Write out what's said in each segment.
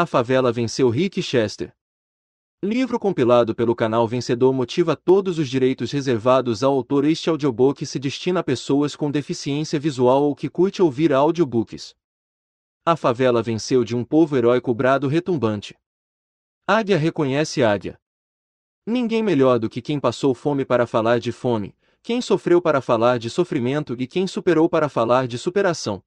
A Favela Venceu Rick Chester. Livro compilado pelo canal Vencedor motiva todos os direitos reservados ao autor. Este audiobook se destina a pessoas com deficiência visual ou que curte ouvir audiobooks. A favela venceu de um povo heróico brado retumbante. Águia reconhece águia. Ninguém melhor do que quem passou fome para falar de fome, quem sofreu para falar de sofrimento e quem superou para falar de superação.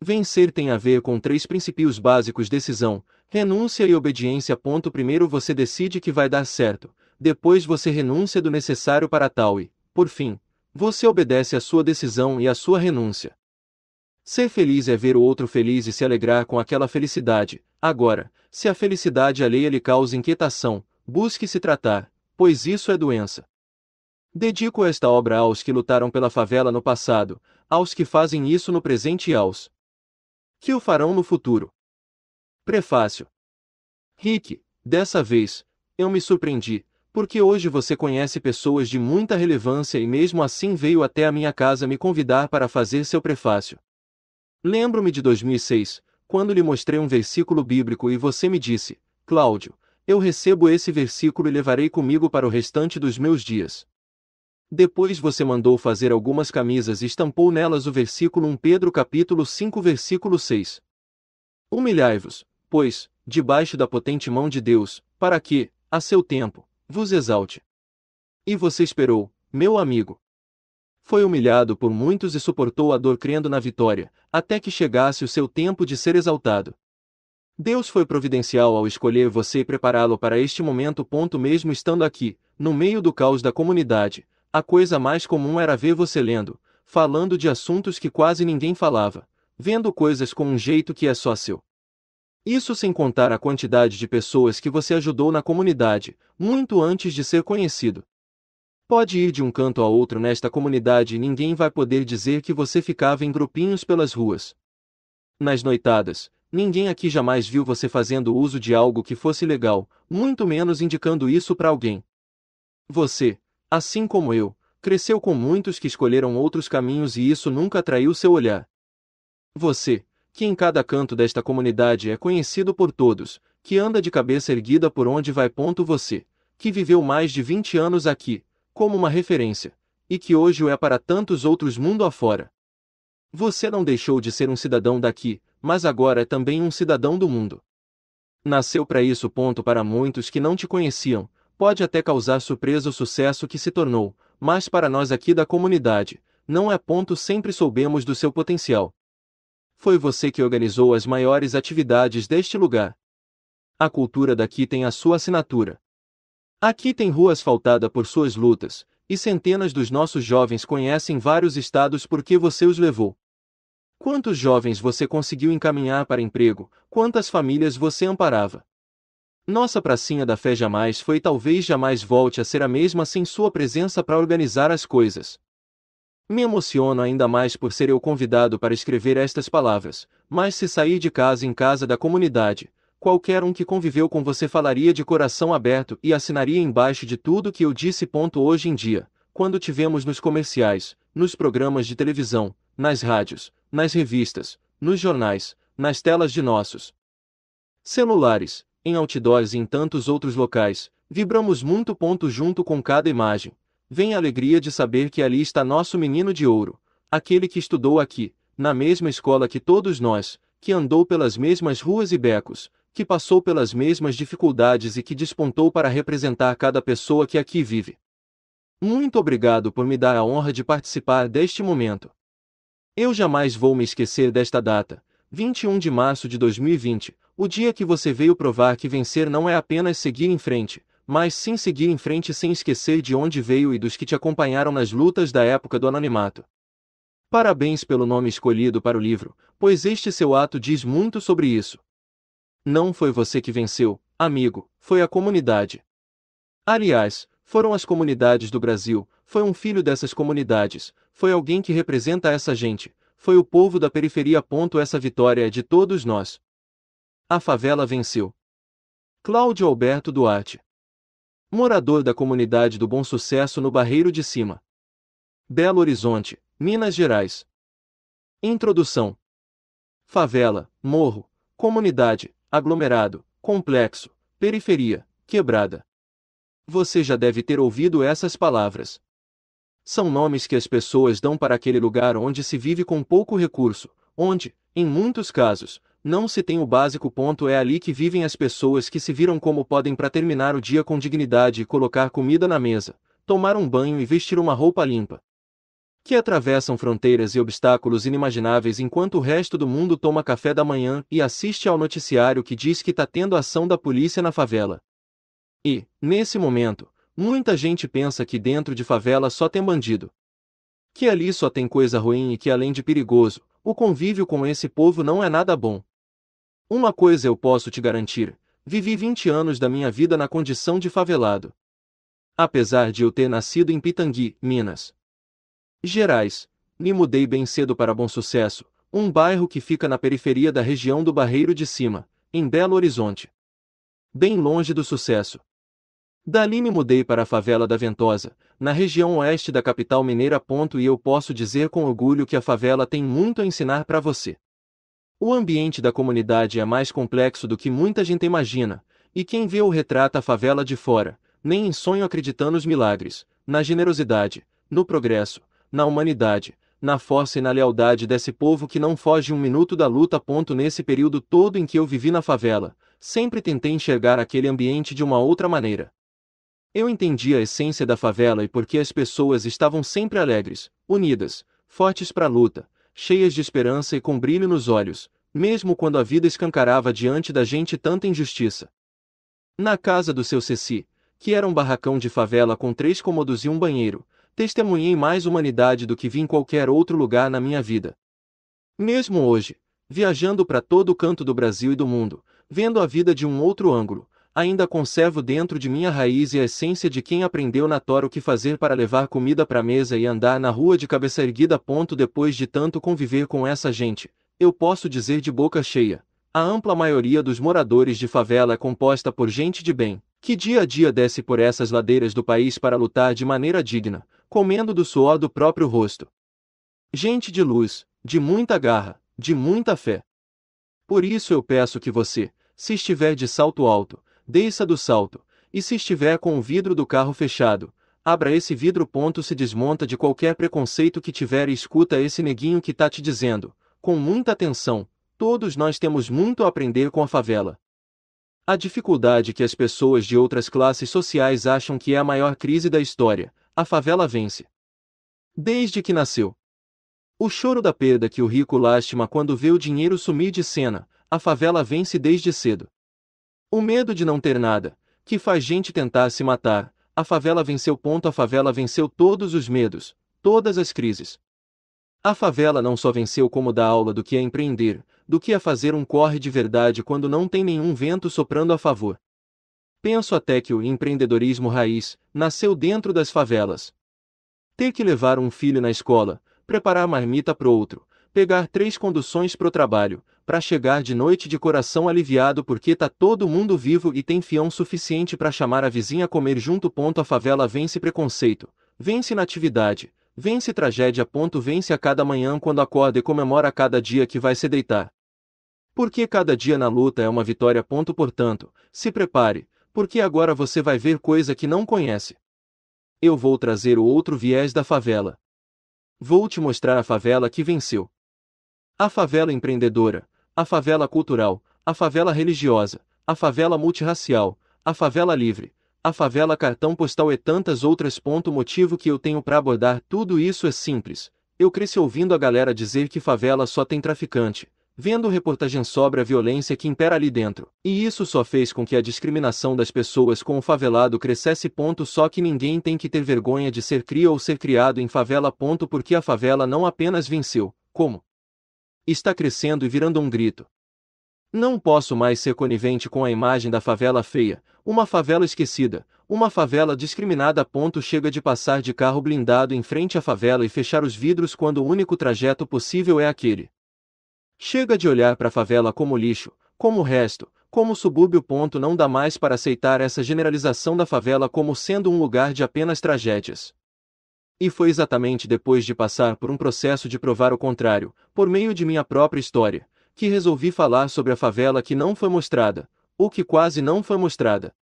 Vencer tem a ver com três princípios básicos: decisão, renúncia e obediência. Ponto primeiro você decide que vai dar certo, depois você renuncia do necessário para tal e, por fim, você obedece à sua decisão e à sua renúncia. Ser feliz é ver o outro feliz e se alegrar com aquela felicidade. Agora, se a felicidade alheia lhe causa inquietação, busque se tratar, pois isso é doença. Dedico esta obra aos que lutaram pela favela no passado, aos que fazem isso no presente e aos que o farão no futuro. Prefácio. Rick, dessa vez, eu me surpreendi, porque hoje você conhece pessoas de muita relevância e mesmo assim veio até a minha casa me convidar para fazer seu prefácio. Lembro-me de 2006, quando lhe mostrei um versículo bíblico e você me disse, Cláudio, eu recebo esse versículo e levarei comigo para o restante dos meus dias. Depois você mandou fazer algumas camisas e estampou nelas o versículo 1 Pedro capítulo 5 versículo 6. Humilhai-vos, pois, debaixo da potente mão de Deus, para que, a seu tempo, vos exalte. E você esperou, meu amigo. Foi humilhado por muitos e suportou a dor crendo na vitória, até que chegasse o seu tempo de ser exaltado. Deus foi providencial ao escolher você e prepará-lo para este momento. Ponto mesmo estando aqui, no meio do caos da comunidade, a coisa mais comum era ver você lendo, falando de assuntos que quase ninguém falava, vendo coisas com um jeito que é só seu. Isso sem contar a quantidade de pessoas que você ajudou na comunidade, muito antes de ser conhecido. Pode ir de um canto a outro nesta comunidade e ninguém vai poder dizer que você ficava em grupinhos pelas ruas. Nas noitadas, ninguém aqui jamais viu você fazendo uso de algo que fosse legal, muito menos indicando isso para alguém. Você, assim como eu, cresceu com muitos que escolheram outros caminhos e isso nunca atraiu seu olhar. Você, que em cada canto desta comunidade é conhecido por todos, que anda de cabeça erguida por onde vai. Ponto você, que viveu mais de 20 anos aqui, como uma referência, e que hoje o é para tantos outros mundo afora. Você não deixou de ser um cidadão daqui, mas agora é também um cidadão do mundo. Nasceu para isso. Ponto para muitos que não te conheciam, pode até causar surpresa o sucesso que se tornou, mas para nós aqui da comunidade, não é ponto sempre soubemos do seu potencial. Foi você que organizou as maiores atividades deste lugar. A cultura daqui tem a sua assinatura. Aqui tem rua asfaltada por suas lutas, e centenas dos nossos jovens conhecem vários estados porque você os levou. Quantos jovens você conseguiu encaminhar para emprego, quantas famílias você amparava? Nossa pracinha da fé jamais foi e talvez jamais volte a ser a mesma sem sua presença para organizar as coisas. Me emociono ainda mais por ser eu convidado para escrever estas palavras, mas se sair de casa em casa da comunidade, qualquer um que conviveu com você falaria de coração aberto e assinaria embaixo de tudo que eu disse. Ponto hoje em dia, quando tivemos nos comerciais, nos programas de televisão, nas rádios, nas revistas, nos jornais, nas telas de nossos celulares, em outdoors e em tantos outros locais, vibramos muito ponto junto com cada imagem. Vem a alegria de saber que ali está nosso menino de ouro, aquele que estudou aqui, na mesma escola que todos nós, que andou pelas mesmas ruas e becos, que passou pelas mesmas dificuldades e que despontou para representar cada pessoa que aqui vive. Muito obrigado por me dar a honra de participar deste momento. Eu jamais vou me esquecer desta data, 21 de março de 2020, o dia que você veio provar que vencer não é apenas seguir em frente, mas sim seguir em frente sem esquecer de onde veio e dos que te acompanharam nas lutas da época do anonimato. Parabéns pelo nome escolhido para o livro, pois este seu ato diz muito sobre isso. Não foi você que venceu, amigo, foi a comunidade. Aliás, foram as comunidades do Brasil, foi um filho dessas comunidades, foi alguém que representa essa gente, foi o povo da periferia. Essa vitória é de todos nós. A favela venceu. Cláudio Alberto Duarte. Morador da comunidade do Bom Sucesso no Barreiro de Cima. Belo Horizonte, Minas Gerais. Introdução. Favela, morro, comunidade, aglomerado, complexo, periferia, quebrada. Você já deve ter ouvido essas palavras. São nomes que as pessoas dão para aquele lugar onde se vive com pouco recurso, onde, em muitos casos, não se tem o básico ponto é ali que vivem as pessoas que se viram como podem para terminar o dia com dignidade e colocar comida na mesa, tomar um banho e vestir uma roupa limpa. Que atravessam fronteiras e obstáculos inimagináveis enquanto o resto do mundo toma café da manhã e assiste ao noticiário que diz que está tendo ação da polícia na favela. E, nesse momento, muita gente pensa que dentro de favela só tem bandido. Que ali só tem coisa ruim e que além de perigoso, o convívio com esse povo não é nada bom. Uma coisa eu posso te garantir: vivi 20 anos da minha vida na condição de favelado. Apesar de eu ter nascido em Pitangui, Minas Gerais, me mudei bem cedo para Bom Sucesso, um bairro que fica na periferia da região do Barreiro de Cima, em Belo Horizonte. Bem longe do sucesso. Dali me mudei para a favela da Ventosa, na região oeste da capital mineira. Ponto, e eu posso dizer com orgulho que a favela tem muito a ensinar para você. O ambiente da comunidade é mais complexo do que muita gente imagina, e quem vê o retrata a favela de fora, nem em sonho acreditando nos milagres, na generosidade, no progresso, na humanidade, na força e na lealdade desse povo que não foge um minuto da luta. Ponto nesse período todo em que eu vivi na favela, sempre tentei enxergar aquele ambiente de uma outra maneira. Eu entendi a essência da favela e porque as pessoas estavam sempre alegres, unidas, fortes para a luta, cheias de esperança e com brilho nos olhos, mesmo quando a vida escancarava diante da gente tanta injustiça. Na casa do seu Ceci, que era um barracão de favela com três cômodos e um banheiro, testemunhei mais humanidade do que vi em qualquer outro lugar na minha vida. Mesmo hoje, viajando para todo o canto do Brasil e do mundo, vendo a vida de um outro ângulo, Ainda conservo dentro de minha raiz e a essência de quem aprendeu na Tora o que fazer para levar comida para a mesa e andar na rua de cabeça erguida. Ponto depois de tanto conviver com essa gente, eu posso dizer de boca cheia. A ampla maioria dos moradores de favela é composta por gente de bem, que dia a dia desce por essas ladeiras do país para lutar de maneira digna, comendo do suor do próprio rosto. Gente de luz, de muita garra, de muita fé. Por isso eu peço que você, se estiver de salto alto, desça do salto, e se estiver com o vidro do carro fechado, abra esse vidro. Ponto se desmonta de qualquer preconceito que tiver e escuta esse neguinho que tá te dizendo, com muita atenção, todos nós temos muito a aprender com a favela. A dificuldade que as pessoas de outras classes sociais acham que é a maior crise da história, a favela vence. Desde que nasceu. O choro da perda que o rico lástima quando vê o dinheiro sumir de cena, a favela vence desde cedo. O medo de não ter nada, que faz gente tentar se matar, a favela venceu. Ponto, a favela venceu todos os medos, todas as crises. A favela não só venceu como dá aula do que é empreender, do que é fazer um corre de verdade quando não tem nenhum vento soprando a favor. Penso até que o empreendedorismo raiz nasceu dentro das favelas. Ter que levar um filho na escola, preparar marmita para outro, pegar três conduções pro trabalho, para chegar de noite de coração aliviado porque tá todo mundo vivo e tem fião suficiente para chamar a vizinha a comer junto. Ponto a favela vence preconceito, vence natividade, vence tragédia. Ponto vence a cada manhã quando acorda e comemora cada dia que vai se deitar. Porque cada dia na luta é uma vitória. Ponto portanto, se prepare, porque agora você vai ver coisa que não conhece. Eu vou trazer o outro viés da favela. Vou te mostrar a favela que venceu. A favela empreendedora, a favela cultural, a favela religiosa, a favela multirracial, a favela livre, a favela cartão postal e tantas outras. Ponto motivo que eu tenho para abordar tudo isso é simples. Eu cresci ouvindo a galera dizer que favela só tem traficante, vendo reportagens sobre a violência que impera ali dentro. E isso só fez com que a discriminação das pessoas com o favelado crescesse. Ponto só que ninguém tem que ter vergonha de ser cria ou ser criado em favela. Ponto porque a favela não apenas venceu, como está crescendo e virando um grito. Não posso mais ser conivente com a imagem da favela feia, uma favela esquecida, uma favela discriminada a ponto chega de passar de carro blindado em frente à favela e fechar os vidros quando o único trajeto possível é aquele. Chega de olhar para a favela como lixo, como resto, como subúrbio. Ponto não dá mais para aceitar essa generalização da favela como sendo um lugar de apenas tragédias. E foi exatamente depois de passar por um processo de provar o contrário, por meio de minha própria história, que resolvi falar sobre a favela que não foi mostrada, ou que quase não foi mostrada.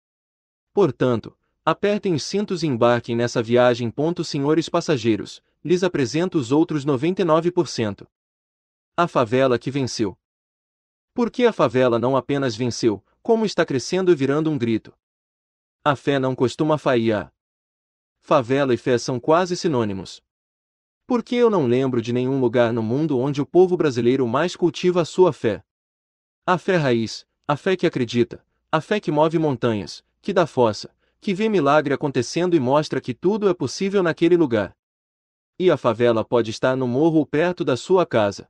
Portanto, apertem os cintos e embarquem nessa viagem. Senhores passageiros, lhes apresento os outros 99%. A favela que venceu. Por que a favela não apenas venceu, como está crescendo e virando um grito? A fé não costuma falhar favela e fé são quase sinônimos. Porque eu não lembro de nenhum lugar no mundo onde o povo brasileiro mais cultiva a sua fé. A fé raiz, a fé que acredita, a fé que move montanhas, que dá força, que vê milagre acontecendo e mostra que tudo é possível naquele lugar. E a favela pode estar no morro ou perto da sua casa.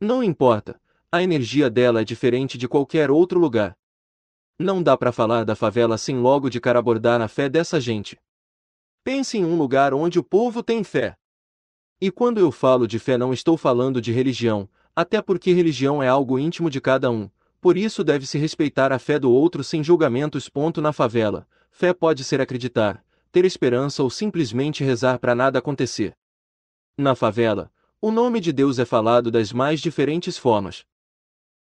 Não importa, a energia dela é diferente de qualquer outro lugar. Não dá para falar da favela sem logo de cara abordar a fé dessa gente. Pense em um lugar onde o povo tem fé. E quando eu falo de fé, não estou falando de religião, até porque religião é algo íntimo de cada um, por isso deve-se respeitar a fé do outro sem julgamentos. Ponto na favela. Fé pode ser acreditar, ter esperança ou simplesmente rezar para nada acontecer. Na favela, o nome de Deus é falado das mais diferentes formas.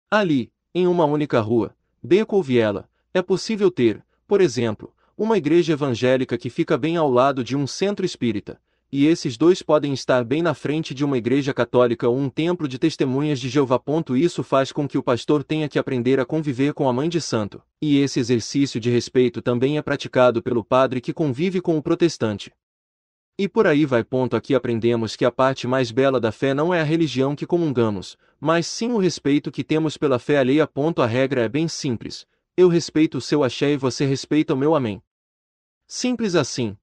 Ali, em uma única rua, beco ou viela, é possível ter, por exemplo, uma igreja evangélica que fica bem ao lado de um centro espírita, e esses dois podem estar bem na frente de uma igreja católica ou um templo de testemunhas de Jeová. Isso faz com que o pastor tenha que aprender a conviver com a mãe de santo, e esse exercício de respeito também é praticado pelo padre que convive com o protestante. E por aí vai. Aqui aprendemos que a parte mais bela da fé não é a religião que comungamos, mas sim o respeito que temos pela fé alheia. A regra é bem simples: eu respeito o seu axé e você respeita o meu amém. Simples assim.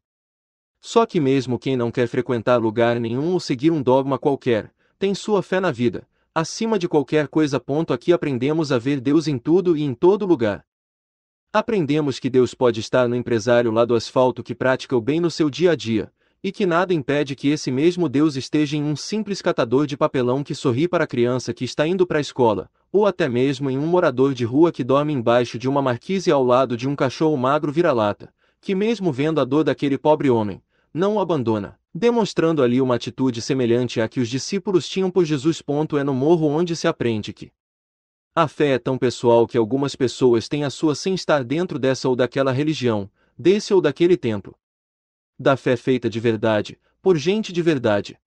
Só que mesmo quem não quer frequentar lugar nenhum ou seguir um dogma qualquer, tem sua fé na vida, acima de qualquer coisa. Ponto aqui aprendemos a ver Deus em tudo e em todo lugar. Aprendemos que Deus pode estar no empresário lá do asfalto que pratica o bem no seu dia a dia, e que nada impede que esse mesmo Deus esteja em um simples catador de papelão que sorri para a criança que está indo para a escola, ou até mesmo em um morador de rua que dorme embaixo de uma marquise ao lado de um cachorro magro vira-lata, que mesmo vendo a dor daquele pobre homem, não o abandona, demonstrando ali uma atitude semelhante à que os discípulos tinham por Jesus. É no morro onde se aprende que a fé é tão pessoal que algumas pessoas têm a sua sem estar dentro dessa ou daquela religião, desse ou daquele templo. Da fé feita de verdade, por gente de verdade.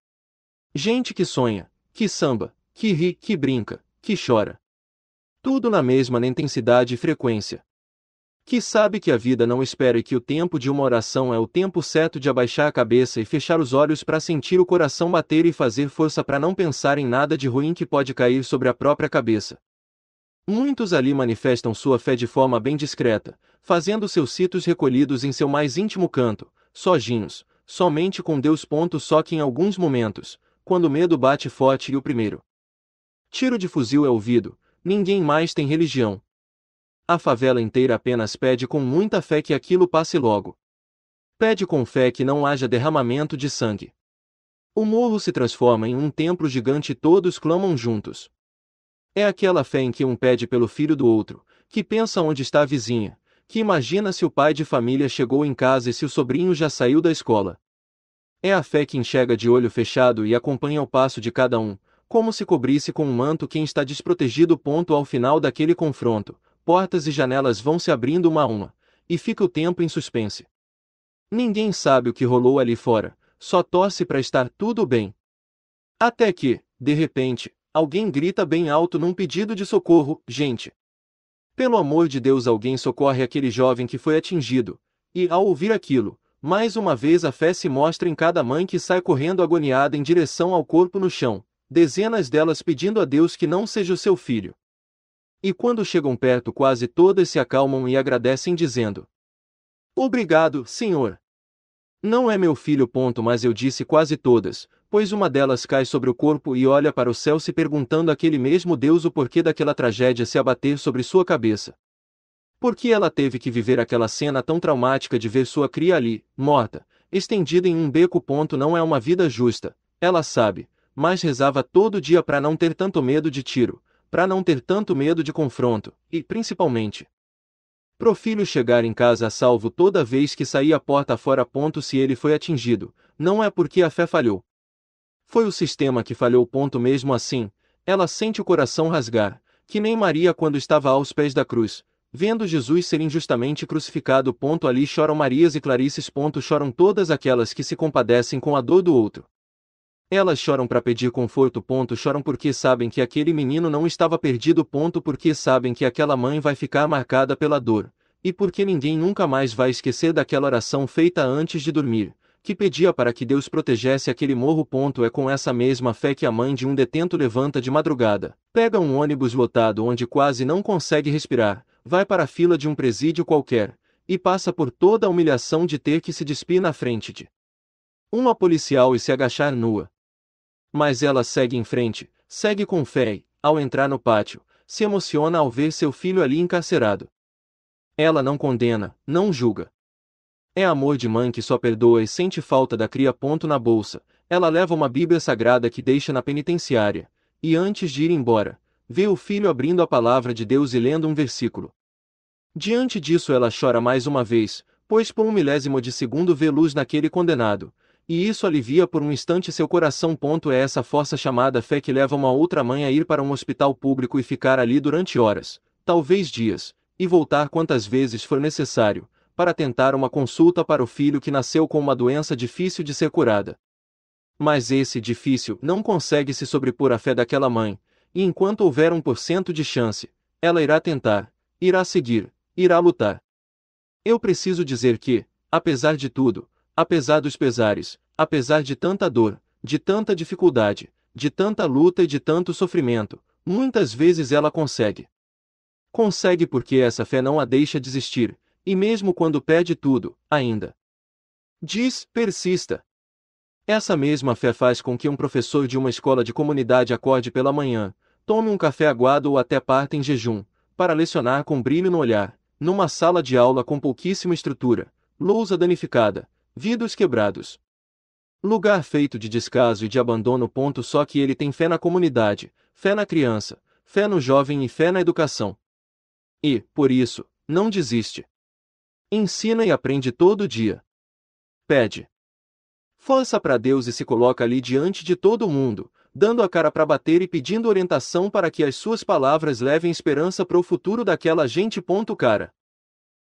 Gente que sonha, que samba, que ri, que brinca, que chora. Tudo na mesma intensidade e frequência, que sabe que a vida não espera e que o tempo de uma oração é o tempo certo de abaixar a cabeça e fechar os olhos para sentir o coração bater e fazer força para não pensar em nada de ruim que pode cair sobre a própria cabeça. Muitos ali manifestam sua fé de forma bem discreta, fazendo seus citos recolhidos em seu mais íntimo canto, sozinhos, somente com Deus. Ponto só que em alguns momentos, quando o medo bate forte e o primeiro tiro de fuzil é ouvido, ninguém mais tem religião, a favela inteira apenas pede com muita fé que aquilo passe logo. Pede com fé que não haja derramamento de sangue. O morro se transforma em um templo gigante e todos clamam juntos. É aquela fé em que um pede pelo filho do outro, que pensa onde está a vizinha, que imagina se o pai de família chegou em casa e se o sobrinho já saiu da escola. É a fé que enxerga de olho fechado e acompanha o passo de cada um, como se cobrisse com um manto quem está desprotegido. Ponto ao final daquele confronto, portas e janelas vão se abrindo uma a uma, e fica o tempo em suspense. Ninguém sabe o que rolou ali fora, só torce para estar tudo bem. Até que, de repente, alguém grita bem alto num pedido de socorro: gente! Pelo amor de Deus, alguém socorre aquele jovem que foi atingido, e ao ouvir aquilo, mais uma vez a fé se mostra em cada mãe que sai correndo agoniada em direção ao corpo no chão, dezenas delas pedindo a Deus que não seja o seu filho. E quando chegam perto, quase todas se acalmam e agradecem, dizendo: Obrigado, senhor. Não é meu filho, ponto, mas eu disse quase todas, pois uma delas cai sobre o corpo e olha para o céu se perguntando àquele mesmo Deus o porquê daquela tragédia se abater sobre sua cabeça. Por que ela teve que viver aquela cena tão traumática de ver sua cria ali, morta, estendida em um beco, ponto, não é uma vida justa, ela sabe, mas rezava todo dia para não ter tanto medo de tiro, para não ter tanto medo de confronto, e, principalmente, pro filho chegar em casa a salvo toda vez que saia a porta fora. Ponto se ele foi atingido, não é porque a fé falhou. Foi o sistema que falhou. Ponto mesmo assim, ela sente o coração rasgar, que nem Maria quando estava aos pés da cruz, vendo Jesus ser injustamente crucificado. Ponto ali choram Marias e Clarices. Ponto choram todas aquelas que se compadecem com a dor do outro. Elas choram para pedir conforto. Ponto, choram porque sabem que aquele menino não estava perdido. Ponto, porque sabem que aquela mãe vai ficar marcada pela dor, e porque ninguém nunca mais vai esquecer daquela oração feita antes de dormir, que pedia para que Deus protegesse aquele morro. Ponto, é com essa mesma fé que a mãe de um detento levanta de madrugada, pega um ônibus lotado onde quase não consegue respirar, vai para a fila de um presídio qualquer, e passa por toda a humilhação de ter que se despir na frente de uma policial e se agachar nua, mas ela segue em frente, segue com fé e, ao entrar no pátio, se emociona ao ver seu filho ali encarcerado. Ela não condena, não julga. É amor de mãe que só perdoa e sente falta da cria. Ponto na bolsa. Ela leva uma Bíblia sagrada que deixa na penitenciária, e antes de ir embora, vê o filho abrindo a palavra de Deus e lendo um versículo. Diante disso ela chora mais uma vez, pois por um milésimo de segundo vê luz naquele condenado, e isso alivia por um instante seu coração. Ponto é essa força chamada fé que leva uma outra mãe a ir para um hospital público e ficar ali durante horas, talvez dias, e voltar quantas vezes for necessário, para tentar uma consulta para o filho que nasceu com uma doença difícil de ser curada. Mas esse difícil não consegue se sobrepor à fé daquela mãe, e enquanto houver um por cento de chance, ela irá tentar, irá seguir, irá lutar. Eu preciso dizer que, apesar de tudo, Apesar dos pesares, apesar de tanta dor, de tanta dificuldade, de tanta luta e de tanto sofrimento, muitas vezes ela consegue. Consegue porque essa fé não a deixa desistir, e mesmo quando perde tudo, ainda. Diz, persista. Essa mesma fé faz com que um professor de uma escola de comunidade acorde pela manhã, tome um café aguado ou até parta em jejum, para lecionar com brilho no olhar, numa sala de aula com pouquíssima estrutura, lousa danificada, vidros quebrados. Lugar feito de descaso e de abandono. Ponto só que ele tem fé na comunidade, fé na criança, fé no jovem e fé na educação. E, por isso, não desiste. Ensina e aprende todo dia. Pede. Força para Deus e se coloca ali diante de todo mundo, dando a cara para bater e pedindo orientação para que as suas palavras levem esperança para o futuro daquela gente. Ponto cara.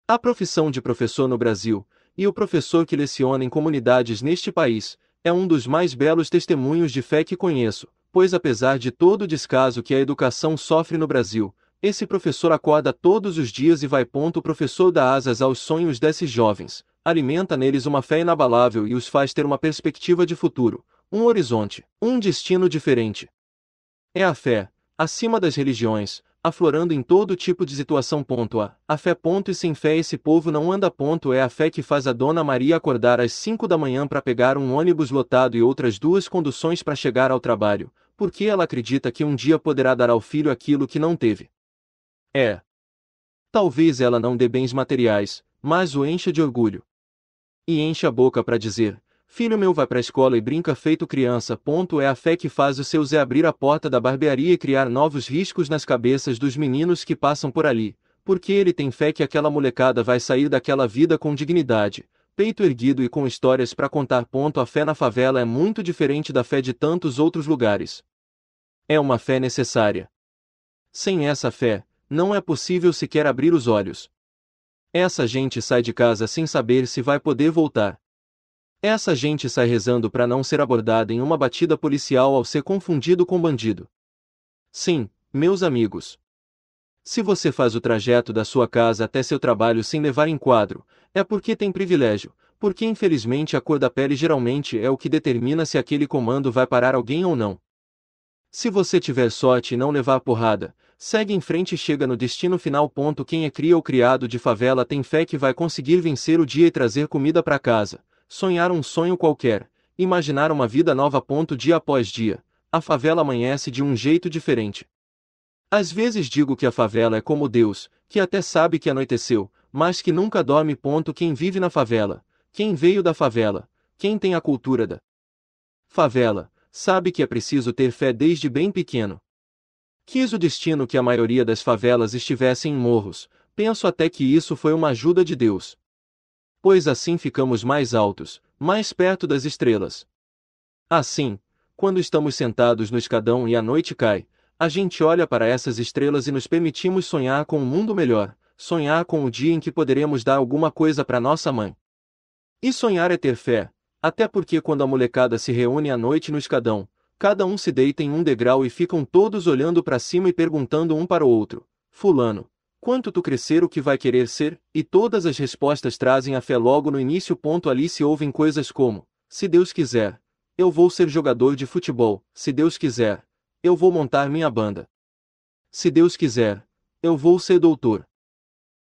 A profissão de professor no Brasil, e o professor que leciona em comunidades neste país, é um dos mais belos testemunhos de fé que conheço, pois apesar de todo o descaso que a educação sofre no Brasil, esse professor acorda todos os dias e vai ponto o professor dá asas aos sonhos desses jovens, alimenta neles uma fé inabalável e os faz ter uma perspectiva de futuro, um horizonte, um destino diferente. É a fé, acima das religiões, aflorando em todo tipo de situação. a, a fé. Ponto e sem fé esse povo não anda. Ponto é a fé que faz a Dona Maria acordar às cinco da manhã para pegar um ônibus lotado e outras duas conduções para chegar ao trabalho, porque ela acredita que um dia poderá dar ao filho aquilo que não teve. É. Talvez ela não dê bens materiais, mas o encha de orgulho. E enche a boca para dizer: Filho meu vai pra escola e brinca feito criança. Ponto. É a fé que faz o seu Zé abrir a porta da barbearia e criar novos riscos nas cabeças dos meninos que passam por ali, porque ele tem fé que aquela molecada vai sair daquela vida com dignidade, peito erguido e com histórias para contar. Ponto. A fé na favela é muito diferente da fé de tantos outros lugares. É uma fé necessária. Sem essa fé, não é possível sequer abrir os olhos. Essa gente sai de casa sem saber se vai poder voltar. Essa gente sai rezando para não ser abordada em uma batida policial ao ser confundido com bandido. Sim, meus amigos. Se você faz o trajeto da sua casa até seu trabalho sem levar enquadro, é porque tem privilégio, porque infelizmente a cor da pele geralmente é o que determina se aquele comando vai parar alguém ou não. Se você tiver sorte e não levar a porrada, segue em frente e chega no destino final. Ponto quem é cria ou criado de favela tem fé que vai conseguir vencer o dia e trazer comida para casa sonhar um sonho qualquer, imaginar uma vida nova. Ponto dia após dia, a favela amanhece de um jeito diferente. Às vezes digo que a favela é como Deus, que até sabe que anoiteceu, mas que nunca dorme. Ponto quem vive na favela, quem veio da favela, quem tem a cultura da favela, sabe que é preciso ter fé desde bem pequeno. Quis o destino que a maioria das favelas estivessem em morros, penso até que isso foi uma ajuda de Deus pois assim ficamos mais altos, mais perto das estrelas. Assim, quando estamos sentados no escadão e a noite cai, a gente olha para essas estrelas e nos permitimos sonhar com um mundo melhor, sonhar com o dia em que poderemos dar alguma coisa para nossa mãe. E sonhar é ter fé, até porque quando a molecada se reúne à noite no escadão, cada um se deita em um degrau e ficam todos olhando para cima e perguntando um para o outro: Fulano, Quanto tu crescer o que vai querer ser, e todas as respostas trazem a fé logo no início. Ponto ali se ouvem coisas como, se Deus quiser, eu vou ser jogador de futebol, se Deus quiser, eu vou montar minha banda. Se Deus quiser, eu vou ser doutor.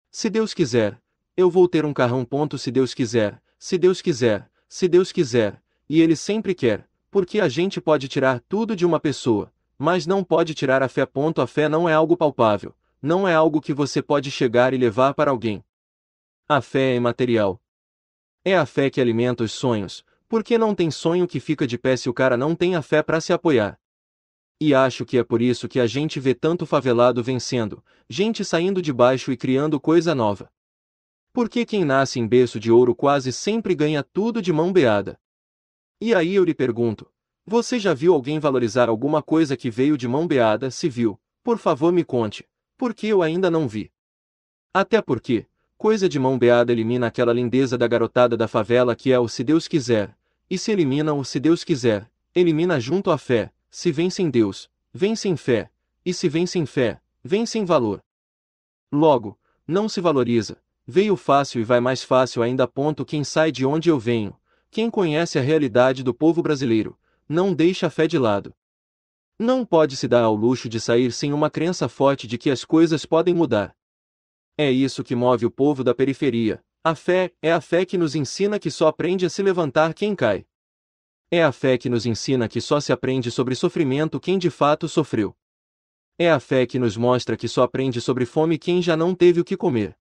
Se Deus quiser, eu vou ter um carrão. Ponto se Deus quiser, se Deus quiser, se Deus quiser, e Ele sempre quer, porque a gente pode tirar tudo de uma pessoa, mas não pode tirar a fé. Ponto a fé não é algo palpável não é algo que você pode chegar e levar para alguém. A fé é material. É a fé que alimenta os sonhos, porque não tem sonho que fica de pé se o cara não tem a fé para se apoiar. E acho que é por isso que a gente vê tanto favelado vencendo, gente saindo de baixo e criando coisa nova. Porque quem nasce em berço de ouro quase sempre ganha tudo de mão beada. E aí eu lhe pergunto: você já viu alguém valorizar alguma coisa que veio de mão beada, se viu? Por favor, me conte, porque eu ainda não vi. Até porque, coisa de mão beada elimina aquela lindeza da garotada da favela que é o se Deus quiser, e se elimina o se Deus quiser, elimina junto à fé, se vence em Deus, vence em fé, e se vence em fé, vence em valor. Logo, não se valoriza, veio fácil e vai mais fácil ainda ponto quem sai de onde eu venho, quem conhece a realidade do povo brasileiro, não deixa a fé de lado. Não pode se dar ao luxo de sair sem uma crença forte de que as coisas podem mudar. É isso que move o povo da periferia. A fé é a fé que nos ensina que só aprende a se levantar quem cai. É a fé que nos ensina que só se aprende sobre sofrimento quem de fato sofreu. É a fé que nos mostra que só aprende sobre fome quem já não teve o que comer.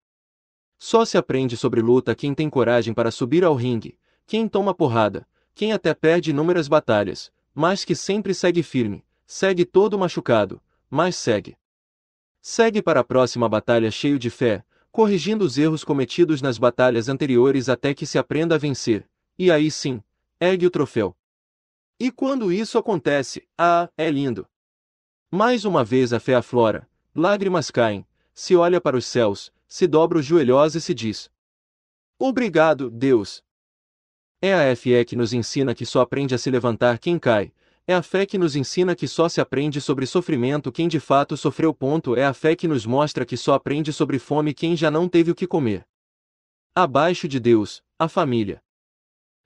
Só se aprende sobre luta quem tem coragem para subir ao ringue, quem toma porrada, quem até perde inúmeras batalhas, mas que sempre segue firme, Segue todo machucado, mas segue. Segue para a próxima batalha cheio de fé, corrigindo os erros cometidos nas batalhas anteriores até que se aprenda a vencer, e aí sim, ergue o troféu. E quando isso acontece, ah, é lindo! Mais uma vez a fé aflora, lágrimas caem, se olha para os céus, se dobra os joelhos e se diz: Obrigado, Deus! É a FE que nos ensina que só aprende a se levantar quem cai, é a fé que nos ensina que só se aprende sobre sofrimento quem de fato sofreu. Ponto. É a fé que nos mostra que só aprende sobre fome quem já não teve o que comer. Abaixo de Deus, a família.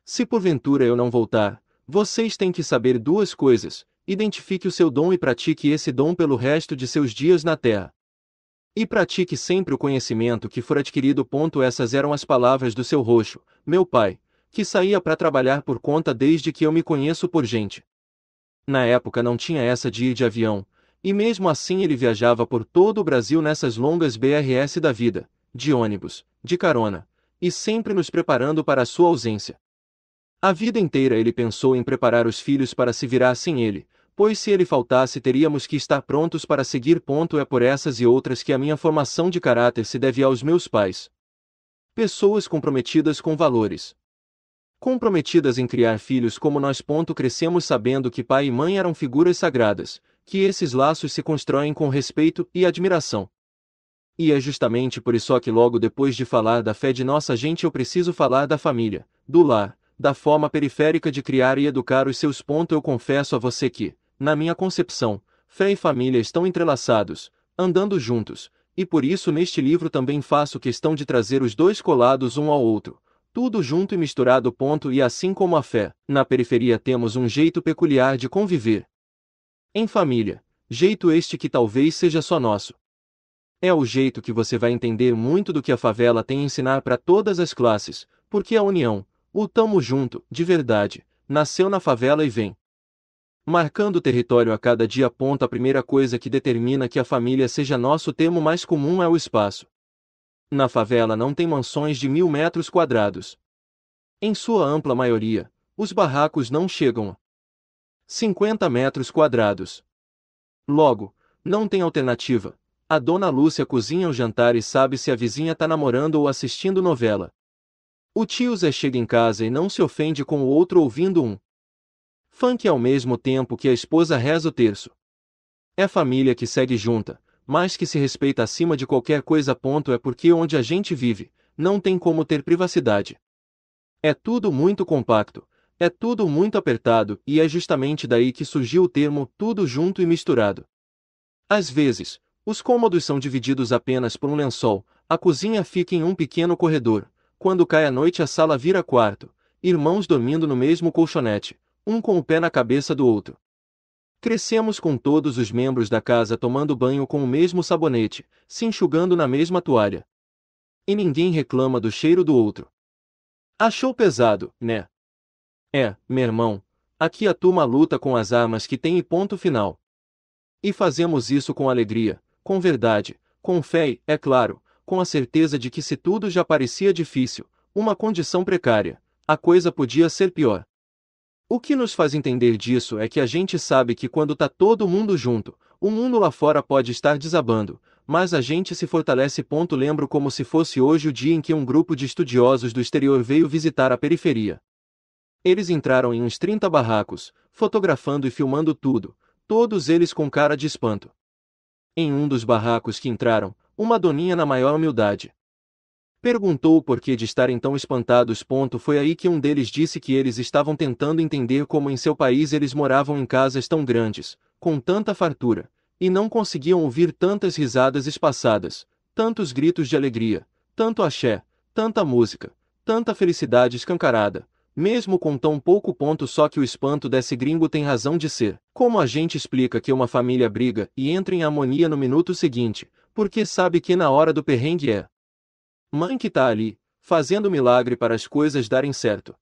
Se porventura eu não voltar, vocês têm que saber duas coisas: identifique o seu dom e pratique esse dom pelo resto de seus dias na terra. E pratique sempre o conhecimento que for adquirido. Ponto. Essas eram as palavras do seu roxo, meu pai, que saía para trabalhar por conta desde que eu me conheço por gente. Na época não tinha essa de ir de avião, e mesmo assim ele viajava por todo o Brasil nessas longas BRS da vida, de ônibus, de carona, e sempre nos preparando para a sua ausência. A vida inteira ele pensou em preparar os filhos para se virar sem ele, pois se ele faltasse teríamos que estar prontos para seguir. Ponto é por essas e outras que a minha formação de caráter se deve aos meus pais. Pessoas comprometidas com valores, comprometidas em criar filhos como nós. ponto Crescemos sabendo que pai e mãe eram figuras sagradas, que esses laços se constroem com respeito e admiração. E é justamente por isso que logo depois de falar da fé de nossa gente eu preciso falar da família, do lar, da forma periférica de criar e educar os seus. Eu confesso a você que, na minha concepção, fé e família estão entrelaçados, andando juntos, e por isso neste livro também faço questão de trazer os dois colados um ao outro, tudo junto e misturado. Ponto. E assim como a fé, na periferia temos um jeito peculiar de conviver. Em família, jeito este que talvez seja só nosso. É o jeito que você vai entender muito do que a favela tem a ensinar para todas as classes, porque a união, o tamo junto, de verdade, nasceu na favela e vem. Marcando o território a cada dia ponto, a primeira coisa que determina que a família seja nosso termo mais comum é o espaço na favela não tem mansões de mil metros quadrados. Em sua ampla maioria, os barracos não chegam a 50 metros quadrados. Logo, não tem alternativa. A dona Lúcia cozinha o jantar e sabe se a vizinha tá namorando ou assistindo novela. O tio Zé chega em casa e não se ofende com o outro ouvindo um funk ao mesmo tempo que a esposa reza o terço. É família que segue junta, mas que se respeita acima de qualquer coisa. Ponto é porque onde a gente vive, não tem como ter privacidade. É tudo muito compacto, é tudo muito apertado e é justamente daí que surgiu o termo tudo junto e misturado. Às vezes, os cômodos são divididos apenas por um lençol, a cozinha fica em um pequeno corredor, quando cai a noite a sala vira quarto, irmãos dormindo no mesmo colchonete, um com o pé na cabeça do outro. Crescemos com todos os membros da casa tomando banho com o mesmo sabonete, se enxugando na mesma toalha. E ninguém reclama do cheiro do outro. Achou pesado, né? É, meu irmão, aqui a turma luta com as armas que tem e ponto final. E fazemos isso com alegria, com verdade, com fé e, é claro, com a certeza de que se tudo já parecia difícil, uma condição precária, a coisa podia ser pior. O que nos faz entender disso é que a gente sabe que quando tá todo mundo junto, o mundo lá fora pode estar desabando, mas a gente se fortalece. Ponto lembro como se fosse hoje o dia em que um grupo de estudiosos do exterior veio visitar a periferia. Eles entraram em uns 30 barracos, fotografando e filmando tudo, todos eles com cara de espanto. Em um dos barracos que entraram, uma doninha na maior humildade Perguntou o porquê de estarem tão espantados. Ponto. Foi aí que um deles disse que eles estavam tentando entender como em seu país eles moravam em casas tão grandes, com tanta fartura, e não conseguiam ouvir tantas risadas espaçadas, tantos gritos de alegria, tanto axé, tanta música, tanta felicidade escancarada, mesmo com tão pouco ponto só que o espanto desse gringo tem razão de ser. Como a gente explica que uma família briga e entra em harmonia no minuto seguinte, porque sabe que na hora do perrengue é Mãe que tá ali, fazendo milagre para as coisas darem certo.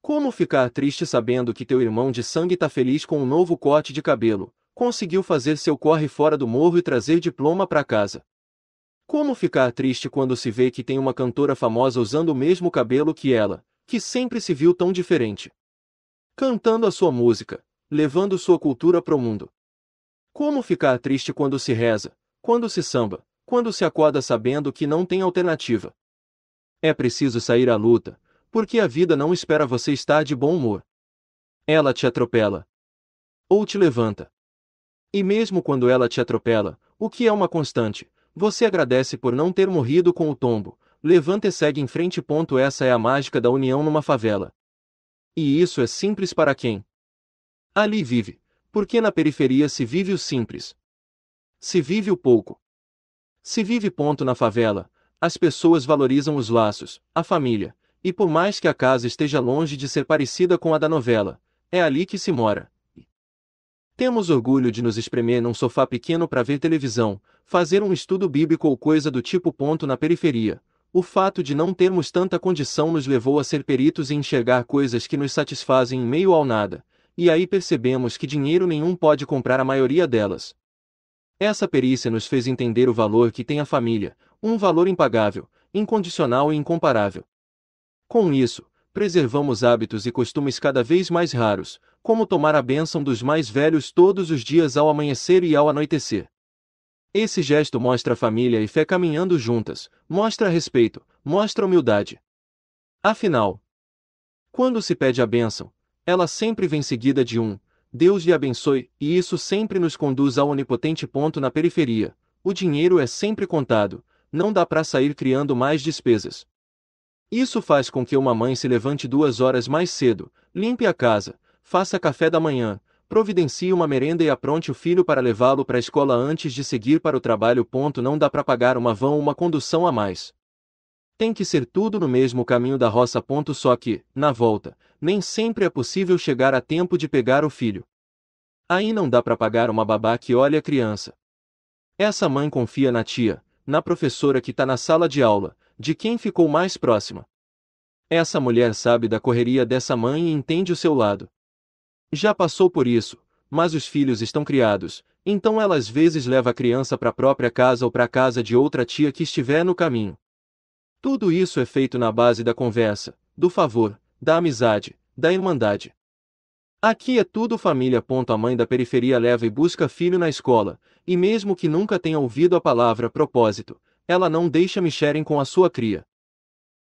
Como ficar triste sabendo que teu irmão de sangue tá feliz com um novo corte de cabelo, conseguiu fazer seu corre fora do morro e trazer diploma para casa? Como ficar triste quando se vê que tem uma cantora famosa usando o mesmo cabelo que ela, que sempre se viu tão diferente? Cantando a sua música, levando sua cultura pro mundo. Como ficar triste quando se reza, quando se samba, quando se acorda sabendo que não tem alternativa. É preciso sair à luta, porque a vida não espera você estar de bom humor. Ela te atropela. Ou te levanta. E mesmo quando ela te atropela, o que é uma constante, você agradece por não ter morrido com o tombo, levanta e segue em frente. Ponto. Essa é a mágica da união numa favela. E isso é simples para quem? Ali vive, porque na periferia se vive o simples. Se vive o pouco. Se vive ponto na favela, as pessoas valorizam os laços, a família, e por mais que a casa esteja longe de ser parecida com a da novela, é ali que se mora. Temos orgulho de nos espremer num sofá pequeno para ver televisão, fazer um estudo bíblico ou coisa do tipo ponto na periferia. O fato de não termos tanta condição nos levou a ser peritos e enxergar coisas que nos satisfazem em meio ao nada, e aí percebemos que dinheiro nenhum pode comprar a maioria delas. Essa perícia nos fez entender o valor que tem a família, um valor impagável, incondicional e incomparável. Com isso, preservamos hábitos e costumes cada vez mais raros, como tomar a bênção dos mais velhos todos os dias ao amanhecer e ao anoitecer. Esse gesto mostra família e fé caminhando juntas, mostra respeito, mostra humildade. Afinal, quando se pede a bênção, ela sempre vem seguida de um Deus lhe abençoe, e isso sempre nos conduz ao onipotente ponto na periferia. O dinheiro é sempre contado, não dá para sair criando mais despesas. Isso faz com que uma mãe se levante duas horas mais cedo, limpe a casa, faça café da manhã, providencie uma merenda e apronte o filho para levá-lo para a escola antes de seguir para o trabalho. Ponto não dá para pagar uma van ou uma condução a mais. Tem que ser tudo no mesmo caminho da roça. Ponto só que, na volta, nem sempre é possível chegar a tempo de pegar o filho. Aí não dá para pagar uma babá que olha a criança. Essa mãe confia na tia, na professora que tá na sala de aula, de quem ficou mais próxima. Essa mulher sabe da correria dessa mãe e entende o seu lado. Já passou por isso, mas os filhos estão criados, então ela às vezes leva a criança para a própria casa ou para a casa de outra tia que estiver no caminho. Tudo isso é feito na base da conversa, do favor, da amizade, da irmandade. Aqui é tudo família. A mãe da periferia leva e busca filho na escola, e mesmo que nunca tenha ouvido a palavra propósito, ela não deixa mexerem com a sua cria.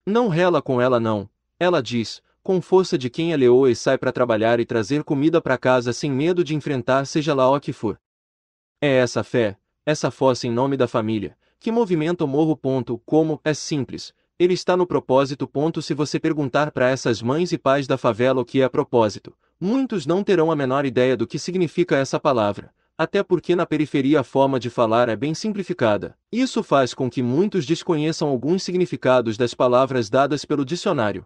Não rela com ela não, ela diz, com força de quem a leoa e sai para trabalhar e trazer comida para casa sem medo de enfrentar seja lá o que for. É essa fé, essa força em nome da família, que movimenta o morro. Ponto. Como, é simples. Ele está no propósito. Ponto. Se você perguntar para essas mães e pais da favela o que é propósito, muitos não terão a menor ideia do que significa essa palavra, até porque na periferia a forma de falar é bem simplificada. Isso faz com que muitos desconheçam alguns significados das palavras dadas pelo dicionário.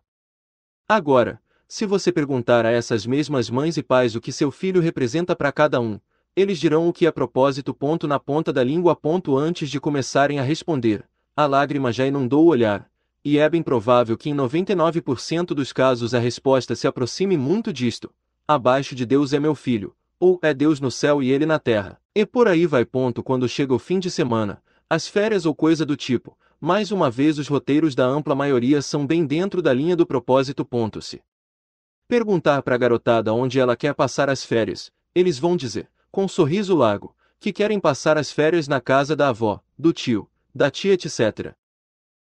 Agora, se você perguntar a essas mesmas mães e pais o que seu filho representa para cada um, eles dirão o que a é propósito. Ponto na ponta da língua. Ponto antes de começarem a responder. A lágrima já inundou o olhar, e é bem provável que em 99% dos casos a resposta se aproxime muito disto. Abaixo de Deus é meu filho, ou é Deus no céu e ele na terra. E por aí vai. Ponto quando chega o fim de semana, as férias ou coisa do tipo. Mais uma vez os roteiros da ampla maioria são bem dentro da linha do propósito. Ponto se perguntar para a garotada onde ela quer passar as férias, eles vão dizer: com sorriso largo, que querem passar as férias na casa da avó, do tio, da tia, etc.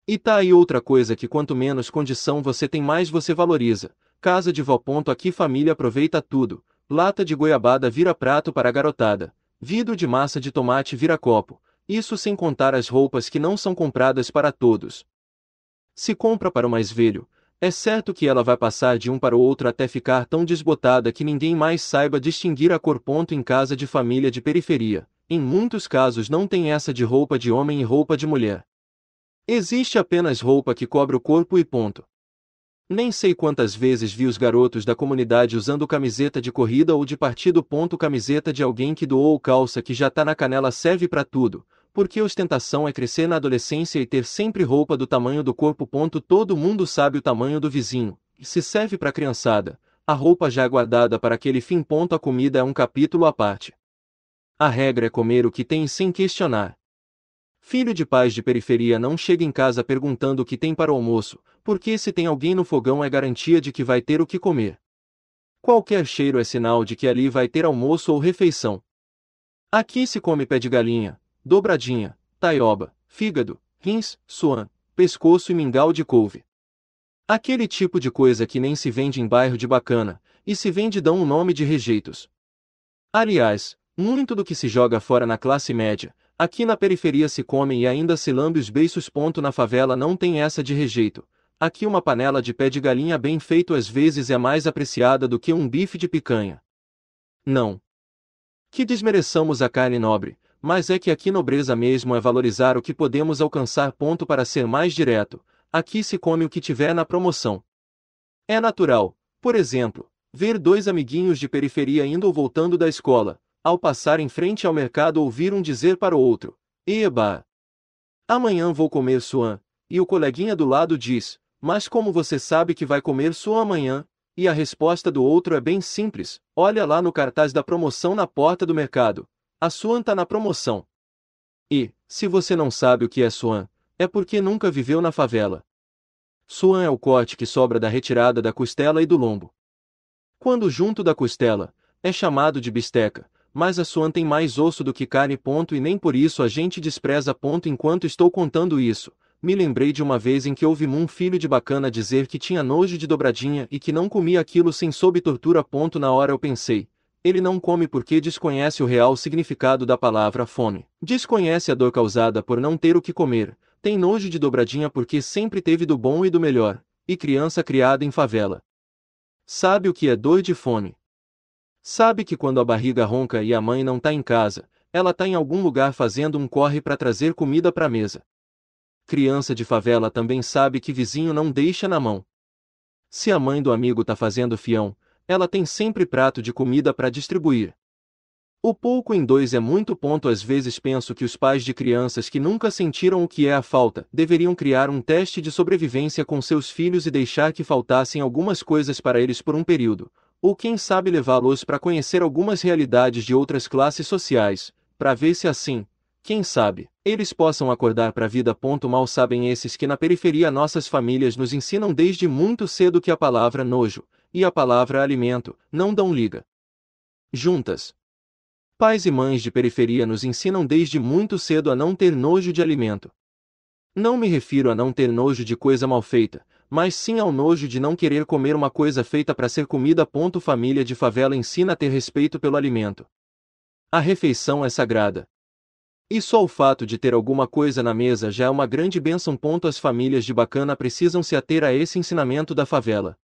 E tá aí outra coisa que quanto menos condição você tem mais você valoriza. Casa de vó. Aqui família aproveita tudo. Lata de goiabada vira prato para a garotada. Vidro de massa de tomate vira copo. Isso sem contar as roupas que não são compradas para todos. Se compra para o mais velho, é certo que ela vai passar de um para o outro até ficar tão desbotada que ninguém mais saiba distinguir a cor. Ponto em casa de família de periferia. Em muitos casos não tem essa de roupa de homem e roupa de mulher. Existe apenas roupa que cobre o corpo e ponto. Nem sei quantas vezes vi os garotos da comunidade usando camiseta de corrida ou de partido. Ponto, camiseta de alguém que doou ou calça que já tá na canela serve para tudo, porque ostentação é crescer na adolescência e ter sempre roupa do tamanho do corpo. Ponto. Todo mundo sabe o tamanho do vizinho, se serve para criançada, a roupa já é guardada para aquele fim. Ponto. A comida é um capítulo à parte. A regra é comer o que tem sem questionar. Filho de pais de periferia não chega em casa perguntando o que tem para o almoço, porque se tem alguém no fogão é garantia de que vai ter o que comer. Qualquer cheiro é sinal de que ali vai ter almoço ou refeição. Aqui se come pé de galinha, dobradinha, taioba, fígado, rins, suan, pescoço e mingau de couve. Aquele tipo de coisa que nem se vende em bairro de bacana, e se vende dão o um nome de rejeitos. Aliás, muito do que se joga fora na classe média, aqui na periferia se come e ainda se lambe os beiços. Ponto na favela não tem essa de rejeito. Aqui uma panela de pé de galinha bem feito às vezes é mais apreciada do que um bife de picanha. Não. Que desmereçamos a carne nobre, mas é que aqui nobreza mesmo é valorizar o que podemos alcançar. Ponto para ser mais direto, aqui se come o que tiver na promoção. É natural, por exemplo, ver dois amiguinhos de periferia indo ou voltando da escola, ao passar em frente ao mercado ouvir um dizer para o outro, Eba! Amanhã vou comer suan, e o coleguinha do lado diz, mas como você sabe que vai comer suan amanhã? E a resposta do outro é bem simples, olha lá no cartaz da promoção na porta do mercado, a Swan tá na promoção. E, se você não sabe o que é Swan, é porque nunca viveu na favela. Swan é o corte que sobra da retirada da costela e do lombo. Quando junto da costela, é chamado de bisteca, mas a Swan tem mais osso do que carne ponto e nem por isso a gente despreza ponto enquanto estou contando isso. Me lembrei de uma vez em que ouvi um filho de bacana dizer que tinha nojo de dobradinha e que não comia aquilo sem sob tortura ponto na hora eu pensei, ele não come porque desconhece o real significado da palavra fome. Desconhece a dor causada por não ter o que comer. Tem nojo de dobradinha porque sempre teve do bom e do melhor. E criança criada em favela. Sabe o que é dor de fome. Sabe que quando a barriga ronca e a mãe não tá em casa, ela tá em algum lugar fazendo um corre para trazer comida para mesa. Criança de favela também sabe que vizinho não deixa na mão. Se a mãe do amigo tá fazendo fião, ela tem sempre prato de comida para distribuir. O pouco em dois é muito. Ponto. Às vezes penso que os pais de crianças que nunca sentiram o que é a falta deveriam criar um teste de sobrevivência com seus filhos e deixar que faltassem algumas coisas para eles por um período, ou quem sabe levá-los para conhecer algumas realidades de outras classes sociais, para ver se assim, quem sabe, eles possam acordar para a vida. Ponto. Mal sabem esses que na periferia nossas famílias nos ensinam desde muito cedo que a palavra nojo e a palavra alimento não dão liga. Juntas. Pais e mães de periferia nos ensinam desde muito cedo a não ter nojo de alimento. Não me refiro a não ter nojo de coisa mal feita, mas sim ao nojo de não querer comer uma coisa feita para ser comida. Ponto família de favela ensina a ter respeito pelo alimento. A refeição é sagrada. E só o fato de ter alguma coisa na mesa já é uma grande bênção. Ponto as famílias de bacana precisam se ater a esse ensinamento da favela.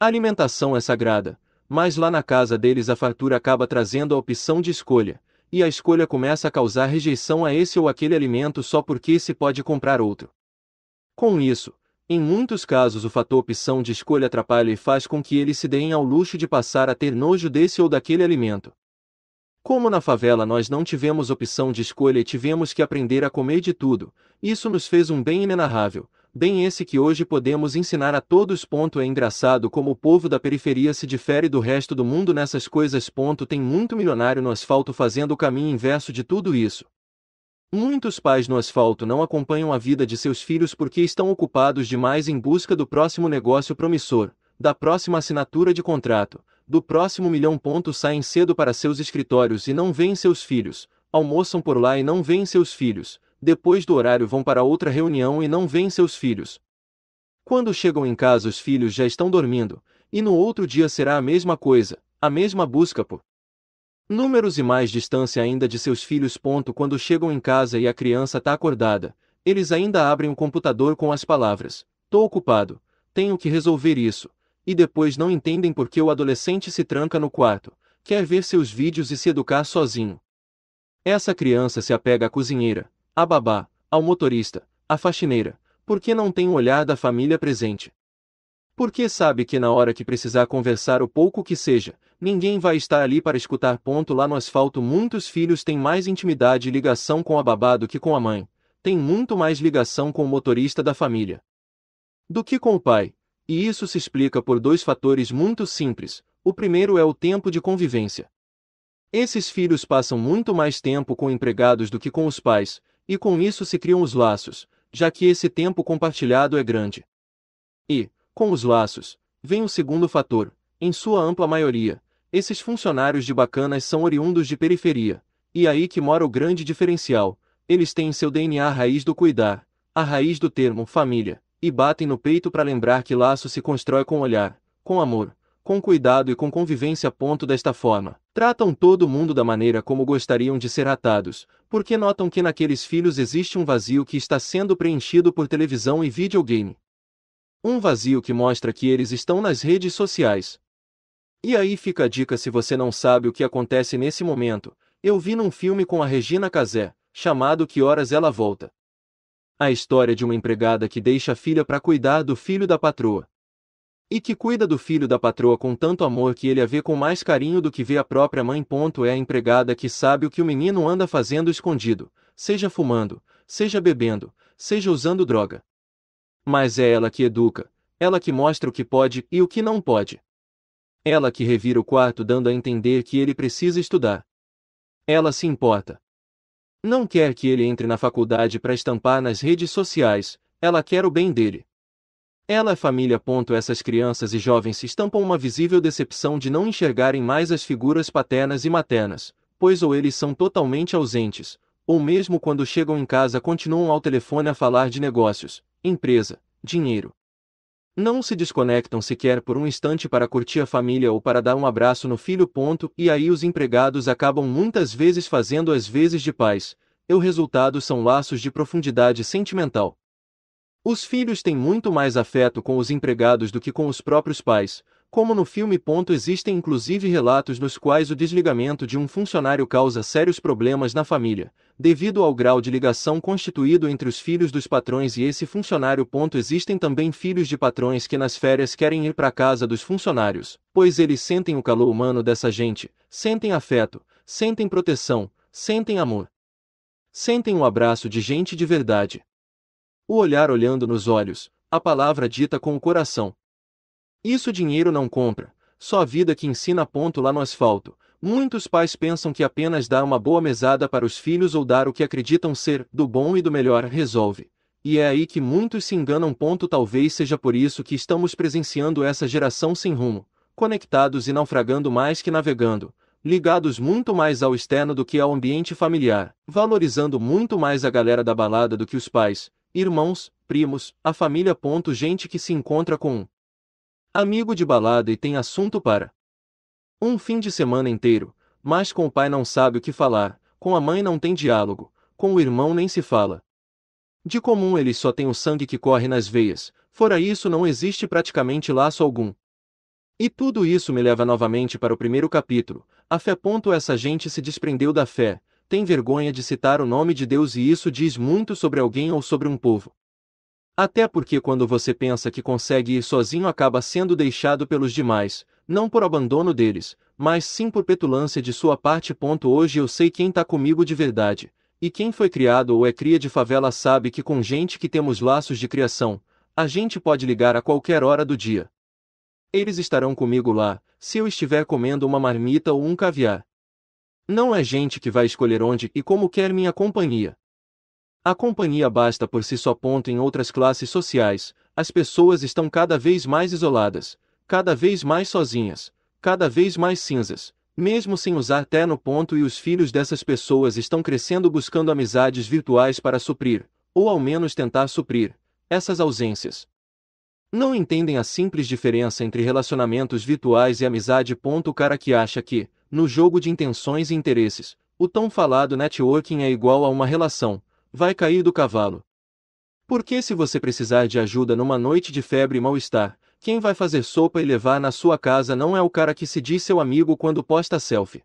A alimentação é sagrada, mas lá na casa deles a fartura acaba trazendo a opção de escolha, e a escolha começa a causar rejeição a esse ou aquele alimento só porque se pode comprar outro. Com isso, em muitos casos o fator opção de escolha atrapalha e faz com que eles se deem ao luxo de passar a ter nojo desse ou daquele alimento. Como na favela nós não tivemos opção de escolha e tivemos que aprender a comer de tudo, isso nos fez um bem inenarrável, bem esse que hoje podemos ensinar a todos. Ponto, é engraçado como o povo da periferia se difere do resto do mundo nessas coisas. Ponto, tem muito milionário no asfalto fazendo o caminho inverso de tudo isso. Muitos pais no asfalto não acompanham a vida de seus filhos porque estão ocupados demais em busca do próximo negócio promissor, da próxima assinatura de contrato, do próximo milhão. Ponto, saem cedo para seus escritórios e não veem seus filhos, almoçam por lá e não veem seus filhos depois do horário vão para outra reunião e não veem seus filhos. Quando chegam em casa, os filhos já estão dormindo, e no outro dia será a mesma coisa, a mesma busca por números e mais distância ainda de seus filhos. Ponto. Quando chegam em casa e a criança está acordada, eles ainda abrem o computador com as palavras: Tô ocupado, tenho que resolver isso, e depois não entendem por que o adolescente se tranca no quarto, quer ver seus vídeos e se educar sozinho. Essa criança se apega à cozinheira, à babá, ao motorista, à faxineira, porque não tem o olhar da família presente. Porque sabe que na hora que precisar conversar o pouco que seja, ninguém vai estar ali para escutar. Ponto lá no asfalto, muitos filhos têm mais intimidade e ligação com a babá do que com a mãe, têm muito mais ligação com o motorista da família do que com o pai, e isso se explica por dois fatores muito simples. O primeiro é o tempo de convivência. Esses filhos passam muito mais tempo com empregados do que com os pais, e com isso se criam os laços, já que esse tempo compartilhado é grande. E, com os laços, vem o segundo fator, em sua ampla maioria, esses funcionários de bacanas são oriundos de periferia, e é aí que mora o grande diferencial, eles têm em seu DNA a raiz do cuidar, a raiz do termo família, e batem no peito para lembrar que laço se constrói com olhar, com amor, com cuidado e com convivência. Ponto desta forma, tratam todo mundo da maneira como gostariam de ser tratados, porque notam que naqueles filhos existe um vazio que está sendo preenchido por televisão e videogame. Um vazio que mostra que eles estão nas redes sociais. E aí fica a dica se você não sabe o que acontece nesse momento. Eu vi num filme com a Regina Casé, chamado Que Horas Ela Volta. A história de uma empregada que deixa a filha para cuidar do filho da patroa. E que cuida do filho da patroa com tanto amor que ele a vê com mais carinho do que vê a própria mãe. Ponto é a empregada que sabe o que o menino anda fazendo escondido, seja fumando, seja bebendo, seja usando droga. Mas é ela que educa, ela que mostra o que pode e o que não pode. Ela que revira o quarto dando a entender que ele precisa estudar. Ela se importa. Não quer que ele entre na faculdade para estampar nas redes sociais, ela quer o bem dele. Ela é família. Essas crianças e jovens se estampam uma visível decepção de não enxergarem mais as figuras paternas e maternas, pois ou eles são totalmente ausentes, ou mesmo quando chegam em casa continuam ao telefone a falar de negócios, empresa, dinheiro. Não se desconectam sequer por um instante para curtir a família ou para dar um abraço no filho. Ponto, e aí os empregados acabam muitas vezes fazendo as vezes de pais, e o resultado são laços de profundidade sentimental, os filhos têm muito mais afeto com os empregados do que com os próprios pais, como no filme. existem inclusive relatos nos quais o desligamento de um funcionário causa sérios problemas na família, devido ao grau de ligação constituído entre os filhos dos patrões e esse funcionário. existem também filhos de patrões que nas férias querem ir para casa dos funcionários, pois eles sentem o calor humano dessa gente, sentem afeto, sentem proteção, sentem amor. Sentem o um abraço de gente de verdade o olhar olhando nos olhos, a palavra dita com o coração. Isso dinheiro não compra, só a vida que ensina ponto lá no asfalto. Muitos pais pensam que apenas dar uma boa mesada para os filhos ou dar o que acreditam ser do bom e do melhor resolve. E é aí que muitos se enganam. Ponto talvez seja por isso que estamos presenciando essa geração sem rumo, conectados e naufragando mais que navegando, ligados muito mais ao externo do que ao ambiente familiar, valorizando muito mais a galera da balada do que os pais, irmãos, primos, a família. Gente que se encontra com um amigo de balada e tem assunto para um fim de semana inteiro, mas com o pai não sabe o que falar, com a mãe não tem diálogo, com o irmão nem se fala. De comum eles só têm o sangue que corre nas veias, fora isso não existe praticamente laço algum. E tudo isso me leva novamente para o primeiro capítulo. A fé. Essa gente se desprendeu da fé, tem vergonha de citar o nome de Deus e isso diz muito sobre alguém ou sobre um povo. Até porque quando você pensa que consegue ir sozinho acaba sendo deixado pelos demais, não por abandono deles, mas sim por petulância de sua parte. Hoje eu sei quem tá comigo de verdade, e quem foi criado ou é cria de favela sabe que com gente que temos laços de criação, a gente pode ligar a qualquer hora do dia. Eles estarão comigo lá, se eu estiver comendo uma marmita ou um caviar. Não é gente que vai escolher onde e como quer minha companhia. A companhia basta por si só. Ponto em outras classes sociais, as pessoas estão cada vez mais isoladas, cada vez mais sozinhas, cada vez mais cinzas, mesmo sem usar terno. Ponto e os filhos dessas pessoas estão crescendo buscando amizades virtuais para suprir, ou ao menos tentar suprir, essas ausências. Não entendem a simples diferença entre relacionamentos virtuais e amizade. Ponto o cara que acha que, no jogo de intenções e interesses, o tão falado networking é igual a uma relação, vai cair do cavalo. Porque se você precisar de ajuda numa noite de febre e mal-estar, quem vai fazer sopa e levar na sua casa não é o cara que se diz seu amigo quando posta selfie.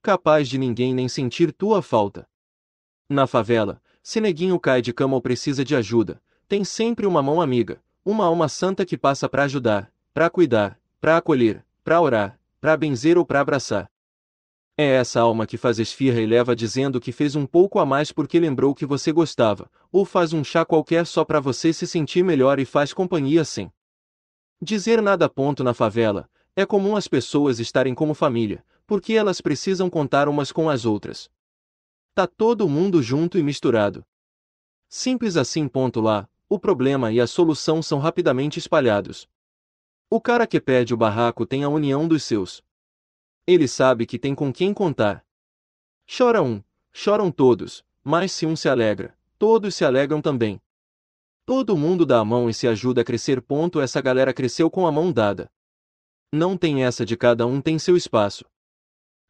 Capaz de ninguém nem sentir tua falta. Na favela, se neguinho cai de cama ou precisa de ajuda, tem sempre uma mão amiga, uma alma santa que passa para ajudar, para cuidar, para acolher, para orar, para benzer ou para abraçar. É essa alma que faz esfirra e leva dizendo que fez um pouco a mais porque lembrou que você gostava, ou faz um chá qualquer só para você se sentir melhor e faz companhia sem. Dizer nada ponto na favela, é comum as pessoas estarem como família, porque elas precisam contar umas com as outras. Tá todo mundo junto e misturado. Simples assim ponto lá, o problema e a solução são rapidamente espalhados. O cara que pede o barraco tem a união dos seus. Ele sabe que tem com quem contar. Chora um, choram todos, mas se um se alegra, todos se alegram também. Todo mundo dá a mão e se ajuda a crescer. Ponto, essa galera cresceu com a mão dada. Não tem essa de cada um tem seu espaço.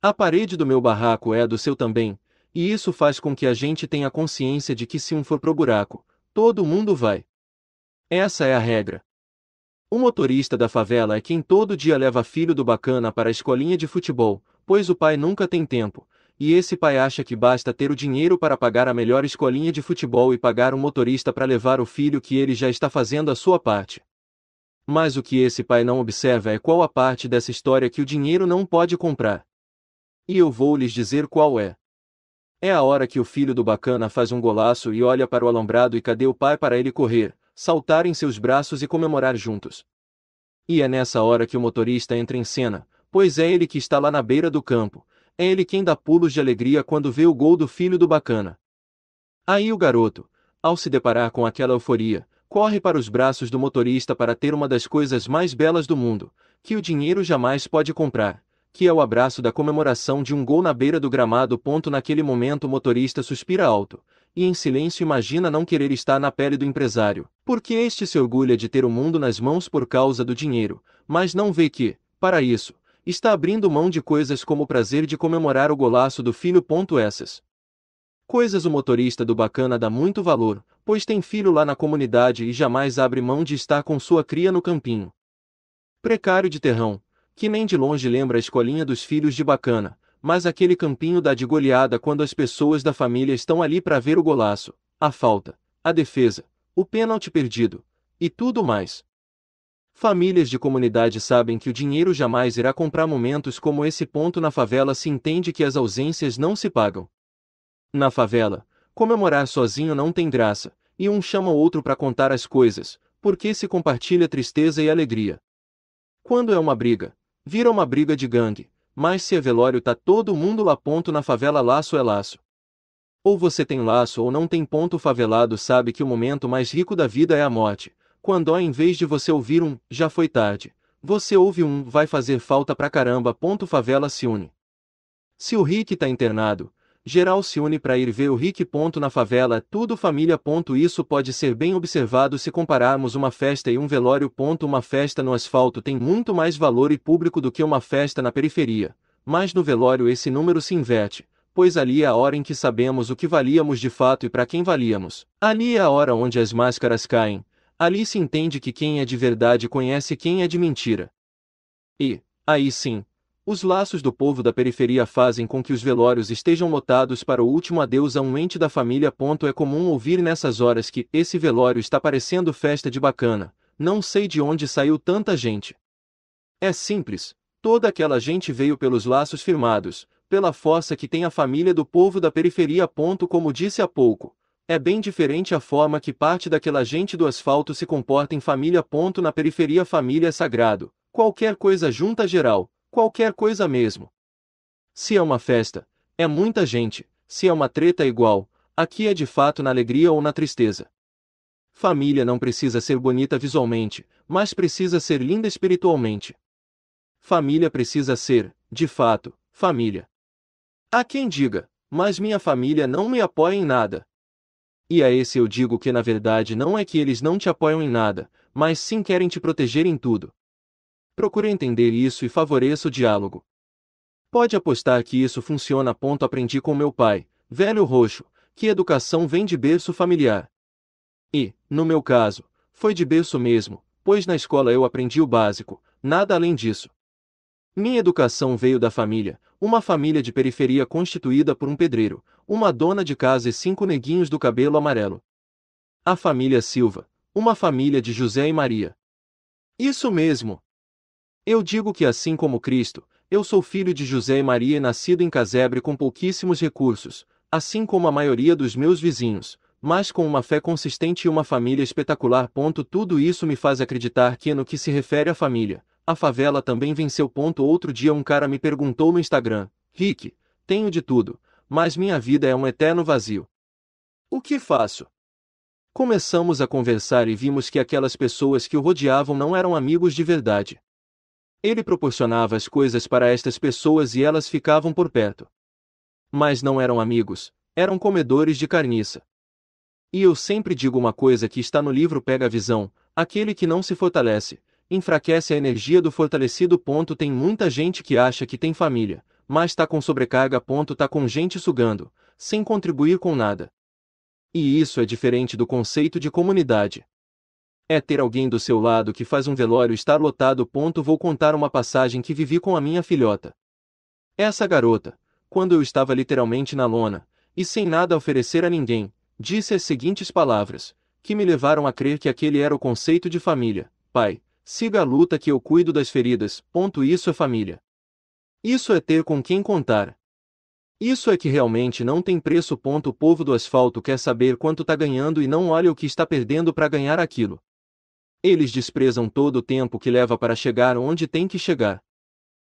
A parede do meu barraco é a do seu também, e isso faz com que a gente tenha consciência de que se um for pro buraco, todo mundo vai. Essa é a regra. O motorista da favela é quem todo dia leva filho do bacana para a escolinha de futebol, pois o pai nunca tem tempo, e esse pai acha que basta ter o dinheiro para pagar a melhor escolinha de futebol e pagar um motorista para levar o filho que ele já está fazendo a sua parte. Mas o que esse pai não observa é qual a parte dessa história que o dinheiro não pode comprar. E eu vou lhes dizer qual é. É a hora que o filho do bacana faz um golaço e olha para o alambrado e cadê o pai para ele correr, saltar em seus braços e comemorar juntos. E é nessa hora que o motorista entra em cena, pois é ele que está lá na beira do campo, é ele quem dá pulos de alegria quando vê o gol do filho do bacana. Aí o garoto, ao se deparar com aquela euforia, corre para os braços do motorista para ter uma das coisas mais belas do mundo, que o dinheiro jamais pode comprar, que é o abraço da comemoração de um gol na beira do gramado. Ponto naquele momento o motorista suspira alto, e em silêncio imagina não querer estar na pele do empresário, porque este se orgulha de ter o mundo nas mãos por causa do dinheiro, mas não vê que, para isso, está abrindo mão de coisas como o prazer de comemorar o golaço do filho. Essas coisas o motorista do bacana dá muito valor, pois tem filho lá na comunidade e jamais abre mão de estar com sua cria no campinho. Precário de terrão, que nem de longe lembra a escolinha dos filhos de bacana, mas aquele campinho dá de goleada quando as pessoas da família estão ali para ver o golaço, a falta, a defesa, o pênalti perdido e tudo mais. Famílias de comunidade sabem que o dinheiro jamais irá comprar momentos como esse. Ponto na favela se entende que as ausências não se pagam. Na favela, comemorar sozinho não tem graça, e um chama o outro para contar as coisas, porque se compartilha tristeza e alegria. Quando é uma briga, vira uma briga de gangue, mas se é velório tá todo mundo lá ponto na favela laço é laço. Ou você tem laço ou não tem ponto favelado sabe que o momento mais rico da vida é a morte. Quando ó, em vez de você ouvir um, já foi tarde, você ouve um, vai fazer falta pra caramba ponto favela se une. Se o Rick tá internado, geral se une para ir ver o Rick. Ponto na favela, tudo família. Ponto isso pode ser bem observado se compararmos uma festa e um velório. Ponto uma festa no asfalto tem muito mais valor e público do que uma festa na periferia, mas no velório esse número se inverte, pois ali é a hora em que sabemos o que valíamos de fato e para quem valíamos. Ali é a hora onde as máscaras caem, ali se entende que quem é de verdade conhece quem é de mentira. E, aí sim, os laços do povo da periferia fazem com que os velórios estejam lotados para o último adeus a um ente da família. É comum ouvir nessas horas que esse velório está parecendo festa de bacana, não sei de onde saiu tanta gente. É simples, toda aquela gente veio pelos laços firmados, pela fossa que tem a família do povo da periferia. Como disse há pouco, é bem diferente a forma que parte daquela gente do asfalto se comporta em família. Na periferia, família é sagrado, qualquer coisa junta geral Qualquer coisa mesmo. Se é uma festa, é muita gente, se é uma treta é igual, aqui é de fato na alegria ou na tristeza. Família não precisa ser bonita visualmente, mas precisa ser linda espiritualmente. Família precisa ser, de fato, família. Há quem diga, mas minha família não me apoia em nada. E a esse eu digo que na verdade não é que eles não te apoiam em nada, mas sim querem te proteger em tudo procure entender isso e favoreça o diálogo. Pode apostar que isso funciona. Ponto aprendi com meu pai, velho roxo, que educação vem de berço familiar. E, no meu caso, foi de berço mesmo, pois na escola eu aprendi o básico, nada além disso. Minha educação veio da família, uma família de periferia constituída por um pedreiro, uma dona de casa e cinco neguinhos do cabelo amarelo. A família Silva, uma família de José e Maria. Isso mesmo, eu digo que assim como Cristo, eu sou filho de José e Maria e nascido em casebre com pouquíssimos recursos, assim como a maioria dos meus vizinhos, mas com uma fé consistente e uma família espetacular. Ponto, tudo isso me faz acreditar que no que se refere à família, a favela também venceu. Ponto, outro dia um cara me perguntou no Instagram, Rick, tenho de tudo, mas minha vida é um eterno vazio. O que faço? Começamos a conversar e vimos que aquelas pessoas que o rodeavam não eram amigos de verdade. Ele proporcionava as coisas para estas pessoas e elas ficavam por perto. Mas não eram amigos, eram comedores de carniça. E eu sempre digo uma coisa que está no livro Pega a Visão: aquele que não se fortalece, enfraquece a energia do fortalecido. Ponto. Tem muita gente que acha que tem família, mas está com sobrecarga. Ponto. Está com gente sugando, sem contribuir com nada. E isso é diferente do conceito de comunidade. É ter alguém do seu lado que faz um velório estar lotado. Ponto. Vou contar uma passagem que vivi com a minha filhota. Essa garota, quando eu estava literalmente na lona, e sem nada a oferecer a ninguém, disse as seguintes palavras, que me levaram a crer que aquele era o conceito de família. Pai, siga a luta que eu cuido das feridas. Ponto. Isso é família. Isso é ter com quem contar. Isso é que realmente não tem preço. Ponto. O povo do asfalto quer saber quanto tá ganhando e não olha o que está perdendo para ganhar aquilo. Eles desprezam todo o tempo que leva para chegar onde tem que chegar.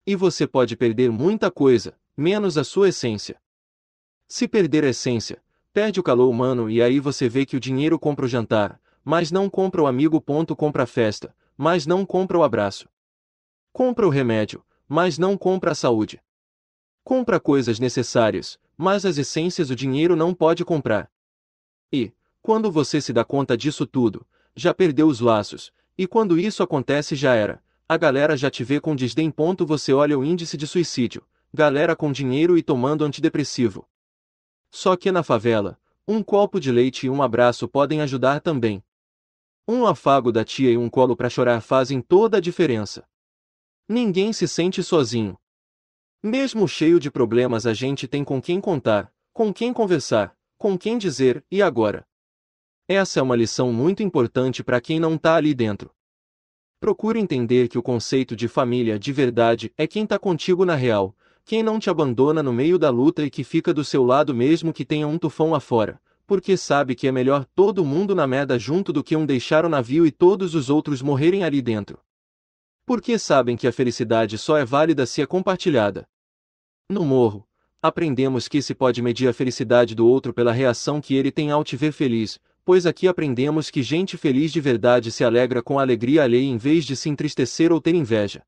E você pode perder muita coisa, menos a sua essência. Se perder a essência, perde o calor humano e aí você vê que o dinheiro compra o jantar, mas não compra o amigo. Ponto, compra a festa, mas não compra o abraço. Compra o remédio, mas não compra a saúde. Compra coisas necessárias, mas as essências o dinheiro não pode comprar. E, quando você se dá conta disso tudo, já perdeu os laços, e quando isso acontece já era. A galera já te vê com desdém. Ponto você olha o índice de suicídio, galera com dinheiro e tomando antidepressivo. Só que na favela, um copo de leite e um abraço podem ajudar também. Um afago da tia e um colo para chorar fazem toda a diferença. Ninguém se sente sozinho. Mesmo cheio de problemas, a gente tem com quem contar, com quem conversar, com quem dizer, e agora? Essa é uma lição muito importante para quem não está ali dentro. Procure entender que o conceito de família de verdade é quem está contigo na real, quem não te abandona no meio da luta e que fica do seu lado mesmo que tenha um tufão afora, porque sabe que é melhor todo mundo na merda junto do que um deixar o navio e todos os outros morrerem ali dentro. Porque sabem que a felicidade só é válida se é compartilhada. No morro, aprendemos que se pode medir a felicidade do outro pela reação que ele tem ao te ver feliz, pois aqui aprendemos que gente feliz de verdade se alegra com a alegria alheia em vez de se entristecer ou ter inveja.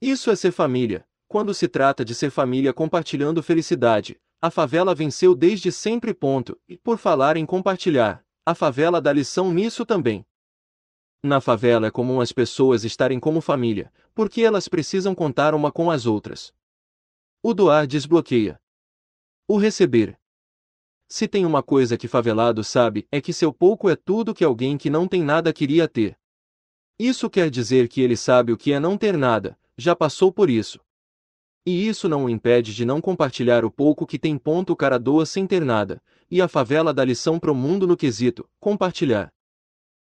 Isso é ser família. Quando se trata de ser família compartilhando felicidade, a favela venceu desde sempre ponto, e por falar em compartilhar, a favela dá lição nisso também. Na favela é comum as pessoas estarem como família, porque elas precisam contar uma com as outras. O doar desbloqueia. O receber. Se tem uma coisa que favelado sabe, é que seu pouco é tudo que alguém que não tem nada queria ter. Isso quer dizer que ele sabe o que é não ter nada, já passou por isso. E isso não o impede de não compartilhar o pouco que tem. Ponto o cara doa sem ter nada, e a favela dá lição pro mundo no quesito, compartilhar.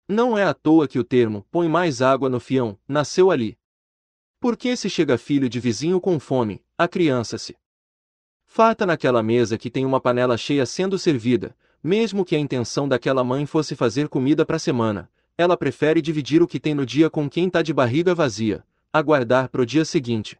Não é à toa que o termo põe mais água no fião nasceu ali. Porque se chega filho de vizinho com fome, a criança se farta naquela mesa que tem uma panela cheia sendo servida, mesmo que a intenção daquela mãe fosse fazer comida para a semana, ela prefere dividir o que tem no dia com quem está de barriga vazia, aguardar para o dia seguinte.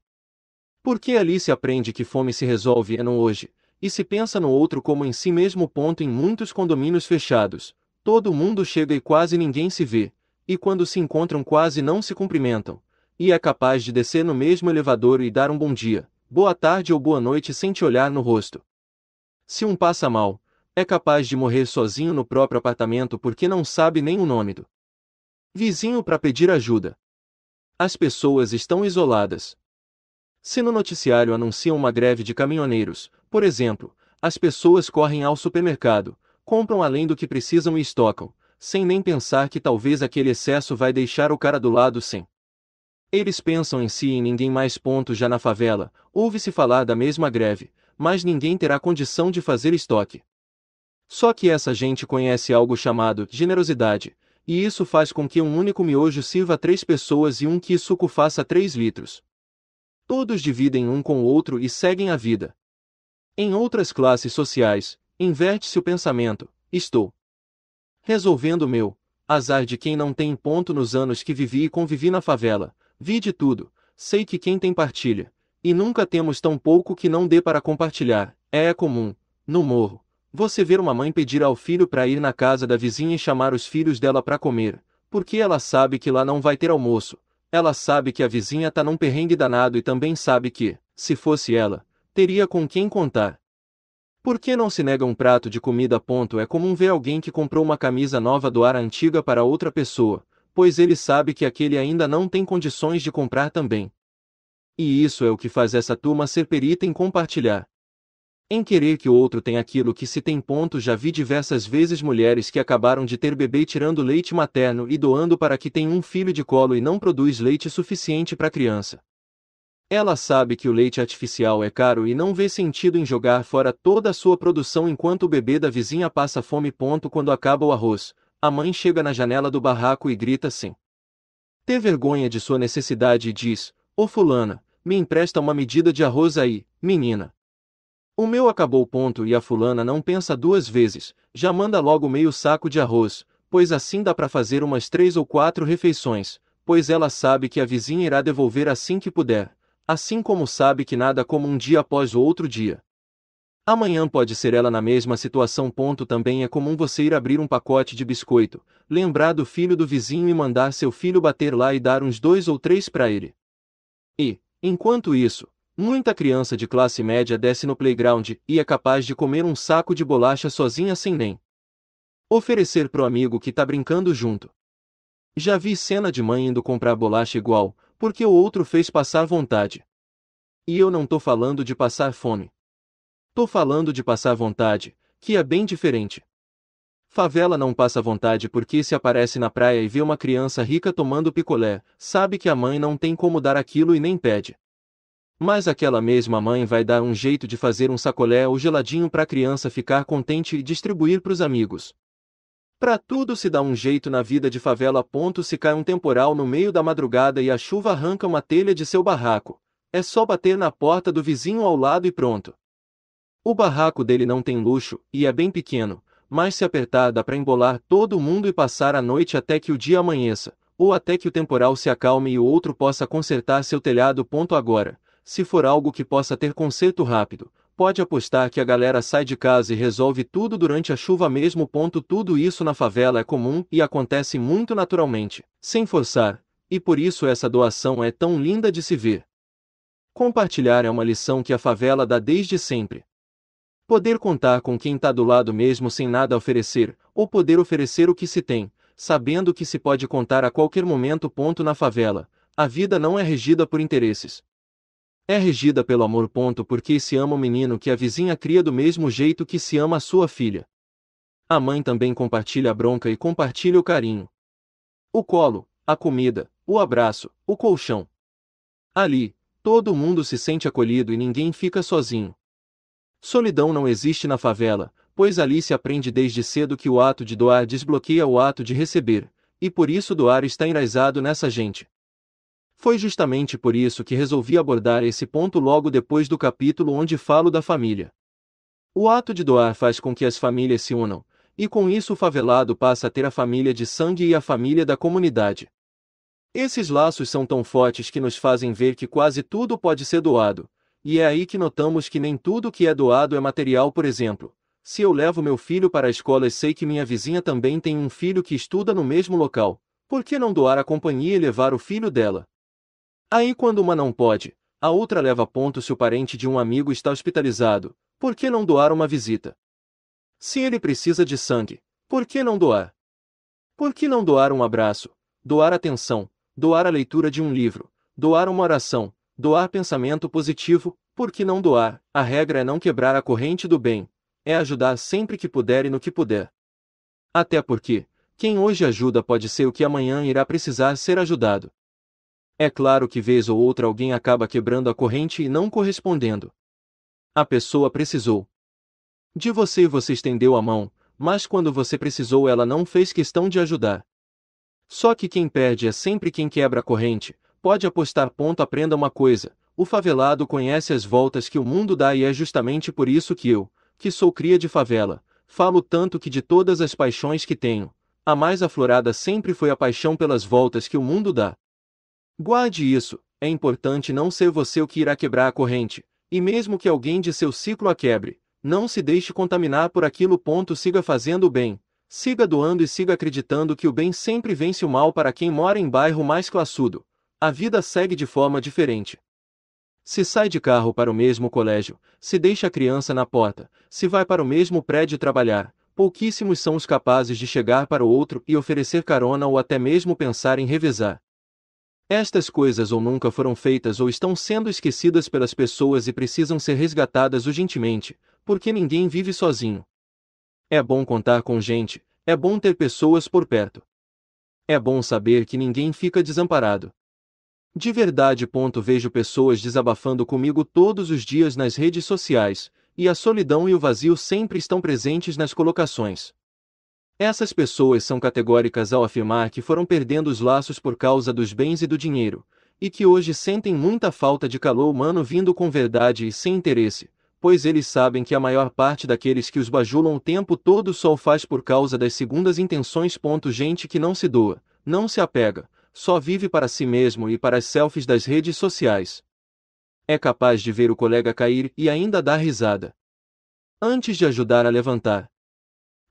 Porque ali se aprende que fome se resolve é no hoje, e se pensa no outro como em si mesmo. Ponto em muitos condomínios fechados, todo mundo chega e quase ninguém se vê, e quando se encontram quase não se cumprimentam, e é capaz de descer no mesmo elevador e dar um bom dia, boa tarde ou boa noite sem te olhar no rosto. Se um passa mal, é capaz de morrer sozinho no próprio apartamento porque não sabe nem o nome do vizinho para pedir ajuda. As pessoas estão isoladas. Se no noticiário anunciam uma greve de caminhoneiros, por exemplo, as pessoas correm ao supermercado, compram além do que precisam e estocam, sem nem pensar que talvez aquele excesso vai deixar o cara do lado sem eles pensam em si e ninguém mais. Ponto já na favela, ouve-se falar da mesma greve, mas ninguém terá condição de fazer estoque. Só que essa gente conhece algo chamado generosidade, e isso faz com que um único miojo sirva a três pessoas e um que suco faça três litros. Todos dividem um com o outro e seguem a vida. Em outras classes sociais, inverte-se o pensamento, estou resolvendo meu azar de quem não tem ponto nos anos que vivi e convivi na favela, Vide tudo, sei que quem tem partilha, e nunca temos tão pouco que não dê para compartilhar, é, é comum, no morro, você ver uma mãe pedir ao filho para ir na casa da vizinha e chamar os filhos dela para comer, porque ela sabe que lá não vai ter almoço, ela sabe que a vizinha tá num perrengue danado e também sabe que, se fosse ela, teria com quem contar. Por que não se nega um prato de comida? Ponto? É comum ver alguém que comprou uma camisa nova doar a antiga para outra pessoa, pois ele sabe que aquele ainda não tem condições de comprar também. E isso é o que faz essa turma ser perita em compartilhar. Em querer que o outro tenha aquilo que se tem ponto já vi diversas vezes mulheres que acabaram de ter bebê tirando leite materno e doando para que tem um filho de colo e não produz leite suficiente para a criança. Ela sabe que o leite artificial é caro e não vê sentido em jogar fora toda a sua produção enquanto o bebê da vizinha passa fome. Ponto quando acaba o arroz, a mãe chega na janela do barraco e grita assim. Tê vergonha de sua necessidade e diz: Ô oh, fulana, me empresta uma medida de arroz aí, menina. O meu acabou ponto e a fulana não pensa duas vezes, já manda logo meio saco de arroz, pois assim dá para fazer umas três ou quatro refeições, pois ela sabe que a vizinha irá devolver assim que puder, assim como sabe que nada como um dia após o outro dia. Amanhã pode ser ela na mesma situação. Ponto. Também é comum você ir abrir um pacote de biscoito, lembrar do filho do vizinho e mandar seu filho bater lá e dar uns dois ou três para ele. E, enquanto isso, muita criança de classe média desce no playground e é capaz de comer um saco de bolacha sozinha sem nem oferecer pro amigo que tá brincando junto. Já vi cena de mãe indo comprar bolacha igual, porque o outro fez passar vontade. E eu não tô falando de passar fome. Tô falando de passar vontade, que é bem diferente. Favela não passa vontade porque se aparece na praia e vê uma criança rica tomando picolé, sabe que a mãe não tem como dar aquilo e nem pede. Mas aquela mesma mãe vai dar um jeito de fazer um sacolé ou geladinho para a criança ficar contente e distribuir para os amigos. Para tudo se dá um jeito na vida de favela. Ponto se cai um temporal no meio da madrugada e a chuva arranca uma telha de seu barraco. É só bater na porta do vizinho ao lado e pronto. O barraco dele não tem luxo, e é bem pequeno, mas se apertar dá para embolar todo mundo e passar a noite até que o dia amanheça, ou até que o temporal se acalme e o outro possa consertar seu telhado. Ponto agora, se for algo que possa ter conserto rápido, pode apostar que a galera sai de casa e resolve tudo durante a chuva mesmo. Ponto tudo isso na favela é comum e acontece muito naturalmente, sem forçar, e por isso essa doação é tão linda de se ver. Compartilhar é uma lição que a favela dá desde sempre. Poder contar com quem está do lado mesmo sem nada a oferecer, ou poder oferecer o que se tem, sabendo que se pode contar a qualquer momento. Ponto na favela, a vida não é regida por interesses. É regida pelo amor. Ponto porque se ama o menino que a vizinha cria do mesmo jeito que se ama a sua filha. A mãe também compartilha a bronca e compartilha o carinho. O colo, a comida, o abraço, o colchão. Ali, todo mundo se sente acolhido e ninguém fica sozinho. Solidão não existe na favela, pois ali se aprende desde cedo que o ato de doar desbloqueia o ato de receber, e por isso doar está enraizado nessa gente. Foi justamente por isso que resolvi abordar esse ponto logo depois do capítulo onde falo da família. O ato de doar faz com que as famílias se unam, e com isso o favelado passa a ter a família de sangue e a família da comunidade. Esses laços são tão fortes que nos fazem ver que quase tudo pode ser doado, e é aí que notamos que nem tudo que é doado é material, por exemplo. Se eu levo meu filho para a escola e sei que minha vizinha também tem um filho que estuda no mesmo local, por que não doar a companhia e levar o filho dela? Aí, quando uma não pode, a outra leva ponto se o parente de um amigo está hospitalizado, por que não doar uma visita? Se ele precisa de sangue, por que não doar? Por que não doar um abraço, doar atenção, doar a leitura de um livro, doar uma oração, Doar pensamento positivo, por que não doar? A regra é não quebrar a corrente do bem, é ajudar sempre que puder e no que puder. Até porque, quem hoje ajuda pode ser o que amanhã irá precisar ser ajudado. É claro que vez ou outra alguém acaba quebrando a corrente e não correspondendo. A pessoa precisou. De você e você estendeu a mão, mas quando você precisou ela não fez questão de ajudar. Só que quem perde é sempre quem quebra a corrente, Pode apostar. Ponto. Aprenda uma coisa: o favelado conhece as voltas que o mundo dá e é justamente por isso que eu, que sou cria de favela, falo tanto que de todas as paixões que tenho, a mais aflorada sempre foi a paixão pelas voltas que o mundo dá. Guarde isso, é importante não ser você o que irá quebrar a corrente, e mesmo que alguém de seu ciclo a quebre, não se deixe contaminar por aquilo. Ponto. Siga fazendo o bem, siga doando e siga acreditando que o bem sempre vence o mal para quem mora em bairro mais classudo. A vida segue de forma diferente. Se sai de carro para o mesmo colégio, se deixa a criança na porta, se vai para o mesmo prédio trabalhar, pouquíssimos são os capazes de chegar para o outro e oferecer carona ou até mesmo pensar em revezar. Estas coisas ou nunca foram feitas ou estão sendo esquecidas pelas pessoas e precisam ser resgatadas urgentemente, porque ninguém vive sozinho. É bom contar com gente, é bom ter pessoas por perto. É bom saber que ninguém fica desamparado. De verdade. Ponto, vejo pessoas desabafando comigo todos os dias nas redes sociais, e a solidão e o vazio sempre estão presentes nas colocações. Essas pessoas são categóricas ao afirmar que foram perdendo os laços por causa dos bens e do dinheiro, e que hoje sentem muita falta de calor humano vindo com verdade e sem interesse, pois eles sabem que a maior parte daqueles que os bajulam o tempo todo só o faz por causa das segundas intenções. Ponto, gente que não se doa, não se apega, só vive para si mesmo e para as selfies das redes sociais. É capaz de ver o colega cair e ainda dar risada. Antes de ajudar a levantar.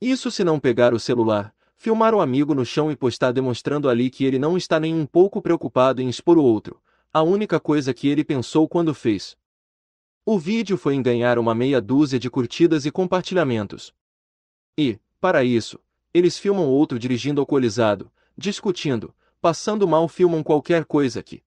Isso se não pegar o celular, filmar o amigo no chão e postar demonstrando ali que ele não está nem um pouco preocupado em expor o outro, a única coisa que ele pensou quando fez. O vídeo foi em ganhar uma meia dúzia de curtidas e compartilhamentos. E, para isso, eles filmam outro dirigindo alcoolizado, discutindo, passando mal filmam qualquer coisa que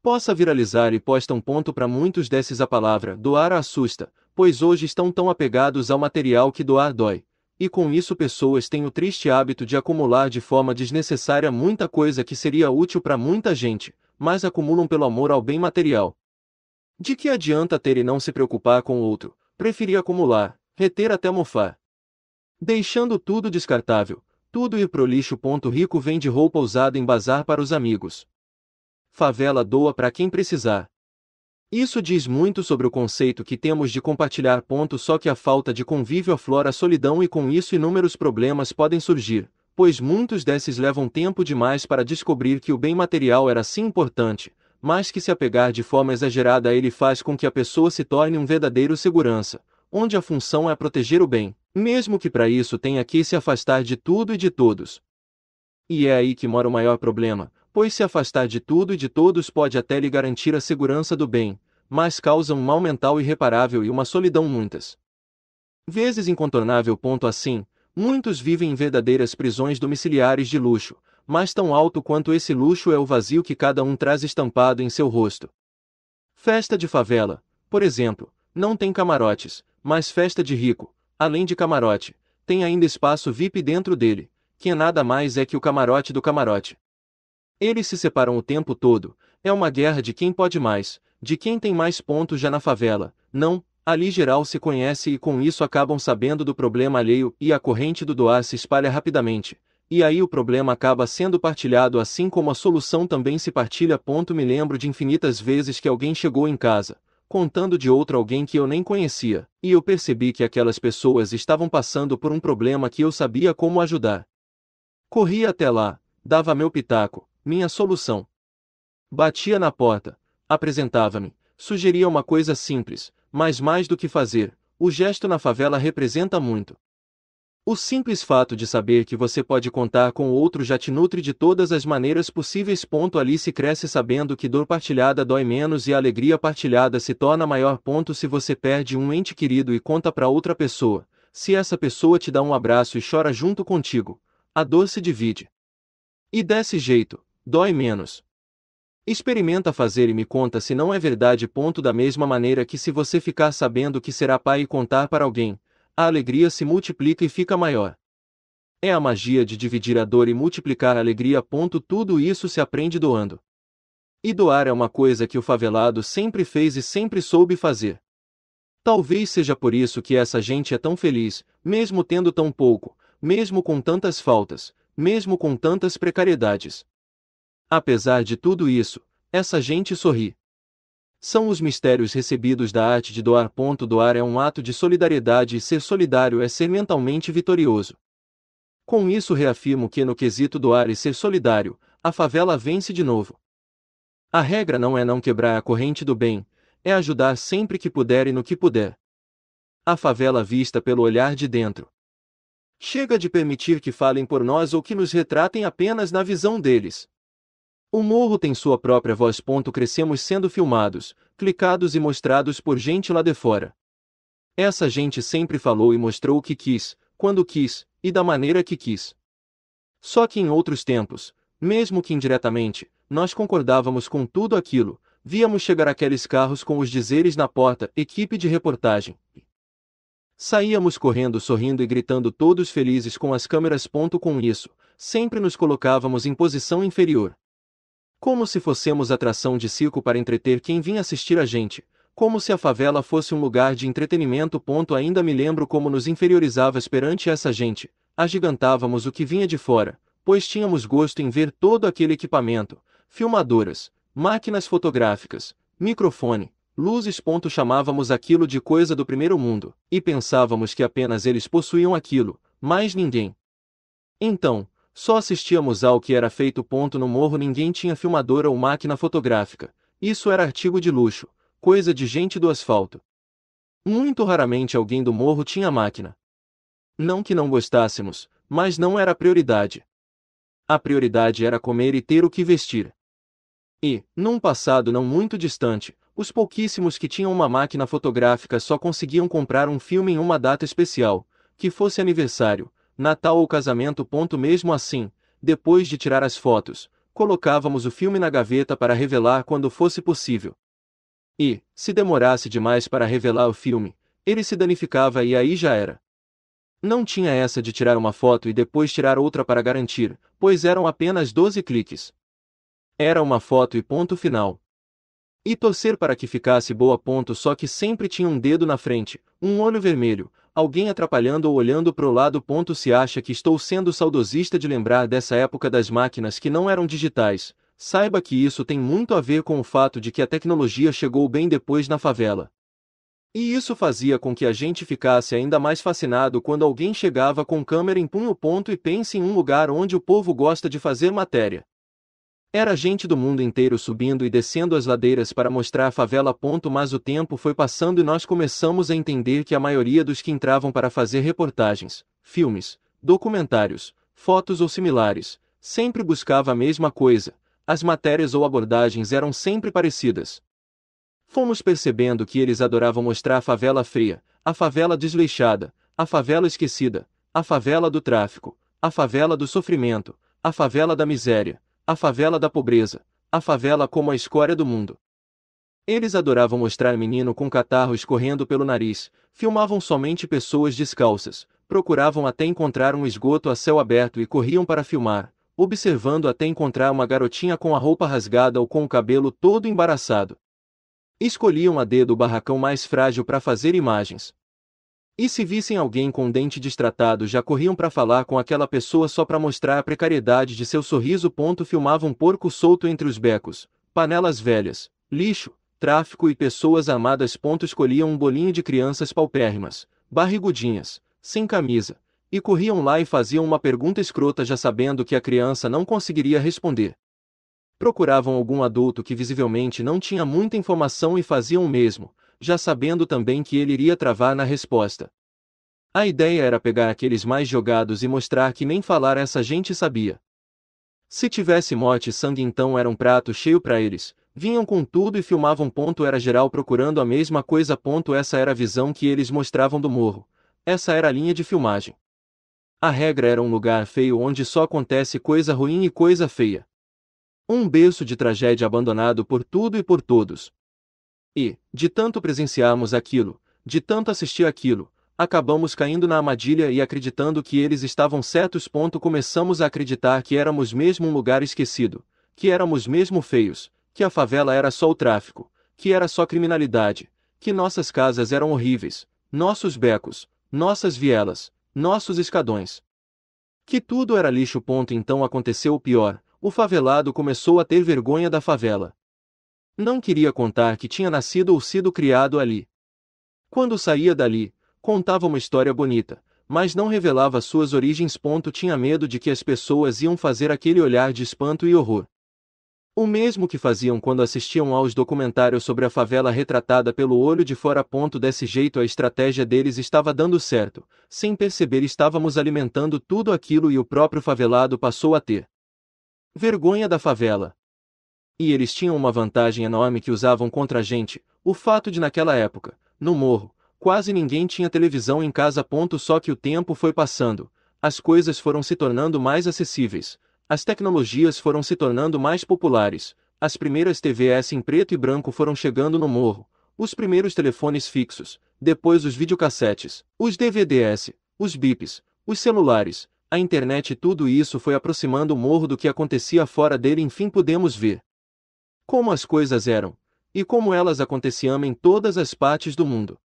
possa viralizar e postam ponto para muitos desses a palavra doar assusta, pois hoje estão tão apegados ao material que doar dói. E com isso pessoas têm o triste hábito de acumular de forma desnecessária muita coisa que seria útil para muita gente, mas acumulam pelo amor ao bem material. De que adianta ter e não se preocupar com o outro? Preferir acumular, reter até mofar. Deixando tudo descartável, tudo ir pro lixo. Ponto rico vende roupa usada em bazar para os amigos. Favela doa para quem precisar. Isso diz muito sobre o conceito que temos de compartilhar. Ponto só que a falta de convívio aflora a solidão e com isso inúmeros problemas podem surgir, pois muitos desses levam tempo demais para descobrir que o bem material era sim importante, mas que se apegar de forma exagerada a ele faz com que a pessoa se torne um verdadeiro segurança, onde a função é proteger o bem mesmo que para isso tenha que se afastar de tudo e de todos. E é aí que mora o maior problema, pois se afastar de tudo e de todos pode até lhe garantir a segurança do bem, mas causa um mal mental irreparável e uma solidão muitas vezes incontornável. Ponto assim, muitos vivem em verdadeiras prisões domiciliares de luxo, mas tão alto quanto esse luxo é o vazio que cada um traz estampado em seu rosto. Festa de favela, por exemplo, não tem camarotes, mas festa de rico, Além de camarote, tem ainda espaço VIP dentro dele, que é nada mais é que o camarote do camarote. Eles se separam o tempo todo, é uma guerra de quem pode mais, de quem tem mais pontos já na favela, não, ali geral se conhece e com isso acabam sabendo do problema alheio e a corrente do doar se espalha rapidamente, e aí o problema acaba sendo partilhado assim como a solução também se partilha. Ponto, me lembro de infinitas vezes que alguém chegou em casa, contando de outro alguém que eu nem conhecia, e eu percebi que aquelas pessoas estavam passando por um problema que eu sabia como ajudar. Corri até lá, dava meu pitaco, minha solução. Batia na porta, apresentava-me, sugeria uma coisa simples, mas mais do que fazer, o gesto na favela representa muito. O simples fato de saber que você pode contar com o outro já te nutre de todas as maneiras possíveis. Ponto Alice cresce sabendo que dor partilhada dói menos e a alegria partilhada se torna maior. Ponto se você perde um ente querido e conta para outra pessoa, se essa pessoa te dá um abraço e chora junto contigo, a dor se divide. E desse jeito, dói menos. Experimenta fazer e me conta se não é verdade. Ponto da mesma maneira que se você ficar sabendo que será pai e contar para alguém, a alegria se multiplica e fica maior. É a magia de dividir a dor e multiplicar a alegria. Ponto, tudo isso se aprende doando. E doar é uma coisa que o favelado sempre fez e sempre soube fazer. Talvez seja por isso que essa gente é tão feliz, mesmo tendo tão pouco, mesmo com tantas faltas, mesmo com tantas precariedades. Apesar de tudo isso, essa gente sorri. São os mistérios recebidos da arte de doar. Doar é um ato de solidariedade e ser solidário é ser mentalmente vitorioso. Com isso reafirmo que no quesito doar e ser solidário, a favela vence de novo. A regra não é não quebrar a corrente do bem, é ajudar sempre que puder e no que puder. A favela vista pelo olhar de dentro. Chega de permitir que falem por nós ou que nos retratem apenas na visão deles, o morro tem sua própria voz. Crescemos sendo filmados, clicados e mostrados por gente lá de fora. Essa gente sempre falou e mostrou o que quis, quando quis, e da maneira que quis. Só que em outros tempos, mesmo que indiretamente, nós concordávamos com tudo aquilo, víamos chegar aqueles carros com os dizeres na porta, equipe de reportagem. Saíamos correndo, sorrindo e gritando todos felizes com as câmeras. Com isso, sempre nos colocávamos em posição inferior. Como se fossemos atração de circo para entreter quem vinha assistir a gente, como se a favela fosse um lugar de entretenimento. Ponto ainda me lembro como nos inferiorizavas perante essa gente, agigantávamos o que vinha de fora, pois tínhamos gosto em ver todo aquele equipamento, filmadoras, máquinas fotográficas, microfone, luzes. Ponto chamávamos aquilo de coisa do primeiro mundo, e pensávamos que apenas eles possuíam aquilo, mais ninguém. Então, só assistíamos ao que era feito. Ponto no morro ninguém tinha filmadora ou máquina fotográfica. Isso era artigo de luxo, coisa de gente do asfalto. Muito raramente alguém do morro tinha máquina. Não que não gostássemos, mas não era prioridade. A prioridade era comer e ter o que vestir. E, num passado não muito distante, os pouquíssimos que tinham uma máquina fotográfica só conseguiam comprar um filme em uma data especial, que fosse aniversário, Natal ou casamento. Mesmo assim, depois de tirar as fotos, colocávamos o filme na gaveta para revelar quando fosse possível. E, se demorasse demais para revelar o filme, ele se danificava e aí já era. Não tinha essa de tirar uma foto e depois tirar outra para garantir, pois eram apenas 12 cliques. Era uma foto e ponto final. E torcer para que ficasse boa ponto só que sempre tinha um dedo na frente, um olho vermelho, alguém atrapalhando ou olhando para o lado. Ponto se acha que estou sendo saudosista de lembrar dessa época das máquinas que não eram digitais. Saiba que isso tem muito a ver com o fato de que a tecnologia chegou bem depois na favela. E isso fazia com que a gente ficasse ainda mais fascinado quando alguém chegava com câmera em punho ponto e pense em um lugar onde o povo gosta de fazer matéria. Era gente do mundo inteiro subindo e descendo as ladeiras para mostrar a favela. Ponto, mas o tempo foi passando e nós começamos a entender que a maioria dos que entravam para fazer reportagens, filmes, documentários, fotos ou similares, sempre buscava a mesma coisa, as matérias ou abordagens eram sempre parecidas. Fomos percebendo que eles adoravam mostrar a favela fria, a favela desleixada, a favela esquecida, a favela do tráfico, a favela do sofrimento, a favela da miséria a favela da pobreza, a favela como a escória do mundo. Eles adoravam mostrar menino com catarro escorrendo pelo nariz, filmavam somente pessoas descalças, procuravam até encontrar um esgoto a céu aberto e corriam para filmar, observando até encontrar uma garotinha com a roupa rasgada ou com o cabelo todo embaraçado. Escolhiam a dedo o barracão mais frágil para fazer imagens, e se vissem alguém com um dente destratado já corriam para falar com aquela pessoa só para mostrar a precariedade de seu sorriso. Ponto filmavam um porco solto entre os becos, panelas velhas, lixo, tráfico e pessoas amadas. Ponto escolhiam um bolinho de crianças paupérrimas, barrigudinhas, sem camisa, e corriam lá e faziam uma pergunta escrota já sabendo que a criança não conseguiria responder. Procuravam algum adulto que visivelmente não tinha muita informação e faziam o mesmo, já sabendo também que ele iria travar na resposta. A ideia era pegar aqueles mais jogados e mostrar que nem falar essa gente sabia. Se tivesse morte, e sangue então era um prato cheio para eles, vinham com tudo e filmavam. Ponto era geral procurando a mesma coisa. Ponto essa era a visão que eles mostravam do morro, essa era a linha de filmagem. A regra era um lugar feio onde só acontece coisa ruim e coisa feia. Um berço de tragédia abandonado por tudo e por todos, e, de tanto presenciarmos aquilo, de tanto assistir aquilo, acabamos caindo na armadilha e acreditando que eles estavam certos. Ponto, começamos a acreditar que éramos mesmo um lugar esquecido, que éramos mesmo feios, que a favela era só o tráfico, que era só criminalidade, que nossas casas eram horríveis, nossos becos, nossas vielas, nossos escadões. Que tudo era lixo. Ponto, então aconteceu o pior: o favelado começou a ter vergonha da favela. Não queria contar que tinha nascido ou sido criado ali. Quando saía dali, contava uma história bonita, mas não revelava suas origens. tinha medo de que as pessoas iam fazer aquele olhar de espanto e horror. O mesmo que faziam quando assistiam aos documentários sobre a favela retratada pelo olho de fora. desse jeito a estratégia deles estava dando certo, sem perceber estávamos alimentando tudo aquilo e o próprio favelado passou a ter. Vergonha da favela, e eles tinham uma vantagem enorme que usavam contra a gente, o fato de naquela época, no morro, quase ninguém tinha televisão em casa. Ponto só que o tempo foi passando, as coisas foram se tornando mais acessíveis, as tecnologias foram se tornando mais populares, as primeiras TVS em preto e branco foram chegando no morro, os primeiros telefones fixos, depois os videocassetes, os DVDs, os bips, os celulares, a internet tudo isso foi aproximando o morro do que acontecia fora dele enfim pudemos ver, como as coisas eram, e como elas aconteciam em todas as partes do mundo.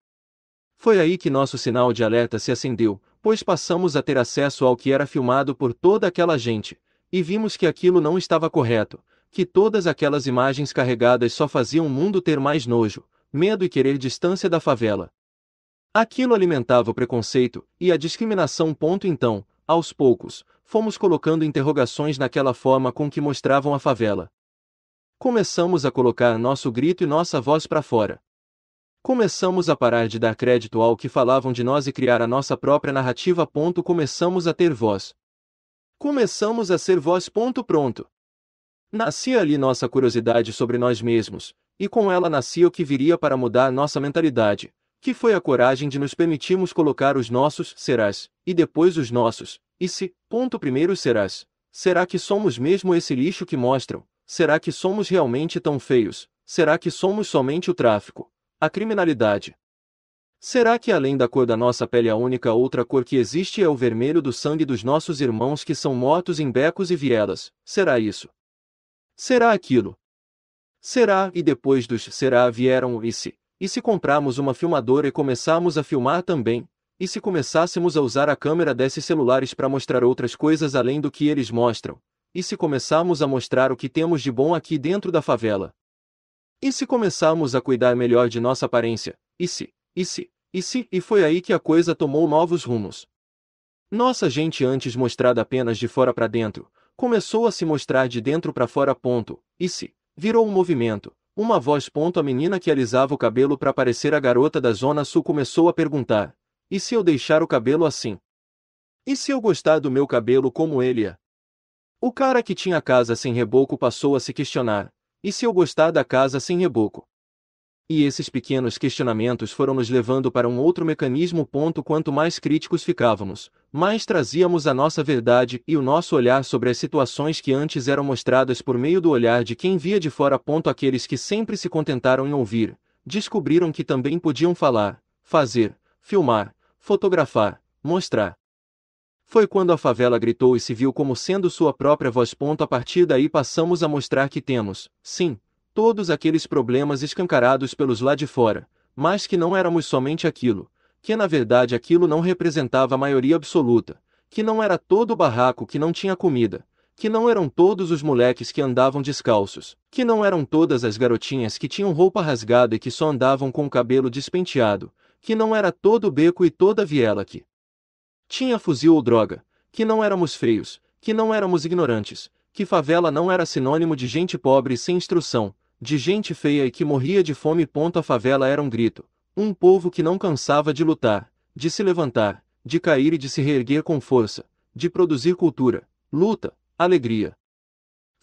Foi aí que nosso sinal de alerta se acendeu, pois passamos a ter acesso ao que era filmado por toda aquela gente, e vimos que aquilo não estava correto, que todas aquelas imagens carregadas só faziam o mundo ter mais nojo, medo e querer distância da favela. Aquilo alimentava o preconceito e a discriminação. Ponto então, aos poucos, fomos colocando interrogações naquela forma com que mostravam a favela começamos a colocar nosso grito e nossa voz para fora. Começamos a parar de dar crédito ao que falavam de nós e criar a nossa própria narrativa. Ponto, começamos a ter voz. Começamos a ser voz. Ponto, pronto. Nascia ali nossa curiosidade sobre nós mesmos, e com ela nascia o que viria para mudar nossa mentalidade, que foi a coragem de nos permitirmos colocar os nossos serás, e depois os nossos, e se, ponto primeiro serás. Será que somos mesmo esse lixo que mostram? Será que somos realmente tão feios? Será que somos somente o tráfico? A criminalidade? Será que além da cor da nossa pele a única outra cor que existe é o vermelho do sangue dos nossos irmãos que são mortos em becos e vielas? Será isso? Será aquilo? Será, e depois dos será vieram o e se, e se comprarmos uma filmadora e começarmos a filmar também, e se começássemos a usar a câmera desses celulares para mostrar outras coisas além do que eles mostram, e se começarmos a mostrar o que temos de bom aqui dentro da favela? E se começarmos a cuidar melhor de nossa aparência? E se, e se, e se, e foi aí que a coisa tomou novos rumos. Nossa gente antes mostrada apenas de fora para dentro, começou a se mostrar de dentro para fora ponto, e se, virou um movimento, uma voz ponto a menina que alisava o cabelo para parecer a garota da zona sul começou a perguntar, e se eu deixar o cabelo assim? E se eu gostar do meu cabelo como ele é? O cara que tinha casa sem reboco passou a se questionar: e se eu gostar da casa sem reboco? E esses pequenos questionamentos foram nos levando para um outro mecanismo. Ponto quanto mais críticos ficávamos, mais trazíamos a nossa verdade e o nosso olhar sobre as situações que antes eram mostradas por meio do olhar de quem via de fora. Ponto aqueles que sempre se contentaram em ouvir, descobriram que também podiam falar, fazer, filmar, fotografar, mostrar. Foi quando a favela gritou e se viu como sendo sua própria voz. Ponto a partir daí passamos a mostrar que temos, sim, todos aqueles problemas escancarados pelos lá de fora, mas que não éramos somente aquilo, que na verdade aquilo não representava a maioria absoluta, que não era todo o barraco que não tinha comida, que não eram todos os moleques que andavam descalços, que não eram todas as garotinhas que tinham roupa rasgada e que só andavam com o cabelo despenteado, que não era todo o beco e toda a viela que, tinha fuzil ou droga, que não éramos frios, que não éramos ignorantes, que favela não era sinônimo de gente pobre sem instrução, de gente feia e que morria de fome. Ponto a favela era um grito, um povo que não cansava de lutar, de se levantar, de cair e de se reerguer com força, de produzir cultura, luta, alegria,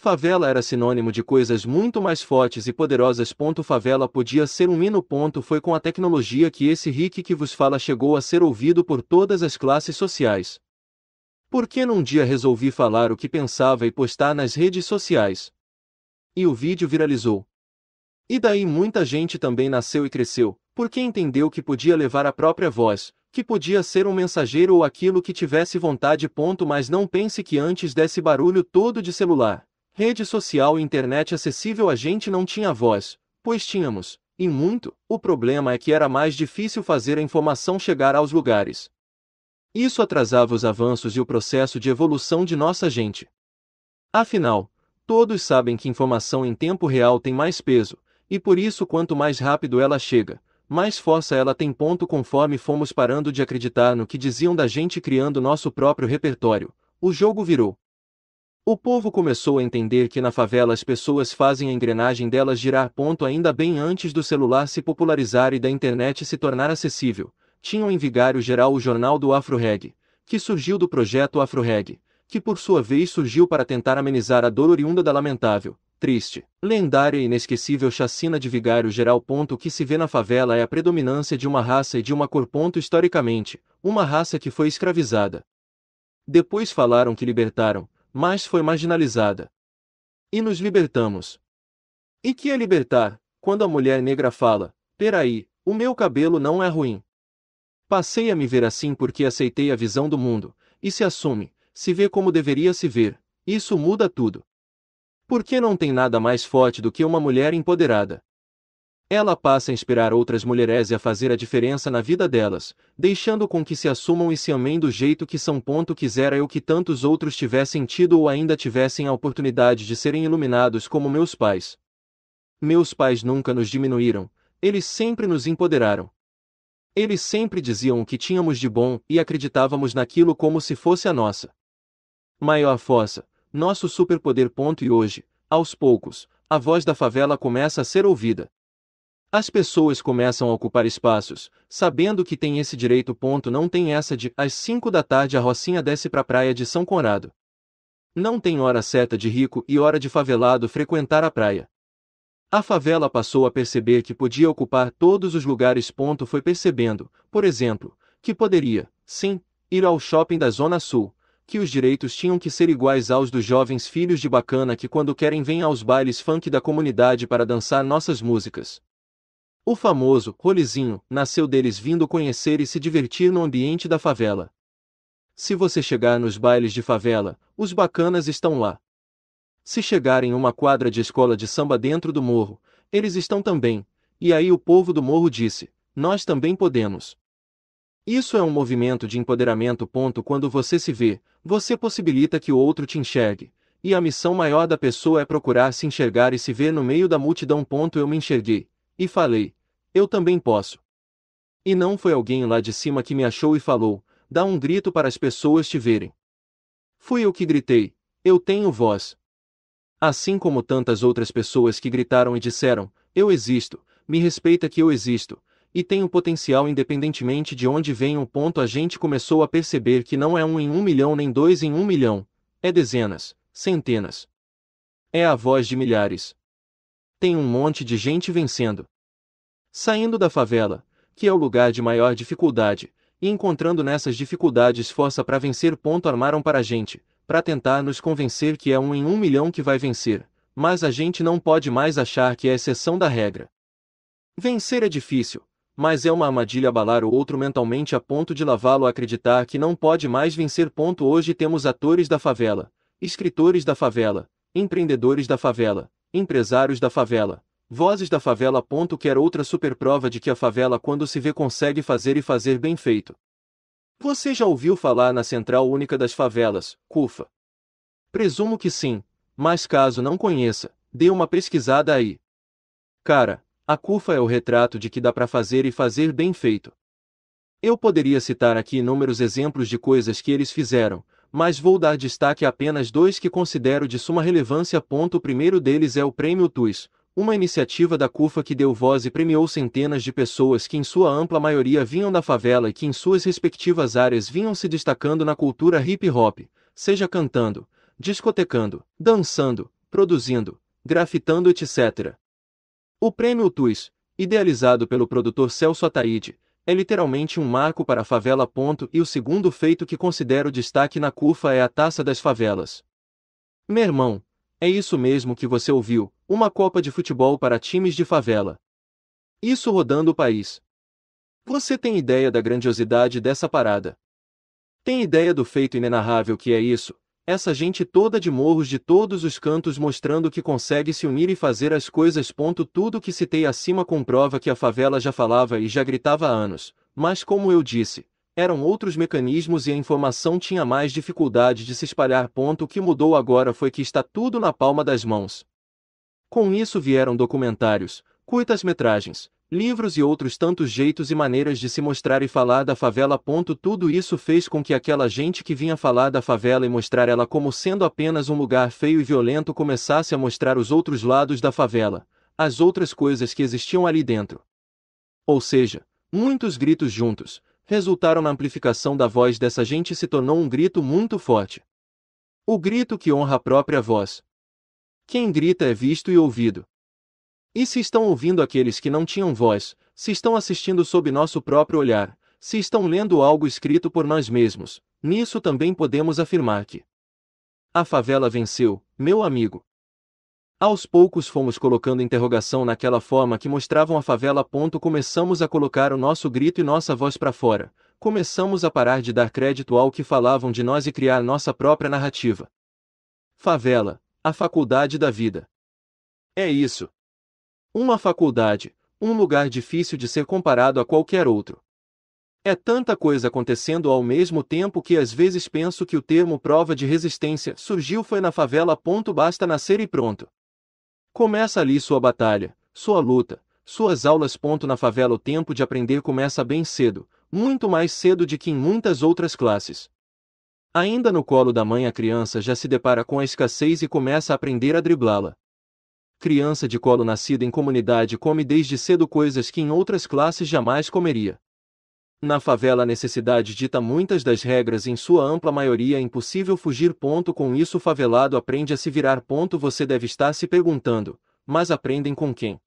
Favela era sinônimo de coisas muito mais fortes e poderosas. Favela podia ser um hino. Foi com a tecnologia que esse Rick que vos fala chegou a ser ouvido por todas as classes sociais. Por que num dia resolvi falar o que pensava e postar nas redes sociais? E o vídeo viralizou. E daí muita gente também nasceu e cresceu, porque entendeu que podia levar a própria voz, que podia ser um mensageiro ou aquilo que tivesse vontade. Ponto, mas não pense que antes desse barulho todo de celular, Rede social e internet acessível a gente não tinha voz, pois tínhamos, e muito, o problema é que era mais difícil fazer a informação chegar aos lugares. Isso atrasava os avanços e o processo de evolução de nossa gente. Afinal, todos sabem que informação em tempo real tem mais peso, e por isso quanto mais rápido ela chega, mais força ela tem ponto conforme fomos parando de acreditar no que diziam da gente criando nosso próprio repertório. O jogo virou. O povo começou a entender que na favela as pessoas fazem a engrenagem delas girar. Ponto ainda bem antes do celular se popularizar e da internet se tornar acessível. Tinham em vigário geral o jornal do AfroReg, que surgiu do projeto AfroReg, que por sua vez surgiu para tentar amenizar a dor oriunda da lamentável, triste, lendária e inesquecível chacina de vigário geral. O que se vê na favela é a predominância de uma raça e de uma cor. Historicamente, uma raça que foi escravizada. Depois falaram que libertaram, mas foi marginalizada. E nos libertamos. E que é libertar, quando a mulher negra fala: Peraí, o meu cabelo não é ruim. Passei a me ver assim porque aceitei a visão do mundo, e se assume, se vê como deveria se ver, isso muda tudo. Porque não tem nada mais forte do que uma mulher empoderada. Ela passa a inspirar outras mulheres e a fazer a diferença na vida delas, deixando com que se assumam e se amem do jeito que são. Ponto quisera eu que tantos outros tivessem tido ou ainda tivessem a oportunidade de serem iluminados como meus pais. Meus pais nunca nos diminuíram, eles sempre nos empoderaram. Eles sempre diziam o que tínhamos de bom e acreditávamos naquilo como se fosse a nossa. Maior força, nosso superpoder. Ponto e hoje, aos poucos, a voz da favela começa a ser ouvida. As pessoas começam a ocupar espaços, sabendo que tem esse direito. Ponto não tem essa de às 5 da tarde a Rocinha desce para a praia de São Conrado. Não tem hora certa de rico e hora de favelado frequentar a praia. A favela passou a perceber que podia ocupar todos os lugares. Ponto foi percebendo, por exemplo, que poderia, sim, ir ao shopping da Zona Sul, que os direitos tinham que ser iguais aos dos jovens filhos de bacana que quando querem vêm aos bailes funk da comunidade para dançar nossas músicas. O famoso rolizinho nasceu deles vindo conhecer e se divertir no ambiente da favela. Se você chegar nos bailes de favela, os bacanas estão lá. Se chegarem uma quadra de escola de samba dentro do morro, eles estão também. E aí o povo do morro disse: Nós também podemos. Isso é um movimento de empoderamento. Ponto. Quando você se vê, você possibilita que o outro te enxergue, e a missão maior da pessoa é procurar se enxergar e se ver no meio da multidão. Ponto. Eu me enxerguei, e falei: Eu também posso. E não foi alguém lá de cima que me achou e falou: Dá um grito para as pessoas te verem. Fui eu que gritei: Eu tenho voz. Assim como tantas outras pessoas que gritaram e disseram: Eu existo, me respeita que eu existo, e tenho potencial independentemente de onde vem. o ponto a gente começou a perceber que não é um em um milhão nem dois em um milhão, é dezenas, centenas. É a voz de milhares tem um monte de gente vencendo. Saindo da favela, que é o lugar de maior dificuldade, e encontrando nessas dificuldades força para vencer. Ponto armaram para a gente, para tentar nos convencer que é um em um milhão que vai vencer, mas a gente não pode mais achar que é exceção da regra. Vencer é difícil, mas é uma armadilha abalar o outro mentalmente a ponto de lavá-lo a acreditar que não pode mais vencer. Ponto hoje temos atores da favela, escritores da favela, empreendedores da favela, Empresários da favela. Vozes da favela. Quer outra super prova de que a favela, quando se vê, consegue fazer e fazer bem feito. Você já ouviu falar na Central Única das Favelas, CUFA? Presumo que sim, mas caso não conheça, dê uma pesquisada aí. Cara, a CUFA é o retrato de que dá para fazer e fazer bem feito. Eu poderia citar aqui inúmeros exemplos de coisas que eles fizeram, mas vou dar destaque a apenas dois que considero de suma relevância. O primeiro deles é o Prêmio TUS, uma iniciativa da CUFA que deu voz e premiou centenas de pessoas que em sua ampla maioria vinham da favela e que em suas respectivas áreas vinham se destacando na cultura hip hop, seja cantando, discotecando, dançando, produzindo, grafitando etc. O Prêmio TUS, idealizado pelo produtor Celso Ataíde, é literalmente um marco para a favela. Ponto, e o segundo feito que considero destaque na CUFA é a taça das favelas. Meu irmão, é isso mesmo que você ouviu, uma Copa de Futebol para times de favela. Isso rodando o país. Você tem ideia da grandiosidade dessa parada? Tem ideia do feito inenarrável que é isso? Essa gente toda de morros de todos os cantos mostrando que consegue se unir e fazer as coisas. Ponto tudo que citei acima comprova que a favela já falava e já gritava há anos, mas como eu disse, eram outros mecanismos e a informação tinha mais dificuldade de se espalhar. Ponto o que mudou agora foi que está tudo na palma das mãos. Com isso vieram documentários, curtas-metragens, livros e outros tantos jeitos e maneiras de se mostrar e falar da favela. Tudo isso fez com que aquela gente que vinha falar da favela e mostrar ela como sendo apenas um lugar feio e violento começasse a mostrar os outros lados da favela, as outras coisas que existiam ali dentro. Ou seja, muitos gritos juntos resultaram na amplificação da voz dessa gente e se tornou um grito muito forte. O grito que honra a própria voz. Quem grita é visto e ouvido. E se estão ouvindo aqueles que não tinham voz, se estão assistindo sob nosso próprio olhar, se estão lendo algo escrito por nós mesmos, nisso também podemos afirmar que a favela venceu, meu amigo. Aos poucos fomos colocando interrogação naquela forma que mostravam a favela. Ponto. Começamos a colocar o nosso grito e nossa voz para fora. Começamos a parar de dar crédito ao que falavam de nós e criar nossa própria narrativa. Favela, a faculdade da vida. É isso. Uma faculdade, um lugar difícil de ser comparado a qualquer outro. É tanta coisa acontecendo ao mesmo tempo que às vezes penso que o termo prova de resistência surgiu foi na favela. Ponto, basta nascer e pronto. Começa ali sua batalha, sua luta, suas aulas. Ponto, na favela o tempo de aprender começa bem cedo, muito mais cedo de que em muitas outras classes. Ainda no colo da mãe a criança já se depara com a escassez e começa a aprender a driblá-la criança de colo nascida em comunidade come desde cedo coisas que em outras classes jamais comeria. Na favela a necessidade dita muitas das regras em sua ampla maioria é impossível fugir. Ponto, com isso o favelado aprende a se virar. Ponto, você deve estar se perguntando, mas aprendem com quem?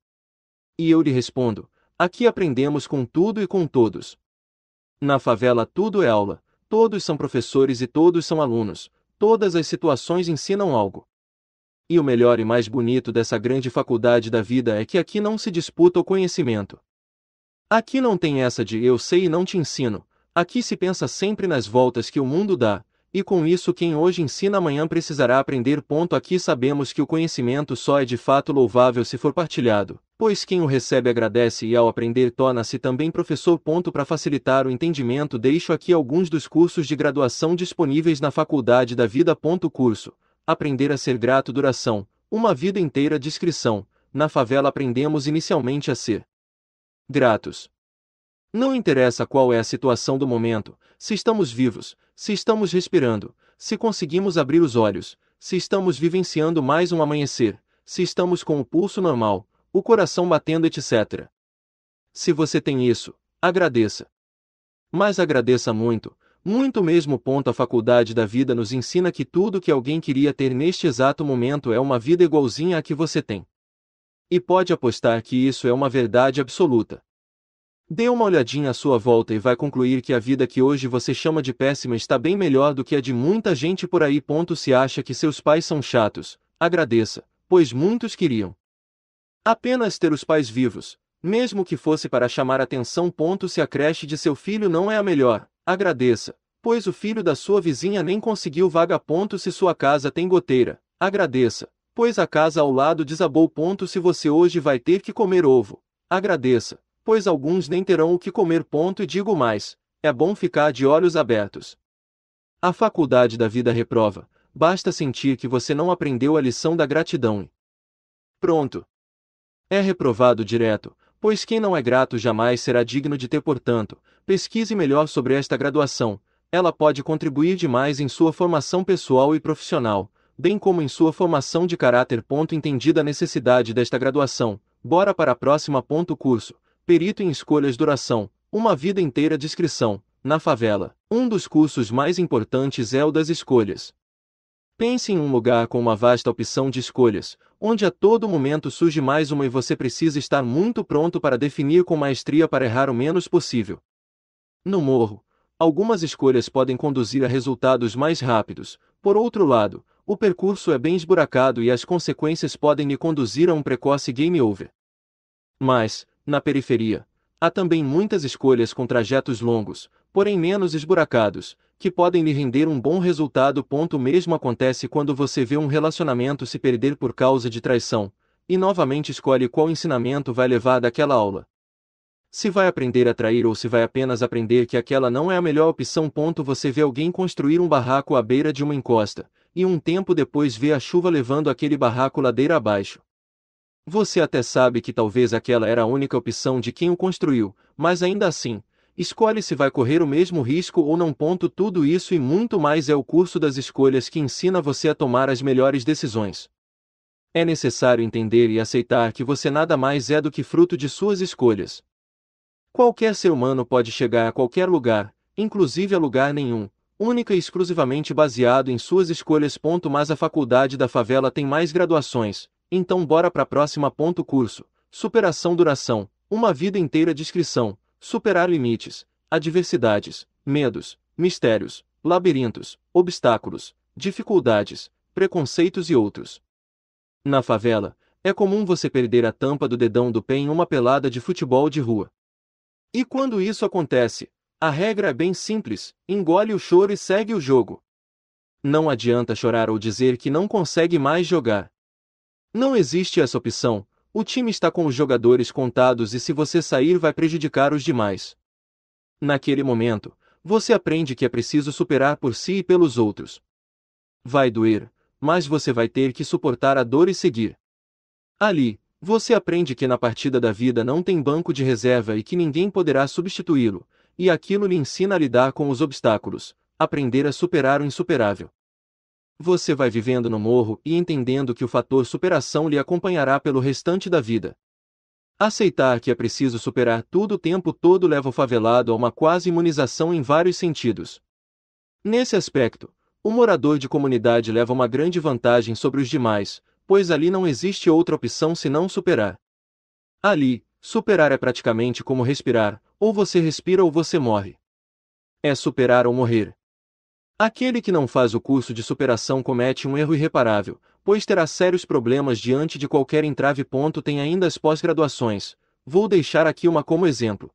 E eu lhe respondo, aqui aprendemos com tudo e com todos. Na favela tudo é aula, todos são professores e todos são alunos, todas as situações ensinam algo. E o melhor e mais bonito dessa grande faculdade da vida é que aqui não se disputa o conhecimento. Aqui não tem essa de eu sei e não te ensino, aqui se pensa sempre nas voltas que o mundo dá, e com isso quem hoje ensina amanhã precisará aprender. Ponto aqui sabemos que o conhecimento só é de fato louvável se for partilhado, pois quem o recebe agradece e ao aprender torna-se também professor. Ponto para facilitar o entendimento deixo aqui alguns dos cursos de graduação disponíveis na Faculdade da Vida. Ponto curso aprender a ser grato duração, uma vida inteira discrição. Na favela aprendemos inicialmente a ser gratos. Não interessa qual é a situação do momento, se estamos vivos, se estamos respirando, se conseguimos abrir os olhos, se estamos vivenciando mais um amanhecer, se estamos com o pulso normal, o coração batendo, etc. Se você tem isso, agradeça. Mas agradeça muito, muito mesmo. A faculdade da vida nos ensina que tudo que alguém queria ter neste exato momento é uma vida igualzinha à que você tem. E pode apostar que isso é uma verdade absoluta. Dê uma olhadinha à sua volta e vai concluir que a vida que hoje você chama de péssima está bem melhor do que a de muita gente por aí. Se acha que seus pais são chatos, agradeça, pois muitos queriam. Apenas ter os pais vivos, mesmo que fosse para chamar atenção. Se a creche de seu filho não é a melhor, Agradeça, pois o filho da sua vizinha nem conseguiu vaga. Ponto se sua casa tem goteira. Agradeça, pois a casa ao lado desabou. Ponto se você hoje vai ter que comer ovo. Agradeça, pois alguns nem terão o que comer. Ponto e digo mais, é bom ficar de olhos abertos. A faculdade da vida reprova. Basta sentir que você não aprendeu a lição da gratidão. Pronto. É reprovado direto, Pois quem não é grato jamais será digno de ter, portanto, pesquise melhor sobre esta graduação. Ela pode contribuir demais em sua formação pessoal e profissional, bem como em sua formação de caráter. Ponto entendida a necessidade desta graduação. Bora para a próxima. Ponto curso. Perito em escolhas duração. Uma vida inteira de inscrição. Na favela. Um dos cursos mais importantes é o das escolhas. Pense em um lugar com uma vasta opção de escolhas, onde a todo momento surge mais uma e você precisa estar muito pronto para definir com maestria para errar o menos possível. No morro, algumas escolhas podem conduzir a resultados mais rápidos, por outro lado, o percurso é bem esburacado e as consequências podem lhe conduzir a um precoce game over. Mas, na periferia, há também muitas escolhas com trajetos longos, porém menos esburacados, que podem lhe render um bom resultado. O mesmo acontece quando você vê um relacionamento se perder por causa de traição, e novamente escolhe qual ensinamento vai levar daquela aula. Se vai aprender a trair ou se vai apenas aprender que aquela não é a melhor opção. Você vê alguém construir um barraco à beira de uma encosta, e um tempo depois vê a chuva levando aquele barraco ladeira abaixo. Você até sabe que talvez aquela era a única opção de quem o construiu, mas ainda assim, escolhe se vai correr o mesmo risco ou não. Ponto, tudo isso e muito mais é o curso das escolhas que ensina você a tomar as melhores decisões. É necessário entender e aceitar que você nada mais é do que fruto de suas escolhas. Qualquer ser humano pode chegar a qualquer lugar, inclusive a lugar nenhum, única e exclusivamente baseado em suas escolhas. Ponto, mas a faculdade da favela tem mais graduações, então bora para a próxima. Ponto, curso, superação, duração, uma vida inteira de superar limites, adversidades, medos, mistérios, labirintos, obstáculos, dificuldades, preconceitos e outros. Na favela, é comum você perder a tampa do dedão do pé em uma pelada de futebol de rua. E quando isso acontece, a regra é bem simples: engole o choro e segue o jogo. Não adianta chorar ou dizer que não consegue mais jogar. Não existe essa opção, o time está com os jogadores contados e se você sair vai prejudicar os demais. Naquele momento, você aprende que é preciso superar por si e pelos outros. Vai doer, mas você vai ter que suportar a dor e seguir. Ali, você aprende que na partida da vida não tem banco de reserva e que ninguém poderá substituí-lo, e aquilo lhe ensina a lidar com os obstáculos, aprender a superar o insuperável. Você vai vivendo no morro e entendendo que o fator superação lhe acompanhará pelo restante da vida. Aceitar que é preciso superar tudo o tempo todo leva o favelado a uma quase imunização em vários sentidos. Nesse aspecto, o morador de comunidade leva uma grande vantagem sobre os demais, pois ali não existe outra opção senão superar. Ali, superar é praticamente como respirar, ou você respira ou você morre. É superar ou morrer. Aquele que não faz o curso de superação comete um erro irreparável, pois terá sérios problemas diante de qualquer entrave. Ponto tem ainda as pós-graduações. Vou deixar aqui uma como exemplo.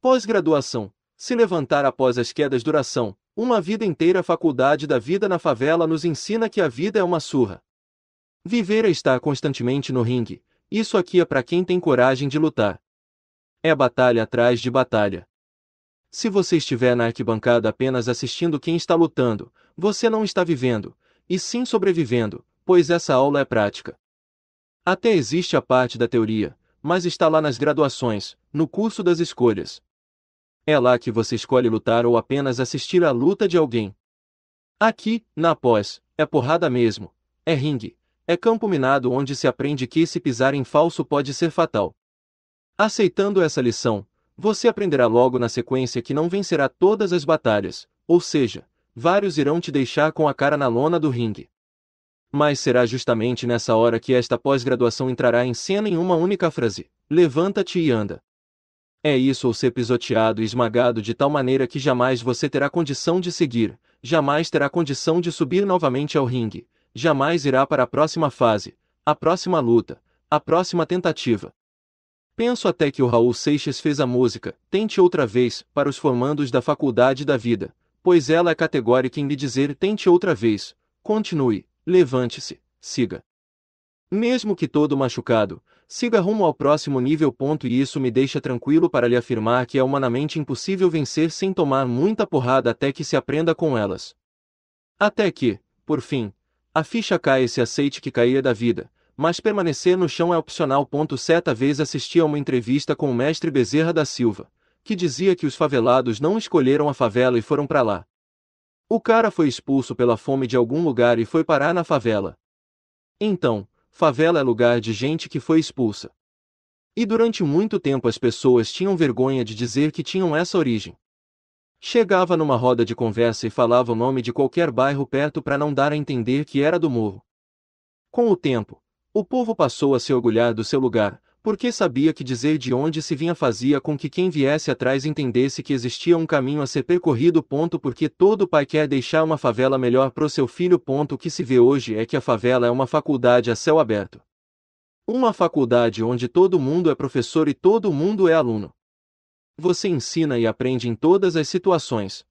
Pós-graduação. Se levantar após as quedas duração, uma vida inteira a faculdade da vida na favela nos ensina que a vida é uma surra. Viver é estar constantemente no ringue. Isso aqui é para quem tem coragem de lutar. É batalha atrás de batalha. Se você estiver na arquibancada apenas assistindo quem está lutando, você não está vivendo, e sim sobrevivendo, pois essa aula é prática. Até existe a parte da teoria, mas está lá nas graduações, no curso das escolhas. É lá que você escolhe lutar ou apenas assistir à luta de alguém. Aqui, na pós, é porrada mesmo, é ringue, é campo minado onde se aprende que se pisar em falso pode ser fatal. Aceitando essa lição, você aprenderá logo na sequência que não vencerá todas as batalhas, ou seja, vários irão te deixar com a cara na lona do ringue. Mas será justamente nessa hora que esta pós-graduação entrará em cena em uma única frase: levanta-te e anda. É isso ou ser pisoteado e esmagado de tal maneira que jamais você terá condição de seguir, jamais terá condição de subir novamente ao ringue, jamais irá para a próxima fase, a próxima luta, a próxima tentativa. Penso até que o Raul Seixas fez a música, tente outra vez, para os formandos da Faculdade da Vida, pois ela é categórica em lhe dizer tente outra vez, continue, levante-se, siga. Mesmo que todo machucado, siga rumo ao próximo nível. Ponto, e isso me deixa tranquilo para lhe afirmar que é humanamente impossível vencer sem tomar muita porrada até que se aprenda com elas. Até que, por fim, a ficha cai e se aceite que caia da vida, mas permanecer no chão é opcional. Certa vez assisti a uma entrevista com o mestre Bezerra da Silva, que dizia que os favelados não escolheram a favela e foram para lá. O cara foi expulso pela fome de algum lugar e foi parar na favela. Então, favela é lugar de gente que foi expulsa. E durante muito tempo as pessoas tinham vergonha de dizer que tinham essa origem. Chegava numa roda de conversa e falava o nome de qualquer bairro perto para não dar a entender que era do morro. Com o tempo, o povo passou a se orgulhar do seu lugar, porque sabia que dizer de onde se vinha fazia com que quem viesse atrás entendesse que existia um caminho a ser percorrido. Ponto porque todo pai quer deixar uma favela melhor pro seu filho. Ponto o que se vê hoje é que a favela é uma faculdade a céu aberto. Uma faculdade onde todo mundo é professor e todo mundo é aluno. Você ensina e aprende em todas as situações.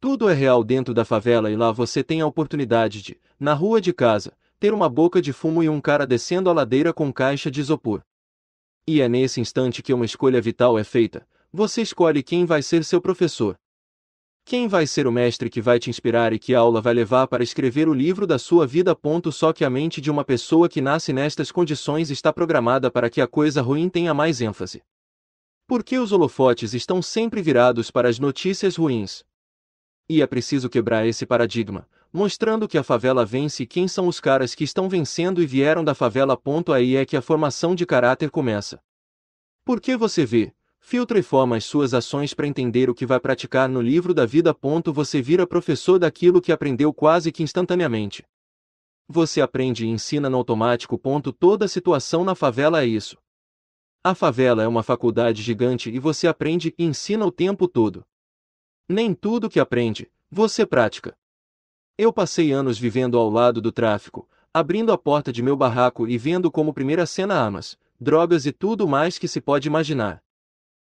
Tudo é real dentro da favela e lá você tem a oportunidade de, na rua de casa, ter uma boca de fumo e um cara descendo a ladeira com caixa de isopor. E é nesse instante que uma escolha vital é feita. Você escolhe quem vai ser seu professor. Quem vai ser o mestre que vai te inspirar e que aula vai levar para escrever o livro da sua vida. Ponto só que a mente de uma pessoa que nasce nestas condições está programada para que a coisa ruim tenha mais ênfase. Por que os holofotes estão sempre virados para as notícias ruins? E é preciso quebrar esse paradigma, mostrando que a favela vence e quem são os caras que estão vencendo e vieram da favela. Ponto aí é que a formação de caráter começa. Porque você vê, filtra e forma as suas ações para entender o que vai praticar no livro da vida. Ponto você vira professor daquilo que aprendeu quase que instantaneamente. Você aprende e ensina no automático. Ponto toda situação na favela é isso. A favela é uma faculdade gigante e você aprende e ensina o tempo todo. Nem tudo que aprende, você pratica. Eu passei anos vivendo ao lado do tráfico, abrindo a porta de meu barraco e vendo como primeira cena armas, drogas e tudo mais que se pode imaginar.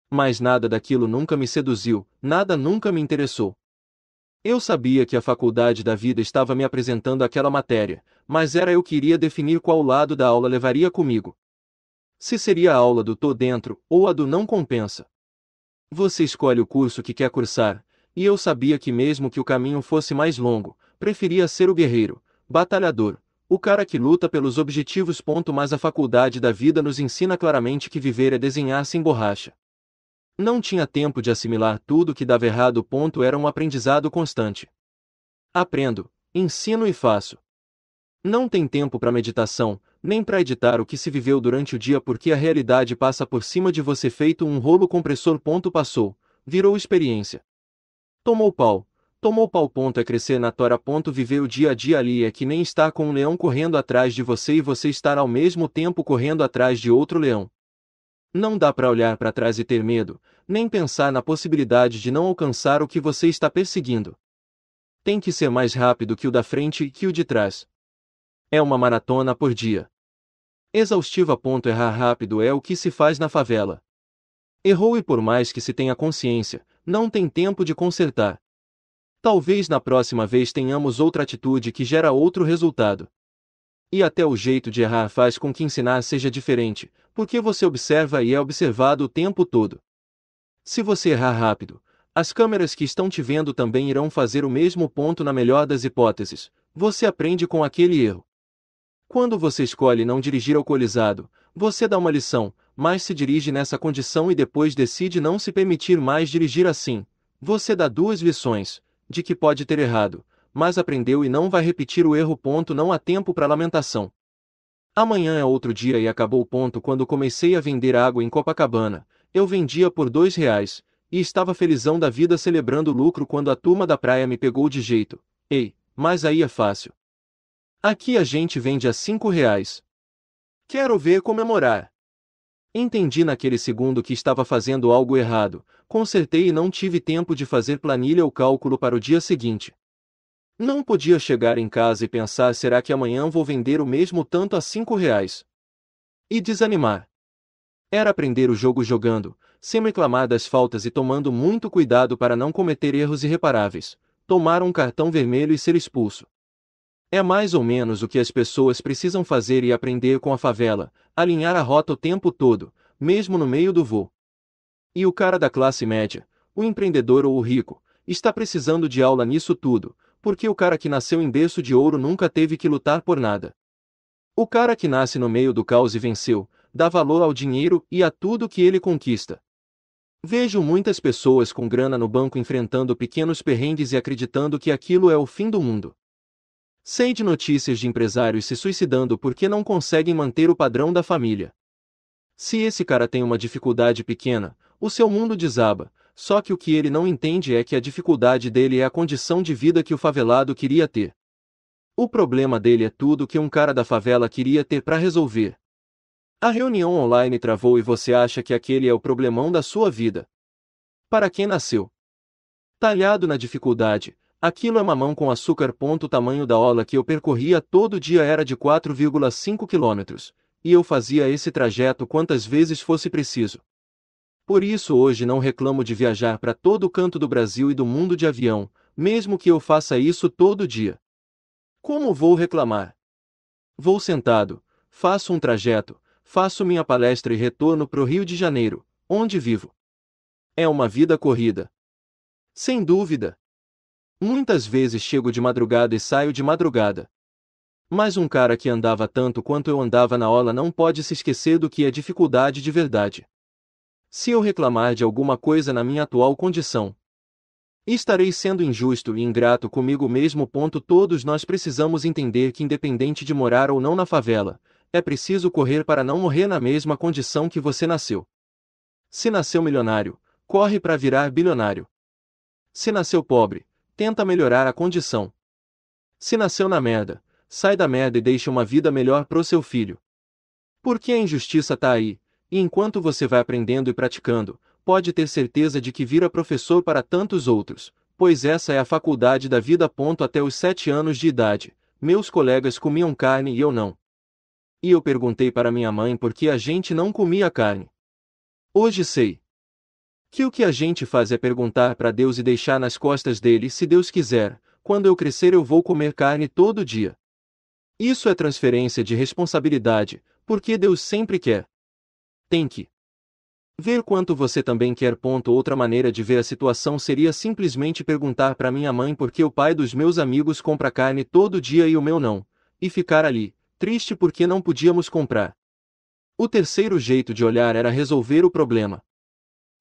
Mas nada daquilo nunca me seduziu, nada nunca me interessou. Eu sabia que a faculdade da vida estava me apresentando aquela matéria, mas era eu que queria definir qual lado da aula levaria comigo. Se seria a aula do tô dentro ou a do não compensa. Você escolhe o curso que quer cursar, e eu sabia que mesmo que o caminho fosse mais longo, preferia ser o guerreiro, batalhador, o cara que luta pelos objetivos. Mas a faculdade da vida nos ensina claramente que viver é desenhar sem borracha. Não tinha tempo de assimilar tudo que dava errado. Era um aprendizado constante. Aprendo, ensino e faço. Não tem tempo para meditação, nem para editar o que se viveu durante o dia porque a realidade passa por cima de você feito um rolo compressor. Ponto passou, virou experiência. Tomou pau, Tomou pau. Ponto é crescer na tora. Ponto viver o dia a dia ali é que nem estar com um leão correndo atrás de você e você estar ao mesmo tempo correndo atrás de outro leão. Não dá para olhar para trás e ter medo, nem pensar na possibilidade de não alcançar o que você está perseguindo. Tem que ser mais rápido que o da frente e que o de trás. É uma maratona por dia. Exaustiva. Ponto errar rápido é o que se faz na favela. Errou e por mais que se tenha consciência, não tem tempo de consertar. Talvez na próxima vez tenhamos outra atitude que gera outro resultado. E até o jeito de errar faz com que ensinar seja diferente, porque você observa e é observado o tempo todo. Se você errar rápido, as câmeras que estão te vendo também irão fazer o mesmo ponto na melhor das hipóteses. Você aprende com aquele erro. Quando você escolhe não dirigir alcoolizado, você dá uma lição, mas se dirige nessa condição e depois decide não se permitir mais dirigir assim. Você dá duas lições, de que pode ter errado, mas aprendeu e não vai repetir o erro. Ponto, não há tempo para lamentação. Amanhã é outro dia e acabou. Ponto, quando comecei a vender água em Copacabana, eu vendia por dois reais, e estava felizão da vida celebrando o lucro quando a turma da praia me pegou de jeito. Ei, mas aí é fácil. Aqui a gente vende a cinco reais. Quero ver comemorar. Entendi naquele segundo que estava fazendo algo errado, consertei e não tive tempo de fazer planilha ou cálculo para o dia seguinte. Não podia chegar em casa e pensar será que amanhã vou vender o mesmo tanto a cinco reais? E desanimar. Era aprender o jogo jogando, sem reclamar das faltas e tomando muito cuidado para não cometer erros irreparáveis, tomar um cartão vermelho e ser expulso. É mais ou menos o que as pessoas precisam fazer e aprender com a favela, alinhar a rota o tempo todo, mesmo no meio do voo. E o cara da classe média, o empreendedor ou o rico, está precisando de aula nisso tudo, porque o cara que nasceu em berço de ouro nunca teve que lutar por nada. O cara que nasce no meio do caos e venceu, dá valor ao dinheiro e a tudo que ele conquista. Vejo muitas pessoas com grana no banco enfrentando pequenos perrengues e acreditando que aquilo é o fim do mundo. Sei de notícias de empresários se suicidando porque não conseguem manter o padrão da família. Se esse cara tem uma dificuldade pequena, o seu mundo desaba. Só que o que ele não entende é que a dificuldade dele é a condição de vida que o favelado queria ter. O problema dele é tudo que um cara da favela queria ter para resolver. A reunião online travou e você acha que aquele é o problemão da sua vida. Para quem nasceu talhado na dificuldade, aquilo é mamão com açúcar. Ponto, o tamanho da ola que eu percorria todo dia era de 4,5 quilômetros, e eu fazia esse trajeto quantas vezes fosse preciso. Por isso hoje não reclamo de viajar para todo canto do Brasil e do mundo de avião, mesmo que eu faça isso todo dia. Como vou reclamar? Vou sentado, faço um trajeto, faço minha palestra e retorno para o Rio de Janeiro, onde vivo. É uma vida corrida. Sem dúvida. Muitas vezes chego de madrugada e saio de madrugada. Mas um cara que andava tanto quanto eu andava na aula não pode se esquecer do que é dificuldade de verdade se eu reclamar de alguma coisa na minha atual condição. Estarei sendo injusto e ingrato comigo mesmo. Ponto. Todos nós precisamos entender que, independente de morar ou não na favela, é preciso correr para não morrer na mesma condição que você nasceu. Se nasceu milionário, corre para virar bilionário. Se nasceu pobre, tenta melhorar a condição. Se nasceu na merda, sai da merda e deixa uma vida melhor pro seu filho. Porque a injustiça tá aí, e enquanto você vai aprendendo e praticando, pode ter certeza de que vira professor para tantos outros, pois essa é a faculdade da vida. Ponto até os sete anos de idade, meus colegas comiam carne e eu não. E eu perguntei para minha mãe por que a gente não comia carne. Hoje sei. Que o que a gente faz é perguntar para Deus e deixar nas costas dele se Deus quiser, quando eu crescer eu vou comer carne todo dia. Isso é transferência de responsabilidade, porque Deus sempre quer. Tem que ver quanto você também quer. Ponto. Outra maneira de ver a situação seria simplesmente perguntar para minha mãe por que o pai dos meus amigos compra carne todo dia e o meu não, e ficar ali, triste porque não podíamos comprar. O terceiro jeito de olhar era resolver o problema.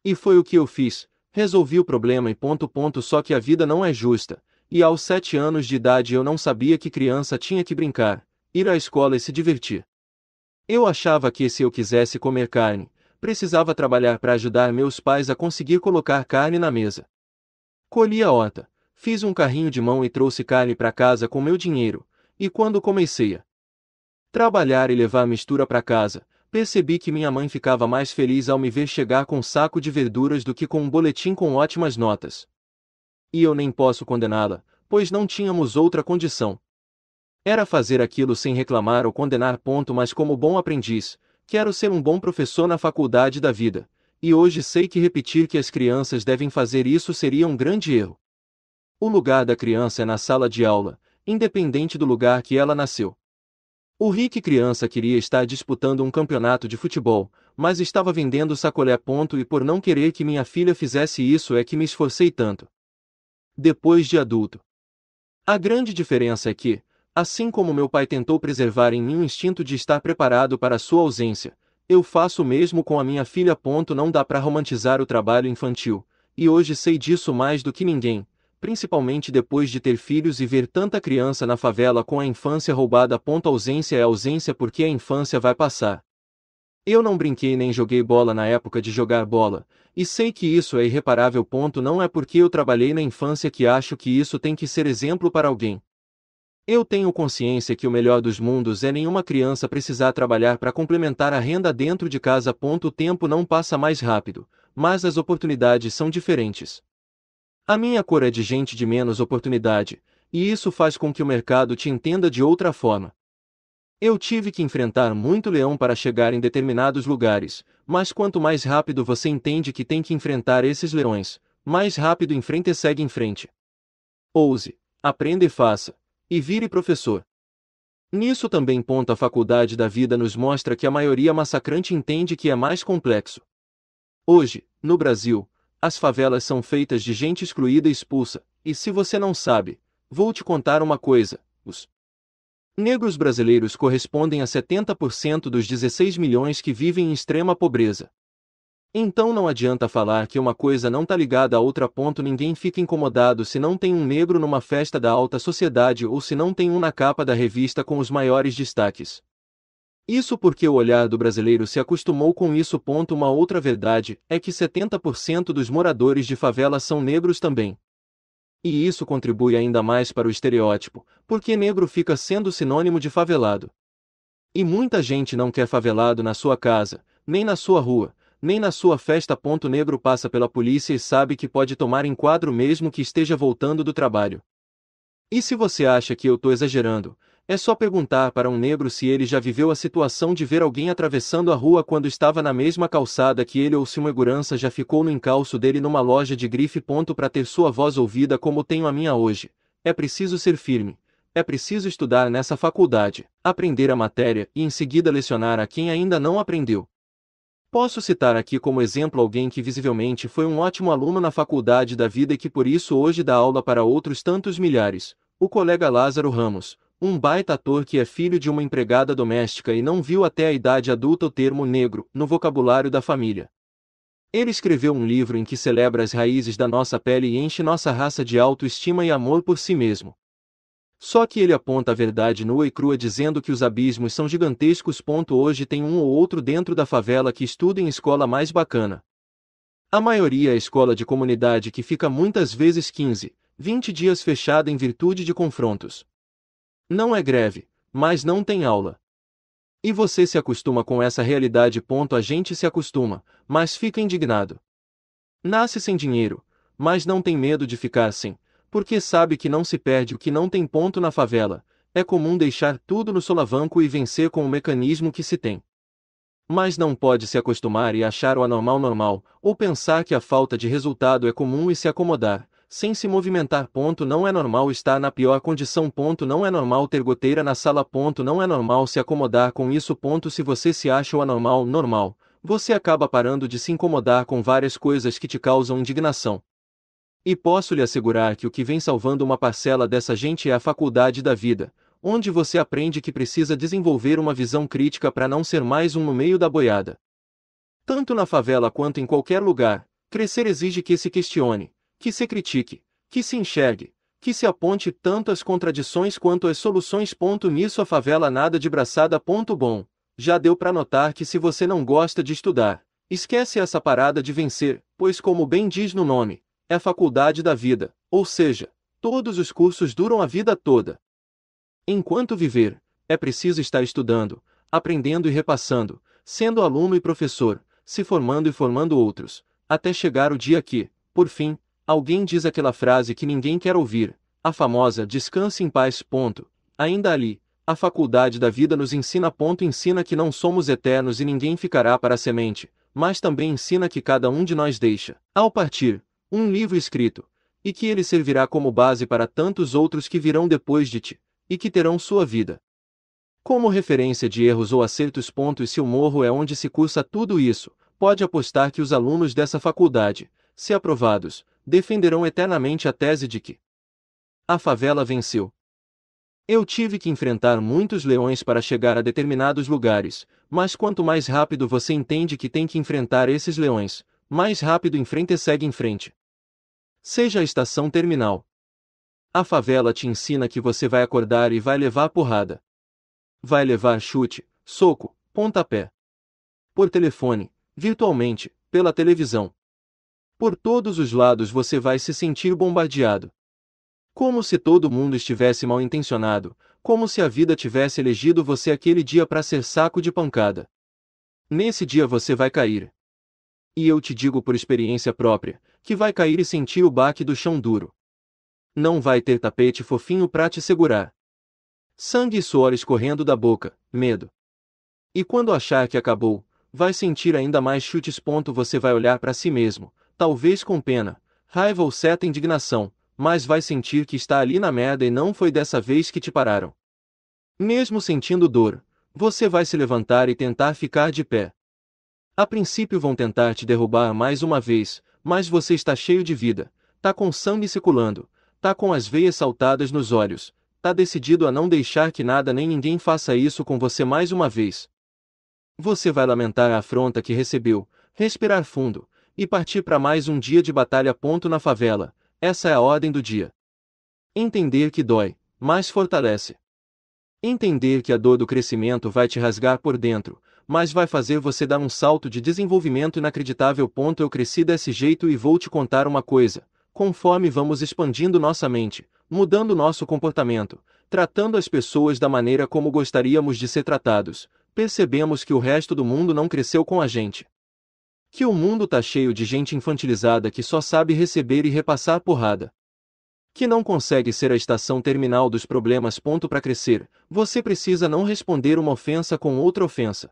E foi o que eu fiz, resolvi o problema e ponto ponto só que a vida não é justa, e aos sete anos de idade eu não sabia que criança tinha que brincar, ir à escola e se divertir. Eu achava que se eu quisesse comer carne, precisava trabalhar para ajudar meus pais a conseguir colocar carne na mesa. Colhi a horta, fiz um carrinho de mão e trouxe carne para casa com meu dinheiro, e quando comecei a trabalhar e levar mistura para casa, percebi que minha mãe ficava mais feliz ao me ver chegar com um saco de verduras do que com um boletim com ótimas notas. E eu nem posso condená-la, pois não tínhamos outra condição, era fazer aquilo sem reclamar ou condenar. Ponto, mas como bom aprendiz, quero ser um bom professor na faculdade da vida. E hoje sei que repetir que as crianças devem fazer isso seria um grande erro. O lugar da criança é na sala de aula, independente do lugar que ela nasceu. O Rick criança queria estar disputando um campeonato de futebol, mas estava vendendo sacolé ponto e por não querer que minha filha fizesse isso é que me esforcei tanto. Depois de adulto. A grande diferença é que, Assim como meu pai tentou preservar em mim o instinto de estar preparado para sua ausência, eu faço o mesmo com a minha filha. Ponto não dá para romantizar o trabalho infantil, e hoje sei disso mais do que ninguém, principalmente depois de ter filhos e ver tanta criança na favela com a infância roubada. Ponto ausência é ausência porque a infância vai passar. Eu não brinquei nem joguei bola na época de jogar bola, e sei que isso é irreparável. Ponto não é porque eu trabalhei na infância que acho que isso tem que ser exemplo para alguém. Eu tenho consciência que o melhor dos mundos é nenhuma criança precisar trabalhar para complementar a renda dentro de casa. O tempo não passa mais rápido, mas as oportunidades são diferentes. A minha cor é de gente de menos oportunidade, e isso faz com que o mercado te entenda de outra forma. Eu tive que enfrentar muito leão para chegar em determinados lugares, mas quanto mais rápido você entende que tem que enfrentar esses leões, mais rápido enfrenta e segue em frente. Ouse, aprenda e faça, e vire professor. Nisso também ponta a faculdade da vida nos mostra que a maioria massacrante entende que é mais complexo. Hoje, no Brasil, as favelas são feitas de gente excluída e expulsa, e se você não sabe, vou te contar uma coisa, os negros brasileiros correspondem a 70% dos 16 milhões que vivem em extrema pobreza. Então não adianta falar que uma coisa não tá ligada a outra. Ponto. Ninguém fica incomodado se não tem um negro numa festa da alta sociedade ou se não tem um na capa da revista com os maiores destaques. Isso porque o olhar do brasileiro se acostumou com isso. Ponto. Uma outra verdade é que 70% dos moradores de favela são negros também. E isso contribui ainda mais para o estereótipo, porque negro fica sendo sinônimo de favelado. E muita gente não quer favelado na sua casa, nem na sua rua, nem na sua festa. Ponto negro passa pela polícia e sabe que pode tomar em quadro mesmo que esteja voltando do trabalho. E se você acha que eu tô exagerando, é só perguntar para um negro se ele já viveu a situação de ver alguém atravessando a rua quando estava na mesma calçada que ele ou se uma segurança já ficou no encalço dele numa loja de grife. Para ter sua voz ouvida como tenho a minha hoje, é preciso ser firme, é preciso estudar nessa faculdade, aprender a matéria e em seguida lecionar a quem ainda não aprendeu. Posso citar aqui como exemplo alguém que visivelmente foi um ótimo aluno na faculdade da vida e que por isso hoje dá aula para outros tantos milhares, o colega Lázaro Ramos, um baita ator que é filho de uma empregada doméstica e não viu até a idade adulta o termo negro no vocabulário da família. Ele escreveu um livro em que celebra as raízes da nossa pele e enche nossa raça de autoestima e amor por si mesmo. Só que ele aponta a verdade nua e crua dizendo que os abismos são gigantescos. Hoje tem um ou outro dentro da favela que estuda em escola mais bacana. A maioria é escola de comunidade que fica muitas vezes 15, 20 dias fechada em virtude de confrontos. Não é greve, mas não tem aula. E você se acostuma com essa realidade. Ponto a gente se acostuma, mas fica indignado. Nasce sem dinheiro, mas não tem medo de ficar sem, porque sabe que não se perde o que não tem ponto na favela, é comum deixar tudo no solavanco e vencer com o mecanismo que se tem. Mas não pode se acostumar e achar o anormal normal, ou pensar que a falta de resultado é comum e se acomodar, sem se movimentar. Ponto não é normal estar na pior condição. Ponto não é normal ter goteira na sala. Ponto não é normal se acomodar com isso. Ponto se você se acha o anormal normal, você acaba parando de se incomodar com várias coisas que te causam indignação. E posso lhe assegurar que o que vem salvando uma parcela dessa gente é a faculdade da vida, onde você aprende que precisa desenvolver uma visão crítica para não ser mais um no meio da boiada. Tanto na favela quanto em qualquer lugar, crescer exige que se questione, que se critique, que se enxergue, que se aponte tanto as contradições quanto as soluções. Ponto nisso a favela nada de braçada. Ponto bom. Já deu para notar que se você não gosta de estudar, esquece essa parada de vencer, pois como bem diz no nome, é a faculdade da vida, ou seja, todos os cursos duram a vida toda. Enquanto viver, é preciso estar estudando, aprendendo e repassando, sendo aluno e professor, se formando e formando outros, até chegar o dia que, por fim, alguém diz aquela frase que ninguém quer ouvir, a famosa descanse em paz. Ponto. Ainda ali, a faculdade da vida nos ensina. Ponto, ensina que não somos eternos e ninguém ficará para a semente, mas também ensina que cada um de nós deixa, ao partir, um livro escrito, e que ele servirá como base para tantos outros que virão depois de ti, e que terão sua vida. Como referência de erros ou acertos. Ponto, e se o morro é onde se cursa tudo isso, pode apostar que os alunos dessa faculdade, se aprovados, defenderão eternamente a tese de que a favela venceu. Eu tive que enfrentar muitos leões para chegar a determinados lugares, mas quanto mais rápido você entende que tem que enfrentar esses leões, mais rápido enfrenta e segue em frente. Seja a estação terminal. A favela te ensina que você vai acordar e vai levar porrada. Vai levar chute, soco, pontapé. Por telefone, virtualmente, pela televisão. Por todos os lados você vai se sentir bombardeado. Como se todo mundo estivesse mal intencionado, como se a vida tivesse elegido você aquele dia para ser saco de pancada. Nesse dia você vai cair. E eu te digo por experiência própria, que vai cair e sentir o baque do chão duro. Não vai ter tapete fofinho para te segurar. Sangue e suor escorrendo da boca, medo. E quando achar que acabou, vai sentir ainda mais chutes. Ponto você vai olhar para si mesmo, talvez com pena, raiva ou certa indignação, mas vai sentir que está ali na merda e não foi dessa vez que te pararam. Mesmo sentindo dor, você vai se levantar e tentar ficar de pé. A princípio vão tentar te derrubar mais uma vez, mas você está cheio de vida, tá com sangue circulando, tá com as veias saltadas nos olhos, tá decidido a não deixar que nada nem ninguém faça isso com você mais uma vez. Você vai lamentar a afronta que recebeu, respirar fundo, e partir para mais um dia de batalha. Ponto na favela, essa é a ordem do dia. Entender que dói, mas fortalece. Entender que a dor do crescimento vai te rasgar por dentro, mas vai fazer você dar um salto de desenvolvimento inacreditável. Eu cresci desse jeito e vou te contar uma coisa. Conforme vamos expandindo nossa mente, mudando nosso comportamento, tratando as pessoas da maneira como gostaríamos de ser tratados, percebemos que o resto do mundo não cresceu com a gente. Que o mundo tá cheio de gente infantilizada que só sabe receber e repassar porrada. Que não consegue ser a estação terminal dos problemas. Para crescer, você precisa não responder uma ofensa com outra ofensa.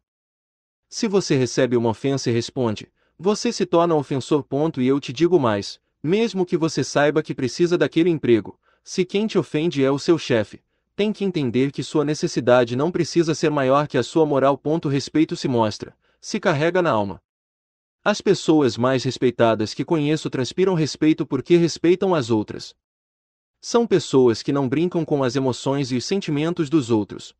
Se você recebe uma ofensa e responde, você se torna ofensor. Ponto, e eu te digo mais: mesmo que você saiba que precisa daquele emprego, se quem te ofende é o seu chefe, tem que entender que sua necessidade não precisa ser maior que a sua moral. Ponto, respeito se mostra, se carrega na alma. As pessoas mais respeitadas que conheço transpiram respeito porque respeitam as outras. São pessoas que não brincam com as emoções e os sentimentos dos outros,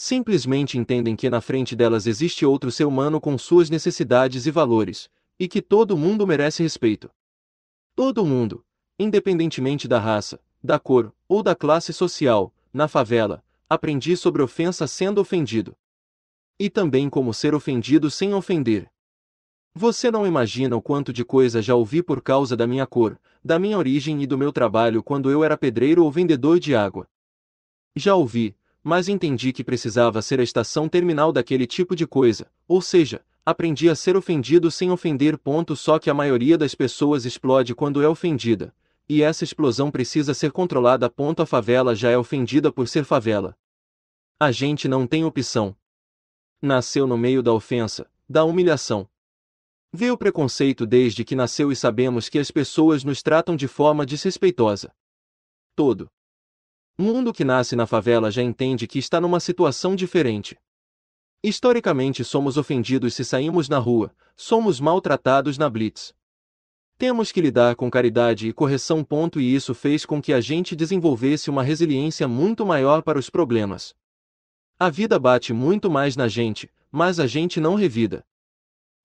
simplesmente entendem que na frente delas existe outro ser humano com suas necessidades e valores, e que todo mundo merece respeito. Todo mundo, independentemente da raça, da cor ou da classe social, na favela, aprendi sobre ofensa sendo ofendido. E também como ser ofendido sem ofender. Você não imagina o quanto de coisa já ouvi por causa da minha cor, da minha origem e do meu trabalho quando eu era pedreiro ou vendedor de água. Já ouvi, mas entendi que precisava ser a estação terminal daquele tipo de coisa, ou seja, aprendi a ser ofendido sem ofender. Ponto só que a maioria das pessoas explode quando é ofendida, e essa explosão precisa ser controlada. Ponto a favela já é ofendida por ser favela. A gente não tem opção. Nasceu no meio da ofensa, da humilhação. Vê o preconceito desde que nasceu e sabemos que as pessoas nos tratam de forma desrespeitosa. Todo mundo que nasce na favela já entende que está numa situação diferente. Historicamente somos ofendidos se saímos na rua, somos maltratados na blitz. Temos que lidar com caridade e correção. Ponto, e isso fez com que a gente desenvolvesse uma resiliência muito maior para os problemas. A vida bate muito mais na gente, mas a gente não revida.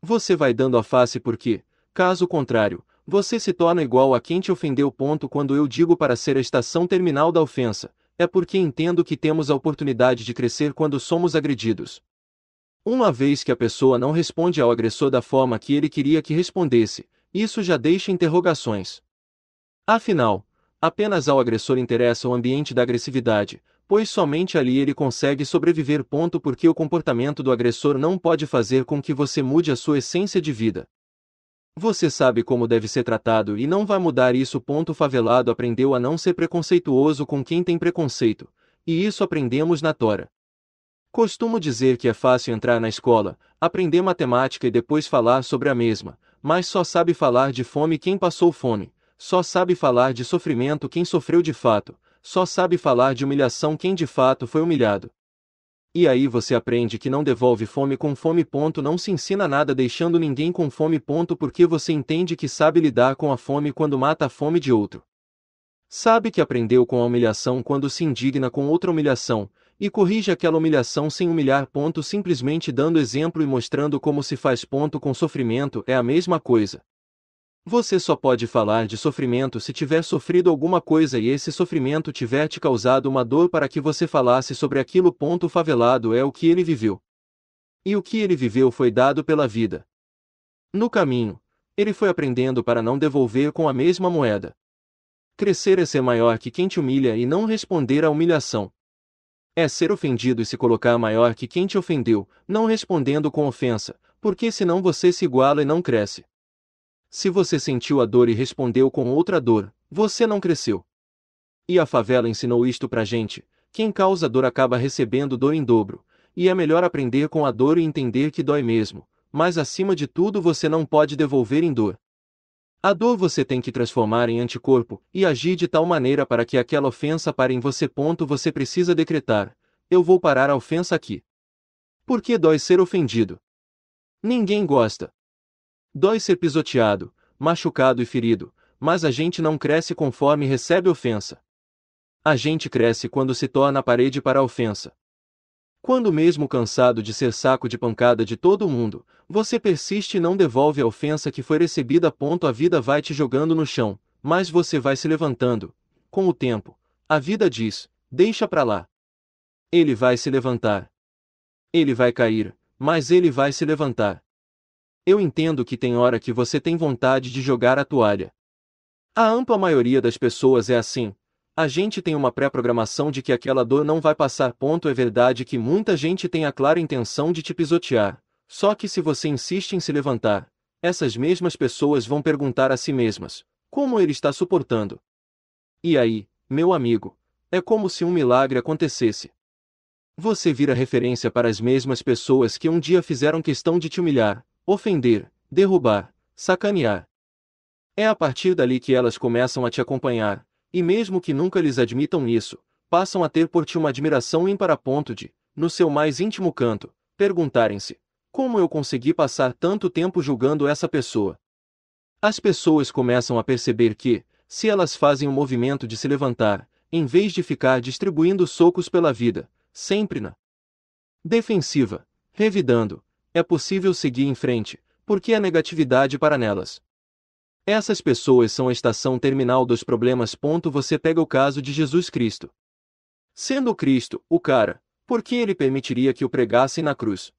Você vai dando a face porque, caso contrário, você se torna igual a quem te ofendeu. Ponto quando eu digo para ser a estação terminal da ofensa, é porque entendo que temos a oportunidade de crescer quando somos agredidos. Uma vez que a pessoa não responde ao agressor da forma que ele queria que respondesse, isso já deixa interrogações. Afinal, apenas ao agressor interessa o ambiente da agressividade, pois somente ali ele consegue sobreviver. Ponto porque o comportamento do agressor não pode fazer com que você mude a sua essência de vida. Você sabe como deve ser tratado e não vai mudar isso. Ponto favelado aprendeu a não ser preconceituoso com quem tem preconceito, e isso aprendemos na Tora. Costumo dizer que é fácil entrar na escola, aprender matemática e depois falar sobre a mesma, mas só sabe falar de fome quem passou fome, só sabe falar de sofrimento quem sofreu de fato, só sabe falar de humilhação quem de fato foi humilhado. E aí você aprende que não devolve fome com fome. Ponto, não se ensina nada deixando ninguém com fome. Ponto, porque você entende que sabe lidar com a fome quando mata a fome de outro. Sabe que aprendeu com a humilhação quando se indigna com outra humilhação, e corrige aquela humilhação sem humilhar. Ponto, simplesmente dando exemplo e mostrando como se faz. Ponto, com sofrimento é a mesma coisa. Você só pode falar de sofrimento se tiver sofrido alguma coisa e esse sofrimento tiver te causado uma dor para que você falasse sobre aquilo. Ponto favelado é o que ele viveu. E o que ele viveu foi dado pela vida. No caminho, ele foi aprendendo para não devolver com a mesma moeda. Crescer é ser maior que quem te humilha e não responder à humilhação. É ser ofendido e se colocar maior que quem te ofendeu, não respondendo com ofensa, porque senão você se iguala e não cresce. Se você sentiu a dor e respondeu com outra dor, você não cresceu. E a favela ensinou isto pra gente: quem causa dor acaba recebendo dor em dobro, e é melhor aprender com a dor e entender que dói mesmo, mas acima de tudo você não pode devolver em dor. A dor você tem que transformar em anticorpo e agir de tal maneira para que aquela ofensa pare em você. Ponto você precisa decretar: eu vou parar a ofensa aqui. Por que dói ser ofendido? Ninguém gosta. Dói ser pisoteado, machucado e ferido, mas a gente não cresce conforme recebe ofensa. A gente cresce quando se torna a parede para a ofensa. Quando mesmo cansado de ser saco de pancada de todo mundo, você persiste e não devolve a ofensa que foi recebida, ponto a vida vai te jogando no chão, mas você vai se levantando. Com o tempo, a vida diz: deixa pra lá. Ele vai se levantar. Ele vai cair, mas ele vai se levantar. Eu entendo que tem hora que você tem vontade de jogar a toalha. A ampla maioria das pessoas é assim. A gente tem uma pré-programação de que aquela dor não vai passar. Ponto é verdade que muita gente tem a clara intenção de te pisotear. Só que se você insiste em se levantar, essas mesmas pessoas vão perguntar a si mesmas: como ele está suportando? E aí, meu amigo, é como se um milagre acontecesse. Você vira referência para as mesmas pessoas que um dia fizeram questão de te humilhar, ofender, derrubar, sacanear. É a partir dali que elas começam a te acompanhar, e mesmo que nunca lhes admitam isso, passam a ter por ti uma admiração em para ponto de, no seu mais íntimo canto, perguntarem-se: como eu consegui passar tanto tempo julgando essa pessoa? As pessoas começam a perceber que, se elas fazem o um movimento de se levantar, em vez de ficar distribuindo socos pela vida, sempre na defensiva, revidando, é possível seguir em frente, porque há negatividade para nelas. Essas pessoas são a estação terminal dos problemas. Você pega o caso de Jesus Cristo. Sendo Cristo, o cara, por que ele permitiria que o pregassem na cruz?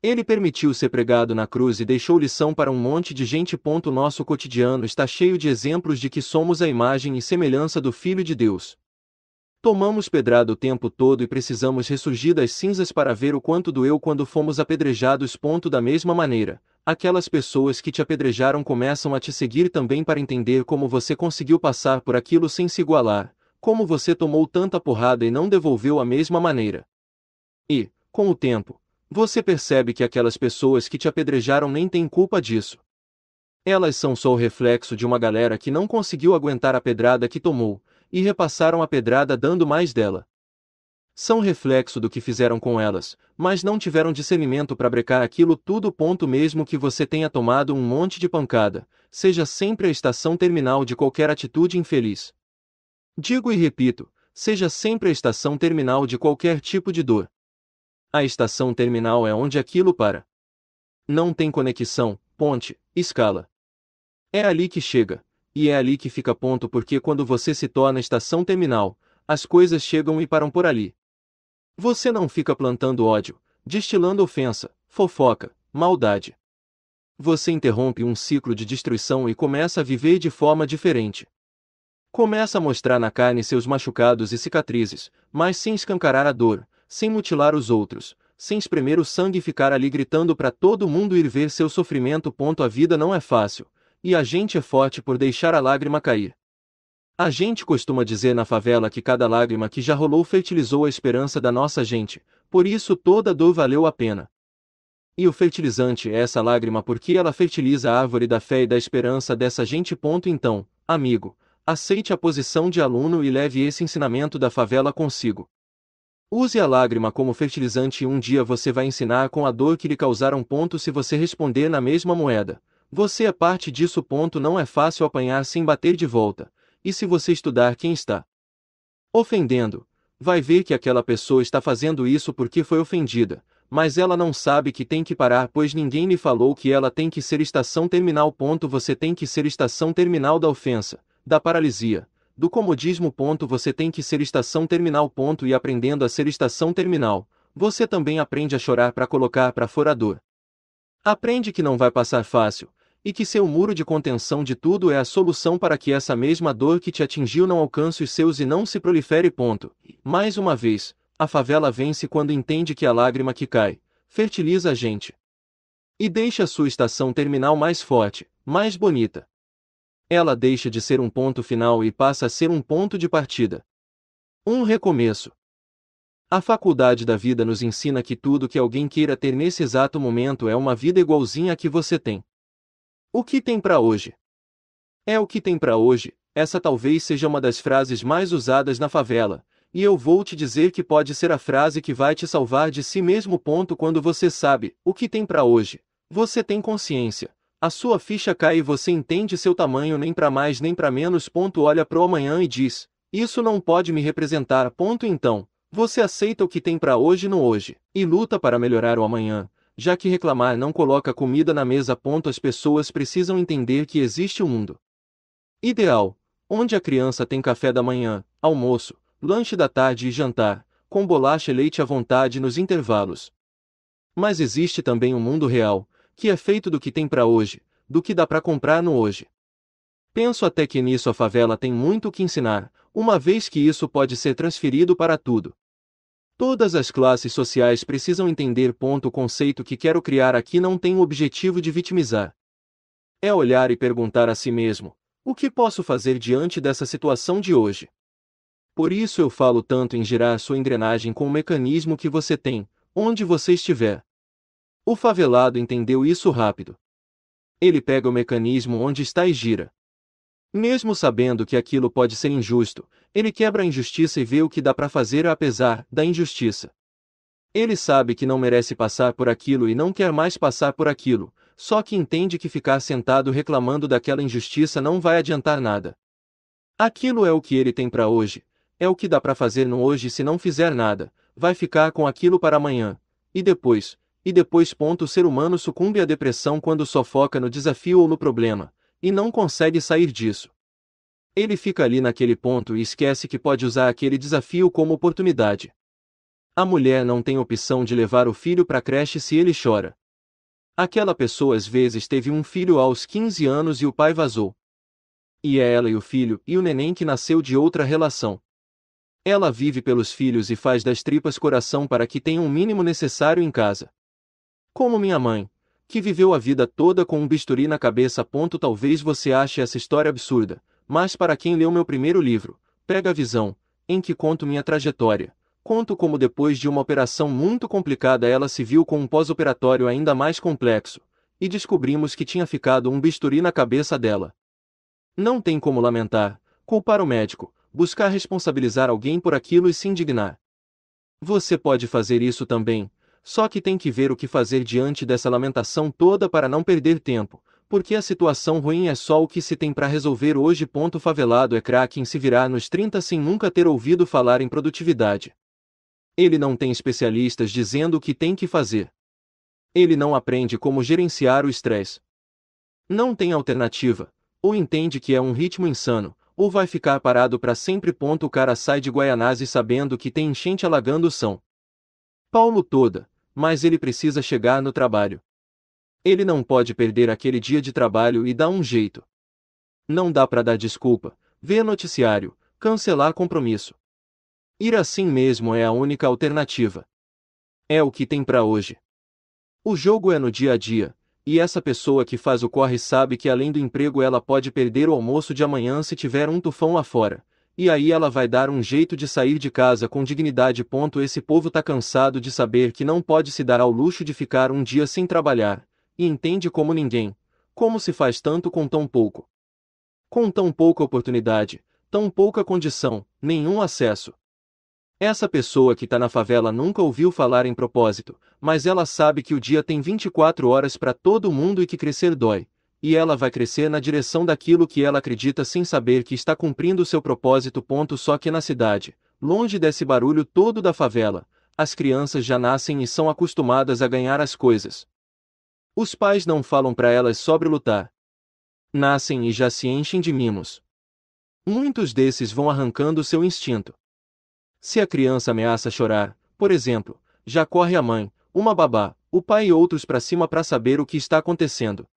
Ele permitiu ser pregado na cruz e deixou lição para um monte de gente. Nosso cotidiano está cheio de exemplos de que somos a imagem e semelhança do Filho de Deus. Tomamos pedrada o tempo todo e precisamos ressurgir das cinzas para ver o quanto doeu quando fomos apedrejados. Ponto da mesma maneira, aquelas pessoas que te apedrejaram começam a te seguir também para entender como você conseguiu passar por aquilo sem se igualar, como você tomou tanta porrada e não devolveu a mesma maneira. E, com o tempo, você percebe que aquelas pessoas que te apedrejaram nem têm culpa disso. Elas são só o reflexo de uma galera que não conseguiu aguentar a pedrada que tomou, e repassaram a pedrada dando mais dela. São reflexo do que fizeram com elas, mas não tiveram discernimento para brecar aquilo tudo. Ponto mesmo que você tenha tomado um monte de pancada, seja sempre a estação terminal de qualquer atitude infeliz. Digo e repito, seja sempre a estação terminal de qualquer tipo de dor. A estação terminal é onde aquilo para. Não tem conexão, ponte, escala. É ali que chega, e é ali que fica ponto porque quando você se torna estação terminal, as coisas chegam e param por ali. Você não fica plantando ódio, destilando ofensa, fofoca, maldade. Você interrompe um ciclo de destruição e começa a viver de forma diferente. Começa a mostrar na carne seus machucados e cicatrizes, mas sem escancarar a dor, sem mutilar os outros, sem espremer o sangue e ficar ali gritando para todo mundo ir ver seu sofrimento. Ponto a vida não é fácil, e a gente é forte por deixar a lágrima cair. A gente costuma dizer na favela que cada lágrima que já rolou fertilizou a esperança da nossa gente, por isso toda dor valeu a pena. E o fertilizante é essa lágrima porque ela fertiliza a árvore da fé e da esperança dessa gente. Ponto então, amigo, aceite a posição de aluno e leve esse ensinamento da favela consigo. Use a lágrima como fertilizante e um dia você vai ensinar com a dor que lhe causaram. Ponto se você responder na mesma moeda, você é parte disso. Ponto não é fácil apanhar sem bater de volta, e se você estudar quem está ofendendo, vai ver que aquela pessoa está fazendo isso porque foi ofendida, mas ela não sabe que tem que parar pois ninguém lhe falou que ela tem que ser estação terminal. Ponto você tem que ser estação terminal da ofensa, da paralisia, do comodismo. Ponto você tem que ser estação terminal. Ponto e aprendendo a ser estação terminal, você também aprende a chorar para colocar para fora a dor. Aprende que não vai passar fácil, e que seu muro de contenção de tudo é a solução para que essa mesma dor que te atingiu não alcance os seus e não se prolifere. Ponto. Mais uma vez, a favela vence quando entende que a lágrima que cai fertiliza a gente e deixa sua estação terminal mais forte, mais bonita. Ela deixa de ser um ponto final e passa a ser um ponto de partida. Um recomeço. A faculdade da vida nos ensina que tudo que alguém queira ter nesse exato momento é uma vida igualzinha à que você tem. O que tem para hoje? É o que tem para hoje, essa talvez seja uma das frases mais usadas na favela, e eu vou te dizer que pode ser a frase que vai te salvar de si mesmo. Ponto quando você sabe o que tem para hoje. Você tem consciência. A sua ficha cai e você entende seu tamanho nem para mais nem para menos. Ponto olha pro amanhã e diz: isso não pode me representar. Ponto então, você aceita o que tem para hoje no hoje e luta para melhorar o amanhã já que reclamar não coloca comida na mesa. Ponto, as pessoas precisam entender que existe um mundo ideal, onde a criança tem café da manhã, almoço, lanche da tarde e jantar, com bolacha e leite à vontade nos intervalos. Mas existe também um mundo real, que é feito do que tem para hoje, do que dá para comprar no hoje. Penso até que nisso a favela tem muito o que ensinar, uma vez que isso pode ser transferido para tudo. Todas as classes sociais precisam entender. Ponto, o conceito que quero criar aqui não tem o objetivo de vitimizar. É olhar e perguntar a si mesmo: o que posso fazer diante dessa situação de hoje? Por isso eu falo tanto em girar sua engrenagem com o mecanismo que você tem, onde você estiver. O favelado entendeu isso rápido. Ele pega o mecanismo onde está e gira. Mesmo sabendo que aquilo pode ser injusto, ele quebra a injustiça e vê o que dá para fazer apesar da injustiça. Ele sabe que não merece passar por aquilo e não quer mais passar por aquilo, só que entende que ficar sentado reclamando daquela injustiça não vai adiantar nada. Aquilo é o que ele tem para hoje, é o que dá para fazer no hoje se não fizer nada, vai ficar com aquilo para amanhã, e depois, e depois. Ponto, o ser humano sucumbe à depressão quando só foca no desafio ou no problema, e não consegue sair disso. Ele fica ali naquele ponto e esquece que pode usar aquele desafio como oportunidade. A mulher não tem opção de levar o filho para a creche se ele chora. Aquela pessoa às vezes teve um filho aos 15 anos e o pai vazou. E é ela e o filho e o neném que nasceu de outra relação. Ela vive pelos filhos e faz das tripas coração para que tenham um o mínimo necessário em casa. Como minha mãe, que viveu a vida toda com um bisturi na cabeça. Ponto, talvez você ache essa história absurda, mas para quem leu meu primeiro livro, pega a visão, em que conto minha trajetória. Conto como depois de uma operação muito complicada ela se viu com um pós-operatório ainda mais complexo, e descobrimos que tinha ficado um bisturi na cabeça dela. Não tem como lamentar, culpar o médico, buscar responsabilizar alguém por aquilo e se indignar. Você pode fazer isso também, só que tem que ver o que fazer diante dessa lamentação toda para não perder tempo, porque a situação ruim é só o que se tem para resolver hoje. Ponto favelado é craque em se virar nos 30 sem nunca ter ouvido falar em produtividade. Ele não tem especialistas dizendo o que tem que fazer. Ele não aprende como gerenciar o estresse. Não tem alternativa, ou entende que é um ritmo insano, ou vai ficar parado para sempre. Ponto o cara sai de Guaianazes sabendo que tem enchente alagando o São Palmo toda, mas ele precisa chegar no trabalho. Ele não pode perder aquele dia de trabalho e dá um jeito. Não dá para dar desculpa, ver noticiário, cancelar compromisso. Ir assim mesmo é a única alternativa. É o que tem para hoje. O jogo é no dia a dia, e essa pessoa que faz o corre sabe que além do emprego ela pode perder o almoço de amanhã se tiver um tufão lá fora, e aí ela vai dar um jeito de sair de casa com dignidade. Ponto. Esse povo tá cansado de saber que não pode se dar ao luxo de ficar um dia sem trabalhar, e entende como ninguém, como se faz tanto com tão pouco. Com tão pouca oportunidade, tão pouca condição, nenhum acesso. Essa pessoa que tá na favela nunca ouviu falar em propósito, mas ela sabe que o dia tem 24 horas para todo mundo e que crescer dói, e ela vai crescer na direção daquilo que ela acredita sem saber que está cumprindo seu propósito. Ponto só que na cidade, longe desse barulho todo da favela, as crianças já nascem e são acostumadas a ganhar as coisas. Os pais não falam para elas sobre lutar. Nascem e já se enchem de mimos. Muitos desses vão arrancando seu instinto. Se a criança ameaça chorar, por exemplo, já corre a mãe, uma babá, o pai e outros para cima para saber o que está acontecendo.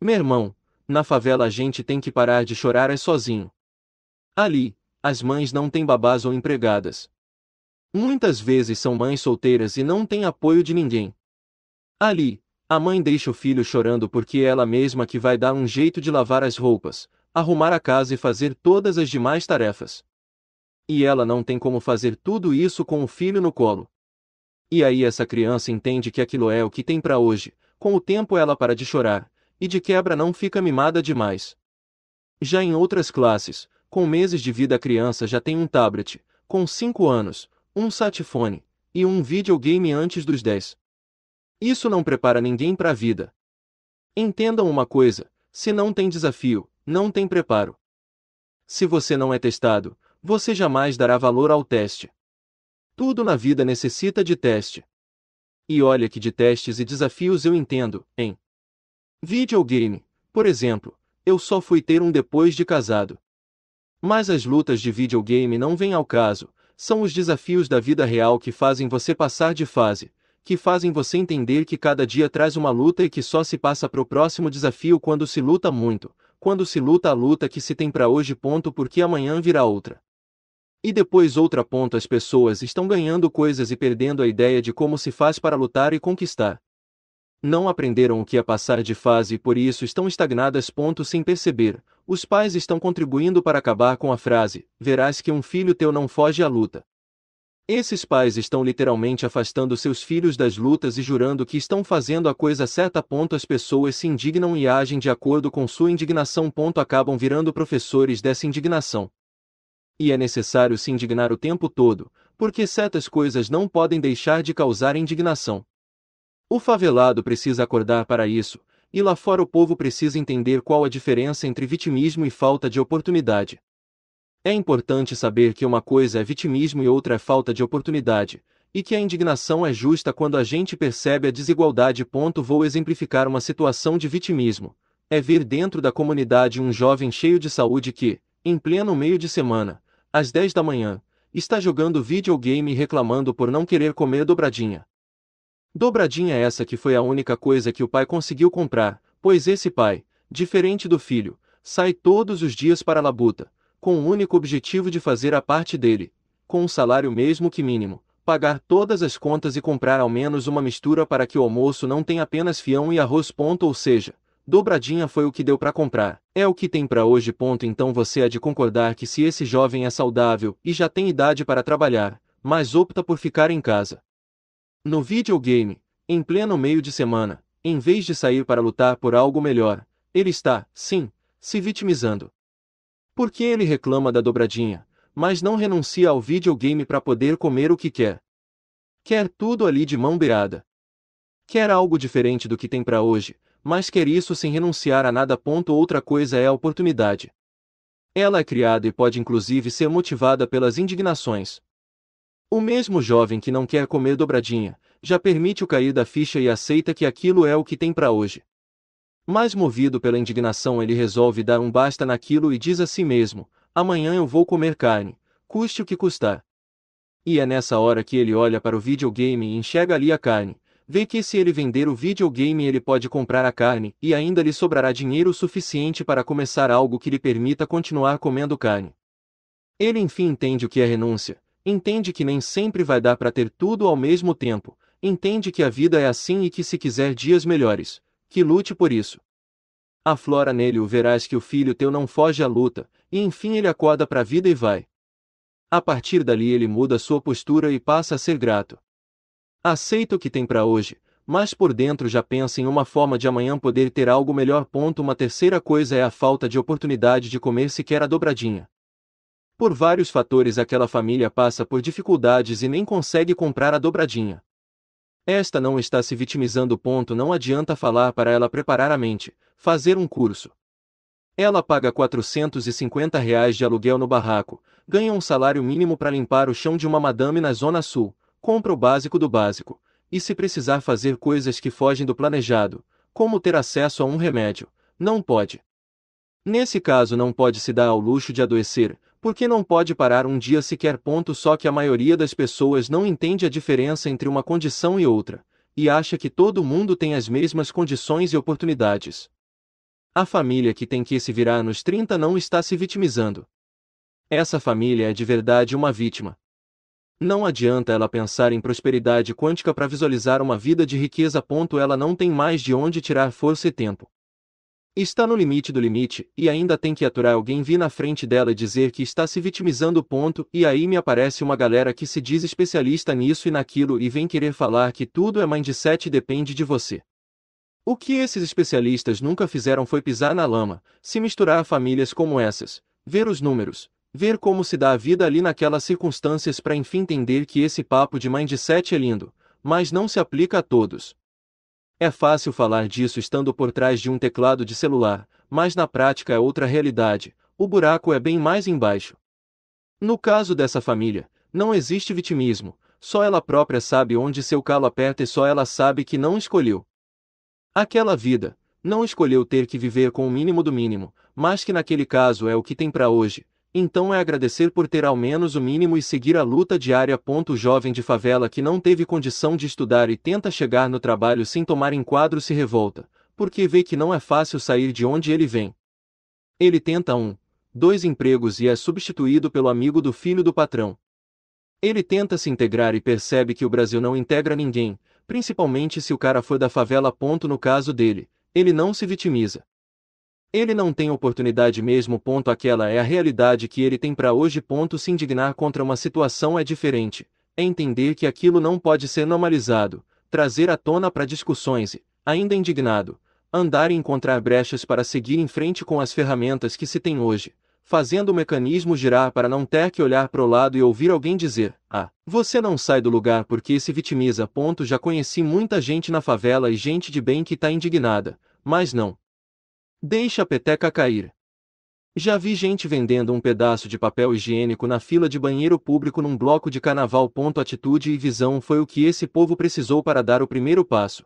Meu irmão, na favela a gente tem que parar de chorar é sozinho. Ali, as mães não têm babás ou empregadas. Muitas vezes são mães solteiras e não têm apoio de ninguém. Ali, a mãe deixa o filho chorando porque é ela mesma que vai dar um jeito de lavar as roupas, arrumar a casa e fazer todas as demais tarefas. E ela não tem como fazer tudo isso com o filho no colo. E aí essa criança entende que aquilo é o que tem para hoje, com o tempo ela para de chorar, e de quebra não fica mimada demais. Já em outras classes, com meses de vida a criança já tem um tablet, com 5 anos, um satphone e um videogame antes dos 10. Isso não prepara ninguém para a vida. Entendam uma coisa: se não tem desafio, não tem preparo. Se você não é testado, você jamais dará valor ao teste. Tudo na vida necessita de teste. E olha que de testes e desafios eu entendo, hein? Videogame, por exemplo, eu só fui ter um depois de casado. Mas as lutas de videogame não vêm ao caso, são os desafios da vida real que fazem você passar de fase, que fazem você entender que cada dia traz uma luta e que só se passa para o próximo desafio quando se luta muito, quando se luta a luta que se tem para hoje ponto porque amanhã virá outra. E depois outra ponto as pessoas estão ganhando coisas e perdendo a ideia de como se faz para lutar e conquistar. Não aprenderam o que é passar de fase e por isso estão estagnadas. Ponto, sem perceber, os pais estão contribuindo para acabar com a frase: verás que um filho teu não foge à luta. Esses pais estão literalmente afastando seus filhos das lutas e jurando que estão fazendo a coisa certa. Ponto, as pessoas se indignam e agem de acordo com sua indignação. Ponto, acabam virando professores dessa indignação. E é necessário se indignar o tempo todo, porque certas coisas não podem deixar de causar indignação. O favelado precisa acordar para isso, e lá fora o povo precisa entender qual a diferença entre vitimismo e falta de oportunidade. É importante saber que uma coisa é vitimismo e outra é falta de oportunidade, e que a indignação é justa quando a gente percebe a desigualdade. Vou exemplificar uma situação de vitimismo. É ver dentro da comunidade um jovem cheio de saúde que, em pleno meio de semana, às 10 da manhã, está jogando videogame e reclamando por não querer comer dobradinha. Dobradinha essa que foi a única coisa que o pai conseguiu comprar, pois esse pai, diferente do filho, sai todos os dias para a labuta, com o único objetivo de fazer a parte dele, com um salário mesmo que mínimo, pagar todas as contas e comprar ao menos uma mistura para que o almoço não tenha apenas fião e arroz. Ponto, ou seja, dobradinha foi o que deu para comprar. É o que tem para hoje. Ponto, então você há de concordar que se esse jovem é saudável e já tem idade para trabalhar, mas opta por ficar em casa, no videogame, em pleno meio de semana, em vez de sair para lutar por algo melhor, ele está, sim, se vitimizando. que ele reclama da dobradinha, mas não renuncia ao videogame para poder comer o que quer. Quer tudo ali de mão beirada. Quer algo diferente do que tem para hoje, mas quer isso sem renunciar a nada. Ponto outra coisa é a oportunidade. Ela é criada e pode inclusive ser motivada pelas indignações, o mesmo jovem que não quer comer dobradinha, já permite o cair da ficha e aceita que aquilo é o que tem para hoje. Mais movido pela indignação, ele resolve dar um basta naquilo e diz a si mesmo: amanhã eu vou comer carne, custe o que custar. E é nessa hora que ele olha para o videogame e enxerga ali a carne, vê que se ele vender o videogame ele pode comprar a carne e ainda lhe sobrará dinheiro suficiente para começar algo que lhe permita continuar comendo carne. Ele enfim entende o que é renúncia, entende que nem sempre vai dar para ter tudo ao mesmo tempo, entende que a vida é assim e que se quiser dias melhores, que lute por isso. Aflora nele o verás que o filho teu não foge à luta, e enfim ele acorda para a vida e vai. A partir dali ele muda sua postura e passa a ser grato. Aceita o que tem para hoje, mas por dentro já pensa em uma forma de amanhã poder ter algo melhor. Ponto. Uma terceira coisa é a falta de oportunidade de comer sequer a dobradinha. Por vários fatores aquela família passa por dificuldades e nem consegue comprar a dobradinha. Esta não está se vitimizando ponto não adianta falar para ela preparar a mente, fazer um curso. Ela paga 450 reais de aluguel no barraco, ganha um salário mínimo para limpar o chão de uma madame na Zona Sul, compra o básico do básico, e se precisar fazer coisas que fogem do planejado, como ter acesso a um remédio, não pode. Nesse caso não pode se dar ao luxo de adoecer, porque não pode parar um dia sequer. Ponto só que a maioria das pessoas não entende a diferença entre uma condição e outra, e acha que todo mundo tem as mesmas condições e oportunidades. A família que tem que se virar nos 30 não está se vitimizando. Essa família é de verdade uma vítima. Não adianta ela pensar em prosperidade quântica para visualizar uma vida de riqueza. Ela não tem mais de onde tirar força e tempo. Está no limite do limite, e ainda tem que aturar alguém vir na frente dela dizer que está se vitimizando. Ponto, e aí me aparece uma galera que se diz especialista nisso e naquilo e vem querer falar que tudo é mindset e depende de você. O que esses especialistas nunca fizeram foi pisar na lama, se misturar a famílias como essas, ver os números, ver como se dá a vida ali naquelas circunstâncias para enfim entender que esse papo de mindset é lindo, mas não se aplica a todos. É fácil falar disso estando por trás de um teclado de celular, mas na prática é outra realidade, o buraco é bem mais embaixo. No caso dessa família, não existe vitimismo, só ela própria sabe onde seu calo aperta e só ela sabe que não escolheu. Aquela vida, não escolheu ter que viver com o mínimo do mínimo, mas que naquele caso é o que tem para hoje, então é agradecer por ter ao menos o mínimo e seguir a luta diária. O jovem de favela que não teve condição de estudar e tenta chegar no trabalho sem tomar enquadro se revolta, porque vê que não é fácil sair de onde ele vem. Ele tenta um, dois empregos e é substituído pelo amigo do filho do patrão. Ele tenta se integrar e percebe que o Brasil não integra ninguém, principalmente se o cara for da favela. No caso dele, ele não se vitimiza. Ele não tem oportunidade mesmo. Ponto, aquela é a realidade que ele tem para hoje. Ponto, se indignar contra uma situação é diferente. É entender que aquilo não pode ser normalizado, trazer à tona para discussões e, ainda indignado, andar e encontrar brechas para seguir em frente com as ferramentas que se tem hoje, fazendo o mecanismo girar para não ter que olhar para o lado e ouvir alguém dizer: Ah, você não sai do lugar porque se vitimiza. Ponto, já conheci muita gente na favela e gente de bem que está indignada, mas não, Deixa a peteca cair. Já vi gente vendendo um pedaço de papel higiênico na fila de banheiro público num bloco de carnaval. Atitude e visão foi o que esse povo precisou para dar o primeiro passo.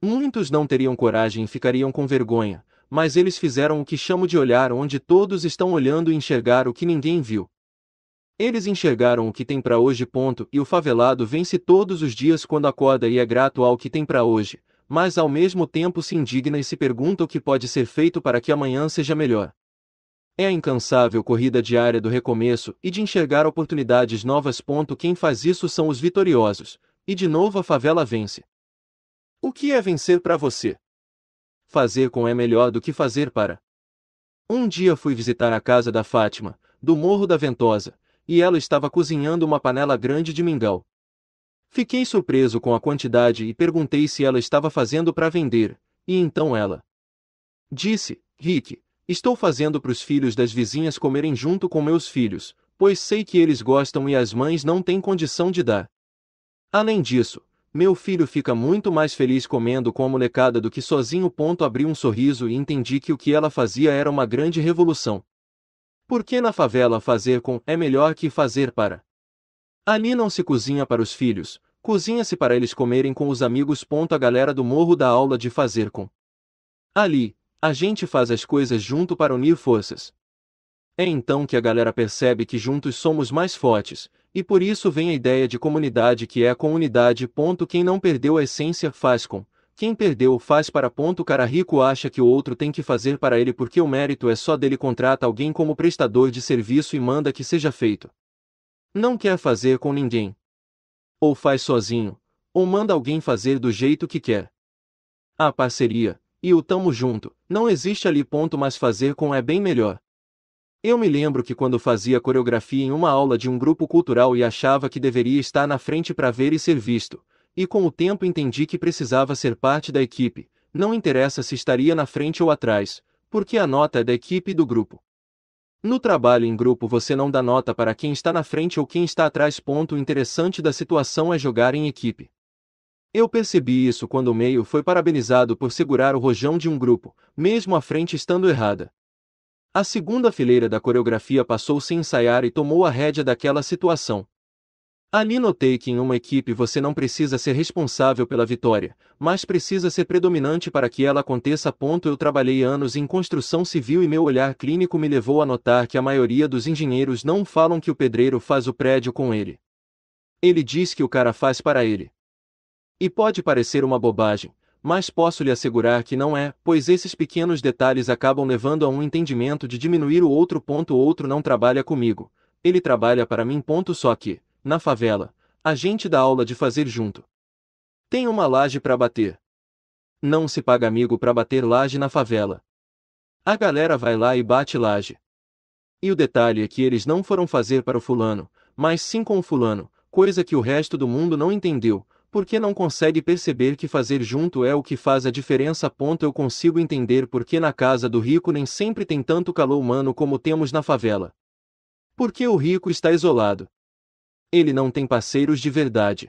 Muitos não teriam coragem e ficariam com vergonha, mas eles fizeram o que chamo de olhar onde todos estão olhando e enxergar o que ninguém viu. Eles enxergaram o que tem para hoje. Ponto, e o favelado vence todos os dias quando acorda e é grato ao que tem para hoje, mas ao mesmo tempo se indigna e se pergunta o que pode ser feito para que amanhã seja melhor. É a incansável corrida diária do recomeço e de enxergar oportunidades novas. Quem faz isso são os vitoriosos, e de novo a favela vence. O que é vencer para você? Fazer com é melhor do que fazer para. Um dia fui visitar a casa da Fátima, do Morro da Ventosa, e ela estava cozinhando uma panela grande de mingau. Fiquei surpreso com a quantidade e perguntei se ela estava fazendo para vender, e então ela disse: Rick, estou fazendo para os filhos das vizinhas comerem junto com meus filhos, pois sei que eles gostam e as mães não têm condição de dar. Além disso, meu filho fica muito mais feliz comendo com a molecada do que sozinho. Ponto abri um sorriso e entendi que o que ela fazia era uma grande revolução. Por que na favela fazer com é melhor que fazer para? Ali não se cozinha para os filhos, cozinha-se para eles comerem com os amigos. Ponto a galera do morro da aula de fazer com. Ali, a gente faz as coisas junto para unir forças. É então que a galera percebe que juntos somos mais fortes, e por isso vem a ideia de comunidade que é a comunidade. Ponto quem não perdeu a essência faz com. Quem perdeu faz para ponto cara rico acha que o outro tem que fazer para ele porque o mérito é só dele contrata alguém como prestador de serviço e manda que seja feito. Não quer fazer com ninguém. Ou faz sozinho, ou manda alguém fazer do jeito que quer. A parceria, e o tamo junto, não existe ali ponto mas fazer com é bem melhor. Eu me lembro que quando fazia coreografia em uma aula de um grupo cultural e achava que deveria estar na frente para ver e ser visto, e com o tempo entendi que precisava ser parte da equipe, não interessa se estaria na frente ou atrás, porque a nota é da equipe e do grupo. No trabalho em grupo você não dá nota para quem está na frente ou quem está atrás. Ponto interessante da situação é jogar em equipe. Eu percebi isso quando o meio foi parabenizado por segurar o rojão de um grupo, mesmo a frente estando errada. A segunda fileira da coreografia passou sem ensaiar e tomou a rédea daquela situação. Ali notei que em uma equipe você não precisa ser responsável pela vitória, mas precisa ser predominante para que ela aconteça. Ponto eu trabalhei anos em construção civil e meu olhar clínico me levou a notar que a maioria dos engenheiros não falam que o pedreiro faz o prédio com ele. Ele diz que o cara faz para ele. E pode parecer uma bobagem, mas posso lhe assegurar que não é, pois esses pequenos detalhes acabam levando a um entendimento de diminuir o outro ponto. O outro não trabalha comigo, ele trabalha para mim. Ponto só que, na favela, a gente dá aula de fazer junto. Tem uma laje para bater. Não se paga amigo para bater laje na favela. A galera vai lá e bate laje. E o detalhe é que eles não foram fazer para o fulano, mas sim com o fulano, coisa que o resto do mundo não entendeu, porque não consegue perceber que fazer junto é o que faz a diferença. Ponto eu consigo entender porque na casa do rico nem sempre tem tanto calor humano como temos na favela. Porque o rico está isolado. Ele não tem parceiros de verdade.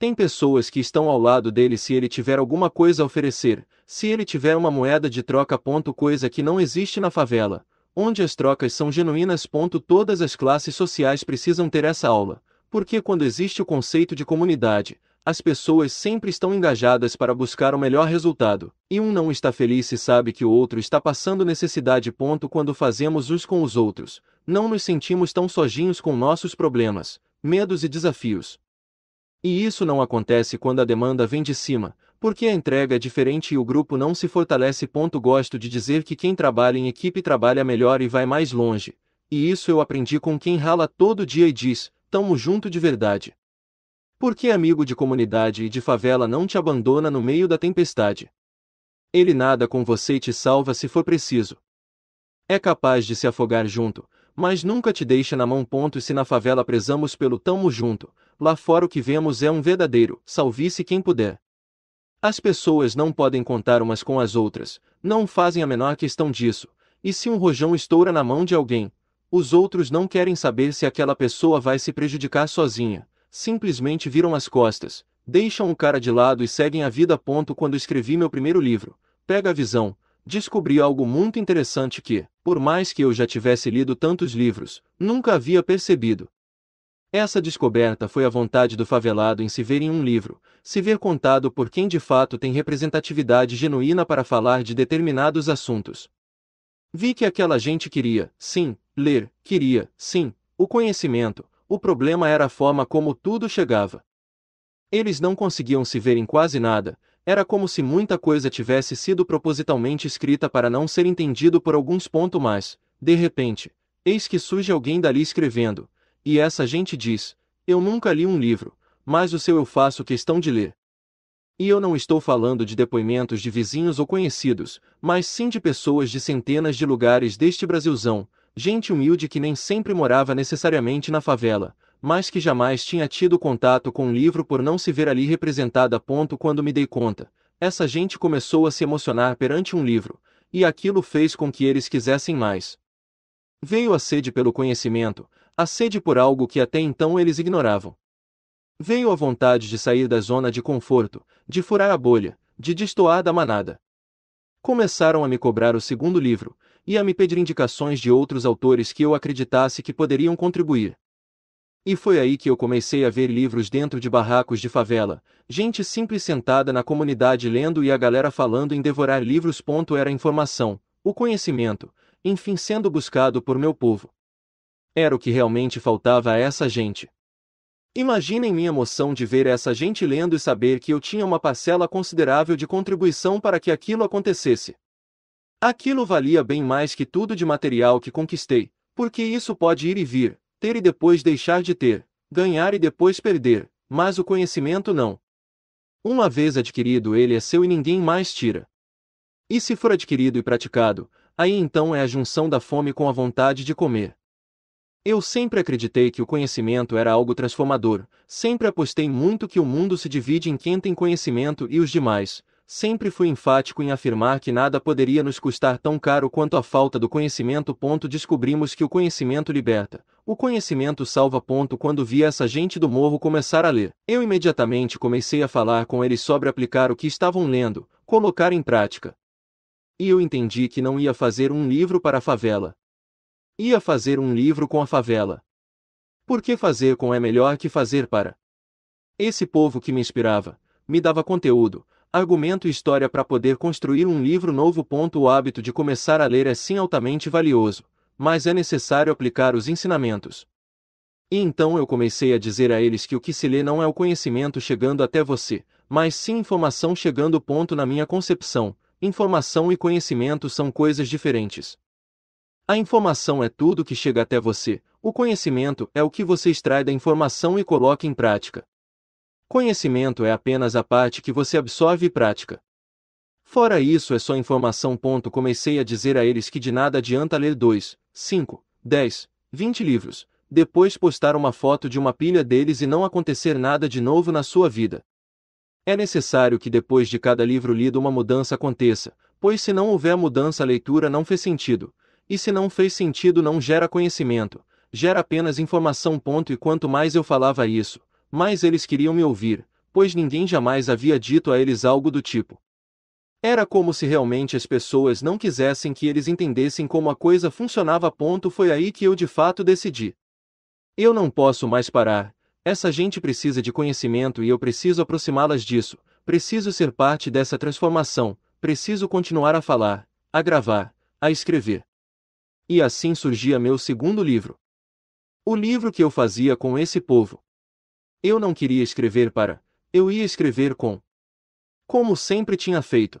Tem pessoas que estão ao lado dele se ele tiver alguma coisa a oferecer, se ele tiver uma moeda de troca. Ponto, coisa que não existe na favela, onde as trocas são genuínas. Ponto, todas as classes sociais precisam ter essa aula, porque quando existe o conceito de comunidade, as pessoas sempre estão engajadas para buscar o melhor resultado, e um não está feliz se sabe que o outro está passando necessidade. Ponto, quando fazemos uns com os outros, não nos sentimos tão sozinhos com nossos problemas, medos e desafios. E isso não acontece quando a demanda vem de cima, porque a entrega é diferente e o grupo não se fortalece. Ponto gosto de dizer que quem trabalha em equipe trabalha melhor e vai mais longe. E isso eu aprendi com quem rala todo dia e diz: "Tamo junto de verdade". Porque amigo de comunidade e de favela não te abandona no meio da tempestade. Ele nada com você e te salva se for preciso. É capaz de se afogar junto, mas nunca te deixa na mão. Ponto se na favela prezamos pelo tamo junto, lá fora o que vemos é um verdadeiro, salve-se quem puder. As pessoas não podem contar umas com as outras, não fazem a menor questão disso, e se um rojão estoura na mão de alguém, os outros não querem saber se aquela pessoa vai se prejudicar sozinha, simplesmente viram as costas, deixam o cara de lado e seguem a vida. Ponto quando escrevi meu primeiro livro, Pega a Visão, descobri algo muito interessante que, por mais que eu já tivesse lido tantos livros, nunca havia percebido. Essa descoberta foi a vontade do favelado em se ver em um livro, se ver contado por quem de fato tem representatividade genuína para falar de determinados assuntos. Vi que aquela gente queria, sim, ler, queria, sim, o conhecimento, o problema era a forma como tudo chegava. Eles não conseguiam se ver em quase nada, era como se muita coisa tivesse sido propositalmente escrita para não ser entendido por alguns ponto mais, de repente, eis que surge alguém dali escrevendo, e essa gente diz, eu nunca li um livro, mas o seu eu faço questão de ler. E eu não estou falando de depoimentos de vizinhos ou conhecidos, mas sim de pessoas de centenas de lugares deste Brasilzão, gente humilde que nem sempre morava necessariamente na favela, mas que jamais tinha tido contato com o um livro por não se ver ali representada. Ponto quando me dei conta, essa gente começou a se emocionar perante um livro, e aquilo fez com que eles quisessem mais. Veio a sede pelo conhecimento, a sede por algo que até então eles ignoravam. Veio a vontade de sair da zona de conforto, de furar a bolha, de destoar da manada. Começaram a me cobrar o segundo livro, e a me pedir indicações de outros autores que eu acreditasse que poderiam contribuir. E foi aí que eu comecei a ver livros dentro de barracos de favela, gente simples sentada na comunidade lendo e a galera falando em devorar livros. Era a informação, o conhecimento, enfim sendo buscado por meu povo. Era o que realmente faltava a essa gente. Imaginem minha emoção de ver essa gente lendo e saber que eu tinha uma parcela considerável de contribuição para que aquilo acontecesse. Aquilo valia bem mais que tudo de material que conquistei, porque isso pode ir e vir, ter e depois deixar de ter, ganhar e depois perder, mas o conhecimento não. Uma vez adquirido, ele é seu e ninguém mais tira. E se for adquirido e praticado, aí então é a junção da fome com a vontade de comer. Eu sempre acreditei que o conhecimento era algo transformador, sempre apostei muito que o mundo se divide em quem tem conhecimento e os demais, Sempre fui enfático em afirmar que nada poderia nos custar tão caro quanto a falta do conhecimento. Ponto descobrimos que o conhecimento liberta, o conhecimento salva. Ponto quando vi essa gente do morro começar a ler, eu imediatamente comecei a falar com eles sobre aplicar o que estavam lendo, colocar em prática. E eu entendi que não ia fazer um livro para a favela. Ia fazer um livro com a favela. Porque fazer com é melhor que fazer para. Esse povo que me inspirava, me dava conteúdo, argumento e história para poder construir um livro novo. O hábito de começar a ler é sim altamente valioso, mas é necessário aplicar os ensinamentos. E então eu comecei a dizer a eles que o que se lê não é o conhecimento chegando até você, mas sim informação chegando. Ponto na minha concepção, informação e conhecimento são coisas diferentes. A informação é tudo que chega até você, o conhecimento é o que você extrai da informação e coloca em prática. Conhecimento é apenas a parte que você absorve e pratica. Fora isso é só informação. Comecei a dizer a eles que de nada adianta ler 2, 5, 10, 20 livros, depois postar uma foto de uma pilha deles e não acontecer nada de novo na sua vida. É necessário que depois de cada livro lido uma mudança aconteça, pois se não houver mudança a leitura não fez sentido, e se não fez sentido não gera conhecimento, gera apenas informação. E quanto mais eu falava isso, mas eles queriam me ouvir, pois ninguém jamais havia dito a eles algo do tipo. Era como se realmente as pessoas não quisessem que eles entendessem como a coisa funcionava. Ponto foi aí que eu de fato decidi. Eu não posso mais parar, essa gente precisa de conhecimento e eu preciso aproximá-las disso, preciso ser parte dessa transformação, preciso continuar a falar, a gravar, a escrever. E assim surgia meu segundo livro. O livro que eu fazia com esse povo. Eu não queria escrever para, eu ia escrever com. Como sempre tinha feito.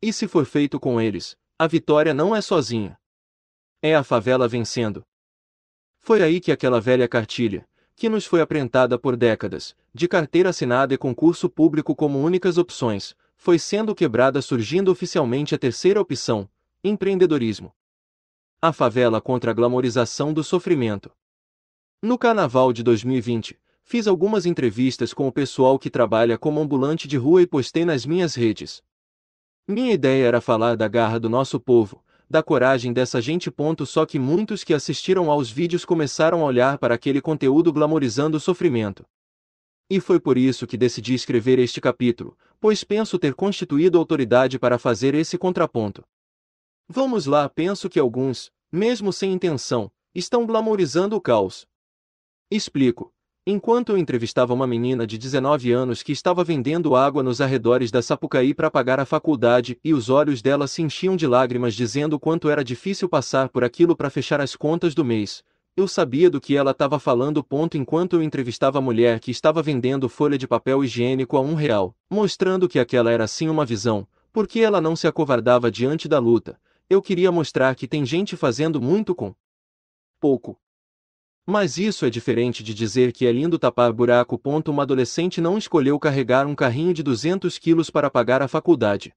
E se for feito com eles, a vitória não é sozinha. É a favela vencendo. Foi aí que aquela velha cartilha, que nos foi aprentada por décadas, de carteira assinada e concurso público como únicas opções, foi sendo quebrada surgindo oficialmente a terceira opção, empreendedorismo. A favela contra a glamorização do sofrimento. No carnaval de 2020, Fiz algumas entrevistas com o pessoal que trabalha como ambulante de rua e postei nas minhas redes. Minha ideia era falar da garra do nosso povo, da coragem dessa gente. Ponto, só que muitos que assistiram aos vídeos começaram a olhar para aquele conteúdo glamorizando o sofrimento. E foi por isso que decidi escrever este capítulo, pois penso ter constituído autoridade para fazer esse contraponto. Vamos lá, penso que alguns, mesmo sem intenção, estão glamorizando o caos. Explico enquanto eu entrevistava uma menina de 19 anos que estava vendendo água nos arredores da Sapucaí para pagar a faculdade, e os olhos dela se enchiam de lágrimas dizendo quanto era difícil passar por aquilo para fechar as contas do mês. Eu sabia do que ela estava falando. Ponto enquanto eu entrevistava a mulher que estava vendendo folha de papel higiênico a um real, mostrando que aquela era sim uma visão, porque ela não se acovardava diante da luta. Eu queria mostrar que tem gente fazendo muito com pouco. Mas isso é diferente de dizer que é lindo tapar buraco. Uma adolescente não escolheu carregar um carrinho de 200 quilos para pagar a faculdade.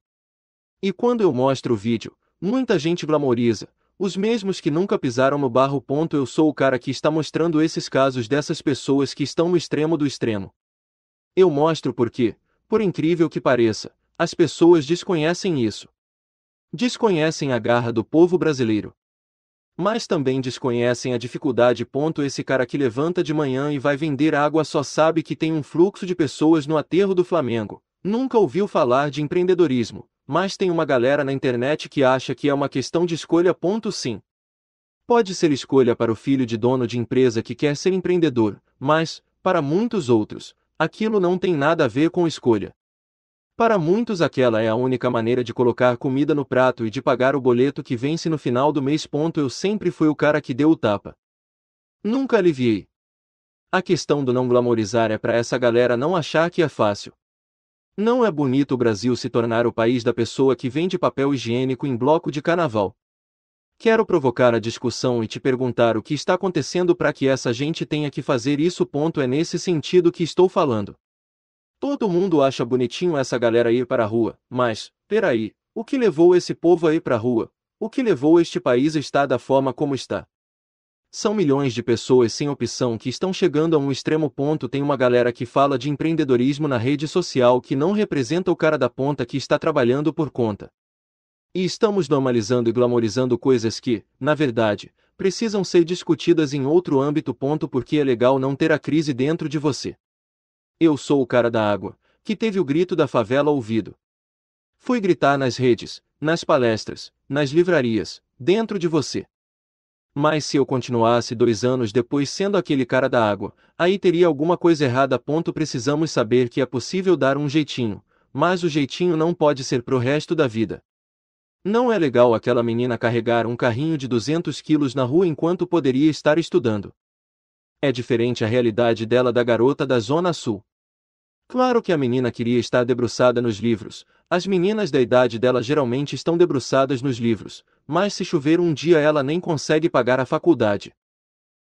E quando eu mostro o vídeo, muita gente glamoriza, os mesmos que nunca pisaram no barro. Eu sou o cara que está mostrando esses casos dessas pessoas que estão no extremo do extremo. Eu mostro porque, por incrível que pareça, as pessoas desconhecem isso. Desconhecem a garra do povo brasileiro mas também desconhecem a dificuldade. Ponto esse cara que levanta de manhã e vai vender água só sabe que tem um fluxo de pessoas no aterro do Flamengo. Nunca ouviu falar de empreendedorismo, mas tem uma galera na internet que acha que é uma questão de escolha. Ponto sim. Pode ser escolha para o filho de dono de empresa que quer ser empreendedor, mas, para muitos outros, aquilo não tem nada a ver com escolha. Para muitos, aquela é a única maneira de colocar comida no prato e de pagar o boleto que vence no final do mês. Eu sempre fui o cara que deu o tapa. Nunca aliviei. A questão do não glamorizar é para essa galera não achar que é fácil. Não é bonito o Brasil se tornar o país da pessoa que vende papel higiênico em bloco de carnaval. Quero provocar a discussão e te perguntar o que está acontecendo para que essa gente tenha que fazer isso. Ponto é nesse sentido que estou falando. Todo mundo acha bonitinho essa galera ir para a rua, mas, peraí, o que levou esse povo a ir para a rua? O que levou este país a estar da forma como está? São milhões de pessoas sem opção que estão chegando a um extremo ponto. Tem uma galera que fala de empreendedorismo na rede social que não representa o cara da ponta que está trabalhando por conta. E estamos normalizando e glamorizando coisas que, na verdade, precisam ser discutidas em outro âmbito. Ponto porque é legal não ter a crise dentro de você. Eu sou o cara da água, que teve o grito da favela ouvido. Fui gritar nas redes, nas palestras, nas livrarias, dentro de você. Mas se eu continuasse dois anos depois sendo aquele cara da água, aí teria alguma coisa errada. Ponto precisamos saber que é possível dar um jeitinho, mas o jeitinho não pode ser pro resto da vida. Não é legal aquela menina carregar um carrinho de 200 quilos na rua enquanto poderia estar estudando. É diferente a realidade dela da garota da Zona Sul. Claro que a menina queria estar debruçada nos livros. As meninas da idade dela geralmente estão debruçadas nos livros, mas se chover um dia ela nem consegue pagar a faculdade.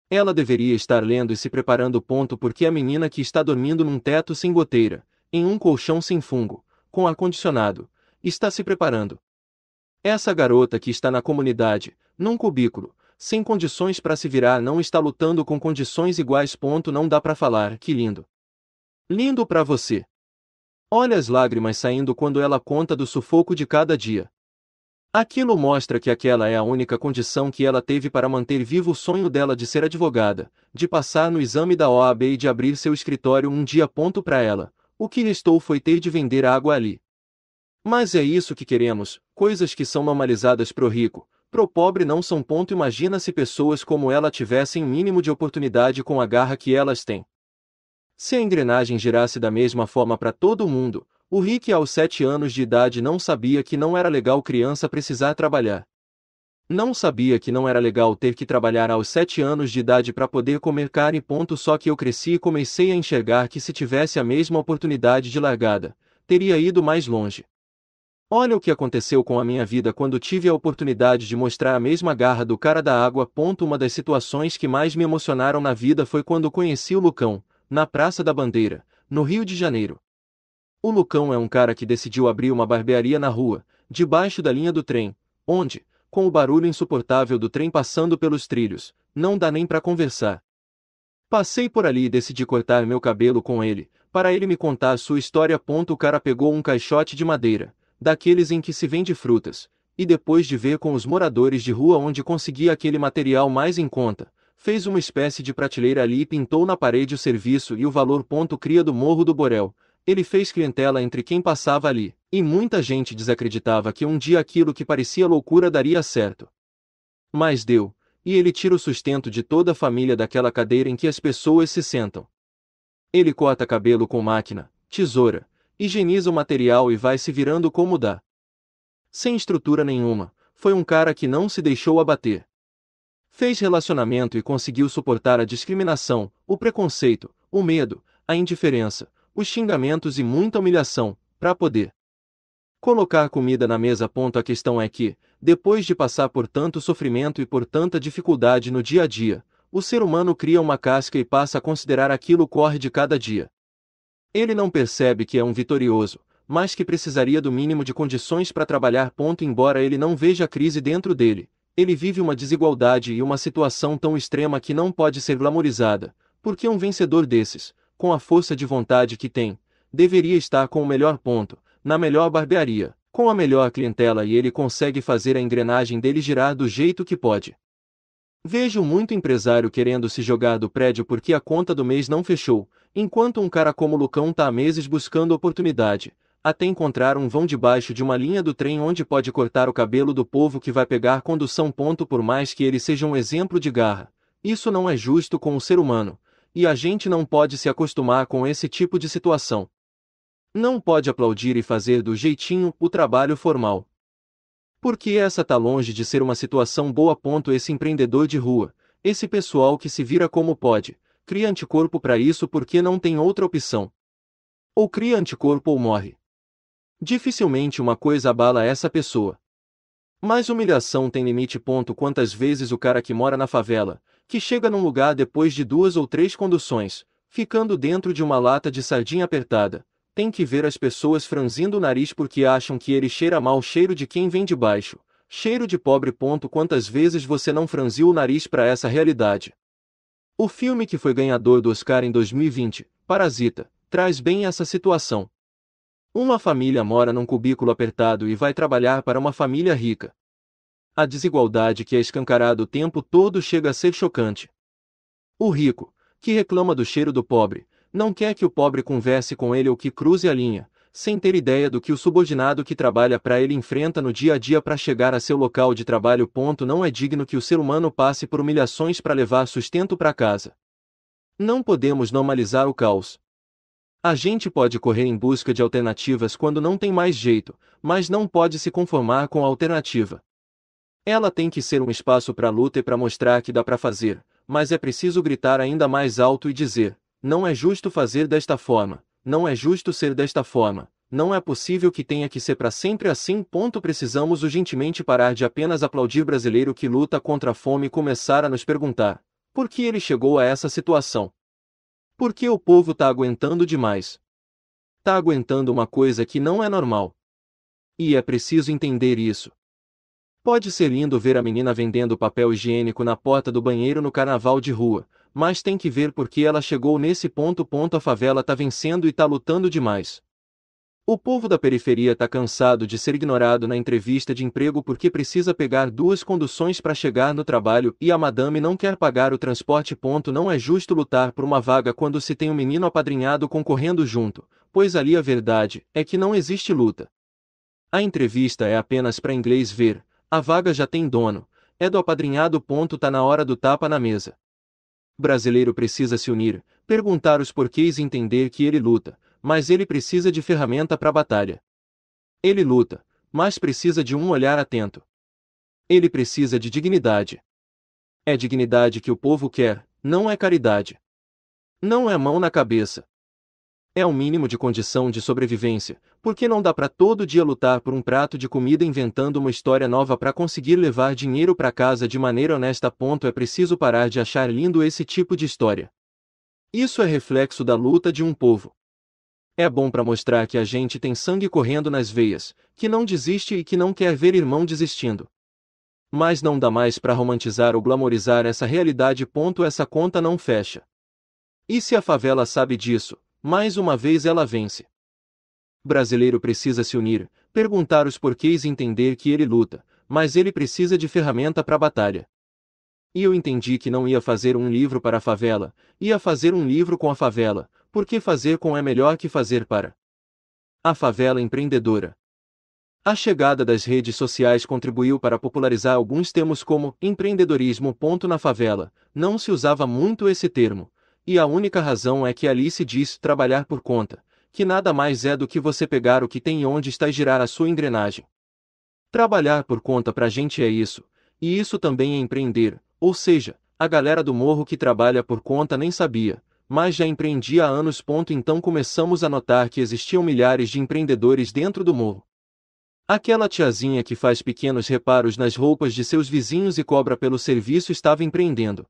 Ela deveria estar lendo e se preparando ponto porque a menina que está dormindo num teto sem goteira, em um colchão sem fungo, com ar-condicionado, está se preparando. Essa garota que está na comunidade, num cubículo, sem condições para se virar não está lutando com condições iguais ponto não dá para falar, que lindo. Lindo para você. Olha as lágrimas saindo quando ela conta do sufoco de cada dia. Aquilo mostra que aquela é a única condição que ela teve para manter vivo o sonho dela de ser advogada, de passar no exame da OAB e de abrir seu escritório um dia ponto para ela. O que restou foi ter de vender água ali. Mas é isso que queremos, coisas que são normalizadas pro rico, pro pobre não são ponto imagina se pessoas como ela tivessem o mínimo de oportunidade com a garra que elas têm. Se a engrenagem girasse da mesma forma para todo mundo, o Rick, aos sete anos de idade, não sabia que não era legal criança precisar trabalhar. Não sabia que não era legal ter que trabalhar aos sete anos de idade para poder comer carne. Ponto só que eu cresci e comecei a enxergar que se tivesse a mesma oportunidade de largada, teria ido mais longe. Olha o que aconteceu com a minha vida quando tive a oportunidade de mostrar a mesma garra do cara da água. Ponto uma das situações que mais me emocionaram na vida foi quando conheci o Lucão, na Praça da Bandeira, no Rio de Janeiro. O Lucão é um cara que decidiu abrir uma barbearia na rua, debaixo da linha do trem, onde, com o barulho insuportável do trem passando pelos trilhos, não dá nem para conversar. Passei por ali e decidi cortar meu cabelo com ele, para ele me contar sua história. O cara pegou um caixote de madeira, daqueles em que se vende frutas, e depois de ver com os moradores de rua onde conseguia aquele material mais em conta, fez uma espécie de prateleira ali e pintou na parede o serviço e o valor. Ponto cria do Morro do Borel. Ele fez clientela entre quem passava ali, e muita gente desacreditava que um dia aquilo que parecia loucura daria certo. Mas deu, e ele tira o sustento de toda a família daquela cadeira em que as pessoas se sentam. Ele corta cabelo com máquina, tesoura, higieniza o material e vai se virando como dá. Sem estrutura nenhuma, foi um cara que não se deixou abater. Fez relacionamento e conseguiu suportar a discriminação, o preconceito, o medo, a indiferença, os xingamentos e muita humilhação, para poder colocar comida na mesa. A questão é que, depois de passar por tanto sofrimento e por tanta dificuldade no dia a dia, o ser humano cria uma casca e passa a considerar aquilo corre de cada dia. Ele não percebe que é um vitorioso, mas que precisaria do mínimo de condições para trabalhar. Embora ele não veja a crise dentro dele, ele vive uma desigualdade e uma situação tão extrema que não pode ser glamorizada, porque um vencedor desses, com a força de vontade que tem, deveria estar com o melhor ponto, na melhor barbearia, com a melhor clientela e ele consegue fazer a engrenagem dele girar do jeito que pode. Vejo muito empresário querendo se jogar do prédio porque a conta do mês não fechou, enquanto um cara como Lucão tá há meses buscando oportunidade, até encontrar um vão debaixo de uma linha do trem onde pode cortar o cabelo do povo que vai pegar condução. Ponto por mais que ele seja um exemplo de garra, isso não é justo com o ser humano, e a gente não pode se acostumar com esse tipo de situação. Não pode aplaudir e fazer do jeitinho o trabalho formal. Porque essa tá longe de ser uma situação boa. Ponto esse empreendedor de rua, esse pessoal que se vira como pode, cria anticorpo para isso porque não tem outra opção. Ou cria anticorpo ou morre. Dificilmente uma coisa abala essa pessoa. Mas humilhação tem limite. Ponto quantas vezes o cara que mora na favela, que chega num lugar depois de duas ou três conduções, ficando dentro de uma lata de sardinha apertada, tem que ver as pessoas franzindo o nariz porque acham que ele cheira mal cheiro de quem vem de baixo, cheiro de pobre. Ponto quantas vezes você não franziu o nariz para essa realidade? O filme que foi ganhador do Oscar em 2020, Parasita, traz bem essa situação. Uma família mora num cubículo apertado e vai trabalhar para uma família rica. A desigualdade que é escancarada o tempo todo chega a ser chocante. O rico, que reclama do cheiro do pobre, não quer que o pobre converse com ele ou que cruze a linha, sem ter ideia do que o subordinado que trabalha para ele enfrenta no dia a dia para chegar a seu local de trabalho. Ponto não é digno que o ser humano passe por humilhações para levar sustento para casa. Não podemos normalizar o caos, a gente pode correr em busca de alternativas quando não tem mais jeito, mas não pode se conformar com a alternativa. Ela tem que ser um espaço para luta e para mostrar que dá para fazer, mas é preciso gritar ainda mais alto e dizer: não é justo fazer desta forma, não é justo ser desta forma, não é possível que tenha que ser para sempre assim. Ponto. Precisamos urgentemente parar de apenas aplaudir brasileiro que luta contra a fome e começar a nos perguntar: por que ele chegou a essa situação? Porque o povo tá aguentando demais. Tá aguentando uma coisa que não é normal. E é preciso entender isso. Pode ser lindo ver a menina vendendo papel higiênico na porta do banheiro no carnaval de rua, mas tem que ver porque ela chegou nesse ponto. ponto a favela tá vencendo e tá lutando demais. O povo da periferia tá cansado de ser ignorado na entrevista de emprego porque precisa pegar duas conduções para chegar no trabalho e a madame não quer pagar o transporte. Ponto. Não é justo lutar por uma vaga quando se tem um menino apadrinhado concorrendo junto, pois ali a verdade é que não existe luta. A entrevista é apenas para inglês ver, a vaga já tem dono, é do apadrinhado. Ponto. Tá na hora do tapa na mesa. brasileiro precisa se unir, perguntar os porquês e entender que ele luta mas ele precisa de ferramenta para a batalha. Ele luta, mas precisa de um olhar atento. Ele precisa de dignidade. É dignidade que o povo quer, não é caridade. Não é mão na cabeça. É o um mínimo de condição de sobrevivência, porque não dá para todo dia lutar por um prato de comida inventando uma história nova para conseguir levar dinheiro para casa de maneira honesta. Ponto é preciso parar de achar lindo esse tipo de história. Isso é reflexo da luta de um povo. É bom para mostrar que a gente tem sangue correndo nas veias, que não desiste e que não quer ver irmão desistindo. Mas não dá mais para romantizar ou glamorizar essa realidade. Ponto, essa conta não fecha. E se a favela sabe disso, mais uma vez ela vence. Brasileiro precisa se unir, perguntar os porquês e entender que ele luta, mas ele precisa de ferramenta para a batalha. E eu entendi que não ia fazer um livro para a favela, ia fazer um livro com a favela, porque fazer com é melhor que fazer para. A favela empreendedora. A chegada das redes sociais contribuiu para popularizar alguns termos como empreendedorismo. Na favela, não se usava muito esse termo, e a única razão é que ali se diz trabalhar por conta, que nada mais é do que você pegar o que tem e onde está e girar a sua engrenagem. Trabalhar por conta para a gente é isso, e isso também é empreender, ou seja, a galera do morro que trabalha por conta nem sabia, mas já empreendia há anos. Ponto, então começamos a notar que existiam milhares de empreendedores dentro do morro. Aquela tiazinha que faz pequenos reparos nas roupas de seus vizinhos e cobra pelo serviço estava empreendendo.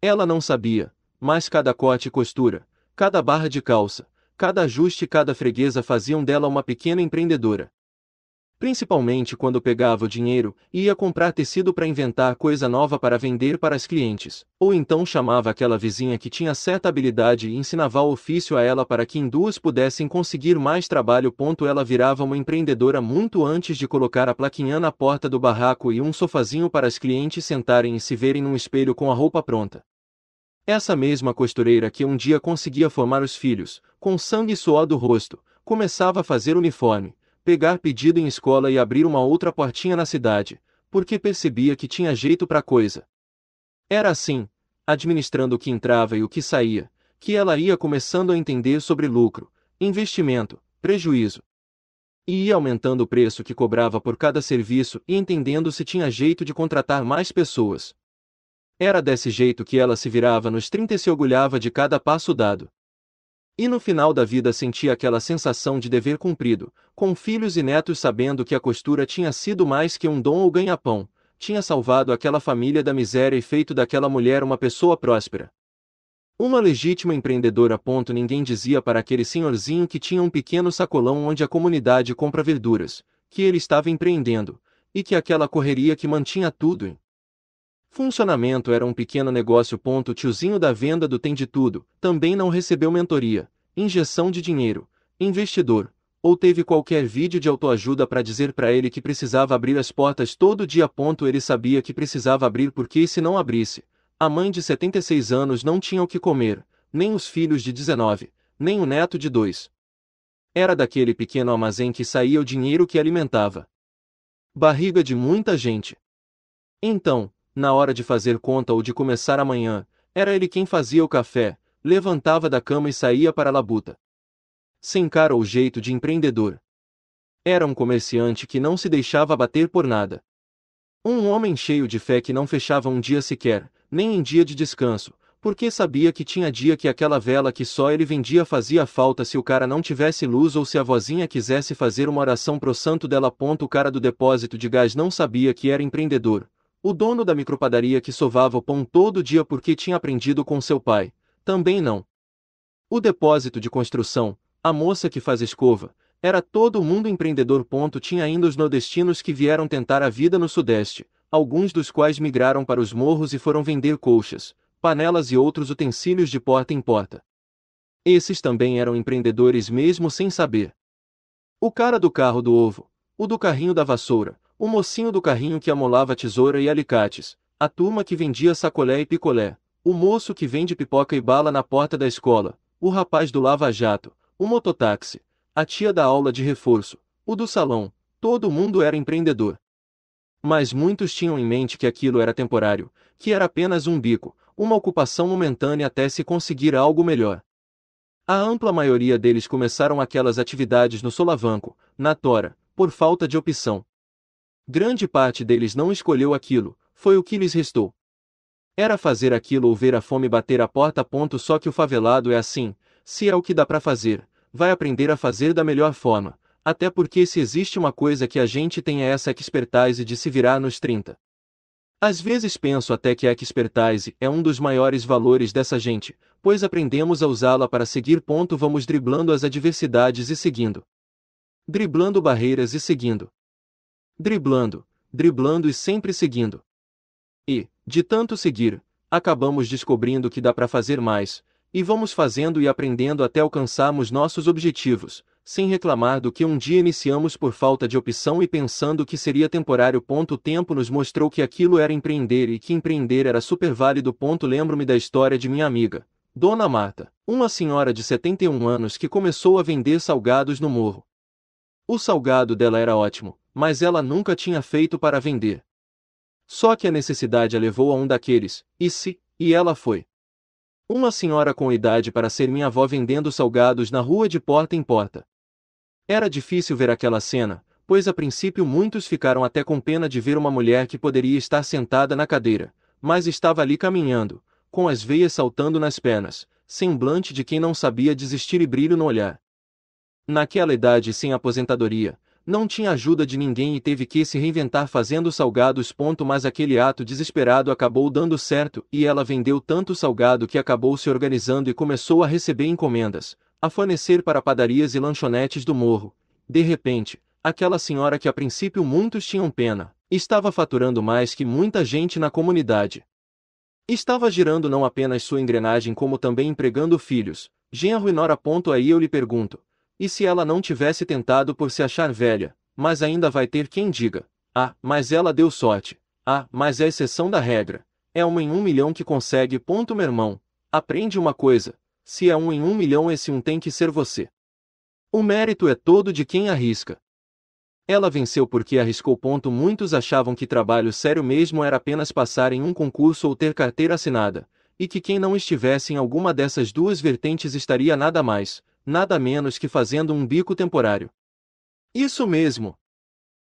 Ela não sabia, mas cada corte e costura, cada barra de calça, cada ajuste e cada freguesa faziam dela uma pequena empreendedora, Principalmente quando pegava o dinheiro e ia comprar tecido para inventar coisa nova para vender para as clientes, ou então chamava aquela vizinha que tinha certa habilidade e ensinava o ofício a ela para que em duas pudessem conseguir mais trabalho. Ela virava uma empreendedora muito antes de colocar a plaquinha na porta do barraco e um sofazinho para as clientes sentarem e se verem num espelho com a roupa pronta. Essa mesma costureira que um dia conseguia formar os filhos, com sangue e suor do rosto, começava a fazer uniforme, pegar pedido em escola e abrir uma outra portinha na cidade, porque percebia que tinha jeito para coisa. Era assim, administrando o que entrava e o que saía, que ela ia começando a entender sobre lucro, investimento, prejuízo. E ia aumentando o preço que cobrava por cada serviço e entendendo se tinha jeito de contratar mais pessoas. Era desse jeito que ela se virava nos 30 e se orgulhava de cada passo dado. E no final da vida senti aquela sensação de dever cumprido, com filhos e netos sabendo que a costura tinha sido mais que um dom ou ganha-pão, tinha salvado aquela família da miséria e feito daquela mulher uma pessoa próspera. Uma legítima empreendedora. Ponto ninguém dizia para aquele senhorzinho que tinha um pequeno sacolão onde a comunidade compra verduras, que ele estava empreendendo, e que aquela correria que mantinha tudo em Funcionamento era um pequeno negócio. Ponto. tiozinho da venda do tem de tudo, também não recebeu mentoria, injeção de dinheiro, investidor, ou teve qualquer vídeo de autoajuda para dizer para ele que precisava abrir as portas todo dia. Ele sabia que precisava abrir porque se não abrisse, a mãe de 76 anos não tinha o que comer, nem os filhos de 19, nem o neto de 2. Era daquele pequeno armazém que saía o dinheiro que alimentava. Barriga de muita gente. Então, na hora de fazer conta ou de começar amanhã, era ele quem fazia o café, levantava da cama e saía para a labuta. Sem cara ou jeito de empreendedor. Era um comerciante que não se deixava abater por nada. Um homem cheio de fé que não fechava um dia sequer, nem em dia de descanso, porque sabia que tinha dia que aquela vela que só ele vendia fazia falta se o cara não tivesse luz ou se a vozinha quisesse fazer uma oração pro santo dela. O cara do depósito de gás não sabia que era empreendedor, o dono da micropadaria que sovava o pão todo dia porque tinha aprendido com seu pai, também não. O depósito de construção, a moça que faz escova, era todo mundo empreendedor. Ponto, tinha ainda os nordestinos que vieram tentar a vida no Sudeste, alguns dos quais migraram para os morros e foram vender colchas, panelas e outros utensílios de porta em porta. Esses também eram empreendedores mesmo sem saber. O cara do carro do ovo, o do carrinho da vassoura, o mocinho do carrinho que amolava tesoura e alicates, a turma que vendia sacolé e picolé, o moço que vende pipoca e bala na porta da escola, o rapaz do lava-jato, o mototáxi, a tia da aula de reforço, o do salão, todo mundo era empreendedor. Mas muitos tinham em mente que aquilo era temporário, que era apenas um bico, uma ocupação momentânea até se conseguir algo melhor. A ampla maioria deles começaram aquelas atividades no solavanco, na tora, por falta de opção. Grande parte deles não escolheu aquilo, foi o que lhes restou. Era fazer aquilo ou ver a fome bater a porta. Ponto só que o favelado é assim, se é o que dá para fazer, vai aprender a fazer da melhor forma, até porque se existe uma coisa que a gente tem é essa expertise de se virar nos 30. Às vezes penso até que a expertise é um dos maiores valores dessa gente, pois aprendemos a usá-la para seguir. Ponto vamos driblando as adversidades e seguindo. Driblando barreiras e seguindo driblando, driblando e sempre seguindo. E, de tanto seguir, acabamos descobrindo que dá para fazer mais, e vamos fazendo e aprendendo até alcançarmos nossos objetivos, sem reclamar do que um dia iniciamos por falta de opção e pensando que seria temporário. Ponto, o tempo nos mostrou que aquilo era empreender e que empreender era super válido. Ponto, lembro-me da história de minha amiga, Dona Marta, uma senhora de 71 anos que começou a vender salgados no morro. O salgado dela era ótimo, mas ela nunca tinha feito para vender. Só que a necessidade a levou a um daqueles, e se, e ela foi. Uma senhora com idade para ser minha avó vendendo salgados na rua de porta em porta. Era difícil ver aquela cena, pois a princípio muitos ficaram até com pena de ver uma mulher que poderia estar sentada na cadeira, mas estava ali caminhando, com as veias saltando nas pernas, semblante de quem não sabia desistir e brilho no olhar. Naquela idade sem aposentadoria, não tinha ajuda de ninguém e teve que se reinventar fazendo salgados. Ponto, mas aquele ato desesperado acabou dando certo e ela vendeu tanto salgado que acabou se organizando e começou a receber encomendas, a fornecer para padarias e lanchonetes do morro. De repente, aquela senhora que a princípio muitos tinham pena, estava faturando mais que muita gente na comunidade. Estava girando não apenas sua engrenagem como também empregando filhos, genro e nora. Aí eu lhe pergunto, e se ela não tivesse tentado por se achar velha, mas ainda vai ter quem diga: Ah, mas ela deu sorte. Ah, mas é exceção da regra. É um em um milhão que consegue. Ponto, meu irmão. Aprende uma coisa: se é um em um milhão, esse um tem que ser você. O mérito é todo de quem arrisca. Ela venceu porque arriscou. Ponto. Muitos achavam que trabalho sério mesmo era apenas passar em um concurso ou ter carteira assinada, e que quem não estivesse em alguma dessas duas vertentes estaria nada mais, nada menos que fazendo um bico temporário. Isso mesmo.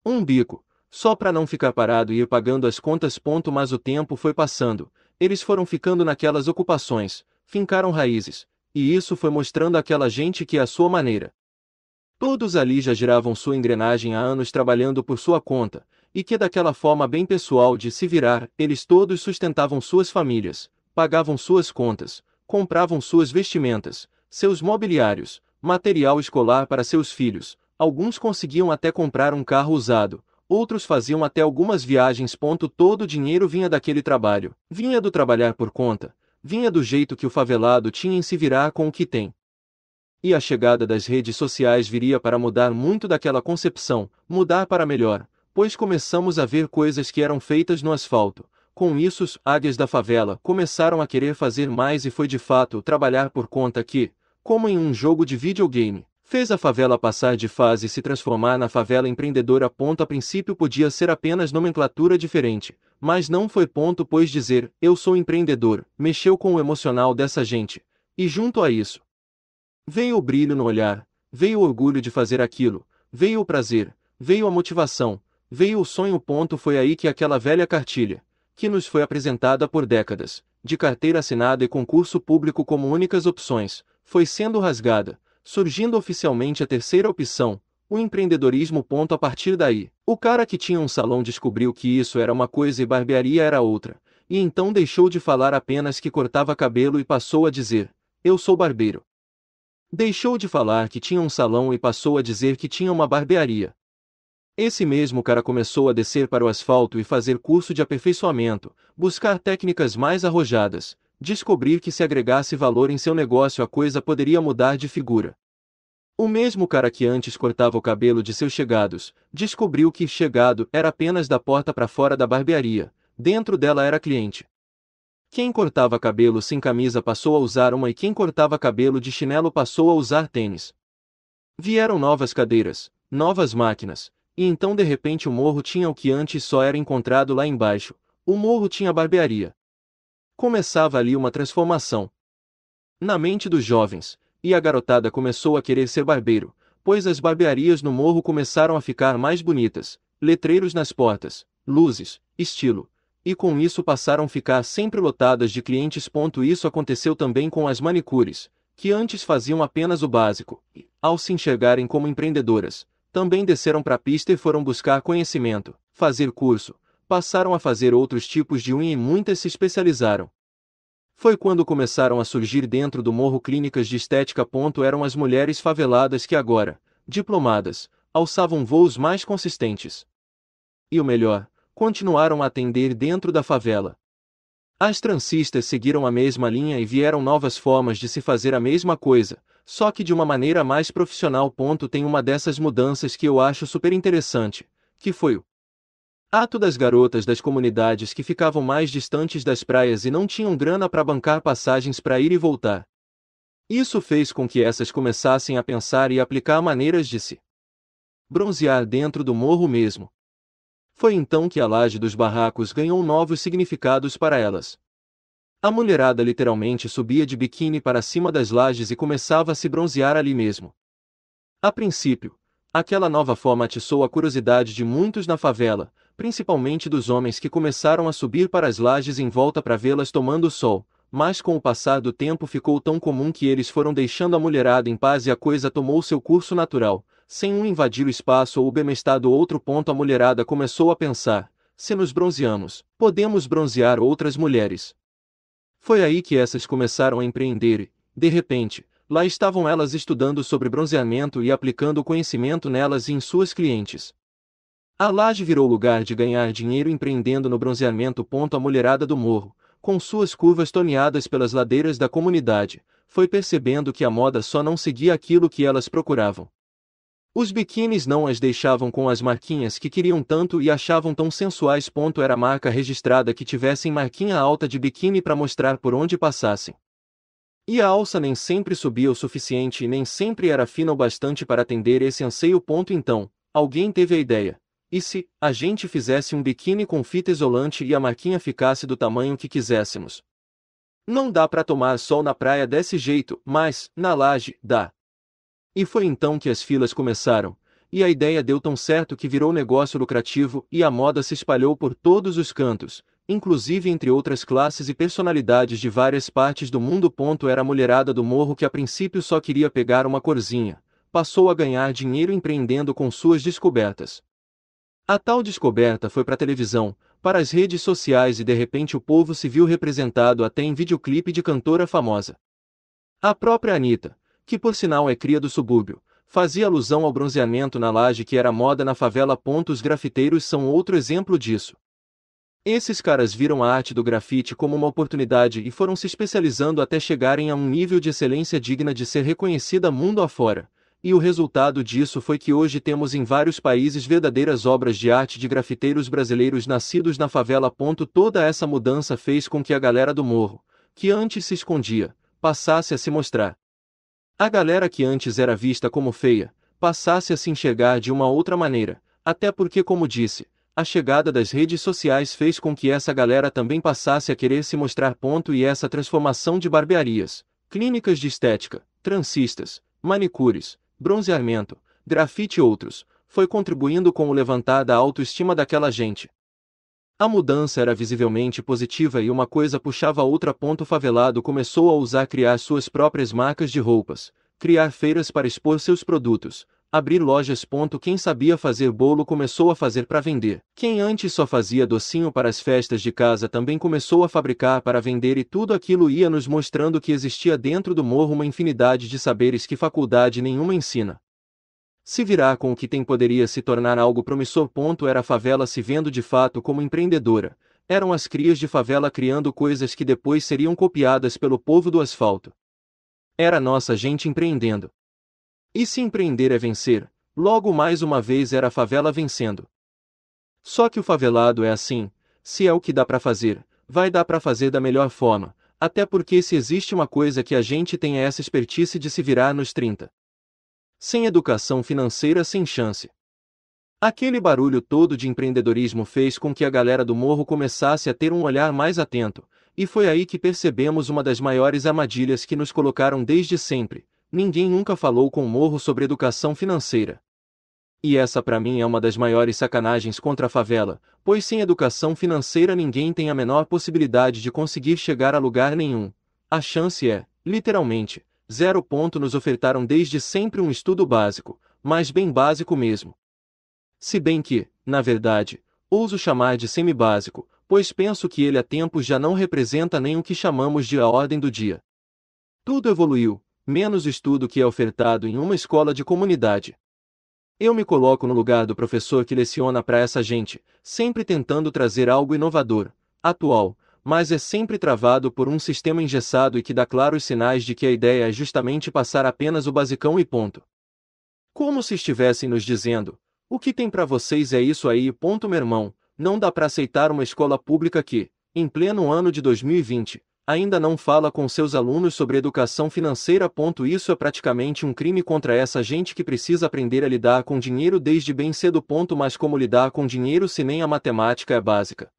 Um bico, só para não ficar parado e ir pagando as contas. Ponto, mas o tempo foi passando, eles foram ficando naquelas ocupações, fincaram raízes, e isso foi mostrando àquela gente que é a sua maneira. Todos ali já giravam sua engrenagem há anos trabalhando por sua conta, e que daquela forma bem pessoal de se virar, eles todos sustentavam suas famílias, pagavam suas contas, compravam suas vestimentas, seus mobiliários, material escolar para seus filhos. Alguns conseguiam até comprar um carro usado, outros faziam até algumas viagens. Todo o dinheiro vinha daquele trabalho, vinha do trabalhar por conta, vinha do jeito que o favelado tinha em se virar com o que tem. E a chegada das redes sociais viria para mudar muito daquela concepção, mudar para melhor, pois começamos a ver coisas que eram feitas no asfalto. Com isso, os águias da favela começaram a querer fazer mais e foi de fato trabalhar por conta que, como em um jogo de videogame. Fez a favela passar de fase e se transformar na favela empreendedora. Ponto a princípio podia ser apenas nomenclatura diferente, mas não foi ponto pois dizer, eu sou empreendedor, mexeu com o emocional dessa gente. E junto a isso, veio o brilho no olhar, veio o orgulho de fazer aquilo, veio o prazer, veio a motivação, veio o sonho. Ponto foi aí que aquela velha cartilha, que nos foi apresentada por décadas, de carteira assinada e concurso público como únicas opções, foi sendo rasgada, surgindo oficialmente a terceira opção, o empreendedorismo. Ponto a partir daí, o cara que tinha um salão descobriu que isso era uma coisa e barbearia era outra, e então deixou de falar apenas que cortava cabelo e passou a dizer: Eu sou barbeiro. Deixou de falar que tinha um salão e passou a dizer que tinha uma barbearia. Esse mesmo cara começou a descer para o asfalto e fazer curso de aperfeiçoamento, buscar técnicas mais arrojadas, descobrir que se agregasse valor em seu negócio a coisa poderia mudar de figura. O mesmo cara que antes cortava o cabelo de seus chegados, descobriu que chegado era apenas da porta para fora da barbearia, dentro dela era cliente. Quem cortava cabelo sem camisa passou a usar uma e quem cortava cabelo de chinelo passou a usar tênis. Vieram novas cadeiras, novas máquinas, e então de repente o morro tinha o que antes só era encontrado lá embaixo. O morro tinha barbearia, Começava ali uma transformação. Na mente dos jovens, e a garotada começou a querer ser barbeiro, pois as barbearias no morro começaram a ficar mais bonitas, letreiros nas portas, luzes, estilo, e com isso passaram a ficar sempre lotadas de clientes. Isso aconteceu também com as manicures, que antes faziam apenas o básico, ao se enxergarem como empreendedoras, também desceram para a pista e foram buscar conhecimento, fazer curso, passaram a fazer outros tipos de unha e muitas se especializaram. Foi quando começaram a surgir dentro do morro clínicas de estética. Ponto eram as mulheres faveladas que agora, diplomadas, alçavam voos mais consistentes. E o melhor, continuaram a atender dentro da favela. As trancistas seguiram a mesma linha e vieram novas formas de se fazer a mesma coisa, só que de uma maneira mais profissional. Ponto tem uma dessas mudanças que eu acho super interessante, que foi o Ato das garotas das comunidades que ficavam mais distantes das praias e não tinham grana para bancar passagens para ir e voltar. Isso fez com que essas começassem a pensar e aplicar maneiras de se bronzear dentro do morro mesmo. Foi então que a laje dos barracos ganhou novos significados para elas. A mulherada literalmente subia de biquíni para cima das lajes e começava a se bronzear ali mesmo. A princípio, aquela nova forma atiçou a curiosidade de muitos na favela, principalmente dos homens que começaram a subir para as lajes em volta para vê-las tomando sol, mas com o passar do tempo ficou tão comum que eles foram deixando a mulherada em paz e a coisa tomou seu curso natural, sem um invadir o espaço ou bemestar do outro ponto a mulherada começou a pensar, se nos bronzeamos, podemos bronzear outras mulheres. Foi aí que essas começaram a empreender e, de repente, lá estavam elas estudando sobre bronzeamento e aplicando o conhecimento nelas e em suas clientes. A laje virou lugar de ganhar dinheiro empreendendo no bronzeamento. A mulherada do morro, com suas curvas toneadas pelas ladeiras da comunidade, foi percebendo que a moda só não seguia aquilo que elas procuravam. Os biquínis não as deixavam com as marquinhas que queriam tanto e achavam tão sensuais. Era marca registrada que tivessem marquinha alta de biquíni para mostrar por onde passassem. E a alça nem sempre subia o suficiente e nem sempre era fina o bastante para atender esse anseio. Então, alguém teve a ideia. E se a gente fizesse um biquíni com fita isolante e a marquinha ficasse do tamanho que quiséssemos? Não dá para tomar sol na praia desse jeito, mas, na laje, dá. E foi então que as filas começaram, e a ideia deu tão certo que virou negócio lucrativo e a moda se espalhou por todos os cantos, inclusive entre outras classes e personalidades de várias partes do mundo. Era a mulherada do morro que a princípio só queria pegar uma corzinha, passou a ganhar dinheiro empreendendo com suas descobertas. A tal descoberta foi para a televisão, para as redes sociais e de repente o povo se viu representado até em videoclipe de cantora famosa. A própria Anitta, que por sinal é cria do subúrbio, fazia alusão ao bronzeamento na laje que era moda na favela. Os grafiteiros são outro exemplo disso. Esses caras viram a arte do grafite como uma oportunidade e foram se especializando até chegarem a um nível de excelência digna de ser reconhecida mundo afora, e o resultado disso foi que hoje temos em vários países verdadeiras obras de arte de grafiteiros brasileiros nascidos na favela. Toda essa mudança fez com que a galera do morro, que antes se escondia, passasse a se mostrar. A galera que antes era vista como feia, passasse a se enxergar de uma outra maneira, até porque, como disse, a chegada das redes sociais fez com que essa galera também passasse a querer se mostrar. Ponto, e essa transformação de barbearias, clínicas de estética, trancistas, manicures, bronzeamento, grafite e outros, foi contribuindo com o levantar da autoestima daquela gente. A mudança era visivelmente positiva e uma coisa puxava a outra. Ponto favelado começou a usar criar suas próprias marcas de roupas, criar feiras para expor seus produtos, abrir lojas. Quem sabia fazer bolo começou a fazer para vender. Quem antes só fazia docinho para as festas de casa também começou a fabricar para vender e tudo aquilo ia nos mostrando que existia dentro do morro uma infinidade de saberes que faculdade nenhuma ensina. Se virar com o que tem poderia se tornar algo promissor. Era a favela se vendo de fato como empreendedora. Eram as crias de favela criando coisas que depois seriam copiadas pelo povo do asfalto. Era nossa gente empreendendo. E se empreender é vencer, logo mais uma vez era a favela vencendo. Só que o favelado é assim, se é o que dá para fazer, vai dar para fazer da melhor forma, até porque se existe uma coisa que a gente tem é essa expertise de se virar nos 30. Sem educação financeira sem chance. Aquele barulho todo de empreendedorismo fez com que a galera do morro começasse a ter um olhar mais atento, e foi aí que percebemos uma das maiores armadilhas que nos colocaram desde sempre, ninguém nunca falou com o Morro sobre educação financeira. E essa para mim é uma das maiores sacanagens contra a favela, pois sem educação financeira ninguém tem a menor possibilidade de conseguir chegar a lugar nenhum. A chance é, literalmente, zero ponto nos ofertaram desde sempre um estudo básico, mas bem básico mesmo. Se bem que, na verdade, ouso chamar de semi-básico, pois penso que ele há tempos já não representa nem o que chamamos de a ordem do dia. Tudo evoluiu, menos estudo que é ofertado em uma escola de comunidade. Eu me coloco no lugar do professor que leciona para essa gente, sempre tentando trazer algo inovador, atual, mas é sempre travado por um sistema engessado e que dá claros sinais de que a ideia é justamente passar apenas o basicão e ponto. Como se estivessem nos dizendo: o que tem para vocês é isso aí, ponto, meu irmão, não dá para aceitar uma escola pública que, em pleno ano de 2020, ainda não fala com seus alunos sobre educação financeira. Isso é praticamente um crime contra essa gente que precisa aprender a lidar com dinheiro desde bem cedo. Mas como lidar com dinheiro se nem a matemática é básica?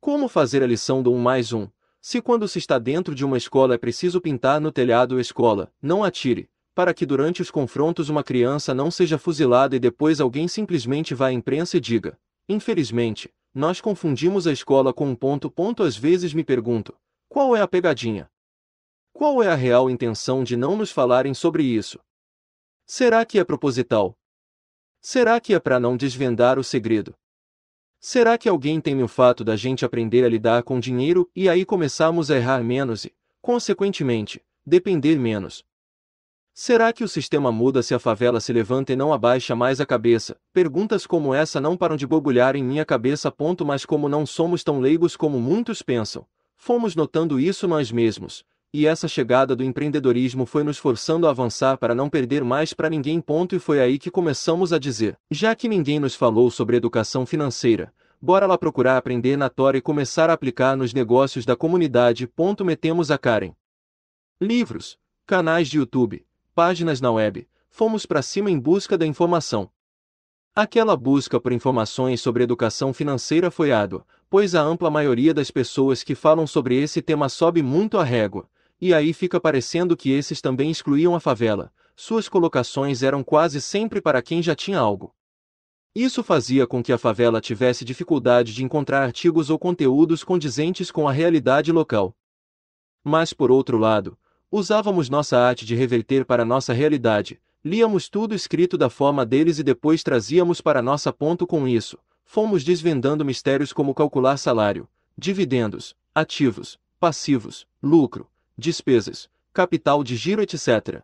Como fazer a lição do 1 mais 1? Se quando se está dentro de uma escola é preciso pintar no telhado a escola, não atire, para que durante os confrontos uma criança não seja fuzilada e depois alguém simplesmente vá à imprensa e diga: Infelizmente, nós confundimos a escola com um ponto. Ponto às vezes me pergunto, qual é a pegadinha? Qual é a real intenção de não nos falarem sobre isso? Será que é proposital? Será que é para não desvendar o segredo? Será que alguém teme o fato da gente aprender a lidar com dinheiro e aí começarmos a errar menos e, consequentemente, depender menos? Será que o sistema muda se a favela se levanta e não abaixa mais a cabeça? Perguntas como essa não param de borbulhar em minha cabeça. Ponto, mas como não somos tão leigos como muitos pensam, Fomos notando isso nós mesmos, e essa chegada do empreendedorismo foi nos forçando a avançar para não perder mais para ninguém. Ponto, e foi aí que começamos a dizer: já que ninguém nos falou sobre educação financeira, bora lá procurar aprender na Tora e começar a aplicar nos negócios da comunidade. Ponto, metemos a Karen. Livros, canais de YouTube, páginas na web, fomos para cima em busca da informação. Aquela busca por informações sobre educação financeira foi árdua, pois a ampla maioria das pessoas que falam sobre esse tema sobe muito a régua, e aí fica parecendo que esses também excluíam a favela, suas colocações eram quase sempre para quem já tinha algo. Isso fazia com que a favela tivesse dificuldade de encontrar artigos ou conteúdos condizentes com a realidade local. Mas por outro lado, usávamos nossa arte de reverter para nossa realidade, Líamos tudo escrito da forma deles e depois trazíamos para nossa ponto com isso. Fomos desvendando mistérios como calcular salário, dividendos, ativos, passivos, lucro, despesas, capital de giro, etc.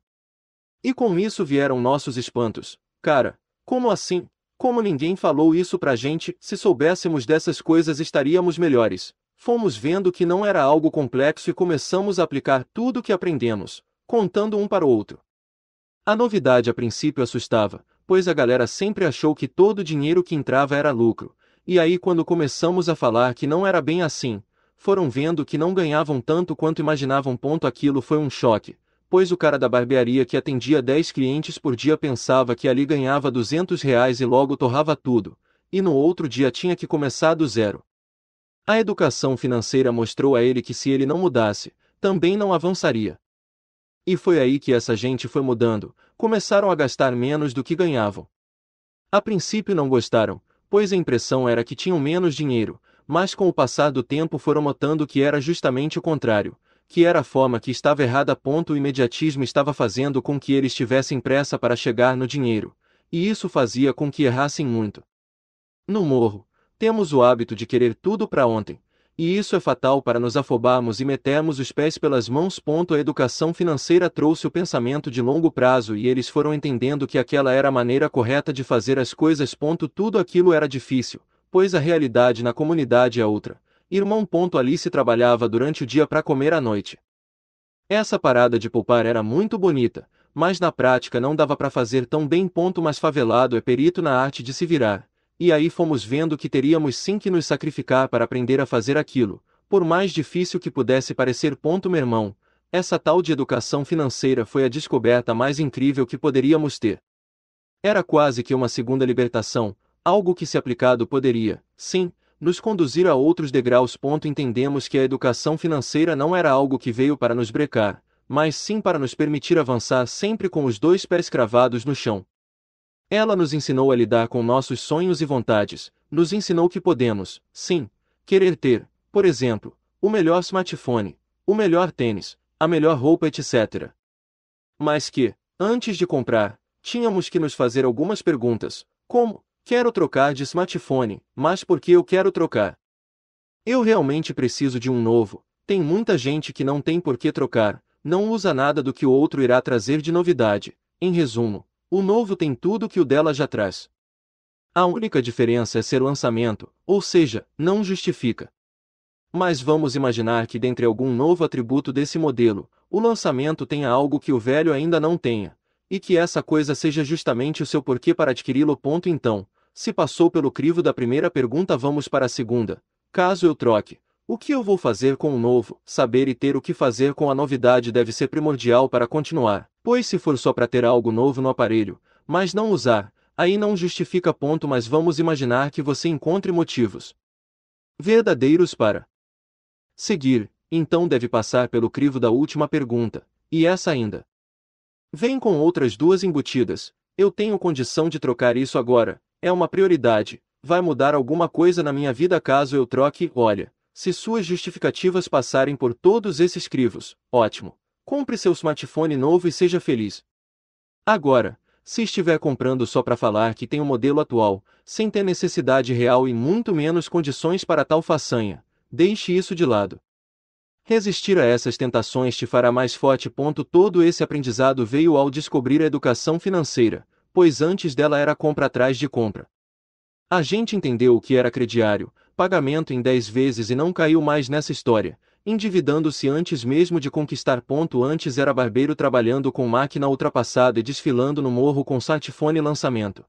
E com isso vieram nossos espantos. Cara, como assim? Como ninguém falou isso pra gente, se soubéssemos dessas coisas estaríamos melhores. Fomos vendo que não era algo complexo e começamos a aplicar tudo o que aprendemos, contando um para o outro. A novidade a princípio assustava, pois a galera sempre achou que todo o dinheiro que entrava era lucro, e aí quando começamos a falar que não era bem assim, foram vendo que não ganhavam tanto quanto imaginavam. Ponto aquilo foi um choque, pois o cara da barbearia que atendia 10 clientes por dia pensava que ali ganhava 200 reais e logo torrava tudo, e no outro dia tinha que começar do zero. A educação financeira mostrou a ele que se ele não mudasse, também não avançaria. E foi aí que essa gente foi mudando, começaram a gastar menos do que ganhavam. A princípio não gostaram, pois a impressão era que tinham menos dinheiro, mas com o passar do tempo foram notando que era justamente o contrário, que era a forma que estava errada. Ponto, o imediatismo estava fazendo com que eles tivessem pressa para chegar no dinheiro, e isso fazia com que errassem muito. No morro, temos o hábito de querer tudo para ontem, e isso é fatal para nos afobarmos e metermos os pés pelas mãos. A educação financeira trouxe o pensamento de longo prazo e eles foram entendendo que aquela era a maneira correta de fazer as coisas. Tudo aquilo era difícil, pois a realidade na comunidade é outra. Irmão. Alice trabalhava durante o dia para comer à noite. Essa parada de poupar era muito bonita, mas na prática não dava para fazer tão bem. Mas favelado é perito na arte de se virar e aí fomos vendo que teríamos sim que nos sacrificar para aprender a fazer aquilo, por mais difícil que pudesse parecer. Ponto, meu irmão, essa tal de educação financeira foi a descoberta mais incrível que poderíamos ter. Era quase que uma segunda libertação, algo que, se aplicado, poderia, sim, nos conduzir a outros degraus. Ponto, entendemos que a educação financeira não era algo que veio para nos brecar, mas sim para nos permitir avançar sempre com os dois pés cravados no chão, ela nos ensinou a lidar com nossos sonhos e vontades, nos ensinou que podemos, sim, querer ter, por exemplo, o melhor smartphone, o melhor tênis, a melhor roupa, etc. Mas que, antes de comprar, tínhamos que nos fazer algumas perguntas, como: quero trocar de smartphone, mas por que eu quero trocar? Eu realmente preciso de um novo. Tem muita gente que não tem por que trocar, não usa nada do que o outro irá trazer de novidade. Em resumo, o novo tem tudo que o dela já traz. A única diferença é ser lançamento, ou seja, não justifica. Mas vamos imaginar que dentre algum novo atributo desse modelo, o lançamento tenha algo que o velho ainda não tenha, e que essa coisa seja justamente o seu porquê para adquiri-lo. Ponto então, se passou pelo crivo da primeira pergunta, vamos para a segunda. Caso eu troque, o que eu vou fazer com o novo? Saber e ter o que fazer com a novidade deve ser primordial para continuar. Pois se for só para ter algo novo no aparelho, mas não usar, aí não justifica ponto mas vamos imaginar que você encontre motivos verdadeiros para seguir, então deve passar pelo crivo da última pergunta, e essa ainda. Vem com outras duas embutidas, eu tenho condição de trocar isso agora, é uma prioridade, vai mudar alguma coisa na minha vida caso eu troque, olha, se suas justificativas passarem por todos esses crivos, ótimo. Compre seu smartphone novo e seja feliz. Agora, se estiver comprando só para falar que tem o um modelo atual, sem ter necessidade real e muito menos condições para tal façanha, deixe isso de lado. Resistir a essas tentações te fará mais forte. Todo esse aprendizado veio ao descobrir a educação financeira, pois antes dela era compra atrás de compra. A gente entendeu o que era crediário, pagamento em 10 vezes e não caiu mais nessa história, endividando-se antes mesmo de conquistar. Ponto antes era barbeiro trabalhando com máquina ultrapassada e desfilando no morro com saxofone lançamento.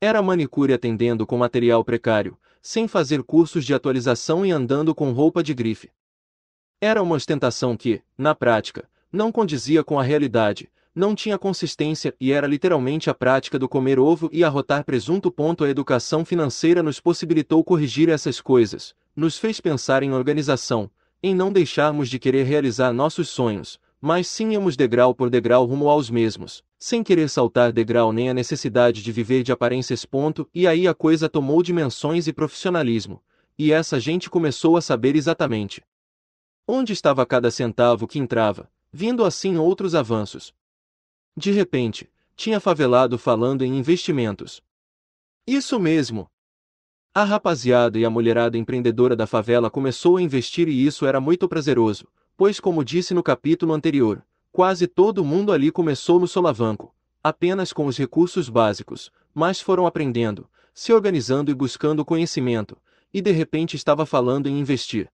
Era manicure atendendo com material precário, sem fazer cursos de atualização e andando com roupa de grife. Era uma ostentação que, na prática, não condizia com a realidade, não tinha consistência e era literalmente a prática do comer ovo e arrotar presunto. Ponto a educação financeira nos possibilitou corrigir essas coisas, nos fez pensar em organização, em não deixarmos de querer realizar nossos sonhos, mas sim irmos degrau por degrau rumo aos mesmos, sem querer saltar degrau nem a necessidade de viver de aparências. Ponto, e aí a coisa tomou dimensões e profissionalismo, e essa gente começou a saber exatamente onde estava cada centavo que entrava, vindo assim outros avanços. De repente, tinha favelado falando em investimentos. Isso mesmo, a rapaziada e a mulherada empreendedora da favela começou a investir e isso era muito prazeroso, pois como disse no capítulo anterior, quase todo mundo ali começou no solavanco, apenas com os recursos básicos, mas foram aprendendo, se organizando e buscando conhecimento, e de repente estava falando em investir.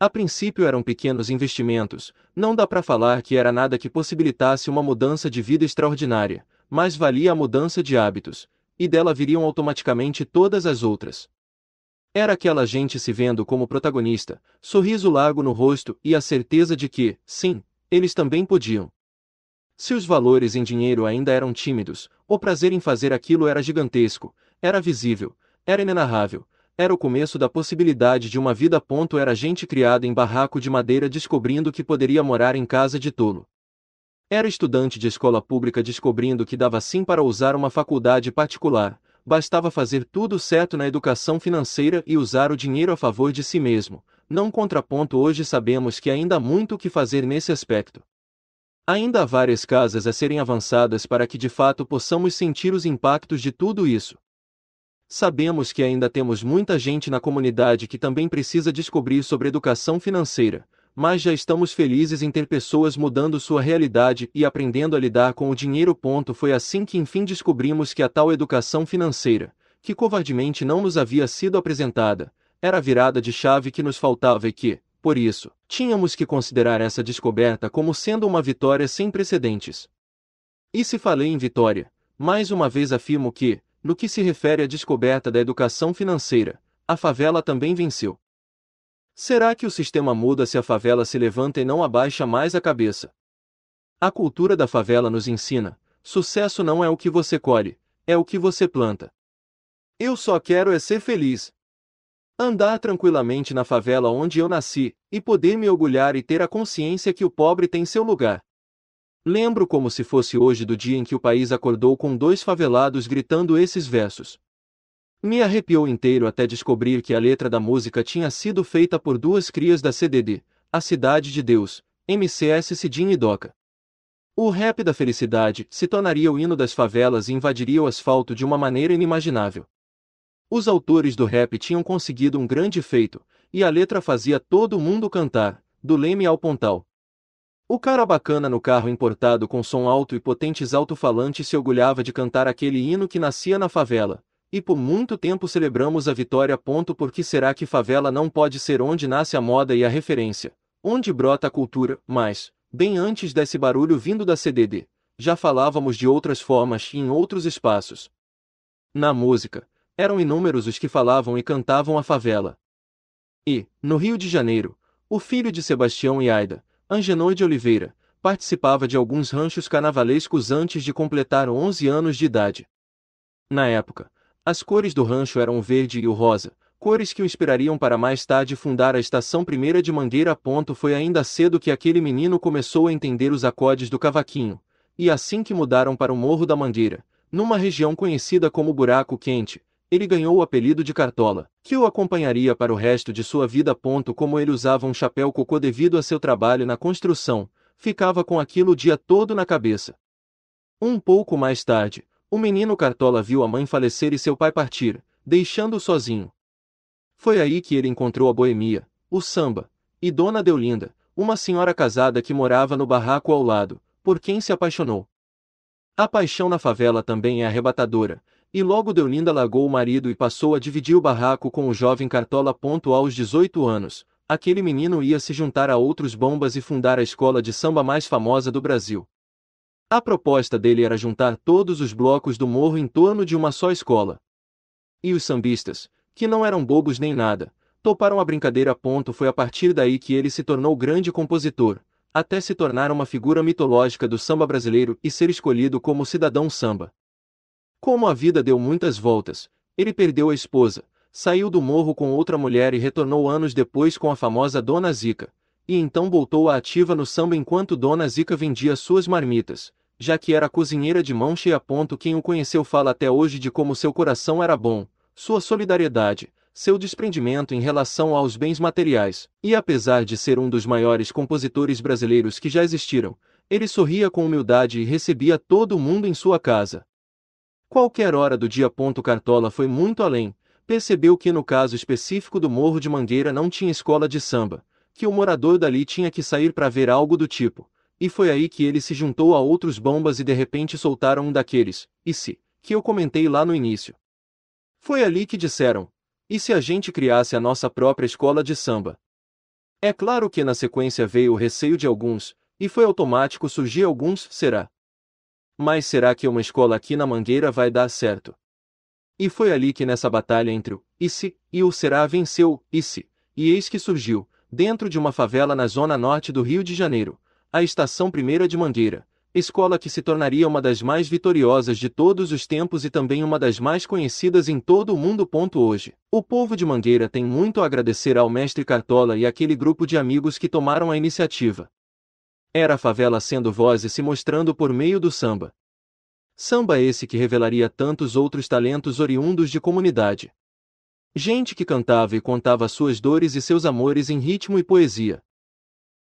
A princípio eram pequenos investimentos, não dá para falar que era nada que possibilitasse uma mudança de vida extraordinária, mas valia a mudança de hábitos, e dela viriam automaticamente todas as outras. Era aquela gente se vendo como protagonista, sorriso largo no rosto e a certeza de que, sim, eles também podiam. Se os valores em dinheiro ainda eram tímidos, o prazer em fazer aquilo era gigantesco, era visível, era inenarrável, era o começo da possibilidade de uma vida. Ponto era gente criada em barraco de madeira descobrindo que poderia morar em casa de tolo. Era estudante de escola pública descobrindo que dava sim para usar uma faculdade particular, bastava fazer tudo certo na educação financeira e usar o dinheiro a favor de si mesmo. Não contraponto hoje sabemos que ainda há muito o que fazer nesse aspecto. Ainda há várias casas a serem avançadas para que de fato possamos sentir os impactos de tudo isso. Sabemos que ainda temos muita gente na comunidade que também precisa descobrir sobre educação financeira, mas já estamos felizes em ter pessoas mudando sua realidade e aprendendo a lidar com o dinheiro. Ponto foi assim que enfim descobrimos que a tal educação financeira, que covardemente não nos havia sido apresentada, era a virada de chave que nos faltava e que, por isso, tínhamos que considerar essa descoberta como sendo uma vitória sem precedentes. E se falei em vitória, mais uma vez afirmo que, no que se refere à descoberta da educação financeira, a favela também venceu. Será que o sistema muda se a favela se levanta e não abaixa mais a cabeça? A cultura da favela nos ensina: sucesso não é o que você colhe, é o que você planta. Eu só quero é ser feliz. Andar tranquilamente na favela onde eu nasci, e poder me orgulhar e ter a consciência que o pobre tem seu lugar. Lembro como se fosse hoje do dia em que o país acordou com dois favelados gritando esses versos. Me arrepiou inteiro até descobrir que a letra da música tinha sido feita por duas crias da CDD, A Cidade de Deus, MCS Cidin e Doca. O rap da felicidade se tornaria o hino das favelas e invadiria o asfalto de uma maneira inimaginável. Os autores do rap tinham conseguido um grande feito, e a letra fazia todo mundo cantar, do leme ao pontal. O cara bacana no carro importado com som alto e potentes alto-falantes se orgulhava de cantar aquele hino que nascia na favela, e por muito tempo celebramos a vitória. Ponto porque será que favela não pode ser onde nasce a moda e a referência, onde brota a cultura, mas, bem antes desse barulho vindo da CDD, já falávamos de outras formas e em outros espaços. Na música, eram inúmeros os que falavam e cantavam a favela. E, no Rio de Janeiro, o filho de Sebastião e Aida, Angenor de Oliveira, participava de alguns ranchos carnavalescos antes de completar 11 anos de idade. Na época, as cores do rancho eram o verde e o rosa, cores que o inspirariam para mais tarde fundar a estação primeira de Mangueira. Ponto foi ainda cedo que aquele menino começou a entender os acordes do cavaquinho, e assim que mudaram para o Morro da Mangueira, numa região conhecida como Buraco Quente, ele ganhou o apelido de Cartola, que o acompanharia para o resto de sua vida. Ponto como ele usava um chapéu cocô devido a seu trabalho na construção, ficava com aquilo o dia todo na cabeça. Um pouco mais tarde, o menino Cartola viu a mãe falecer e seu pai partir, deixando-o sozinho. Foi aí que ele encontrou a boemia, o samba, e Dona Deolinda, uma senhora casada que morava no barraco ao lado, por quem se apaixonou. A paixão na favela também é arrebatadora, e logo Deolinda largou o marido e passou a dividir o barraco com o jovem Cartola. Aos 18 anos, aquele menino ia se juntar a outros bombas e fundar a escola de samba mais famosa do Brasil. A proposta dele era juntar todos os blocos do morro em torno de uma só escola. E os sambistas, que não eram bobos nem nada, toparam a brincadeira. Ponto foi a partir daí que ele se tornou grande compositor, até se tornar uma figura mitológica do samba brasileiro e ser escolhido como cidadão samba. Como a vida deu muitas voltas, ele perdeu a esposa, saiu do morro com outra mulher e retornou anos depois com a famosa Dona Zica, e então voltou à ativa no samba enquanto Dona Zica vendia suas marmitas, já que era cozinheira de mão cheia. Quem o conheceu fala até hoje de como seu coração era bom, sua solidariedade, seu desprendimento em relação aos bens materiais, e apesar de ser um dos maiores compositores brasileiros que já existiram, ele sorria com humildade e recebia todo mundo em sua casa. Qualquer hora do dia. Cartola foi muito além, percebeu que no caso específico do Morro de Mangueira não tinha escola de samba, que o morador dali tinha que sair para ver algo do tipo, e foi aí que ele se juntou a outros bombas e de repente soltaram um daqueles, e se, que eu comentei lá no início. Foi ali que disseram: e se a gente criasse a nossa própria escola de samba? É claro que na sequência veio o receio de alguns, e foi automático surgir alguns, será? Mas será que uma escola aqui na Mangueira vai dar certo? E foi ali que nessa batalha entre o e se e o será venceu, e se, e eis que surgiu, dentro de uma favela na zona norte do Rio de Janeiro, a Estação Primeira de Mangueira, escola que se tornaria uma das mais vitoriosas de todos os tempos e também uma das mais conhecidas em todo o mundo. Hoje, o povo de Mangueira tem muito a agradecer ao mestre Cartola e aquele grupo de amigos que tomaram a iniciativa. Era a favela sendo voz e se mostrando por meio do samba. Samba esse que revelaria tantos outros talentos oriundos de comunidade. Gente que cantava e contava suas dores e seus amores em ritmo e poesia.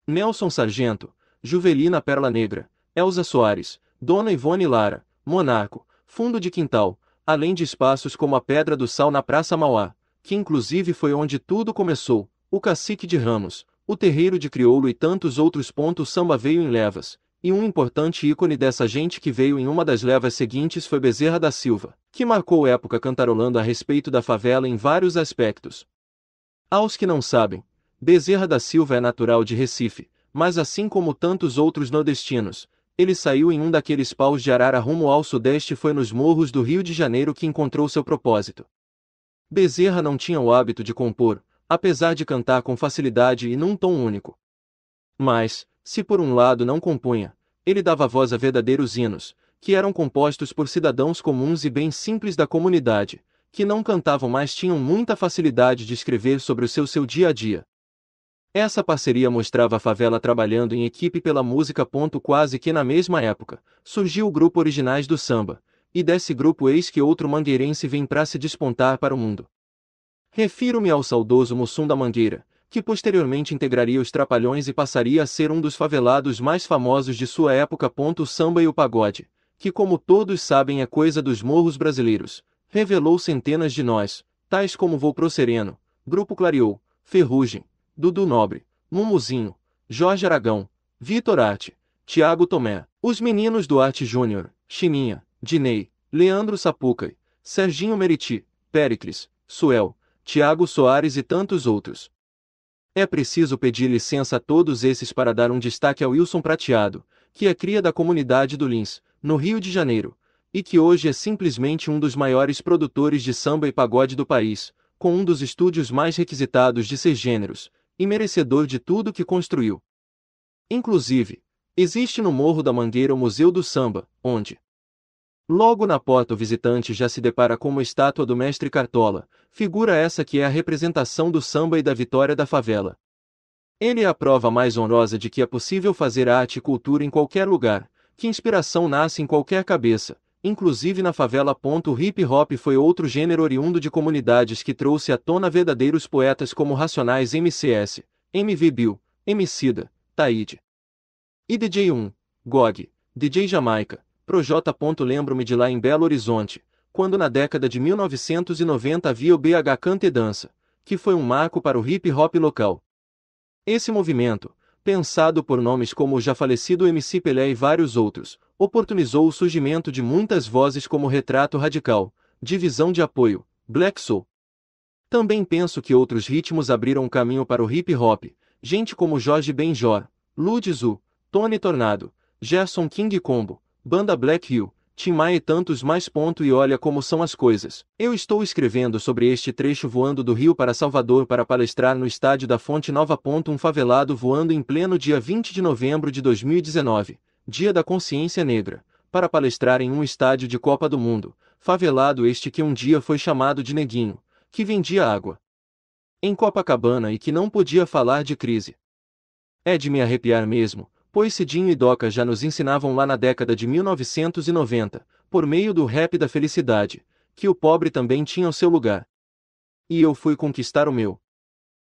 Nelson Sargento, Juvelina Perla Negra, Elza Soares, Dona Ivone Lara, Monaco, Fundo de Quintal, além de espaços como a Pedra do Sal na Praça Mauá, que inclusive foi onde tudo começou, o Cacique de Ramos, o Terreiro de Crioulo e tantos outros pontos samba veio em levas, e um importante ícone dessa gente que veio em uma das levas seguintes foi Bezerra da Silva, que marcou época cantarolando a respeito da favela em vários aspectos. Aos que não sabem, Bezerra da Silva é natural de Recife, mas assim como tantos outros nordestinos, ele saiu em um daqueles paus de arara rumo ao sudeste e foi nos morros do Rio de Janeiro que encontrou seu propósito. Bezerra não tinha o hábito de compor, apesar de cantar com facilidade e num tom único. Mas, se por um lado não compunha, ele dava voz a verdadeiros hinos, que eram compostos por cidadãos comuns e bem simples da comunidade, que não cantavam mas tinham muita facilidade de escrever sobre o seu seu dia a dia, essa parceria mostrava a favela trabalhando em equipe pela música. Quase que na mesma época, surgiu o grupo Originais do Samba, e desse grupo eis que outro mangueirense vem para se despontar para o mundo. Refiro-me ao saudoso Mussum da Mangueira, que posteriormente integraria os Trapalhões e passaria a ser um dos favelados mais famosos de sua época. O samba e o pagode, que como todos sabem é coisa dos morros brasileiros, revelou centenas de nós, tais como Vou Pro Sereno, Grupo Clareou, Ferrugem, Dudu Nobre, Mumuzinho, Jorge Aragão, Vitor Arte, Tiago Tomé, os meninos Duarte Júnior, Chininha, Dinei, Leandro Sapucai, Serginho Meriti, Péricles, Suel, Tiago Soares e tantos outros. É preciso pedir licença a todos esses para dar um destaque ao Wilson Prateado, que é cria da comunidade do Lins, no Rio de Janeiro, e que hoje é simplesmente um dos maiores produtores de samba e pagode do país, com um dos estúdios mais requisitados de seus gêneros, e merecedor de tudo que construiu. Inclusive, existe no Morro da Mangueira o Museu do Samba, onde, logo na porta, o visitante já se depara com uma estátua do mestre Cartola, figura essa que é a representação do samba e da vitória da favela. Ele é a prova mais honrosa de que é possível fazer arte e cultura em qualquer lugar, que inspiração nasce em qualquer cabeça, inclusive na favela. O hip hop foi outro gênero oriundo de comunidades que trouxe à tona verdadeiros poetas como Racionais MCS, MV Bill, Emicida, Taide. E DJ 1, GOG, DJ Jamaica, Projota. Lembro-me de lá em Belo Horizonte, quando na década de 1990 havia o BH Cante Dança, que foi um marco para o hip hop local. Esse movimento, pensado por nomes como o já falecido MC Pelé e vários outros, oportunizou o surgimento de muitas vozes como Retrato Radical, Divisão de Apoio, Black Soul. Também penso que outros ritmos abriram caminho para o hip hop, gente como Jorge Benjor, Ludizu, Tony Tornado, Gerson King Combo, Banda Black Hill, Tim Maia e tantos mais. Ponto e olha como são as coisas. Eu estou escrevendo sobre este trecho voando do Rio para Salvador para palestrar no estádio da Fonte Nova. Ponto um favelado voando em pleno dia 20 de novembro de 2019, dia da consciência negra, para palestrar em um estádio de Copa do Mundo, favelado este que um dia foi chamado de Neguinho, que vendia água em Copacabana e que não podia falar de crise. É de me arrepiar mesmo pois Cidinho e Doca já nos ensinavam lá na década de 1990, por meio do rap da felicidade, que o pobre também tinha o seu lugar. E eu fui conquistar o meu.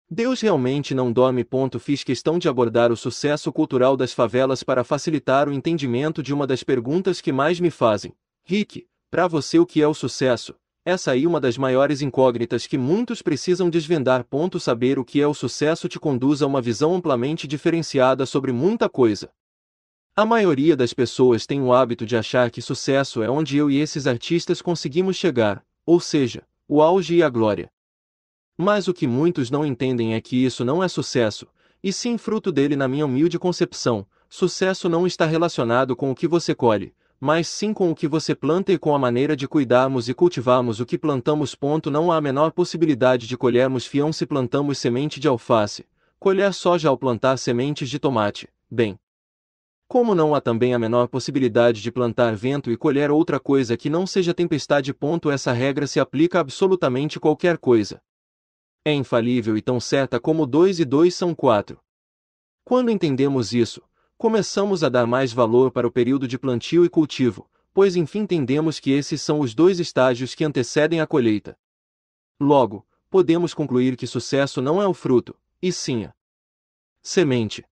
Deus realmente não dorme. Ponto. Fiz questão de abordar o sucesso cultural das favelas para facilitar o entendimento de uma das perguntas que mais me fazem. Rick, para você o que é o sucesso? Essa aí é uma das maiores incógnitas que muitos precisam desvendar. Ponto saber o que é o sucesso te conduz a uma visão amplamente diferenciada sobre muita coisa. A maioria das pessoas tem o hábito de achar que sucesso é onde eu e esses artistas conseguimos chegar, ou seja, o auge e a glória. Mas o que muitos não entendem é que isso não é sucesso, e sim fruto dele, na minha humilde concepção. Sucesso não está relacionado com o que você colhe, mas sim com o que você planta e com a maneira de cuidarmos e cultivarmos o que plantamos. Ponto, não há a menor possibilidade de colhermos fião se plantamos semente de alface, colher soja ao plantar sementes de tomate, bem. Como não há também a menor possibilidade de plantar vento e colher outra coisa que não seja tempestade. Ponto, essa regra se aplica a absolutamente qualquer coisa. É infalível e tão certa como dois e dois são quatro. Quando entendemos isso, começamos a dar mais valor para o período de plantio e cultivo, pois enfim entendemos que esses são os dois estágios que antecedem a colheita. Logo, podemos concluir que sucesso não é o fruto, e sim a semente.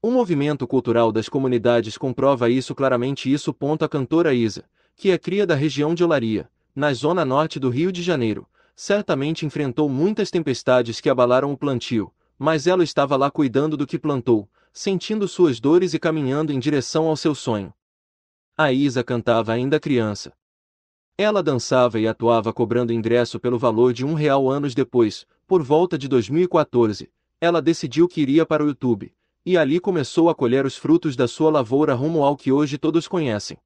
O movimento cultural das comunidades comprova isso claramente. Isso ponta a cantora Isa, que é cria da região de Olaria, na zona norte do Rio de Janeiro, certamente enfrentou muitas tempestades que abalaram o plantio, mas ela estava lá cuidando do que plantou, sentindo suas dores e caminhando em direção ao seu sonho. A Isa cantava ainda criança. Ela dançava e atuava cobrando ingresso pelo valor de um real anos depois, por volta de 2014, ela decidiu que iria para o YouTube, e ali começou a colher os frutos da sua lavoura rumo ao que hoje todos conhecem.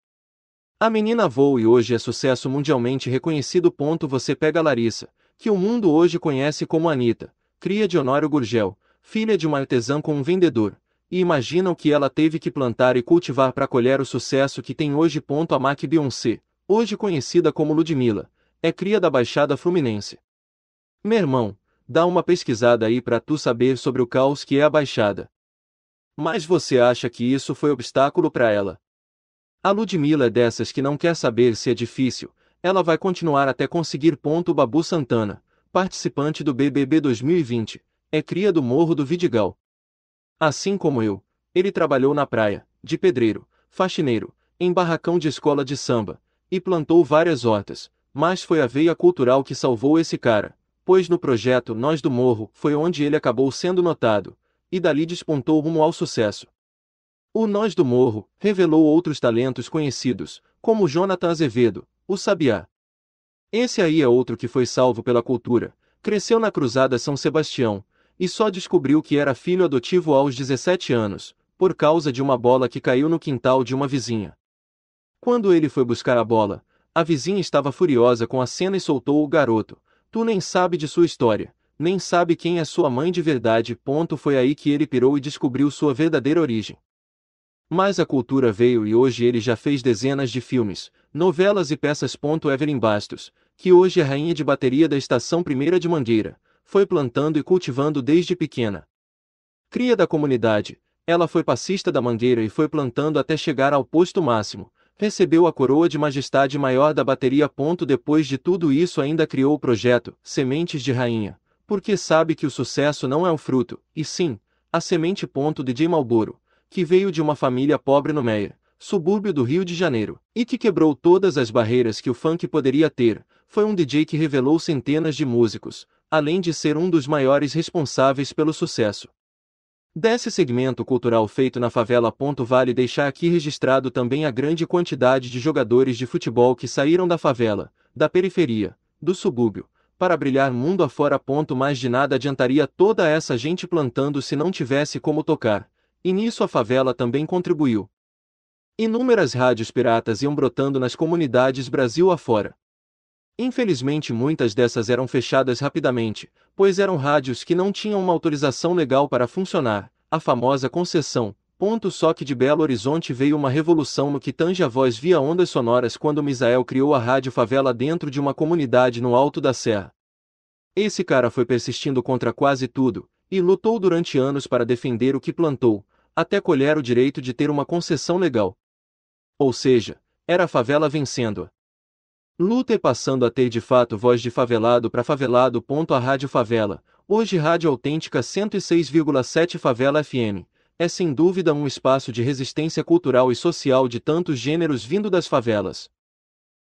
A menina voa e hoje é sucesso mundialmente reconhecido. Ponto você pega Larissa, que o mundo hoje conhece como Anitta, cria de Honório Gurgel, filha de uma artesã com um vendedor, e imaginam que ela teve que plantar e cultivar para colher o sucesso que tem hoje. A Mac Beyoncé, hoje conhecida como Ludmilla, é cria da Baixada Fluminense. Meu irmão, dá uma pesquisada aí para tu saber sobre o caos que é a Baixada. Mas você acha que isso foi obstáculo para ela? A Ludmilla é dessas que não quer saber se é difícil, ela vai continuar até conseguir. Babu Santana, participante do BBB 2020, é cria do Morro do Vidigal. Assim como eu, ele trabalhou na praia, de pedreiro, faxineiro, em barracão de escola de samba, e plantou várias hortas, mas foi a veia cultural que salvou esse cara, pois no projeto Nós do Morro foi onde ele acabou sendo notado, e dali despontou rumo ao sucesso. O Nós do Morro revelou outros talentos conhecidos, como Jonathan Azevedo, o Sabiá. Esse aí é outro que foi salvo pela cultura, cresceu na Cruzada São Sebastião, e só descobriu que era filho adotivo aos 17 anos, por causa de uma bola que caiu no quintal de uma vizinha. Quando ele foi buscar a bola, a vizinha estava furiosa com a cena e soltou o garoto. Tu nem sabe de sua história, nem sabe quem é sua mãe de verdade. Ponto foi aí que ele pirou e descobriu sua verdadeira origem. Mas a cultura veio e hoje ele já fez dezenas de filmes, novelas e peças. Evelyn Bastos, que hoje é rainha de bateria da Estação Primeira de Mangueira, foi plantando e cultivando desde pequena. Cria da comunidade, ela foi passista da mangueira e foi plantando até chegar ao posto máximo. Recebeu a coroa de majestade maior da bateria. Ponto depois de tudo isso, ainda criou o projeto Sementes de Rainha, porque sabe que o sucesso não é um fruto, e sim, a semente. Ponto de Jim Malboro, que veio de uma família pobre no Meia, subúrbio do Rio de Janeiro, e que quebrou todas as barreiras que o funk poderia ter, foi um DJ que revelou centenas de músicos, além de ser um dos maiores responsáveis pelo sucesso. Desse segmento cultural feito na favela. Vale deixar aqui registrado também a grande quantidade de jogadores de futebol que saíram da favela, da periferia, do subúrbio, para brilhar mundo afora. Mais de nada adiantaria toda essa gente plantando se não tivesse como tocar, e nisso a favela também contribuiu. Inúmeras rádios piratas iam brotando nas comunidades Brasil afora, Infelizmente, muitas dessas eram fechadas rapidamente, pois eram rádios que não tinham uma autorização legal para funcionar, a famosa concessão. Ponto só que de Belo Horizonte veio uma revolução no que tange a voz via ondas sonoras quando Misael criou a Rádio Favela dentro de uma comunidade no alto da serra. Esse cara foi persistindo contra quase tudo, e lutou durante anos para defender o que plantou, até colher o direito de ter uma concessão legal. Ou seja, era a favela vencendo-a. Luther passando a ter de fato voz de favelado para favelado. A Rádio Favela, hoje Rádio Autêntica 106,7 Favela FM, é sem dúvida um espaço de resistência cultural e social de tantos gêneros vindo das favelas.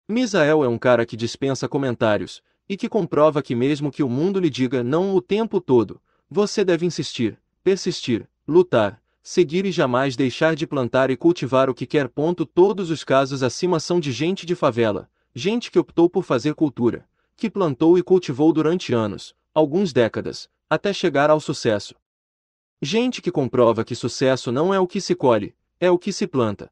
Misael é um cara que dispensa comentários, e que comprova que mesmo que o mundo lhe diga não o tempo todo, você deve insistir, persistir, lutar, seguir e jamais deixar de plantar e cultivar o que quer. Todos os casos acima são de gente de favela, Gente que optou por fazer cultura, que plantou e cultivou durante anos, alguns décadas, até chegar ao sucesso. Gente que comprova que sucesso não é o que se colhe, é o que se planta.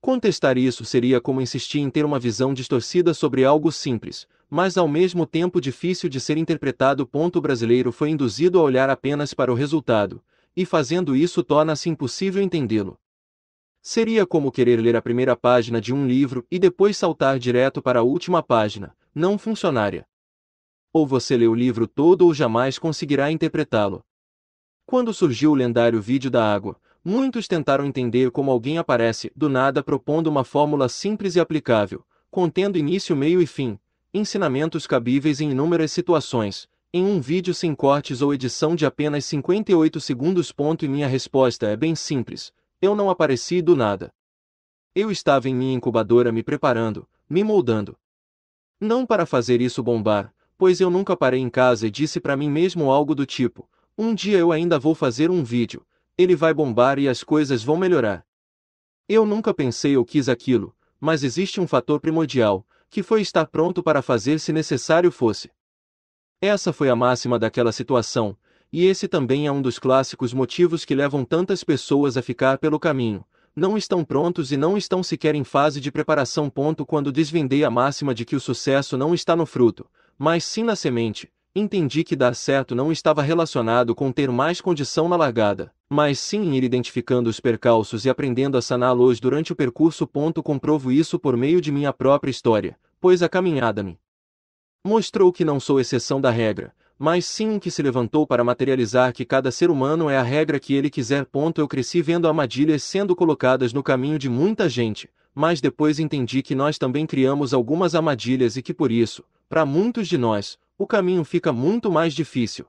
Contestar isso seria como insistir em ter uma visão distorcida sobre algo simples, mas ao mesmo tempo difícil de ser interpretado. O brasileiro foi induzido a olhar apenas para o resultado, e fazendo isso torna-se impossível entendê-lo. Seria como querer ler a primeira página de um livro e depois saltar direto para a última página, não funcionária. Ou você lê o livro todo ou jamais conseguirá interpretá-lo. Quando surgiu o lendário vídeo da água, muitos tentaram entender como alguém aparece do nada propondo uma fórmula simples e aplicável, contendo início, meio e fim, ensinamentos cabíveis em inúmeras situações, em um vídeo sem cortes ou edição de apenas 58 segundos. Ponto, e minha resposta é bem simples eu não apareci do nada. Eu estava em minha incubadora me preparando, me moldando. Não para fazer isso bombar, pois eu nunca parei em casa e disse para mim mesmo algo do tipo: um dia eu ainda vou fazer um vídeo, ele vai bombar e as coisas vão melhorar. Eu nunca pensei ou quis aquilo, mas existe um fator primordial, que foi estar pronto para fazer se necessário fosse. Essa foi a máxima daquela situação, e esse também é um dos clássicos motivos que levam tantas pessoas a ficar pelo caminho. Não estão prontos e não estão sequer em fase de preparação. Ponto quando desvendei a máxima de que o sucesso não está no fruto, mas sim na semente. Entendi que dar certo não estava relacionado com ter mais condição na largada, mas sim em ir identificando os percalços e aprendendo a saná-los durante o percurso. Ponto comprovo isso por meio de minha própria história, pois a caminhada me mostrou que não sou exceção da regra mas sim que se levantou para materializar que cada ser humano é a regra que ele quiser. Ponto eu cresci vendo armadilhas sendo colocadas no caminho de muita gente, mas depois entendi que nós também criamos algumas armadilhas e que por isso, para muitos de nós, o caminho fica muito mais difícil.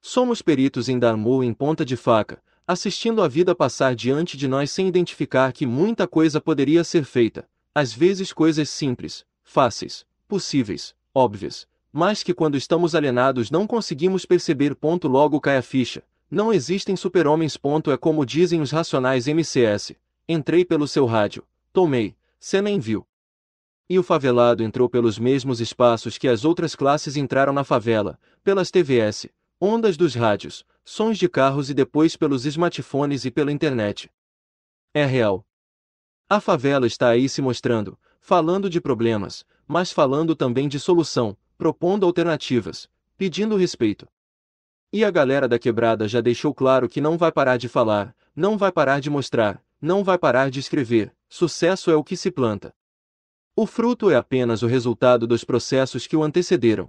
Somos peritos em dar murro em ponta de faca, assistindo a vida passar diante de nós sem identificar que muita coisa poderia ser feita, às vezes coisas simples, fáceis, possíveis, óbvias, mas que quando estamos alienados não conseguimos perceber. Ponto logo cai a ficha. Não existem super-homens. Ponto é como dizem os racionais MCS. Entrei pelo seu rádio. Tomei. Cê nem viu. E o favelado entrou pelos mesmos espaços que as outras classes entraram na favela, pelas TVS, ondas dos rádios, sons de carros e depois pelos smartphones e pela internet. É real. A favela está aí se mostrando, falando de problemas, mas falando também de solução, propondo alternativas, pedindo respeito. E a galera da quebrada já deixou claro que não vai parar de falar, não vai parar de mostrar, não vai parar de escrever, sucesso é o que se planta. O fruto é apenas o resultado dos processos que o antecederam.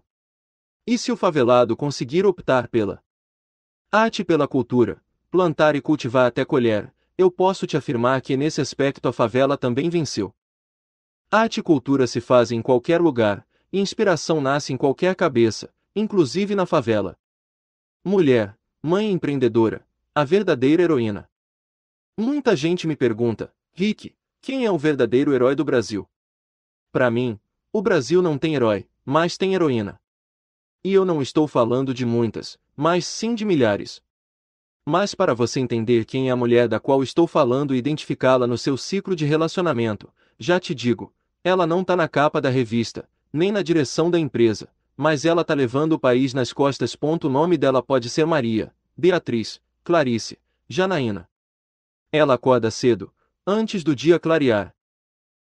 E se o favelado conseguir optar pela arte pela cultura, plantar e cultivar até colher, eu posso te afirmar que nesse aspecto a favela também venceu. Arte e cultura se fazem em qualquer lugar, e inspiração nasce em qualquer cabeça, inclusive na favela. Mulher, mãe empreendedora, a verdadeira heroína. Muita gente me pergunta, Rick, quem é o verdadeiro herói do Brasil? Para mim, o Brasil não tem herói, mas tem heroína. E eu não estou falando de muitas, mas sim de milhares. Mas para você entender quem é a mulher da qual estou falando e identificá-la no seu ciclo de relacionamento, já te digo, ela não tá na capa da revista, nem na direção da empresa, mas ela tá levando o país nas costas. O nome dela pode ser Maria, Beatriz, Clarice, Janaína. Ela acorda cedo, antes do dia clarear.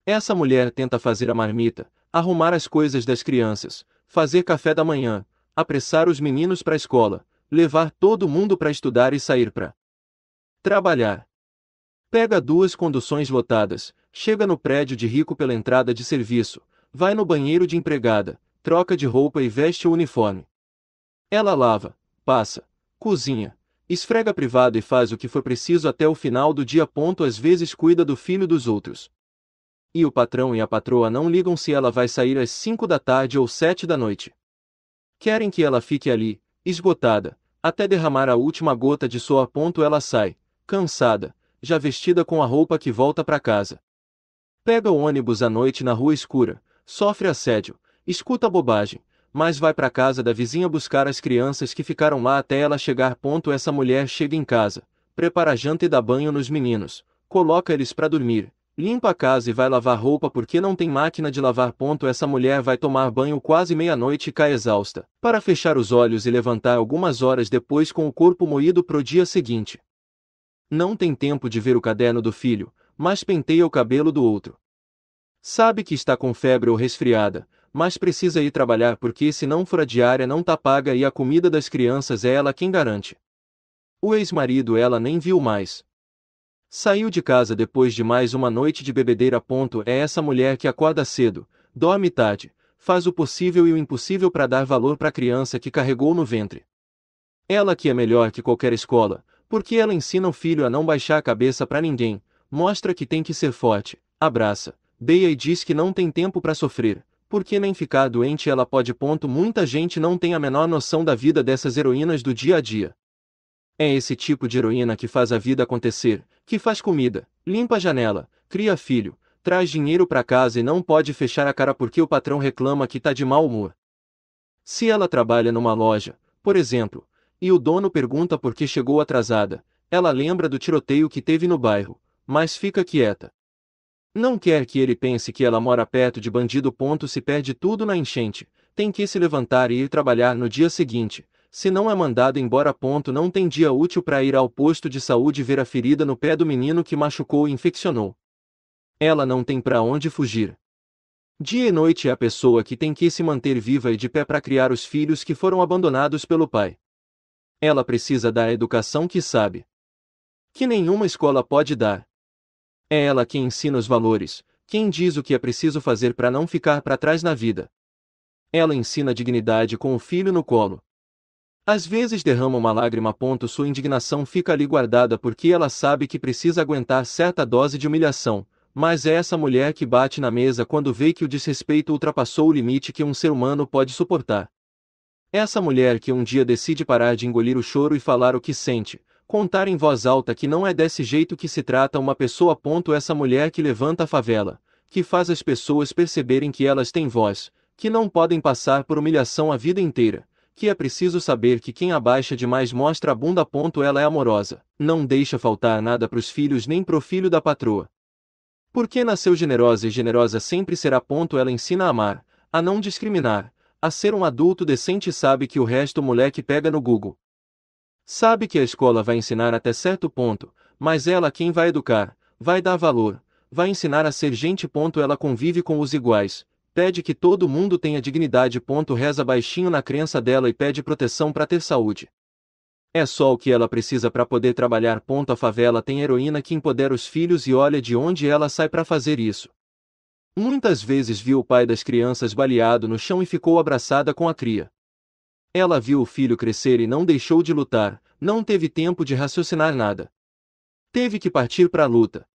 Essa mulher tenta fazer a marmita, arrumar as coisas das crianças, fazer café da manhã, apressar os meninos para a escola, levar todo mundo para estudar e sair para trabalhar. Pega duas conduções lotadas, chega no prédio de rico pela entrada de serviço, vai no banheiro de empregada, troca de roupa e veste o uniforme. Ela lava, passa, cozinha, esfrega privado e faz o que for preciso até o final do dia. Ponto, às vezes cuida do filho dos outros. E o patrão e a patroa não ligam se ela vai sair às 5 da tarde ou 7 da noite. Querem que ela fique ali, esgotada, até derramar a última gota de suor. Ponto, ela sai, cansada, já vestida com a roupa que volta para casa. Pega o ônibus à noite na rua escura, sofre assédio, escuta bobagem, mas vai para casa da vizinha buscar as crianças que ficaram lá até ela chegar. Ponto essa mulher chega em casa, prepara janta e dá banho nos meninos, coloca eles para dormir, limpa a casa e vai lavar roupa porque não tem máquina de lavar. Ponto essa mulher vai tomar banho quase meia-noite e cai exausta, para fechar os olhos e levantar algumas horas depois com o corpo moído pro dia seguinte. Não tem tempo de ver o caderno do filho, mas penteia o cabelo do outro, Sabe que está com febre ou resfriada, mas precisa ir trabalhar porque se não for a diária não tá paga e a comida das crianças é ela quem garante. O ex-marido ela nem viu mais. Saiu de casa depois de mais uma noite de bebedeira. Ponto é essa mulher que acorda cedo, dorme tarde, faz o possível e o impossível para dar valor para a criança que carregou no ventre. Ela que é melhor que qualquer escola, porque ela ensina o filho a não baixar a cabeça para ninguém, mostra que tem que ser forte, abraça, Deia e diz que não tem tempo para sofrer, porque nem ficar doente ela pode. Ponto. Muita gente não tem a menor noção da vida dessas heroínas do dia a dia. É esse tipo de heroína que faz a vida acontecer, que faz comida, limpa a janela, cria filho, traz dinheiro para casa e não pode fechar a cara porque o patrão reclama que tá de mau humor. Se ela trabalha numa loja, por exemplo, e o dono pergunta por que chegou atrasada, ela lembra do tiroteio que teve no bairro, mas fica quieta. Não quer que ele pense que ela mora perto de bandido. Ponto se perde tudo na enchente, tem que se levantar e ir trabalhar no dia seguinte. Se não é mandado embora, ponto não tem dia útil para ir ao posto de saúde ver a ferida no pé do menino que machucou e infeccionou. Ela não tem para onde fugir. Dia e noite é a pessoa que tem que se manter viva e de pé para criar os filhos que foram abandonados pelo pai. Ela precisa da educação que sabe. Que nenhuma escola pode dar. É ela quem ensina os valores, quem diz o que é preciso fazer para não ficar para trás na vida. Ela ensina dignidade com o filho no colo. Às vezes derrama uma lágrima, ponto sua indignação fica ali guardada porque ela sabe que precisa aguentar certa dose de humilhação, mas é essa mulher que bate na mesa quando vê que o desrespeito ultrapassou o limite que um ser humano pode suportar. Essa mulher que um dia decide parar de engolir o choro e falar o que sente, contar em voz alta que não é desse jeito que se trata uma pessoa. Ponto essa mulher que levanta a favela, que faz as pessoas perceberem que elas têm voz, que não podem passar por humilhação a vida inteira, que é preciso saber que quem abaixa demais mostra a bunda. Ponto ela é amorosa, não deixa faltar nada para os filhos nem pro filho da patroa. Porque nasceu generosa e generosa sempre será. Ponto ela ensina a amar, a não discriminar, a ser um adulto decente e sabe que o resto o moleque pega no Google. Sabe que a escola vai ensinar até certo ponto, mas ela quem vai educar, vai dar valor, vai ensinar a ser gente. Ponto ela convive com os iguais, pede que todo mundo tenha dignidade. Ponto reza baixinho na crença dela e pede proteção para ter saúde. É só o que ela precisa para poder trabalhar. Ponto a favela tem heroína que empodera os filhos e olha de onde ela sai para fazer isso. Muitas vezes viu o pai das crianças baleado no chão e ficou abraçada com a cria. Ela viu o filho crescer e não deixou de lutar, não teve tempo de raciocinar nada. Teve que partir para a luta.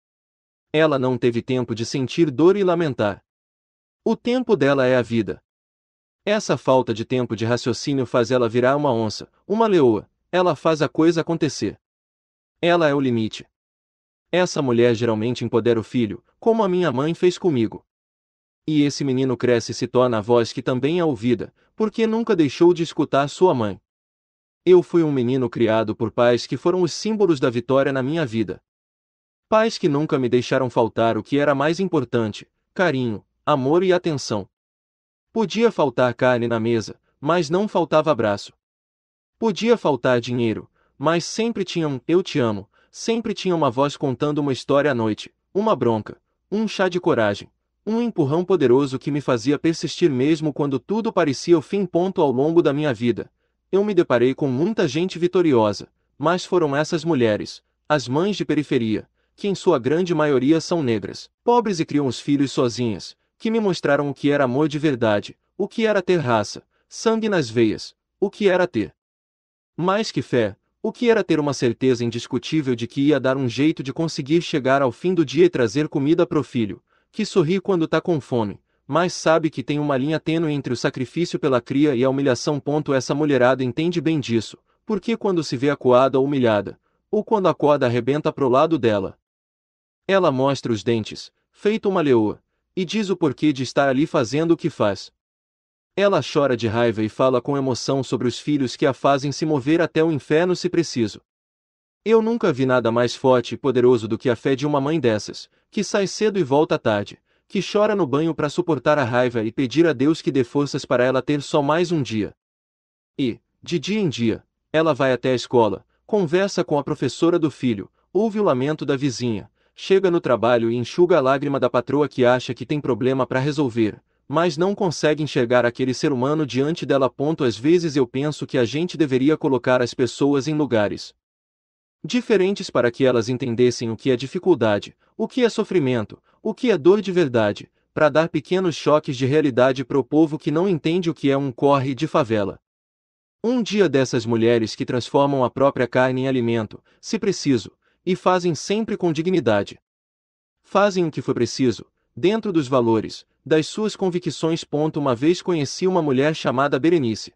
Ela não teve tempo de sentir dor e lamentar. O tempo dela é a vida. Essa falta de tempo de raciocínio faz ela virar uma onça, uma leoa, ela faz a coisa acontecer. Ela é o limite. Essa mulher geralmente empodera o filho, como a minha mãe fez comigo. E esse menino cresce e se torna a voz que também é ouvida, porque nunca deixou de escutar sua mãe. Eu fui um menino criado por pais que foram os símbolos da vitória na minha vida. Pais que nunca me deixaram faltar o que era mais importante: carinho, amor e atenção. Podia faltar carne na mesa, mas não faltava abraço. Podia faltar dinheiro, mas sempre tinha um eu te amo, sempre tinha uma voz contando uma história à noite, uma bronca, um chá de coragem, um empurrão poderoso que me fazia persistir mesmo quando tudo parecia o fim. Ponto ao longo da minha vida, eu me deparei com muita gente vitoriosa, mas foram essas mulheres, as mães de periferia, que em sua grande maioria são negras, pobres e criam os filhos sozinhas, que me mostraram o que era amor de verdade, o que era ter raça, sangue nas veias, o que era ter mais que fé, o que era ter uma certeza indiscutível de que ia dar um jeito de conseguir chegar ao fim do dia e trazer comida pro filho que sorri quando tá com fome, mas sabe que tem uma linha tênue entre o sacrifício pela cria e a humilhação. Ponto essa mulherada entende bem disso, porque quando se vê acuada ou humilhada, ou quando a corda arrebenta pro lado dela, ela mostra os dentes, feito uma leoa, e diz o porquê de estar ali fazendo o que faz. Ela chora de raiva e fala com emoção sobre os filhos que a fazem se mover até o inferno se preciso. Eu nunca vi nada mais forte e poderoso do que a fé de uma mãe dessas, que sai cedo e volta tarde, que chora no banho para suportar a raiva e pedir a Deus que dê forças para ela ter só mais um dia. E, de dia em dia, ela vai até a escola, conversa com a professora do filho, ouve o lamento da vizinha, chega no trabalho e enxuga a lágrima da patroa que acha que tem problema para resolver, mas não consegue enxergar aquele ser humano diante dela. Ponto, às vezes eu penso que a gente deveria colocar as pessoas em lugares diferentes para que elas entendessem o que é dificuldade, o que é sofrimento, o que é dor de verdade, para dar pequenos choques de realidade para o povo que não entende o que é um corre de favela. Um dia dessas mulheres que transformam a própria carne em alimento, se preciso, e fazem sempre com dignidade. Fazem o que foi preciso, dentro dos valores, das suas convicções. Uma vez conheci uma mulher chamada Berenice.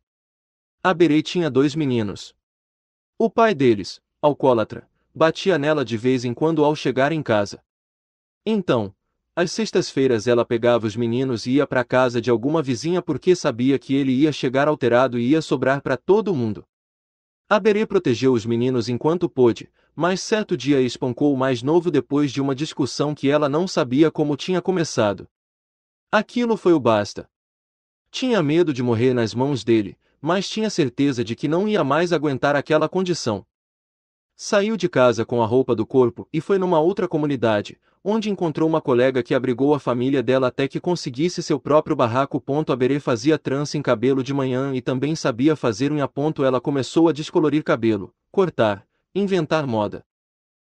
A Berenice tinha dois meninos. O pai deles, alcoólatra, batia nela de vez em quando ao chegar em casa. Então, às sextas-feiras ela pegava os meninos e ia para casa de alguma vizinha porque sabia que ele ia chegar alterado e ia sobrar para todo mundo. A Berê protegeu os meninos enquanto pôde, mas certo dia espancou o mais novo depois de uma discussão que ela não sabia como tinha começado. Aquilo foi o basta. Tinha medo de morrer nas mãos dele, mas tinha certeza de que não ia mais aguentar aquela condição. Saiu de casa com a roupa do corpo e foi numa outra comunidade, onde encontrou uma colega que abrigou a família dela até que conseguisse seu próprio barraco. A Berê fazia trança em cabelo de manhã e também sabia fazer um aponto. Ela começou a descolorir cabelo, cortar, inventar moda.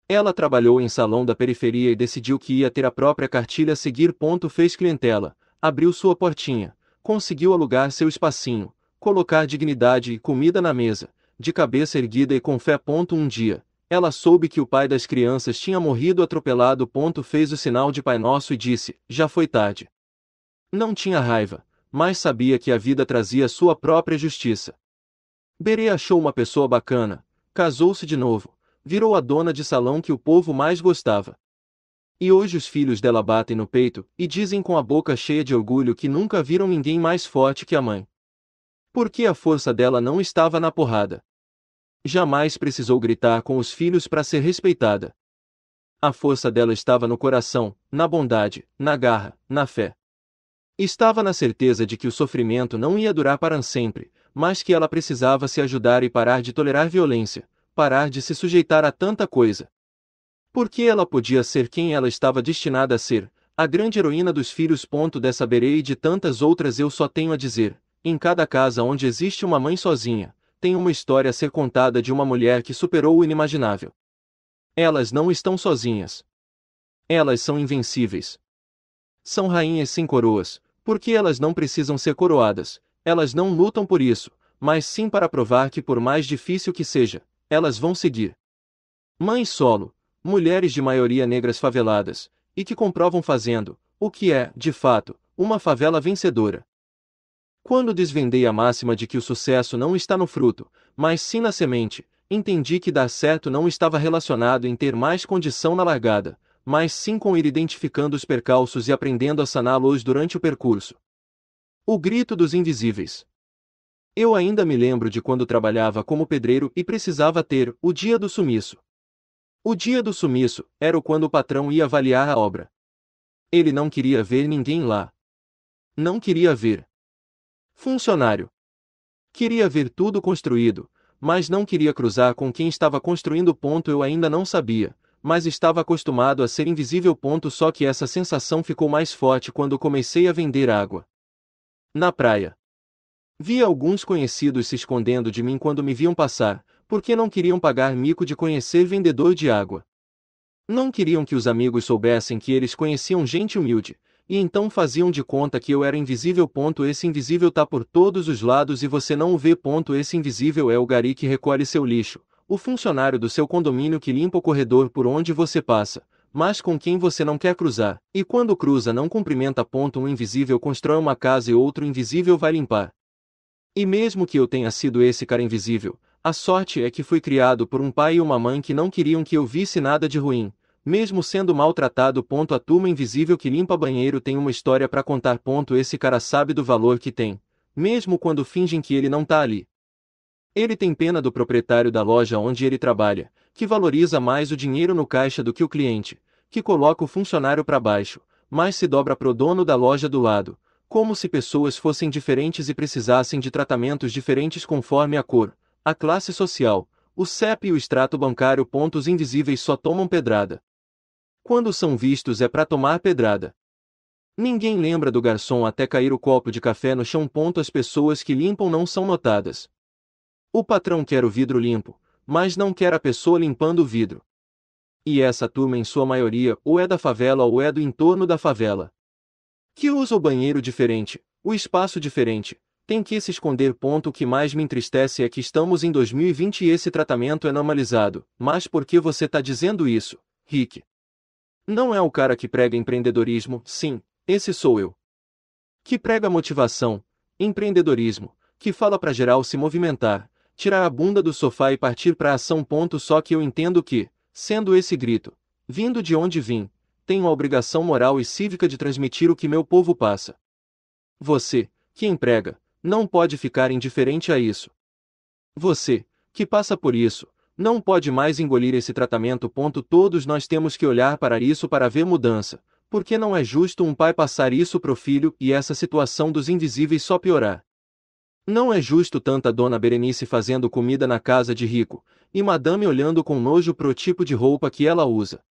Ela trabalhou em salão da periferia e decidiu que ia ter a própria cartilha a seguir. Fez clientela, abriu sua portinha, conseguiu alugar seu espacinho, colocar dignidade e comida na mesa, de cabeça erguida e com fé. Um dia, ela soube que o pai das crianças tinha morrido atropelado. Fez o sinal de Pai Nosso e disse: Já foi tarde. Não tinha raiva, mas sabia que a vida trazia sua própria justiça. Berê achou uma pessoa bacana, casou-se de novo, virou a dona de salão que o povo mais gostava. E hoje os filhos dela batem no peito e dizem com a boca cheia de orgulho que nunca viram ninguém mais forte que a mãe. Porque a força dela não estava na porrada jamais precisou gritar com os filhos para ser respeitada. A força dela estava no coração, na bondade, na garra, na fé. Estava na certeza de que o sofrimento não ia durar para sempre, mas que ela precisava se ajudar e parar de tolerar violência, parar de se sujeitar a tanta coisa. Porque ela podia ser quem ela estava destinada a ser, a grande heroína dos filhos. Ponto dessa Berei e de tantas outras eu só tenho a dizer, em cada casa onde existe uma mãe sozinha, tem uma história a ser contada de uma mulher que superou o inimaginável. Elas não estão sozinhas. Elas são invencíveis. São rainhas sem coroas, porque elas não precisam ser coroadas, elas não lutam por isso, mas sim para provar que, por mais difícil que seja, elas vão seguir. Mães solo, mulheres de maioria negras faveladas, e que comprovam fazendo, o que é, de fato, uma favela vencedora, quando desvendei a máxima de que o sucesso não está no fruto, mas sim na semente, entendi que dar certo não estava relacionado em ter mais condição na largada, mas sim com ir identificando os percalços e aprendendo a saná-los durante o percurso. O grito dos invisíveis. Eu ainda me lembro de quando trabalhava como pedreiro e precisava ter o dia do sumiço. O dia do sumiço era o quando o patrão ia avaliar a obra. Ele não queria ver ninguém lá. Não queria ver. Funcionário. Queria ver tudo construído, mas não queria cruzar com quem estava construindo. Ponto eu ainda não sabia, mas estava acostumado a ser invisível. Ponto só que essa sensação ficou mais forte quando comecei a vender água. Na praia. Vi alguns conhecidos se escondendo de mim quando me viam passar, porque não queriam pagar mico de conhecer vendedor de água. Não queriam que os amigos soubessem que eles conheciam gente humilde, e então faziam de conta que eu era invisível. Ponto, esse invisível tá por todos os lados e você não o vê. Ponto, esse invisível é o gari que recolhe seu lixo, o funcionário do seu condomínio que limpa o corredor por onde você passa, mas com quem você não quer cruzar, e quando cruza não cumprimenta. Ponto, um invisível constrói uma casa e outro invisível vai limpar. E mesmo que eu tenha sido esse cara invisível, a sorte é que fui criado por um pai e uma mãe que não queriam que eu visse nada de ruim, mesmo sendo maltratado, ponto, a turma invisível que limpa banheiro tem uma história para contar, ponto, esse cara sabe do valor que tem, mesmo quando fingem que ele não tá ali. Ele tem pena do proprietário da loja onde ele trabalha, que valoriza mais o dinheiro no caixa do que o cliente, que coloca o funcionário para baixo, mas se dobra pro dono da loja do lado, como se pessoas fossem diferentes e precisassem de tratamentos diferentes conforme a cor, a classe social, o CEP e o extrato bancário. Pontos invisíveis só tomam pedrada. Quando são vistos é para tomar pedrada. Ninguém lembra do garçom até cair o copo de café no chão. Ponto as pessoas que limpam não são notadas. O patrão quer o vidro limpo, mas não quer a pessoa limpando o vidro. E essa turma em sua maioria ou é da favela ou é do entorno da favela. Que usa o banheiro diferente, o espaço diferente, tem que se esconder. Ponto. O que mais me entristece é que estamos em 2020 e esse tratamento é normalizado. Mas por que você está dizendo isso, Rick? Não é o cara que prega empreendedorismo, sim, esse sou eu. Que prega motivação, empreendedorismo, que fala para geral se movimentar, tirar a bunda do sofá e partir para ação. Ponto só que eu entendo que, sendo esse grito, vindo de onde vim, tenho a obrigação moral e cívica de transmitir o que meu povo passa. Você, que emprega, não pode ficar indiferente a isso. Você, que passa por isso, não pode mais engolir esse tratamento. Todos nós temos que olhar para isso para ver mudança, porque não é justo um pai passar isso pro filho e essa situação dos invisíveis só piorar. Não é justo tanta dona Berenice fazendo comida na casa de rico, e madame olhando com nojo pro tipo de roupa que ela usa.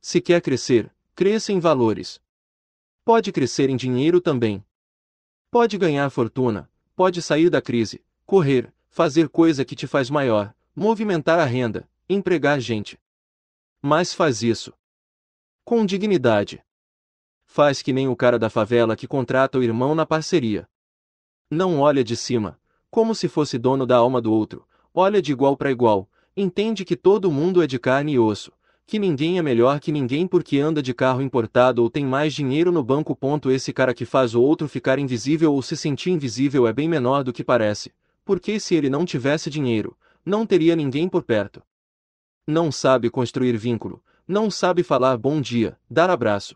Se quer crescer, cresça em valores. Pode crescer em dinheiro também. Pode ganhar fortuna, pode sair da crise, correr, fazer coisa que te faz maior, movimentar a renda, empregar gente. Mas faz isso com dignidade. Faz que nem o cara da favela que contrata o irmão na parceria. Não olha de cima, como se fosse dono da alma do outro, olha de igual para igual, entende que todo mundo é de carne e osso, que ninguém é melhor que ninguém porque anda de carro importado ou tem mais dinheiro no banco. Ponto esse cara que faz o outro ficar invisível ou se sentir invisível é bem menor do que parece, porque se ele não tivesse dinheiro, não teria ninguém por perto. Não sabe construir vínculo, não sabe falar bom dia, dar abraço.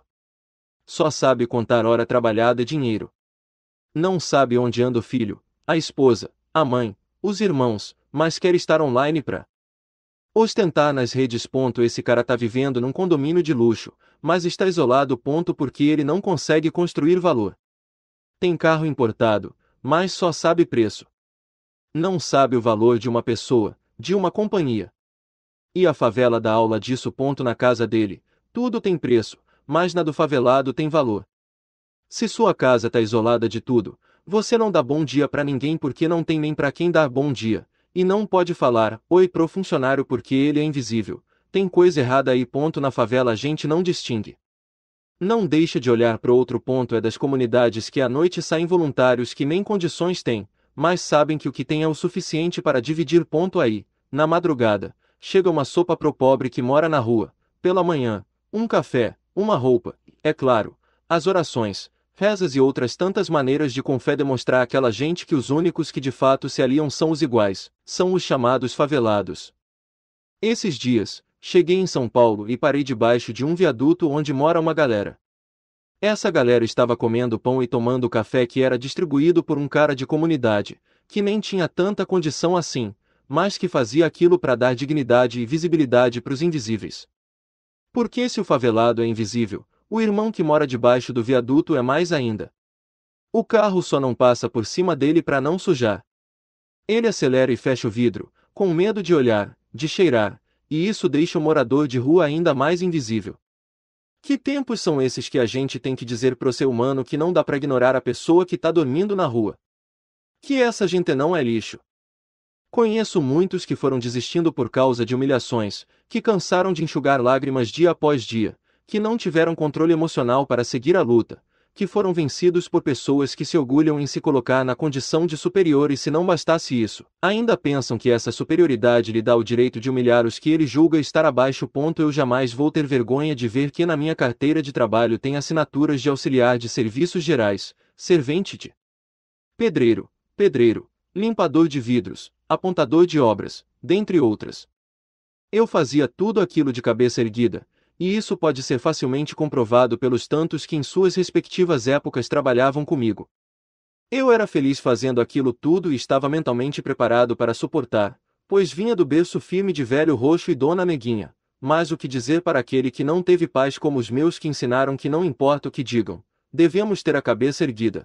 Só sabe contar hora trabalhada e dinheiro. Não sabe onde anda o filho, a esposa, a mãe, os irmãos, mas quer estar online para ostentar nas redes. Esse cara tá vivendo num condomínio de luxo, mas está isolado. Porque ele não consegue construir valor. Tem carro importado, mas só sabe preço. Não sabe o valor de uma pessoa, de uma companhia. E a favela dá aula disso. Ponto na casa dele, tudo tem preço, mas na do favelado tem valor. Se sua casa tá isolada de tudo, você não dá bom dia para ninguém porque não tem nem para quem dar bom dia, e não pode falar oi pro funcionário porque ele é invisível. Tem coisa errada aí. Ponto na favela a gente não distingue. Não deixa de olhar para outro ponto é das comunidades que à noite saem voluntários que nem condições têm, mas sabem que o que tem é o suficiente para dividir. Ponto aí, na madrugada, chega uma sopa pro pobre que mora na rua, pela manhã, um café, uma roupa, é claro, as orações, rezas e outras tantas maneiras de com fé demonstrar àquela gente que os únicos que de fato se aliam são os iguais, são os chamados favelados. Esses dias, cheguei em São Paulo e parei debaixo de um viaduto onde mora uma galera. Essa galera estava comendo pão e tomando café que era distribuído por um cara de comunidade, que nem tinha tanta condição assim, mas que fazia aquilo para dar dignidade e visibilidade para os invisíveis. Porque se o favelado é invisível, o irmão que mora debaixo do viaduto é mais ainda. O carro só não passa por cima dele para não sujar. Ele acelera e fecha o vidro, com medo de olhar, de cheirar, e isso deixa o morador de rua ainda mais invisível. Que tempos são esses que a gente tem que dizer pro ser humano que não dá para ignorar a pessoa que tá dormindo na rua? Que essa gente não é lixo. Conheço muitos que foram desistindo por causa de humilhações, que cansaram de enxugar lágrimas dia após dia, que não tiveram controle emocional para seguir a luta, que foram vencidos por pessoas que se orgulham em se colocar na condição de superior e se não bastasse isso, ainda pensam que essa superioridade lhe dá o direito de humilhar os que ele julga estar abaixo. Eu jamais vou ter vergonha de ver que na minha carteira de trabalho tem assinaturas de auxiliar de serviços gerais, servente de pedreiro, pedreiro, limpador de vidros, apontador de obras, dentre outras. Eu fazia tudo aquilo de cabeça erguida, e isso pode ser facilmente comprovado pelos tantos que em suas respectivas épocas trabalhavam comigo. Eu era feliz fazendo aquilo tudo e estava mentalmente preparado para suportar, pois vinha do berço firme de velho roxo e dona neguinha. Mas o que dizer para aquele que não teve paz como os meus que ensinaram que não importa o que digam, devemos ter a cabeça erguida.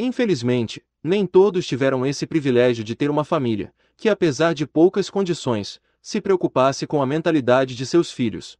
Infelizmente, nem todos tiveram esse privilégio de ter uma família, que apesar de poucas condições, se preocupasse com a mentalidade de seus filhos.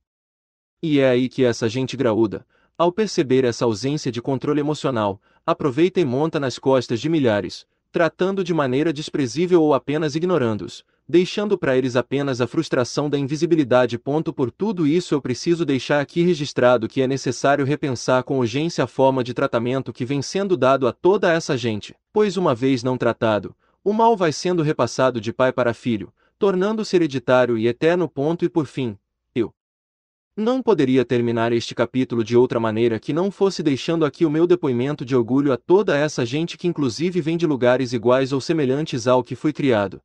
E é aí que essa gente graúda, ao perceber essa ausência de controle emocional, aproveita e monta nas costas de milhares, tratando de maneira desprezível ou apenas ignorando-os, deixando para eles apenas a frustração da invisibilidade. Ponto por tudo isso eu preciso deixar aqui registrado que é necessário repensar com urgência a forma de tratamento que vem sendo dado a toda essa gente, pois uma vez não tratado, o mal vai sendo repassado de pai para filho, tornando-se hereditário e eterno. Ponto e por fim, não poderia terminar este capítulo de outra maneira que não fosse deixando aqui o meu depoimento de orgulho a toda essa gente que inclusive vem de lugares iguais ou semelhantes ao que fui criado.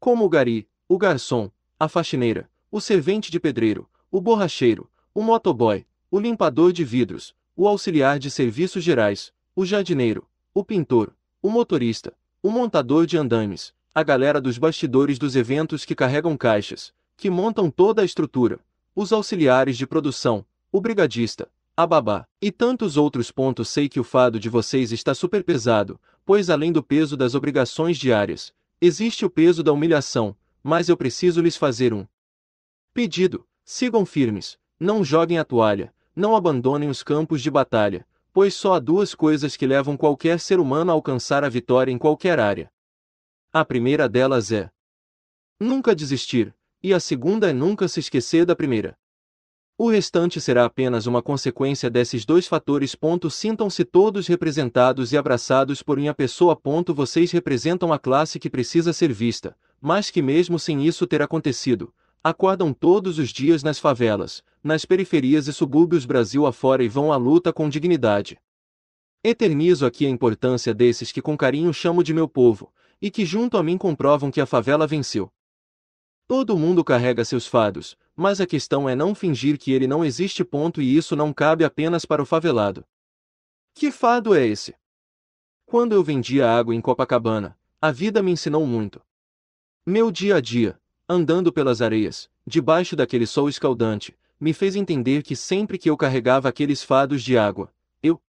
Como o gari, o garçom, a faxineira, o servente de pedreiro, o borracheiro, o motoboy, o limpador de vidros, o auxiliar de serviços gerais, o jardineiro, o pintor, o motorista, o montador de andames, a galera dos bastidores dos eventos que carregam caixas, que montam toda a estrutura, os auxiliares de produção, o brigadista, a babá e tantos outros pontos sei que o fado de vocês está super pesado, pois além do peso das obrigações diárias, existe o peso da humilhação, mas eu preciso lhes fazer um pedido. Sigam firmes, não joguem a toalha, não abandonem os campos de batalha, pois só há duas coisas que levam qualquer ser humano a alcançar a vitória em qualquer área. A primeira delas é nunca desistir, e a segunda é nunca se esquecer da primeira. O restante será apenas uma consequência desses dois fatores. Sintam-se todos representados e abraçados por minha pessoa. Vocês representam a classe que precisa ser vista, mas que, mesmo sem isso ter acontecido, acordam todos os dias nas favelas, nas periferias e subúrbios Brasil afora e vão à luta com dignidade. Eternizo aqui a importância desses que com carinho chamo de meu povo, e que junto a mim comprovam que a favela venceu. Todo mundo carrega seus fados, mas a questão é não fingir que ele não existe ponto e isso não cabe apenas para o favelado. Que fado é esse? Quando eu vendia água em Copacabana, a vida me ensinou muito. Meu dia a dia, andando pelas areias, debaixo daquele sol escaldante, me fez entender que sempre que eu carregava aqueles fados de água, eu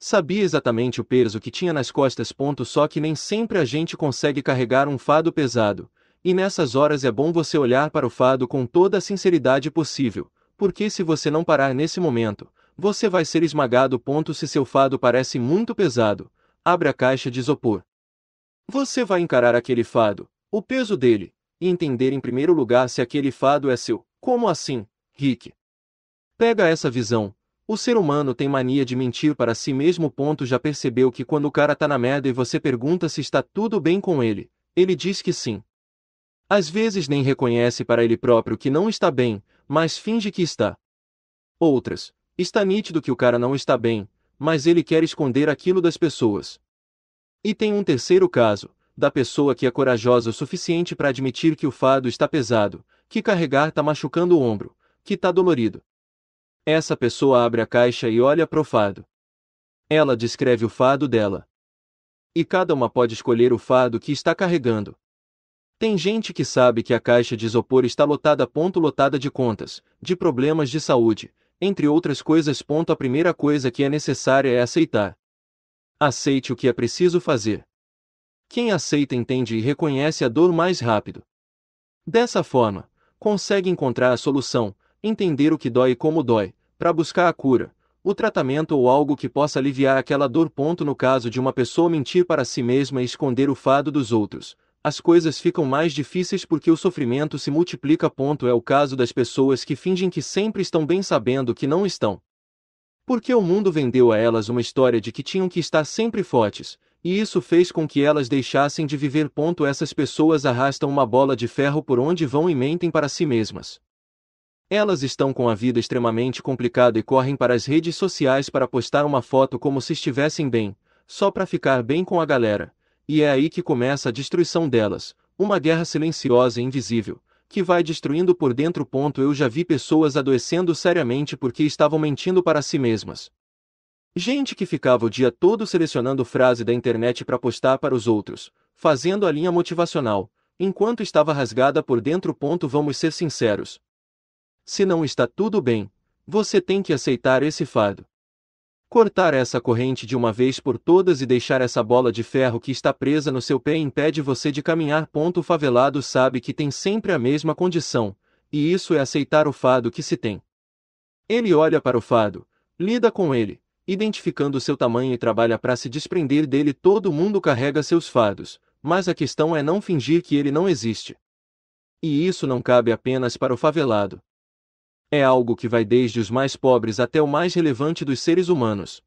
sabia exatamente o peso que tinha nas costas. Ponto só que nem sempre a gente consegue carregar um fado pesado, e nessas horas é bom você olhar para o fado com toda a sinceridade possível, porque se você não parar nesse momento, você vai ser esmagado. Ponto se seu fado parece muito pesado, abre a caixa de isopor. Você vai encarar aquele fado, o peso dele, e entender em primeiro lugar se aquele fado é seu. Como assim, Rick? Pega essa visão. O ser humano tem mania de mentir para si mesmo. Ponto já percebeu que quando o cara tá na merda e você pergunta se está tudo bem com ele, ele diz que sim. Às vezes nem reconhece para ele próprio que não está bem, mas finge que está. Outras, está nítido que o cara não está bem, mas ele quer esconder aquilo das pessoas. E tem um terceiro caso, da pessoa que é corajosa o suficiente para admitir que o fardo está pesado, que carregar está machucando o ombro, que está dolorido. Essa pessoa abre a caixa e olha pro fado. Ela descreve o fado dela. E cada uma pode escolher o fado que está carregando. Tem gente que sabe que a caixa de isopor está lotada. Ponto, lotada de contas, de problemas de saúde, entre outras coisas. Ponto, a primeira coisa que é necessária é aceitar. Aceite o que é preciso fazer. Quem aceita entende e reconhece a dor mais rápido. Dessa forma, consegue encontrar a solução, entender o que dói e como dói, para buscar a cura, o tratamento ou algo que possa aliviar aquela dor. Ponto, no caso de uma pessoa mentir para si mesma e esconder o fado dos outros, as coisas ficam mais difíceis porque o sofrimento se multiplica. Ponto é o caso das pessoas que fingem que sempre estão bem sabendo que não estão. Porque o mundo vendeu a elas uma história de que tinham que estar sempre fortes, e isso fez com que elas deixassem de viver. Ponto essas pessoas arrastam uma bola de ferro por onde vão e mentem para si mesmas. Elas estão com a vida extremamente complicada e correm para as redes sociais para postar uma foto como se estivessem bem, só para ficar bem com a galera. E é aí que começa a destruição delas, uma guerra silenciosa e invisível, que vai destruindo por dentro. Eu já vi pessoas adoecendo seriamente porque estavam mentindo para si mesmas. Gente que ficava o dia todo selecionando frase da internet para postar para os outros, fazendo a linha motivacional, enquanto estava rasgada por dentro. Vamos ser sinceros. Se não está tudo bem, você tem que aceitar esse fardo. Cortar essa corrente de uma vez por todas e deixar essa bola de ferro que está presa no seu pé impede você de caminhar. Ponto favelado sabe que tem sempre a mesma condição, e isso é aceitar o fado que se tem. Ele olha para o fado, lida com ele, identificando seu tamanho e trabalha para se desprender dele. Todo mundo carrega seus fados, mas a questão é não fingir que ele não existe. E isso não cabe apenas para o favelado. É algo que vai desde os mais pobres até o mais relevante dos seres humanos.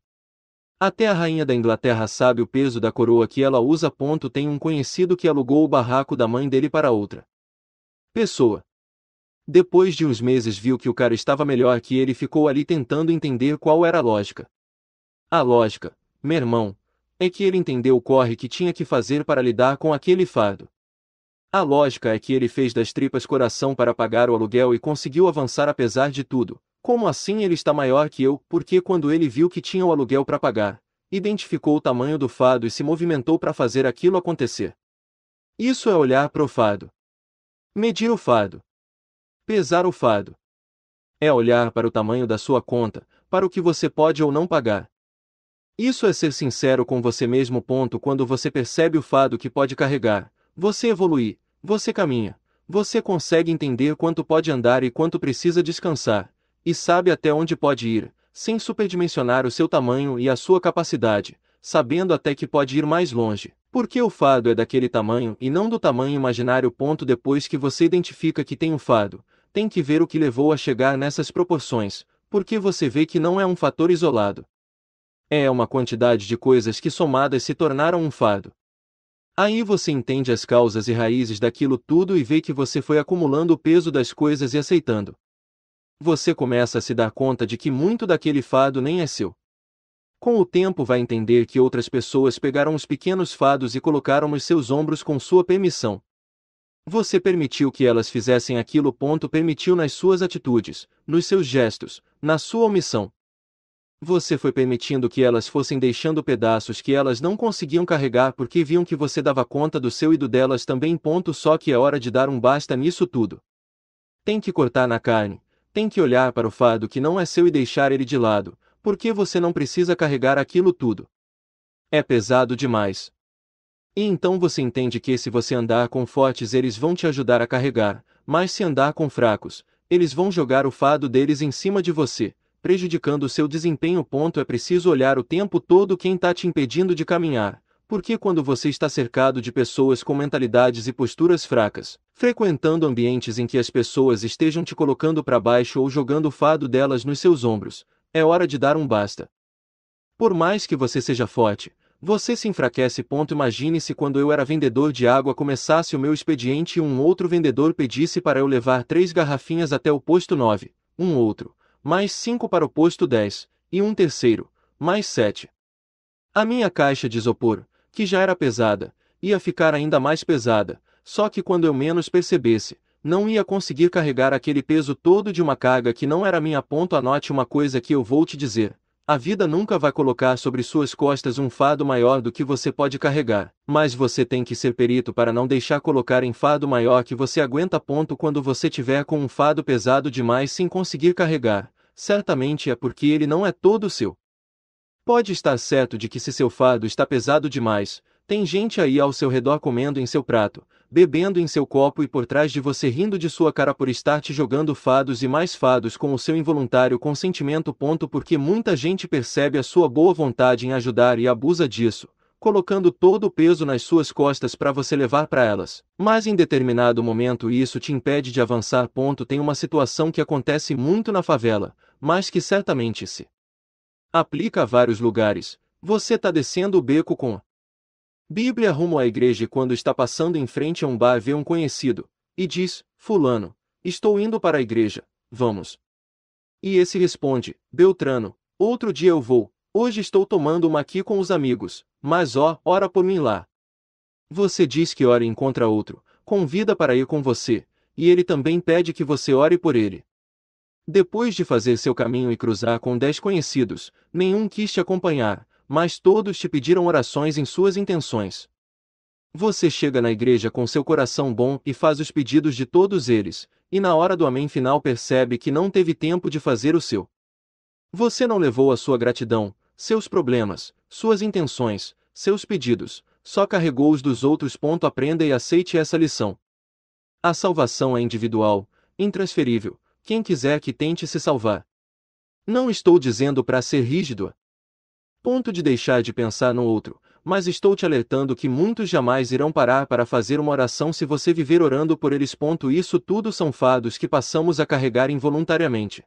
Até a rainha da Inglaterra sabe o peso da coroa que ela usa. Ponto tem um conhecido que alugou o barraco da mãe dele para outra pessoa. Depois de uns meses viu que o cara estava melhor que ele ficou ali tentando entender qual era a lógica. A lógica, meu irmão, é que ele entendeu o corre que tinha que fazer para lidar com aquele fardo. A lógica é que ele fez das tripas coração para pagar o aluguel e conseguiu avançar apesar de tudo. Como assim ele está maior que eu? Porque quando ele viu que tinha o aluguel para pagar, identificou o tamanho do fado e se movimentou para fazer aquilo acontecer. Isso é olhar pro fado. Medir o fado. Pesar o fado. É olhar para o tamanho da sua conta, para o que você pode ou não pagar. Isso é ser sincero com você mesmo. Ponto quando você percebe o fado que pode carregar, você evolui, você caminha, você consegue entender quanto pode andar e quanto precisa descansar, e sabe até onde pode ir, sem superdimensionar o seu tamanho e a sua capacidade, sabendo até que pode ir mais longe. Porque o fado é daquele tamanho e não do tamanho imaginário. Ponto depois que você identifica que tem um fado, tem que ver o que levou a chegar nessas proporções, porque você vê que não é um fator isolado. É uma quantidade de coisas que somadas se tornaram um fado, Aí você entende as causas e raízes daquilo tudo e vê que você foi acumulando o peso das coisas e aceitando. Você começa a se dar conta de que muito daquele fado nem é seu. Com o tempo vai entender que outras pessoas pegaram os pequenos fados e colocaram nos seus ombros com sua permissão. Você permitiu que elas fizessem aquilo ponto permitiu nas suas atitudes, nos seus gestos, na sua omissão. Você foi permitindo que elas fossem deixando pedaços que elas não conseguiam carregar porque viam que você dava conta do seu e do delas também. Ponto só que é hora de dar um basta nisso tudo. Tem que cortar na carne, tem que olhar para o fardo que não é seu e deixar ele de lado, porque você não precisa carregar aquilo tudo. É pesado demais. E então você entende que se você andar com fortes eles vão te ajudar a carregar, mas se andar com fracos, eles vão jogar o fardo deles em cima de você prejudicando seu desempenho. Ponto é preciso olhar o tempo todo quem está te impedindo de caminhar, porque quando você está cercado de pessoas com mentalidades e posturas fracas, frequentando ambientes em que as pessoas estejam te colocando para baixo ou jogando o fado delas nos seus ombros, é hora de dar um basta. Por mais que você seja forte, você se enfraquece. Ponto imagine se quando eu era vendedor de água começasse o meu expediente e um outro vendedor pedisse para eu levar três garrafinhas até o posto 9, um outro, mais 5 para o posto 10, e um terceiro, mais 7. A minha caixa de isopor, que já era pesada, ia ficar ainda mais pesada, só que quando eu menos percebesse, não ia conseguir carregar aquele peso todo de uma carga que não era minha. Ponto anote uma coisa que eu vou te dizer. A vida nunca vai colocar sobre suas costas um fado maior do que você pode carregar, mas você tem que ser perito para não deixar colocar em fado maior que você aguenta. Ponto quando você tiver com um fado pesado demais sem conseguir carregar, certamente é porque ele não é todo seu. Pode estar certo de que se seu fardo está pesado demais, tem gente aí ao seu redor comendo em seu prato, bebendo em seu copo e por trás de você rindo de sua cara por estar te jogando fados e mais fados com o seu involuntário consentimento. Ponto porque muita gente percebe a sua boa vontade em ajudar e abusa disso, colocando todo o peso nas suas costas para você levar para elas. Mas em determinado momento isso te impede de avançar. Ponto tem uma situação que acontece muito na favela, mas que certamente se aplica a vários lugares. Você está descendo o beco com Bíblia rumo à igreja e quando está passando em frente a um bar vê um conhecido e diz: "Fulano, estou indo para a igreja. Vamos." E esse responde: "Beltrano, outro dia eu vou." Hoje estou tomando uma aqui com os amigos, mas ó, ora por mim lá. Você diz que ora e encontra outro, convida para ir com você, e ele também pede que você ore por ele. Depois de fazer seu caminho e cruzar com dez conhecidos, nenhum quis te acompanhar, mas todos te pediram orações em suas intenções. Você chega na igreja com seu coração bom e faz os pedidos de todos eles, e na hora do amém final percebe que não teve tempo de fazer o seu. Você não levou a sua gratidão, seus problemas, suas intenções, seus pedidos, só carregou os dos outros. Aprenda e aceite essa lição. A salvação é individual, intransferível, quem quiser que tente se salvar. Não estou dizendo para ser rígido. Ponto de deixar de pensar no outro, mas estou te alertando que muitos jamais irão parar para fazer uma oração se você viver orando por eles. Isso tudo são fados que passamos a carregar involuntariamente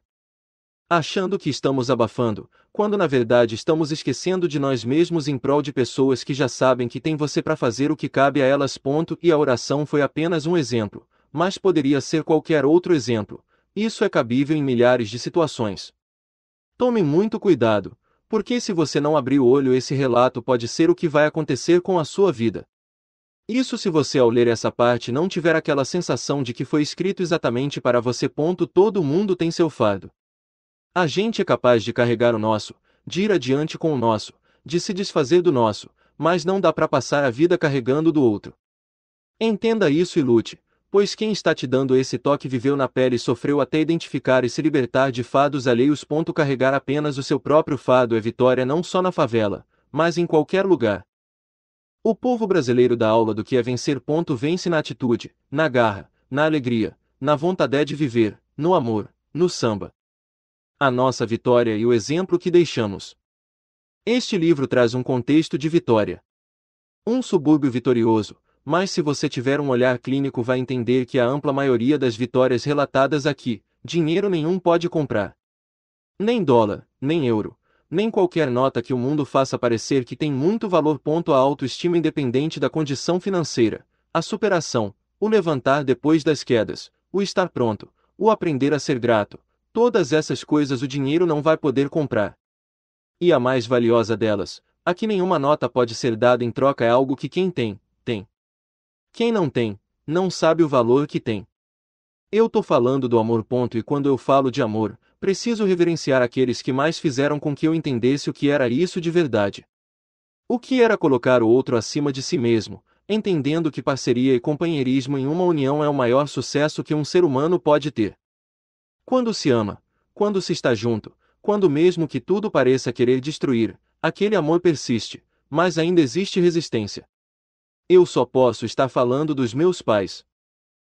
achando que estamos abafando, quando na verdade estamos esquecendo de nós mesmos em prol de pessoas que já sabem que tem você para fazer o que cabe a elas. Ponto. E a oração foi apenas um exemplo, mas poderia ser qualquer outro exemplo. Isso é cabível em milhares de situações. Tome muito cuidado, porque se você não abrir o olho, esse relato pode ser o que vai acontecer com a sua vida. Isso se você ao ler essa parte não tiver aquela sensação de que foi escrito exatamente para você. Ponto. Todo mundo tem seu fardo. A gente é capaz de carregar o nosso, de ir adiante com o nosso, de se desfazer do nosso, mas não dá para passar a vida carregando do outro. Entenda isso e lute, pois quem está te dando esse toque viveu na pele e sofreu até identificar e se libertar de fados alheios. Carregar apenas o seu próprio fado é vitória não só na favela, mas em qualquer lugar. O povo brasileiro dá aula do que é vencer. Vence na atitude, na garra, na alegria, na vontade de viver, no amor, no samba a nossa vitória e o exemplo que deixamos. Este livro traz um contexto de vitória. Um subúrbio vitorioso, mas se você tiver um olhar clínico vai entender que a ampla maioria das vitórias relatadas aqui, dinheiro nenhum pode comprar. Nem dólar, nem euro, nem qualquer nota que o mundo faça parecer que tem muito valor. Ponto a autoestima independente da condição financeira, a superação, o levantar depois das quedas, o estar pronto, o aprender a ser grato, Todas essas coisas o dinheiro não vai poder comprar. E a mais valiosa delas, a que nenhuma nota pode ser dada em troca é algo que quem tem, tem. Quem não tem, não sabe o valor que tem. Eu tô falando do amor. Ponto, e quando eu falo de amor, preciso reverenciar aqueles que mais fizeram com que eu entendesse o que era isso de verdade. O que era colocar o outro acima de si mesmo, entendendo que parceria e companheirismo em uma união é o maior sucesso que um ser humano pode ter. Quando se ama, quando se está junto, quando mesmo que tudo pareça querer destruir, aquele amor persiste, mas ainda existe resistência. Eu só posso estar falando dos meus pais.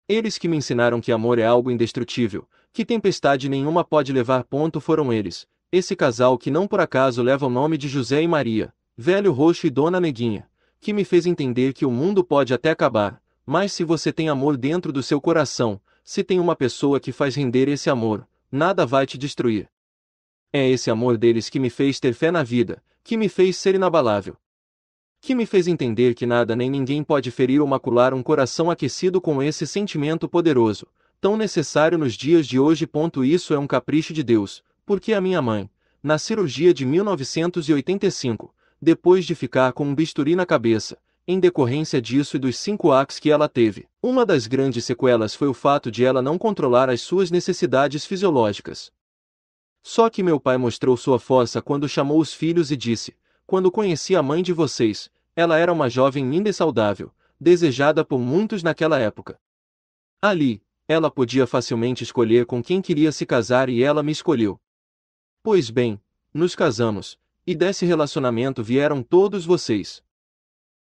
Eles que me ensinaram que amor é algo indestrutível, que tempestade nenhuma pode levar ponto foram eles, esse casal que não por acaso leva o nome de José e Maria, velho roxo e dona neguinha, que me fez entender que o mundo pode até acabar, mas se você tem amor dentro do seu coração, se tem uma pessoa que faz render esse amor, nada vai te destruir. É esse amor deles que me fez ter fé na vida, que me fez ser inabalável. Que me fez entender que nada nem ninguém pode ferir ou macular um coração aquecido com esse sentimento poderoso, tão necessário nos dias de hoje. Isso é um capricho de Deus, porque a minha mãe, na cirurgia de 1985, depois de ficar com um bisturi na cabeça, em decorrência disso e dos cinco ACs que ela teve. Uma das grandes sequelas foi o fato de ela não controlar as suas necessidades fisiológicas. Só que meu pai mostrou sua força quando chamou os filhos e disse: Quando conheci a mãe de vocês, ela era uma jovem linda e saudável, desejada por muitos naquela época. Ali, ela podia facilmente escolher com quem queria se casar e ela me escolheu. Pois bem, nos casamos, e desse relacionamento vieram todos vocês.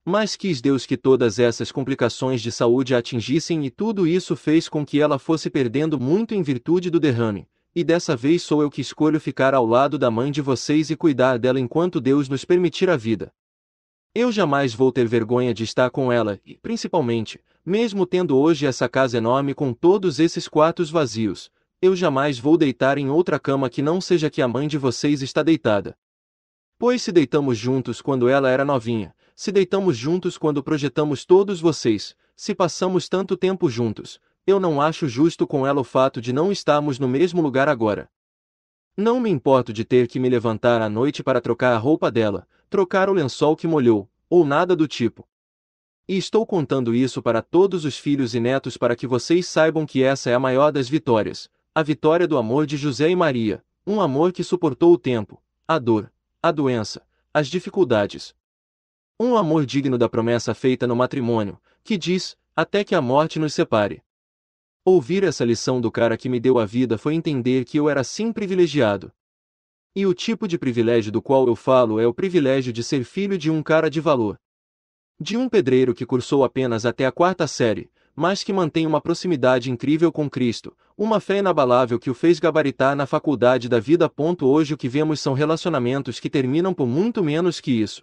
Mas quis Deus que todas essas complicações de saúde a atingissem e tudo isso fez com que ela fosse perdendo muito em virtude do derrame, e dessa vez sou eu que escolho ficar ao lado da mãe de vocês e cuidar dela enquanto Deus nos permitir a vida. Eu jamais vou ter vergonha de estar com ela, e, principalmente, mesmo tendo hoje essa casa enorme com todos esses quartos vazios, eu jamais vou deitar em outra cama que não seja que a mãe de vocês está deitada. Pois se deitamos juntos quando ela era novinha, se deitamos juntos quando projetamos todos vocês, se passamos tanto tempo juntos, eu não acho justo com ela o fato de não estarmos no mesmo lugar agora. Não me importo de ter que me levantar à noite para trocar a roupa dela, trocar o lençol que molhou, ou nada do tipo. E estou contando isso para todos os filhos e netos para que vocês saibam que essa é a maior das vitórias, a vitória do amor de José e Maria, um amor que suportou o tempo, a dor, a doença, as dificuldades, um amor digno da promessa feita no matrimônio, que diz: até que a morte nos separe. Ouvir essa lição do cara que me deu a vida foi entender que eu era sim privilegiado. E o tipo de privilégio do qual eu falo é o privilégio de ser filho de um cara de valor. De um pedreiro que cursou apenas até a quarta série, mas que mantém uma proximidade incrível com Cristo, uma fé inabalável que o fez gabaritar na faculdade da vida. Hoje o que vemos são relacionamentos que terminam por muito menos que isso.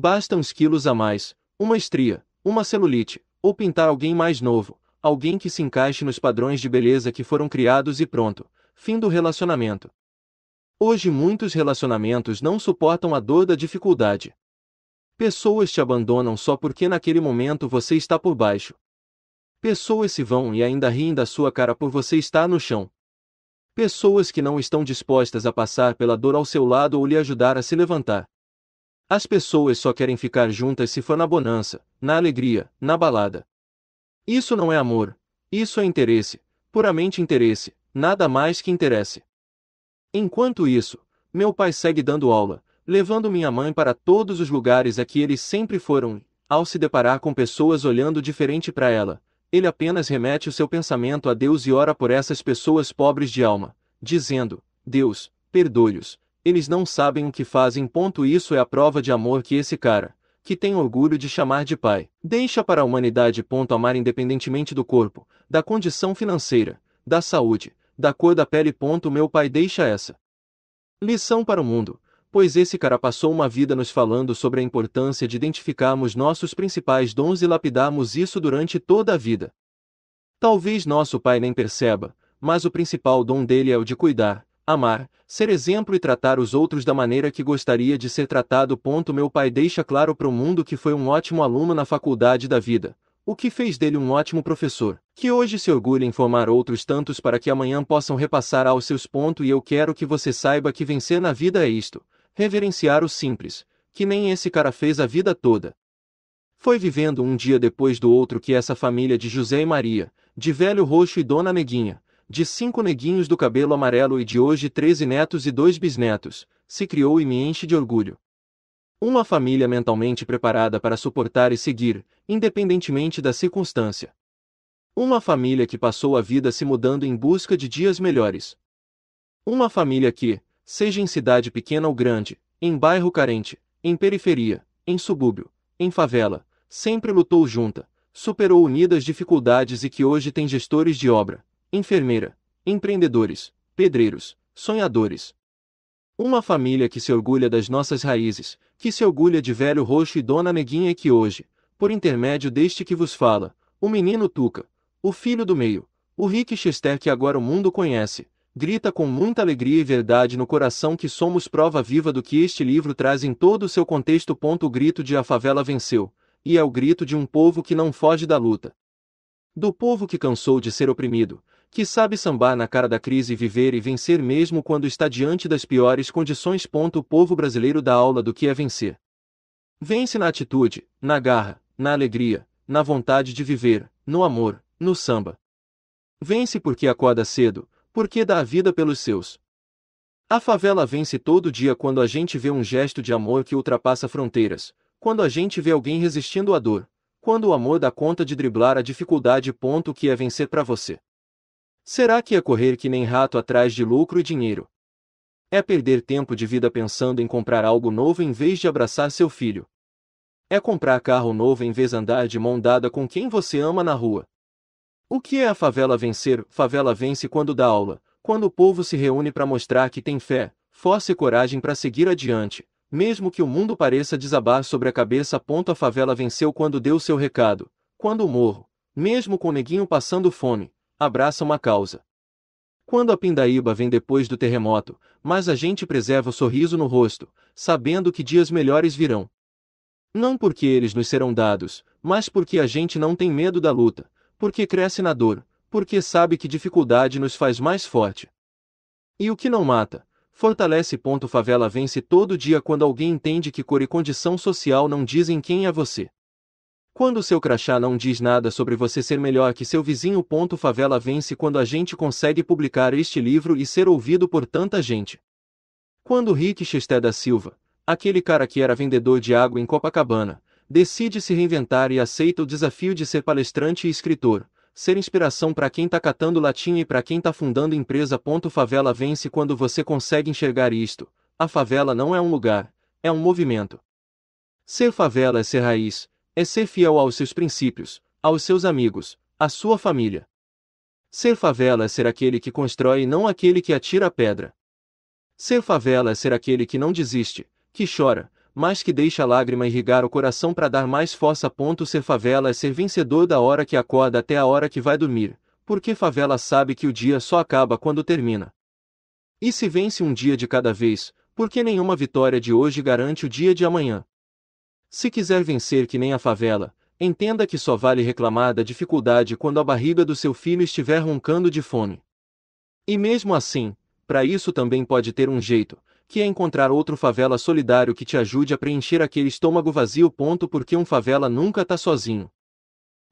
Basta uns quilos a mais, uma estria, uma celulite, ou pintar alguém mais novo, alguém que se encaixe nos padrões de beleza que foram criados e pronto, fim do relacionamento. Hoje muitos relacionamentos não suportam a dor da dificuldade. Pessoas te abandonam só porque naquele momento você está por baixo. Pessoas se vão e ainda riem da sua cara por você estar no chão. Pessoas que não estão dispostas a passar pela dor ao seu lado ou lhe ajudar a se levantar. As pessoas só querem ficar juntas se for na bonança, na alegria, na balada. Isso não é amor, isso é interesse, puramente interesse, nada mais que interesse. Enquanto isso, meu pai segue dando aula, levando minha mãe para todos os lugares a que eles sempre foram, ao se deparar com pessoas olhando diferente para ela, ele apenas remete o seu pensamento a Deus e ora por essas pessoas pobres de alma, dizendo: Deus, perdoe-os, eles não sabem o que fazem. Ponto isso é a prova de amor que esse cara, que tem orgulho de chamar de pai, deixa para a humanidade. Ponto amar independentemente do corpo, da condição financeira, da saúde, da cor da pele. Ponto meu pai deixa essa lição para o mundo pois esse cara passou uma vida nos falando sobre a importância de identificarmos nossos principais dons e lapidarmos isso durante toda a vida. Talvez nosso pai nem perceba, mas o principal dom dele é o de cuidar, amar, ser exemplo e tratar os outros da maneira que gostaria de ser tratado. Ponto meu pai deixa claro para o mundo que foi um ótimo aluno na faculdade da vida, o que fez dele um ótimo professor, que hoje se orgulha em formar outros tantos para que amanhã possam repassar aos seus pontos e eu quero que você saiba que vencer na vida é isto, reverenciar o simples, que nem esse cara fez a vida toda. Foi vivendo um dia depois do outro que essa família de José e Maria, de velho roxo e dona Neguinha, de cinco neguinhos do cabelo amarelo e de hoje treze netos e dois bisnetos, se criou e me enche de orgulho. Uma família mentalmente preparada para suportar e seguir, independentemente da circunstância. Uma família que passou a vida se mudando em busca de dias melhores. Uma família que, seja em cidade pequena ou grande, em bairro carente, em periferia, em subúrbio, em favela, sempre lutou junta, superou unidas dificuldades e que hoje tem gestores de obra, enfermeira, empreendedores, pedreiros, sonhadores. Uma família que se orgulha das nossas raízes, que se orgulha de Velho Roxo e Dona Neguinha e que hoje, por intermédio deste que vos fala, o menino Tuca, o filho do meio, o Rick Chester que agora o mundo conhece, grita com muita alegria e verdade no coração que somos prova viva do que este livro traz em todo o seu contexto. O grito de A Favela Venceu, e é o grito de um povo que não foge da luta. Do povo que cansou de ser oprimido, que sabe sambar na cara da crise e viver e vencer mesmo quando está diante das piores condições. O povo brasileiro dá aula do que é vencer. Vence na atitude, na garra, na alegria, na vontade de viver, no amor, no samba. Vence porque acorda cedo, porque dá a vida pelos seus. A favela vence todo dia quando a gente vê um gesto de amor que ultrapassa fronteiras, quando a gente vê alguém resistindo à dor, quando o amor dá conta de driblar a dificuldade. Ponto que é vencer para você. Será que é correr que nem rato atrás de lucro e dinheiro? É perder tempo de vida pensando em comprar algo novo em vez de abraçar seu filho. É comprar carro novo em vez de andar de mão dada com quem você ama na rua. O que é a favela vencer? Favela vence quando dá aula, quando o povo se reúne para mostrar que tem fé, força e coragem para seguir adiante, mesmo que o mundo pareça desabar sobre a cabeça. Ponto a favela venceu quando deu seu recado, quando o morro, mesmo com o neguinho passando fome, abraça uma causa. Quando a pindaíba vem depois do terremoto, mas a gente preserva o sorriso no rosto, sabendo que dias melhores virão. Não porque eles nos serão dados, mas porque a gente não tem medo da luta, porque cresce na dor, porque sabe que dificuldade nos faz mais forte. E o que não mata, fortalece. Ponto favela vence todo dia quando alguém entende que cor e condição social não dizem quem é você. Quando seu crachá não diz nada sobre você ser melhor que seu vizinho. Ponto favela vence quando a gente consegue publicar este livro e ser ouvido por tanta gente. Quando Rick Chester da Silva, aquele cara que era vendedor de água em Copacabana, decide se reinventar e aceita o desafio de ser palestrante e escritor, ser inspiração para quem tá catando latinha e para quem tá fundando empresa. Ponto favela vence quando você consegue enxergar isto. A favela não é um lugar, é um movimento. Ser favela é ser raiz, é ser fiel aos seus princípios, aos seus amigos, à sua família. Ser favela é ser aquele que constrói e não aquele que atira a pedra. Ser favela é ser aquele que não desiste, que chora, mas que deixa a lágrima irrigar o coração para dar mais força. Ponto ser favela é ser vencedor da hora que acorda até a hora que vai dormir, porque favela sabe que o dia só acaba quando termina. E se vence um dia de cada vez, porque nenhuma vitória de hoje garante o dia de amanhã. Se quiser vencer que nem a favela, entenda que só vale reclamar da dificuldade quando a barriga do seu filho estiver roncando de fome. E mesmo assim, para isso também pode ter um jeito, que é encontrar outro favela solidário que te ajude a preencher aquele estômago vazio. Ponto porque um favela nunca tá sozinho.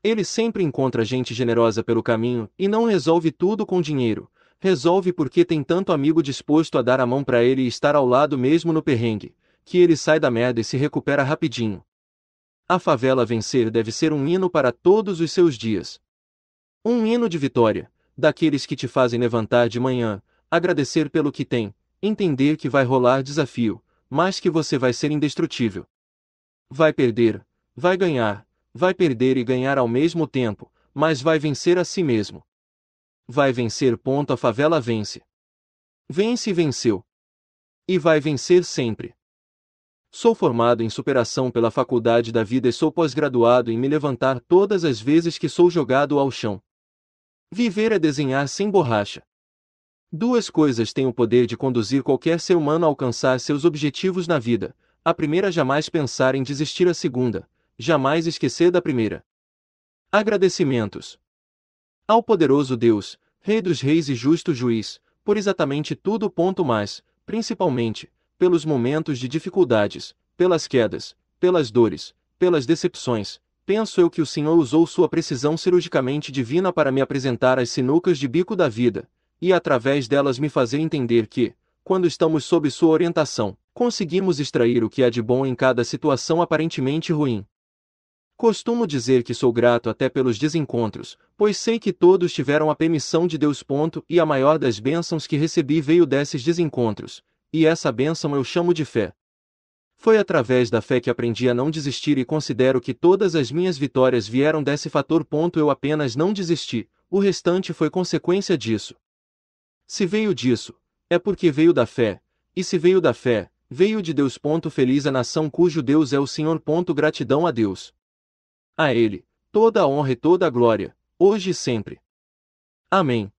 Ele sempre encontra gente generosa pelo caminho e não resolve tudo com dinheiro. Resolve porque tem tanto amigo disposto a dar a mão para ele e estar ao lado mesmo no perrengue que ele sai da merda e se recupera rapidinho. A favela vencer deve ser um hino para todos os seus dias. Um hino de vitória, daqueles que te fazem levantar de manhã, agradecer pelo que tem, entender que vai rolar desafio, mas que você vai ser indestrutível. Vai perder, vai ganhar, vai perder e ganhar ao mesmo tempo, mas vai vencer a si mesmo. Vai vencer. Ponto a favela vence. Vence e venceu. E vai vencer sempre. Sou formado em superação pela faculdade da vida e sou pós-graduado em me levantar todas as vezes que sou jogado ao chão. Viver é desenhar sem borracha. Duas coisas têm o poder de conduzir qualquer ser humano a alcançar seus objetivos na vida. A primeira jamais pensar em desistir, a segunda, jamais esquecer da primeira. Agradecimentos. Ao poderoso Deus, Rei dos Reis e justo juiz, por exatamente tudo. Ponto mais, principalmente, pelos momentos de dificuldades, pelas quedas, pelas dores, pelas decepções, penso eu que o Senhor usou sua precisão cirurgicamente divina para me apresentar as sinucas de bico da vida, e através delas me fazer entender que, quando estamos sob sua orientação, conseguimos extrair o que há de bom em cada situação aparentemente ruim. Costumo dizer que sou grato até pelos desencontros, pois sei que todos tiveram a permissão de Deus. Ponto, e a maior das bênçãos que recebi veio desses desencontros, e essa bênção eu chamo de fé. Foi através da fé que aprendi a não desistir e considero que todas as minhas vitórias vieram desse fator. Ponto eu apenas não desisti, o restante foi consequência disso. Se veio disso, é porque veio da fé, e se veio da fé, veio de Deus. Ponto feliz a nação cujo Deus é o Senhor. Ponto gratidão a Deus. A Ele, toda a honra e toda a glória, hoje e sempre. Amém.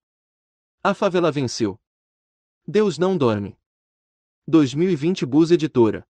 A favela venceu. Deus não dorme. 2020 Bus Editora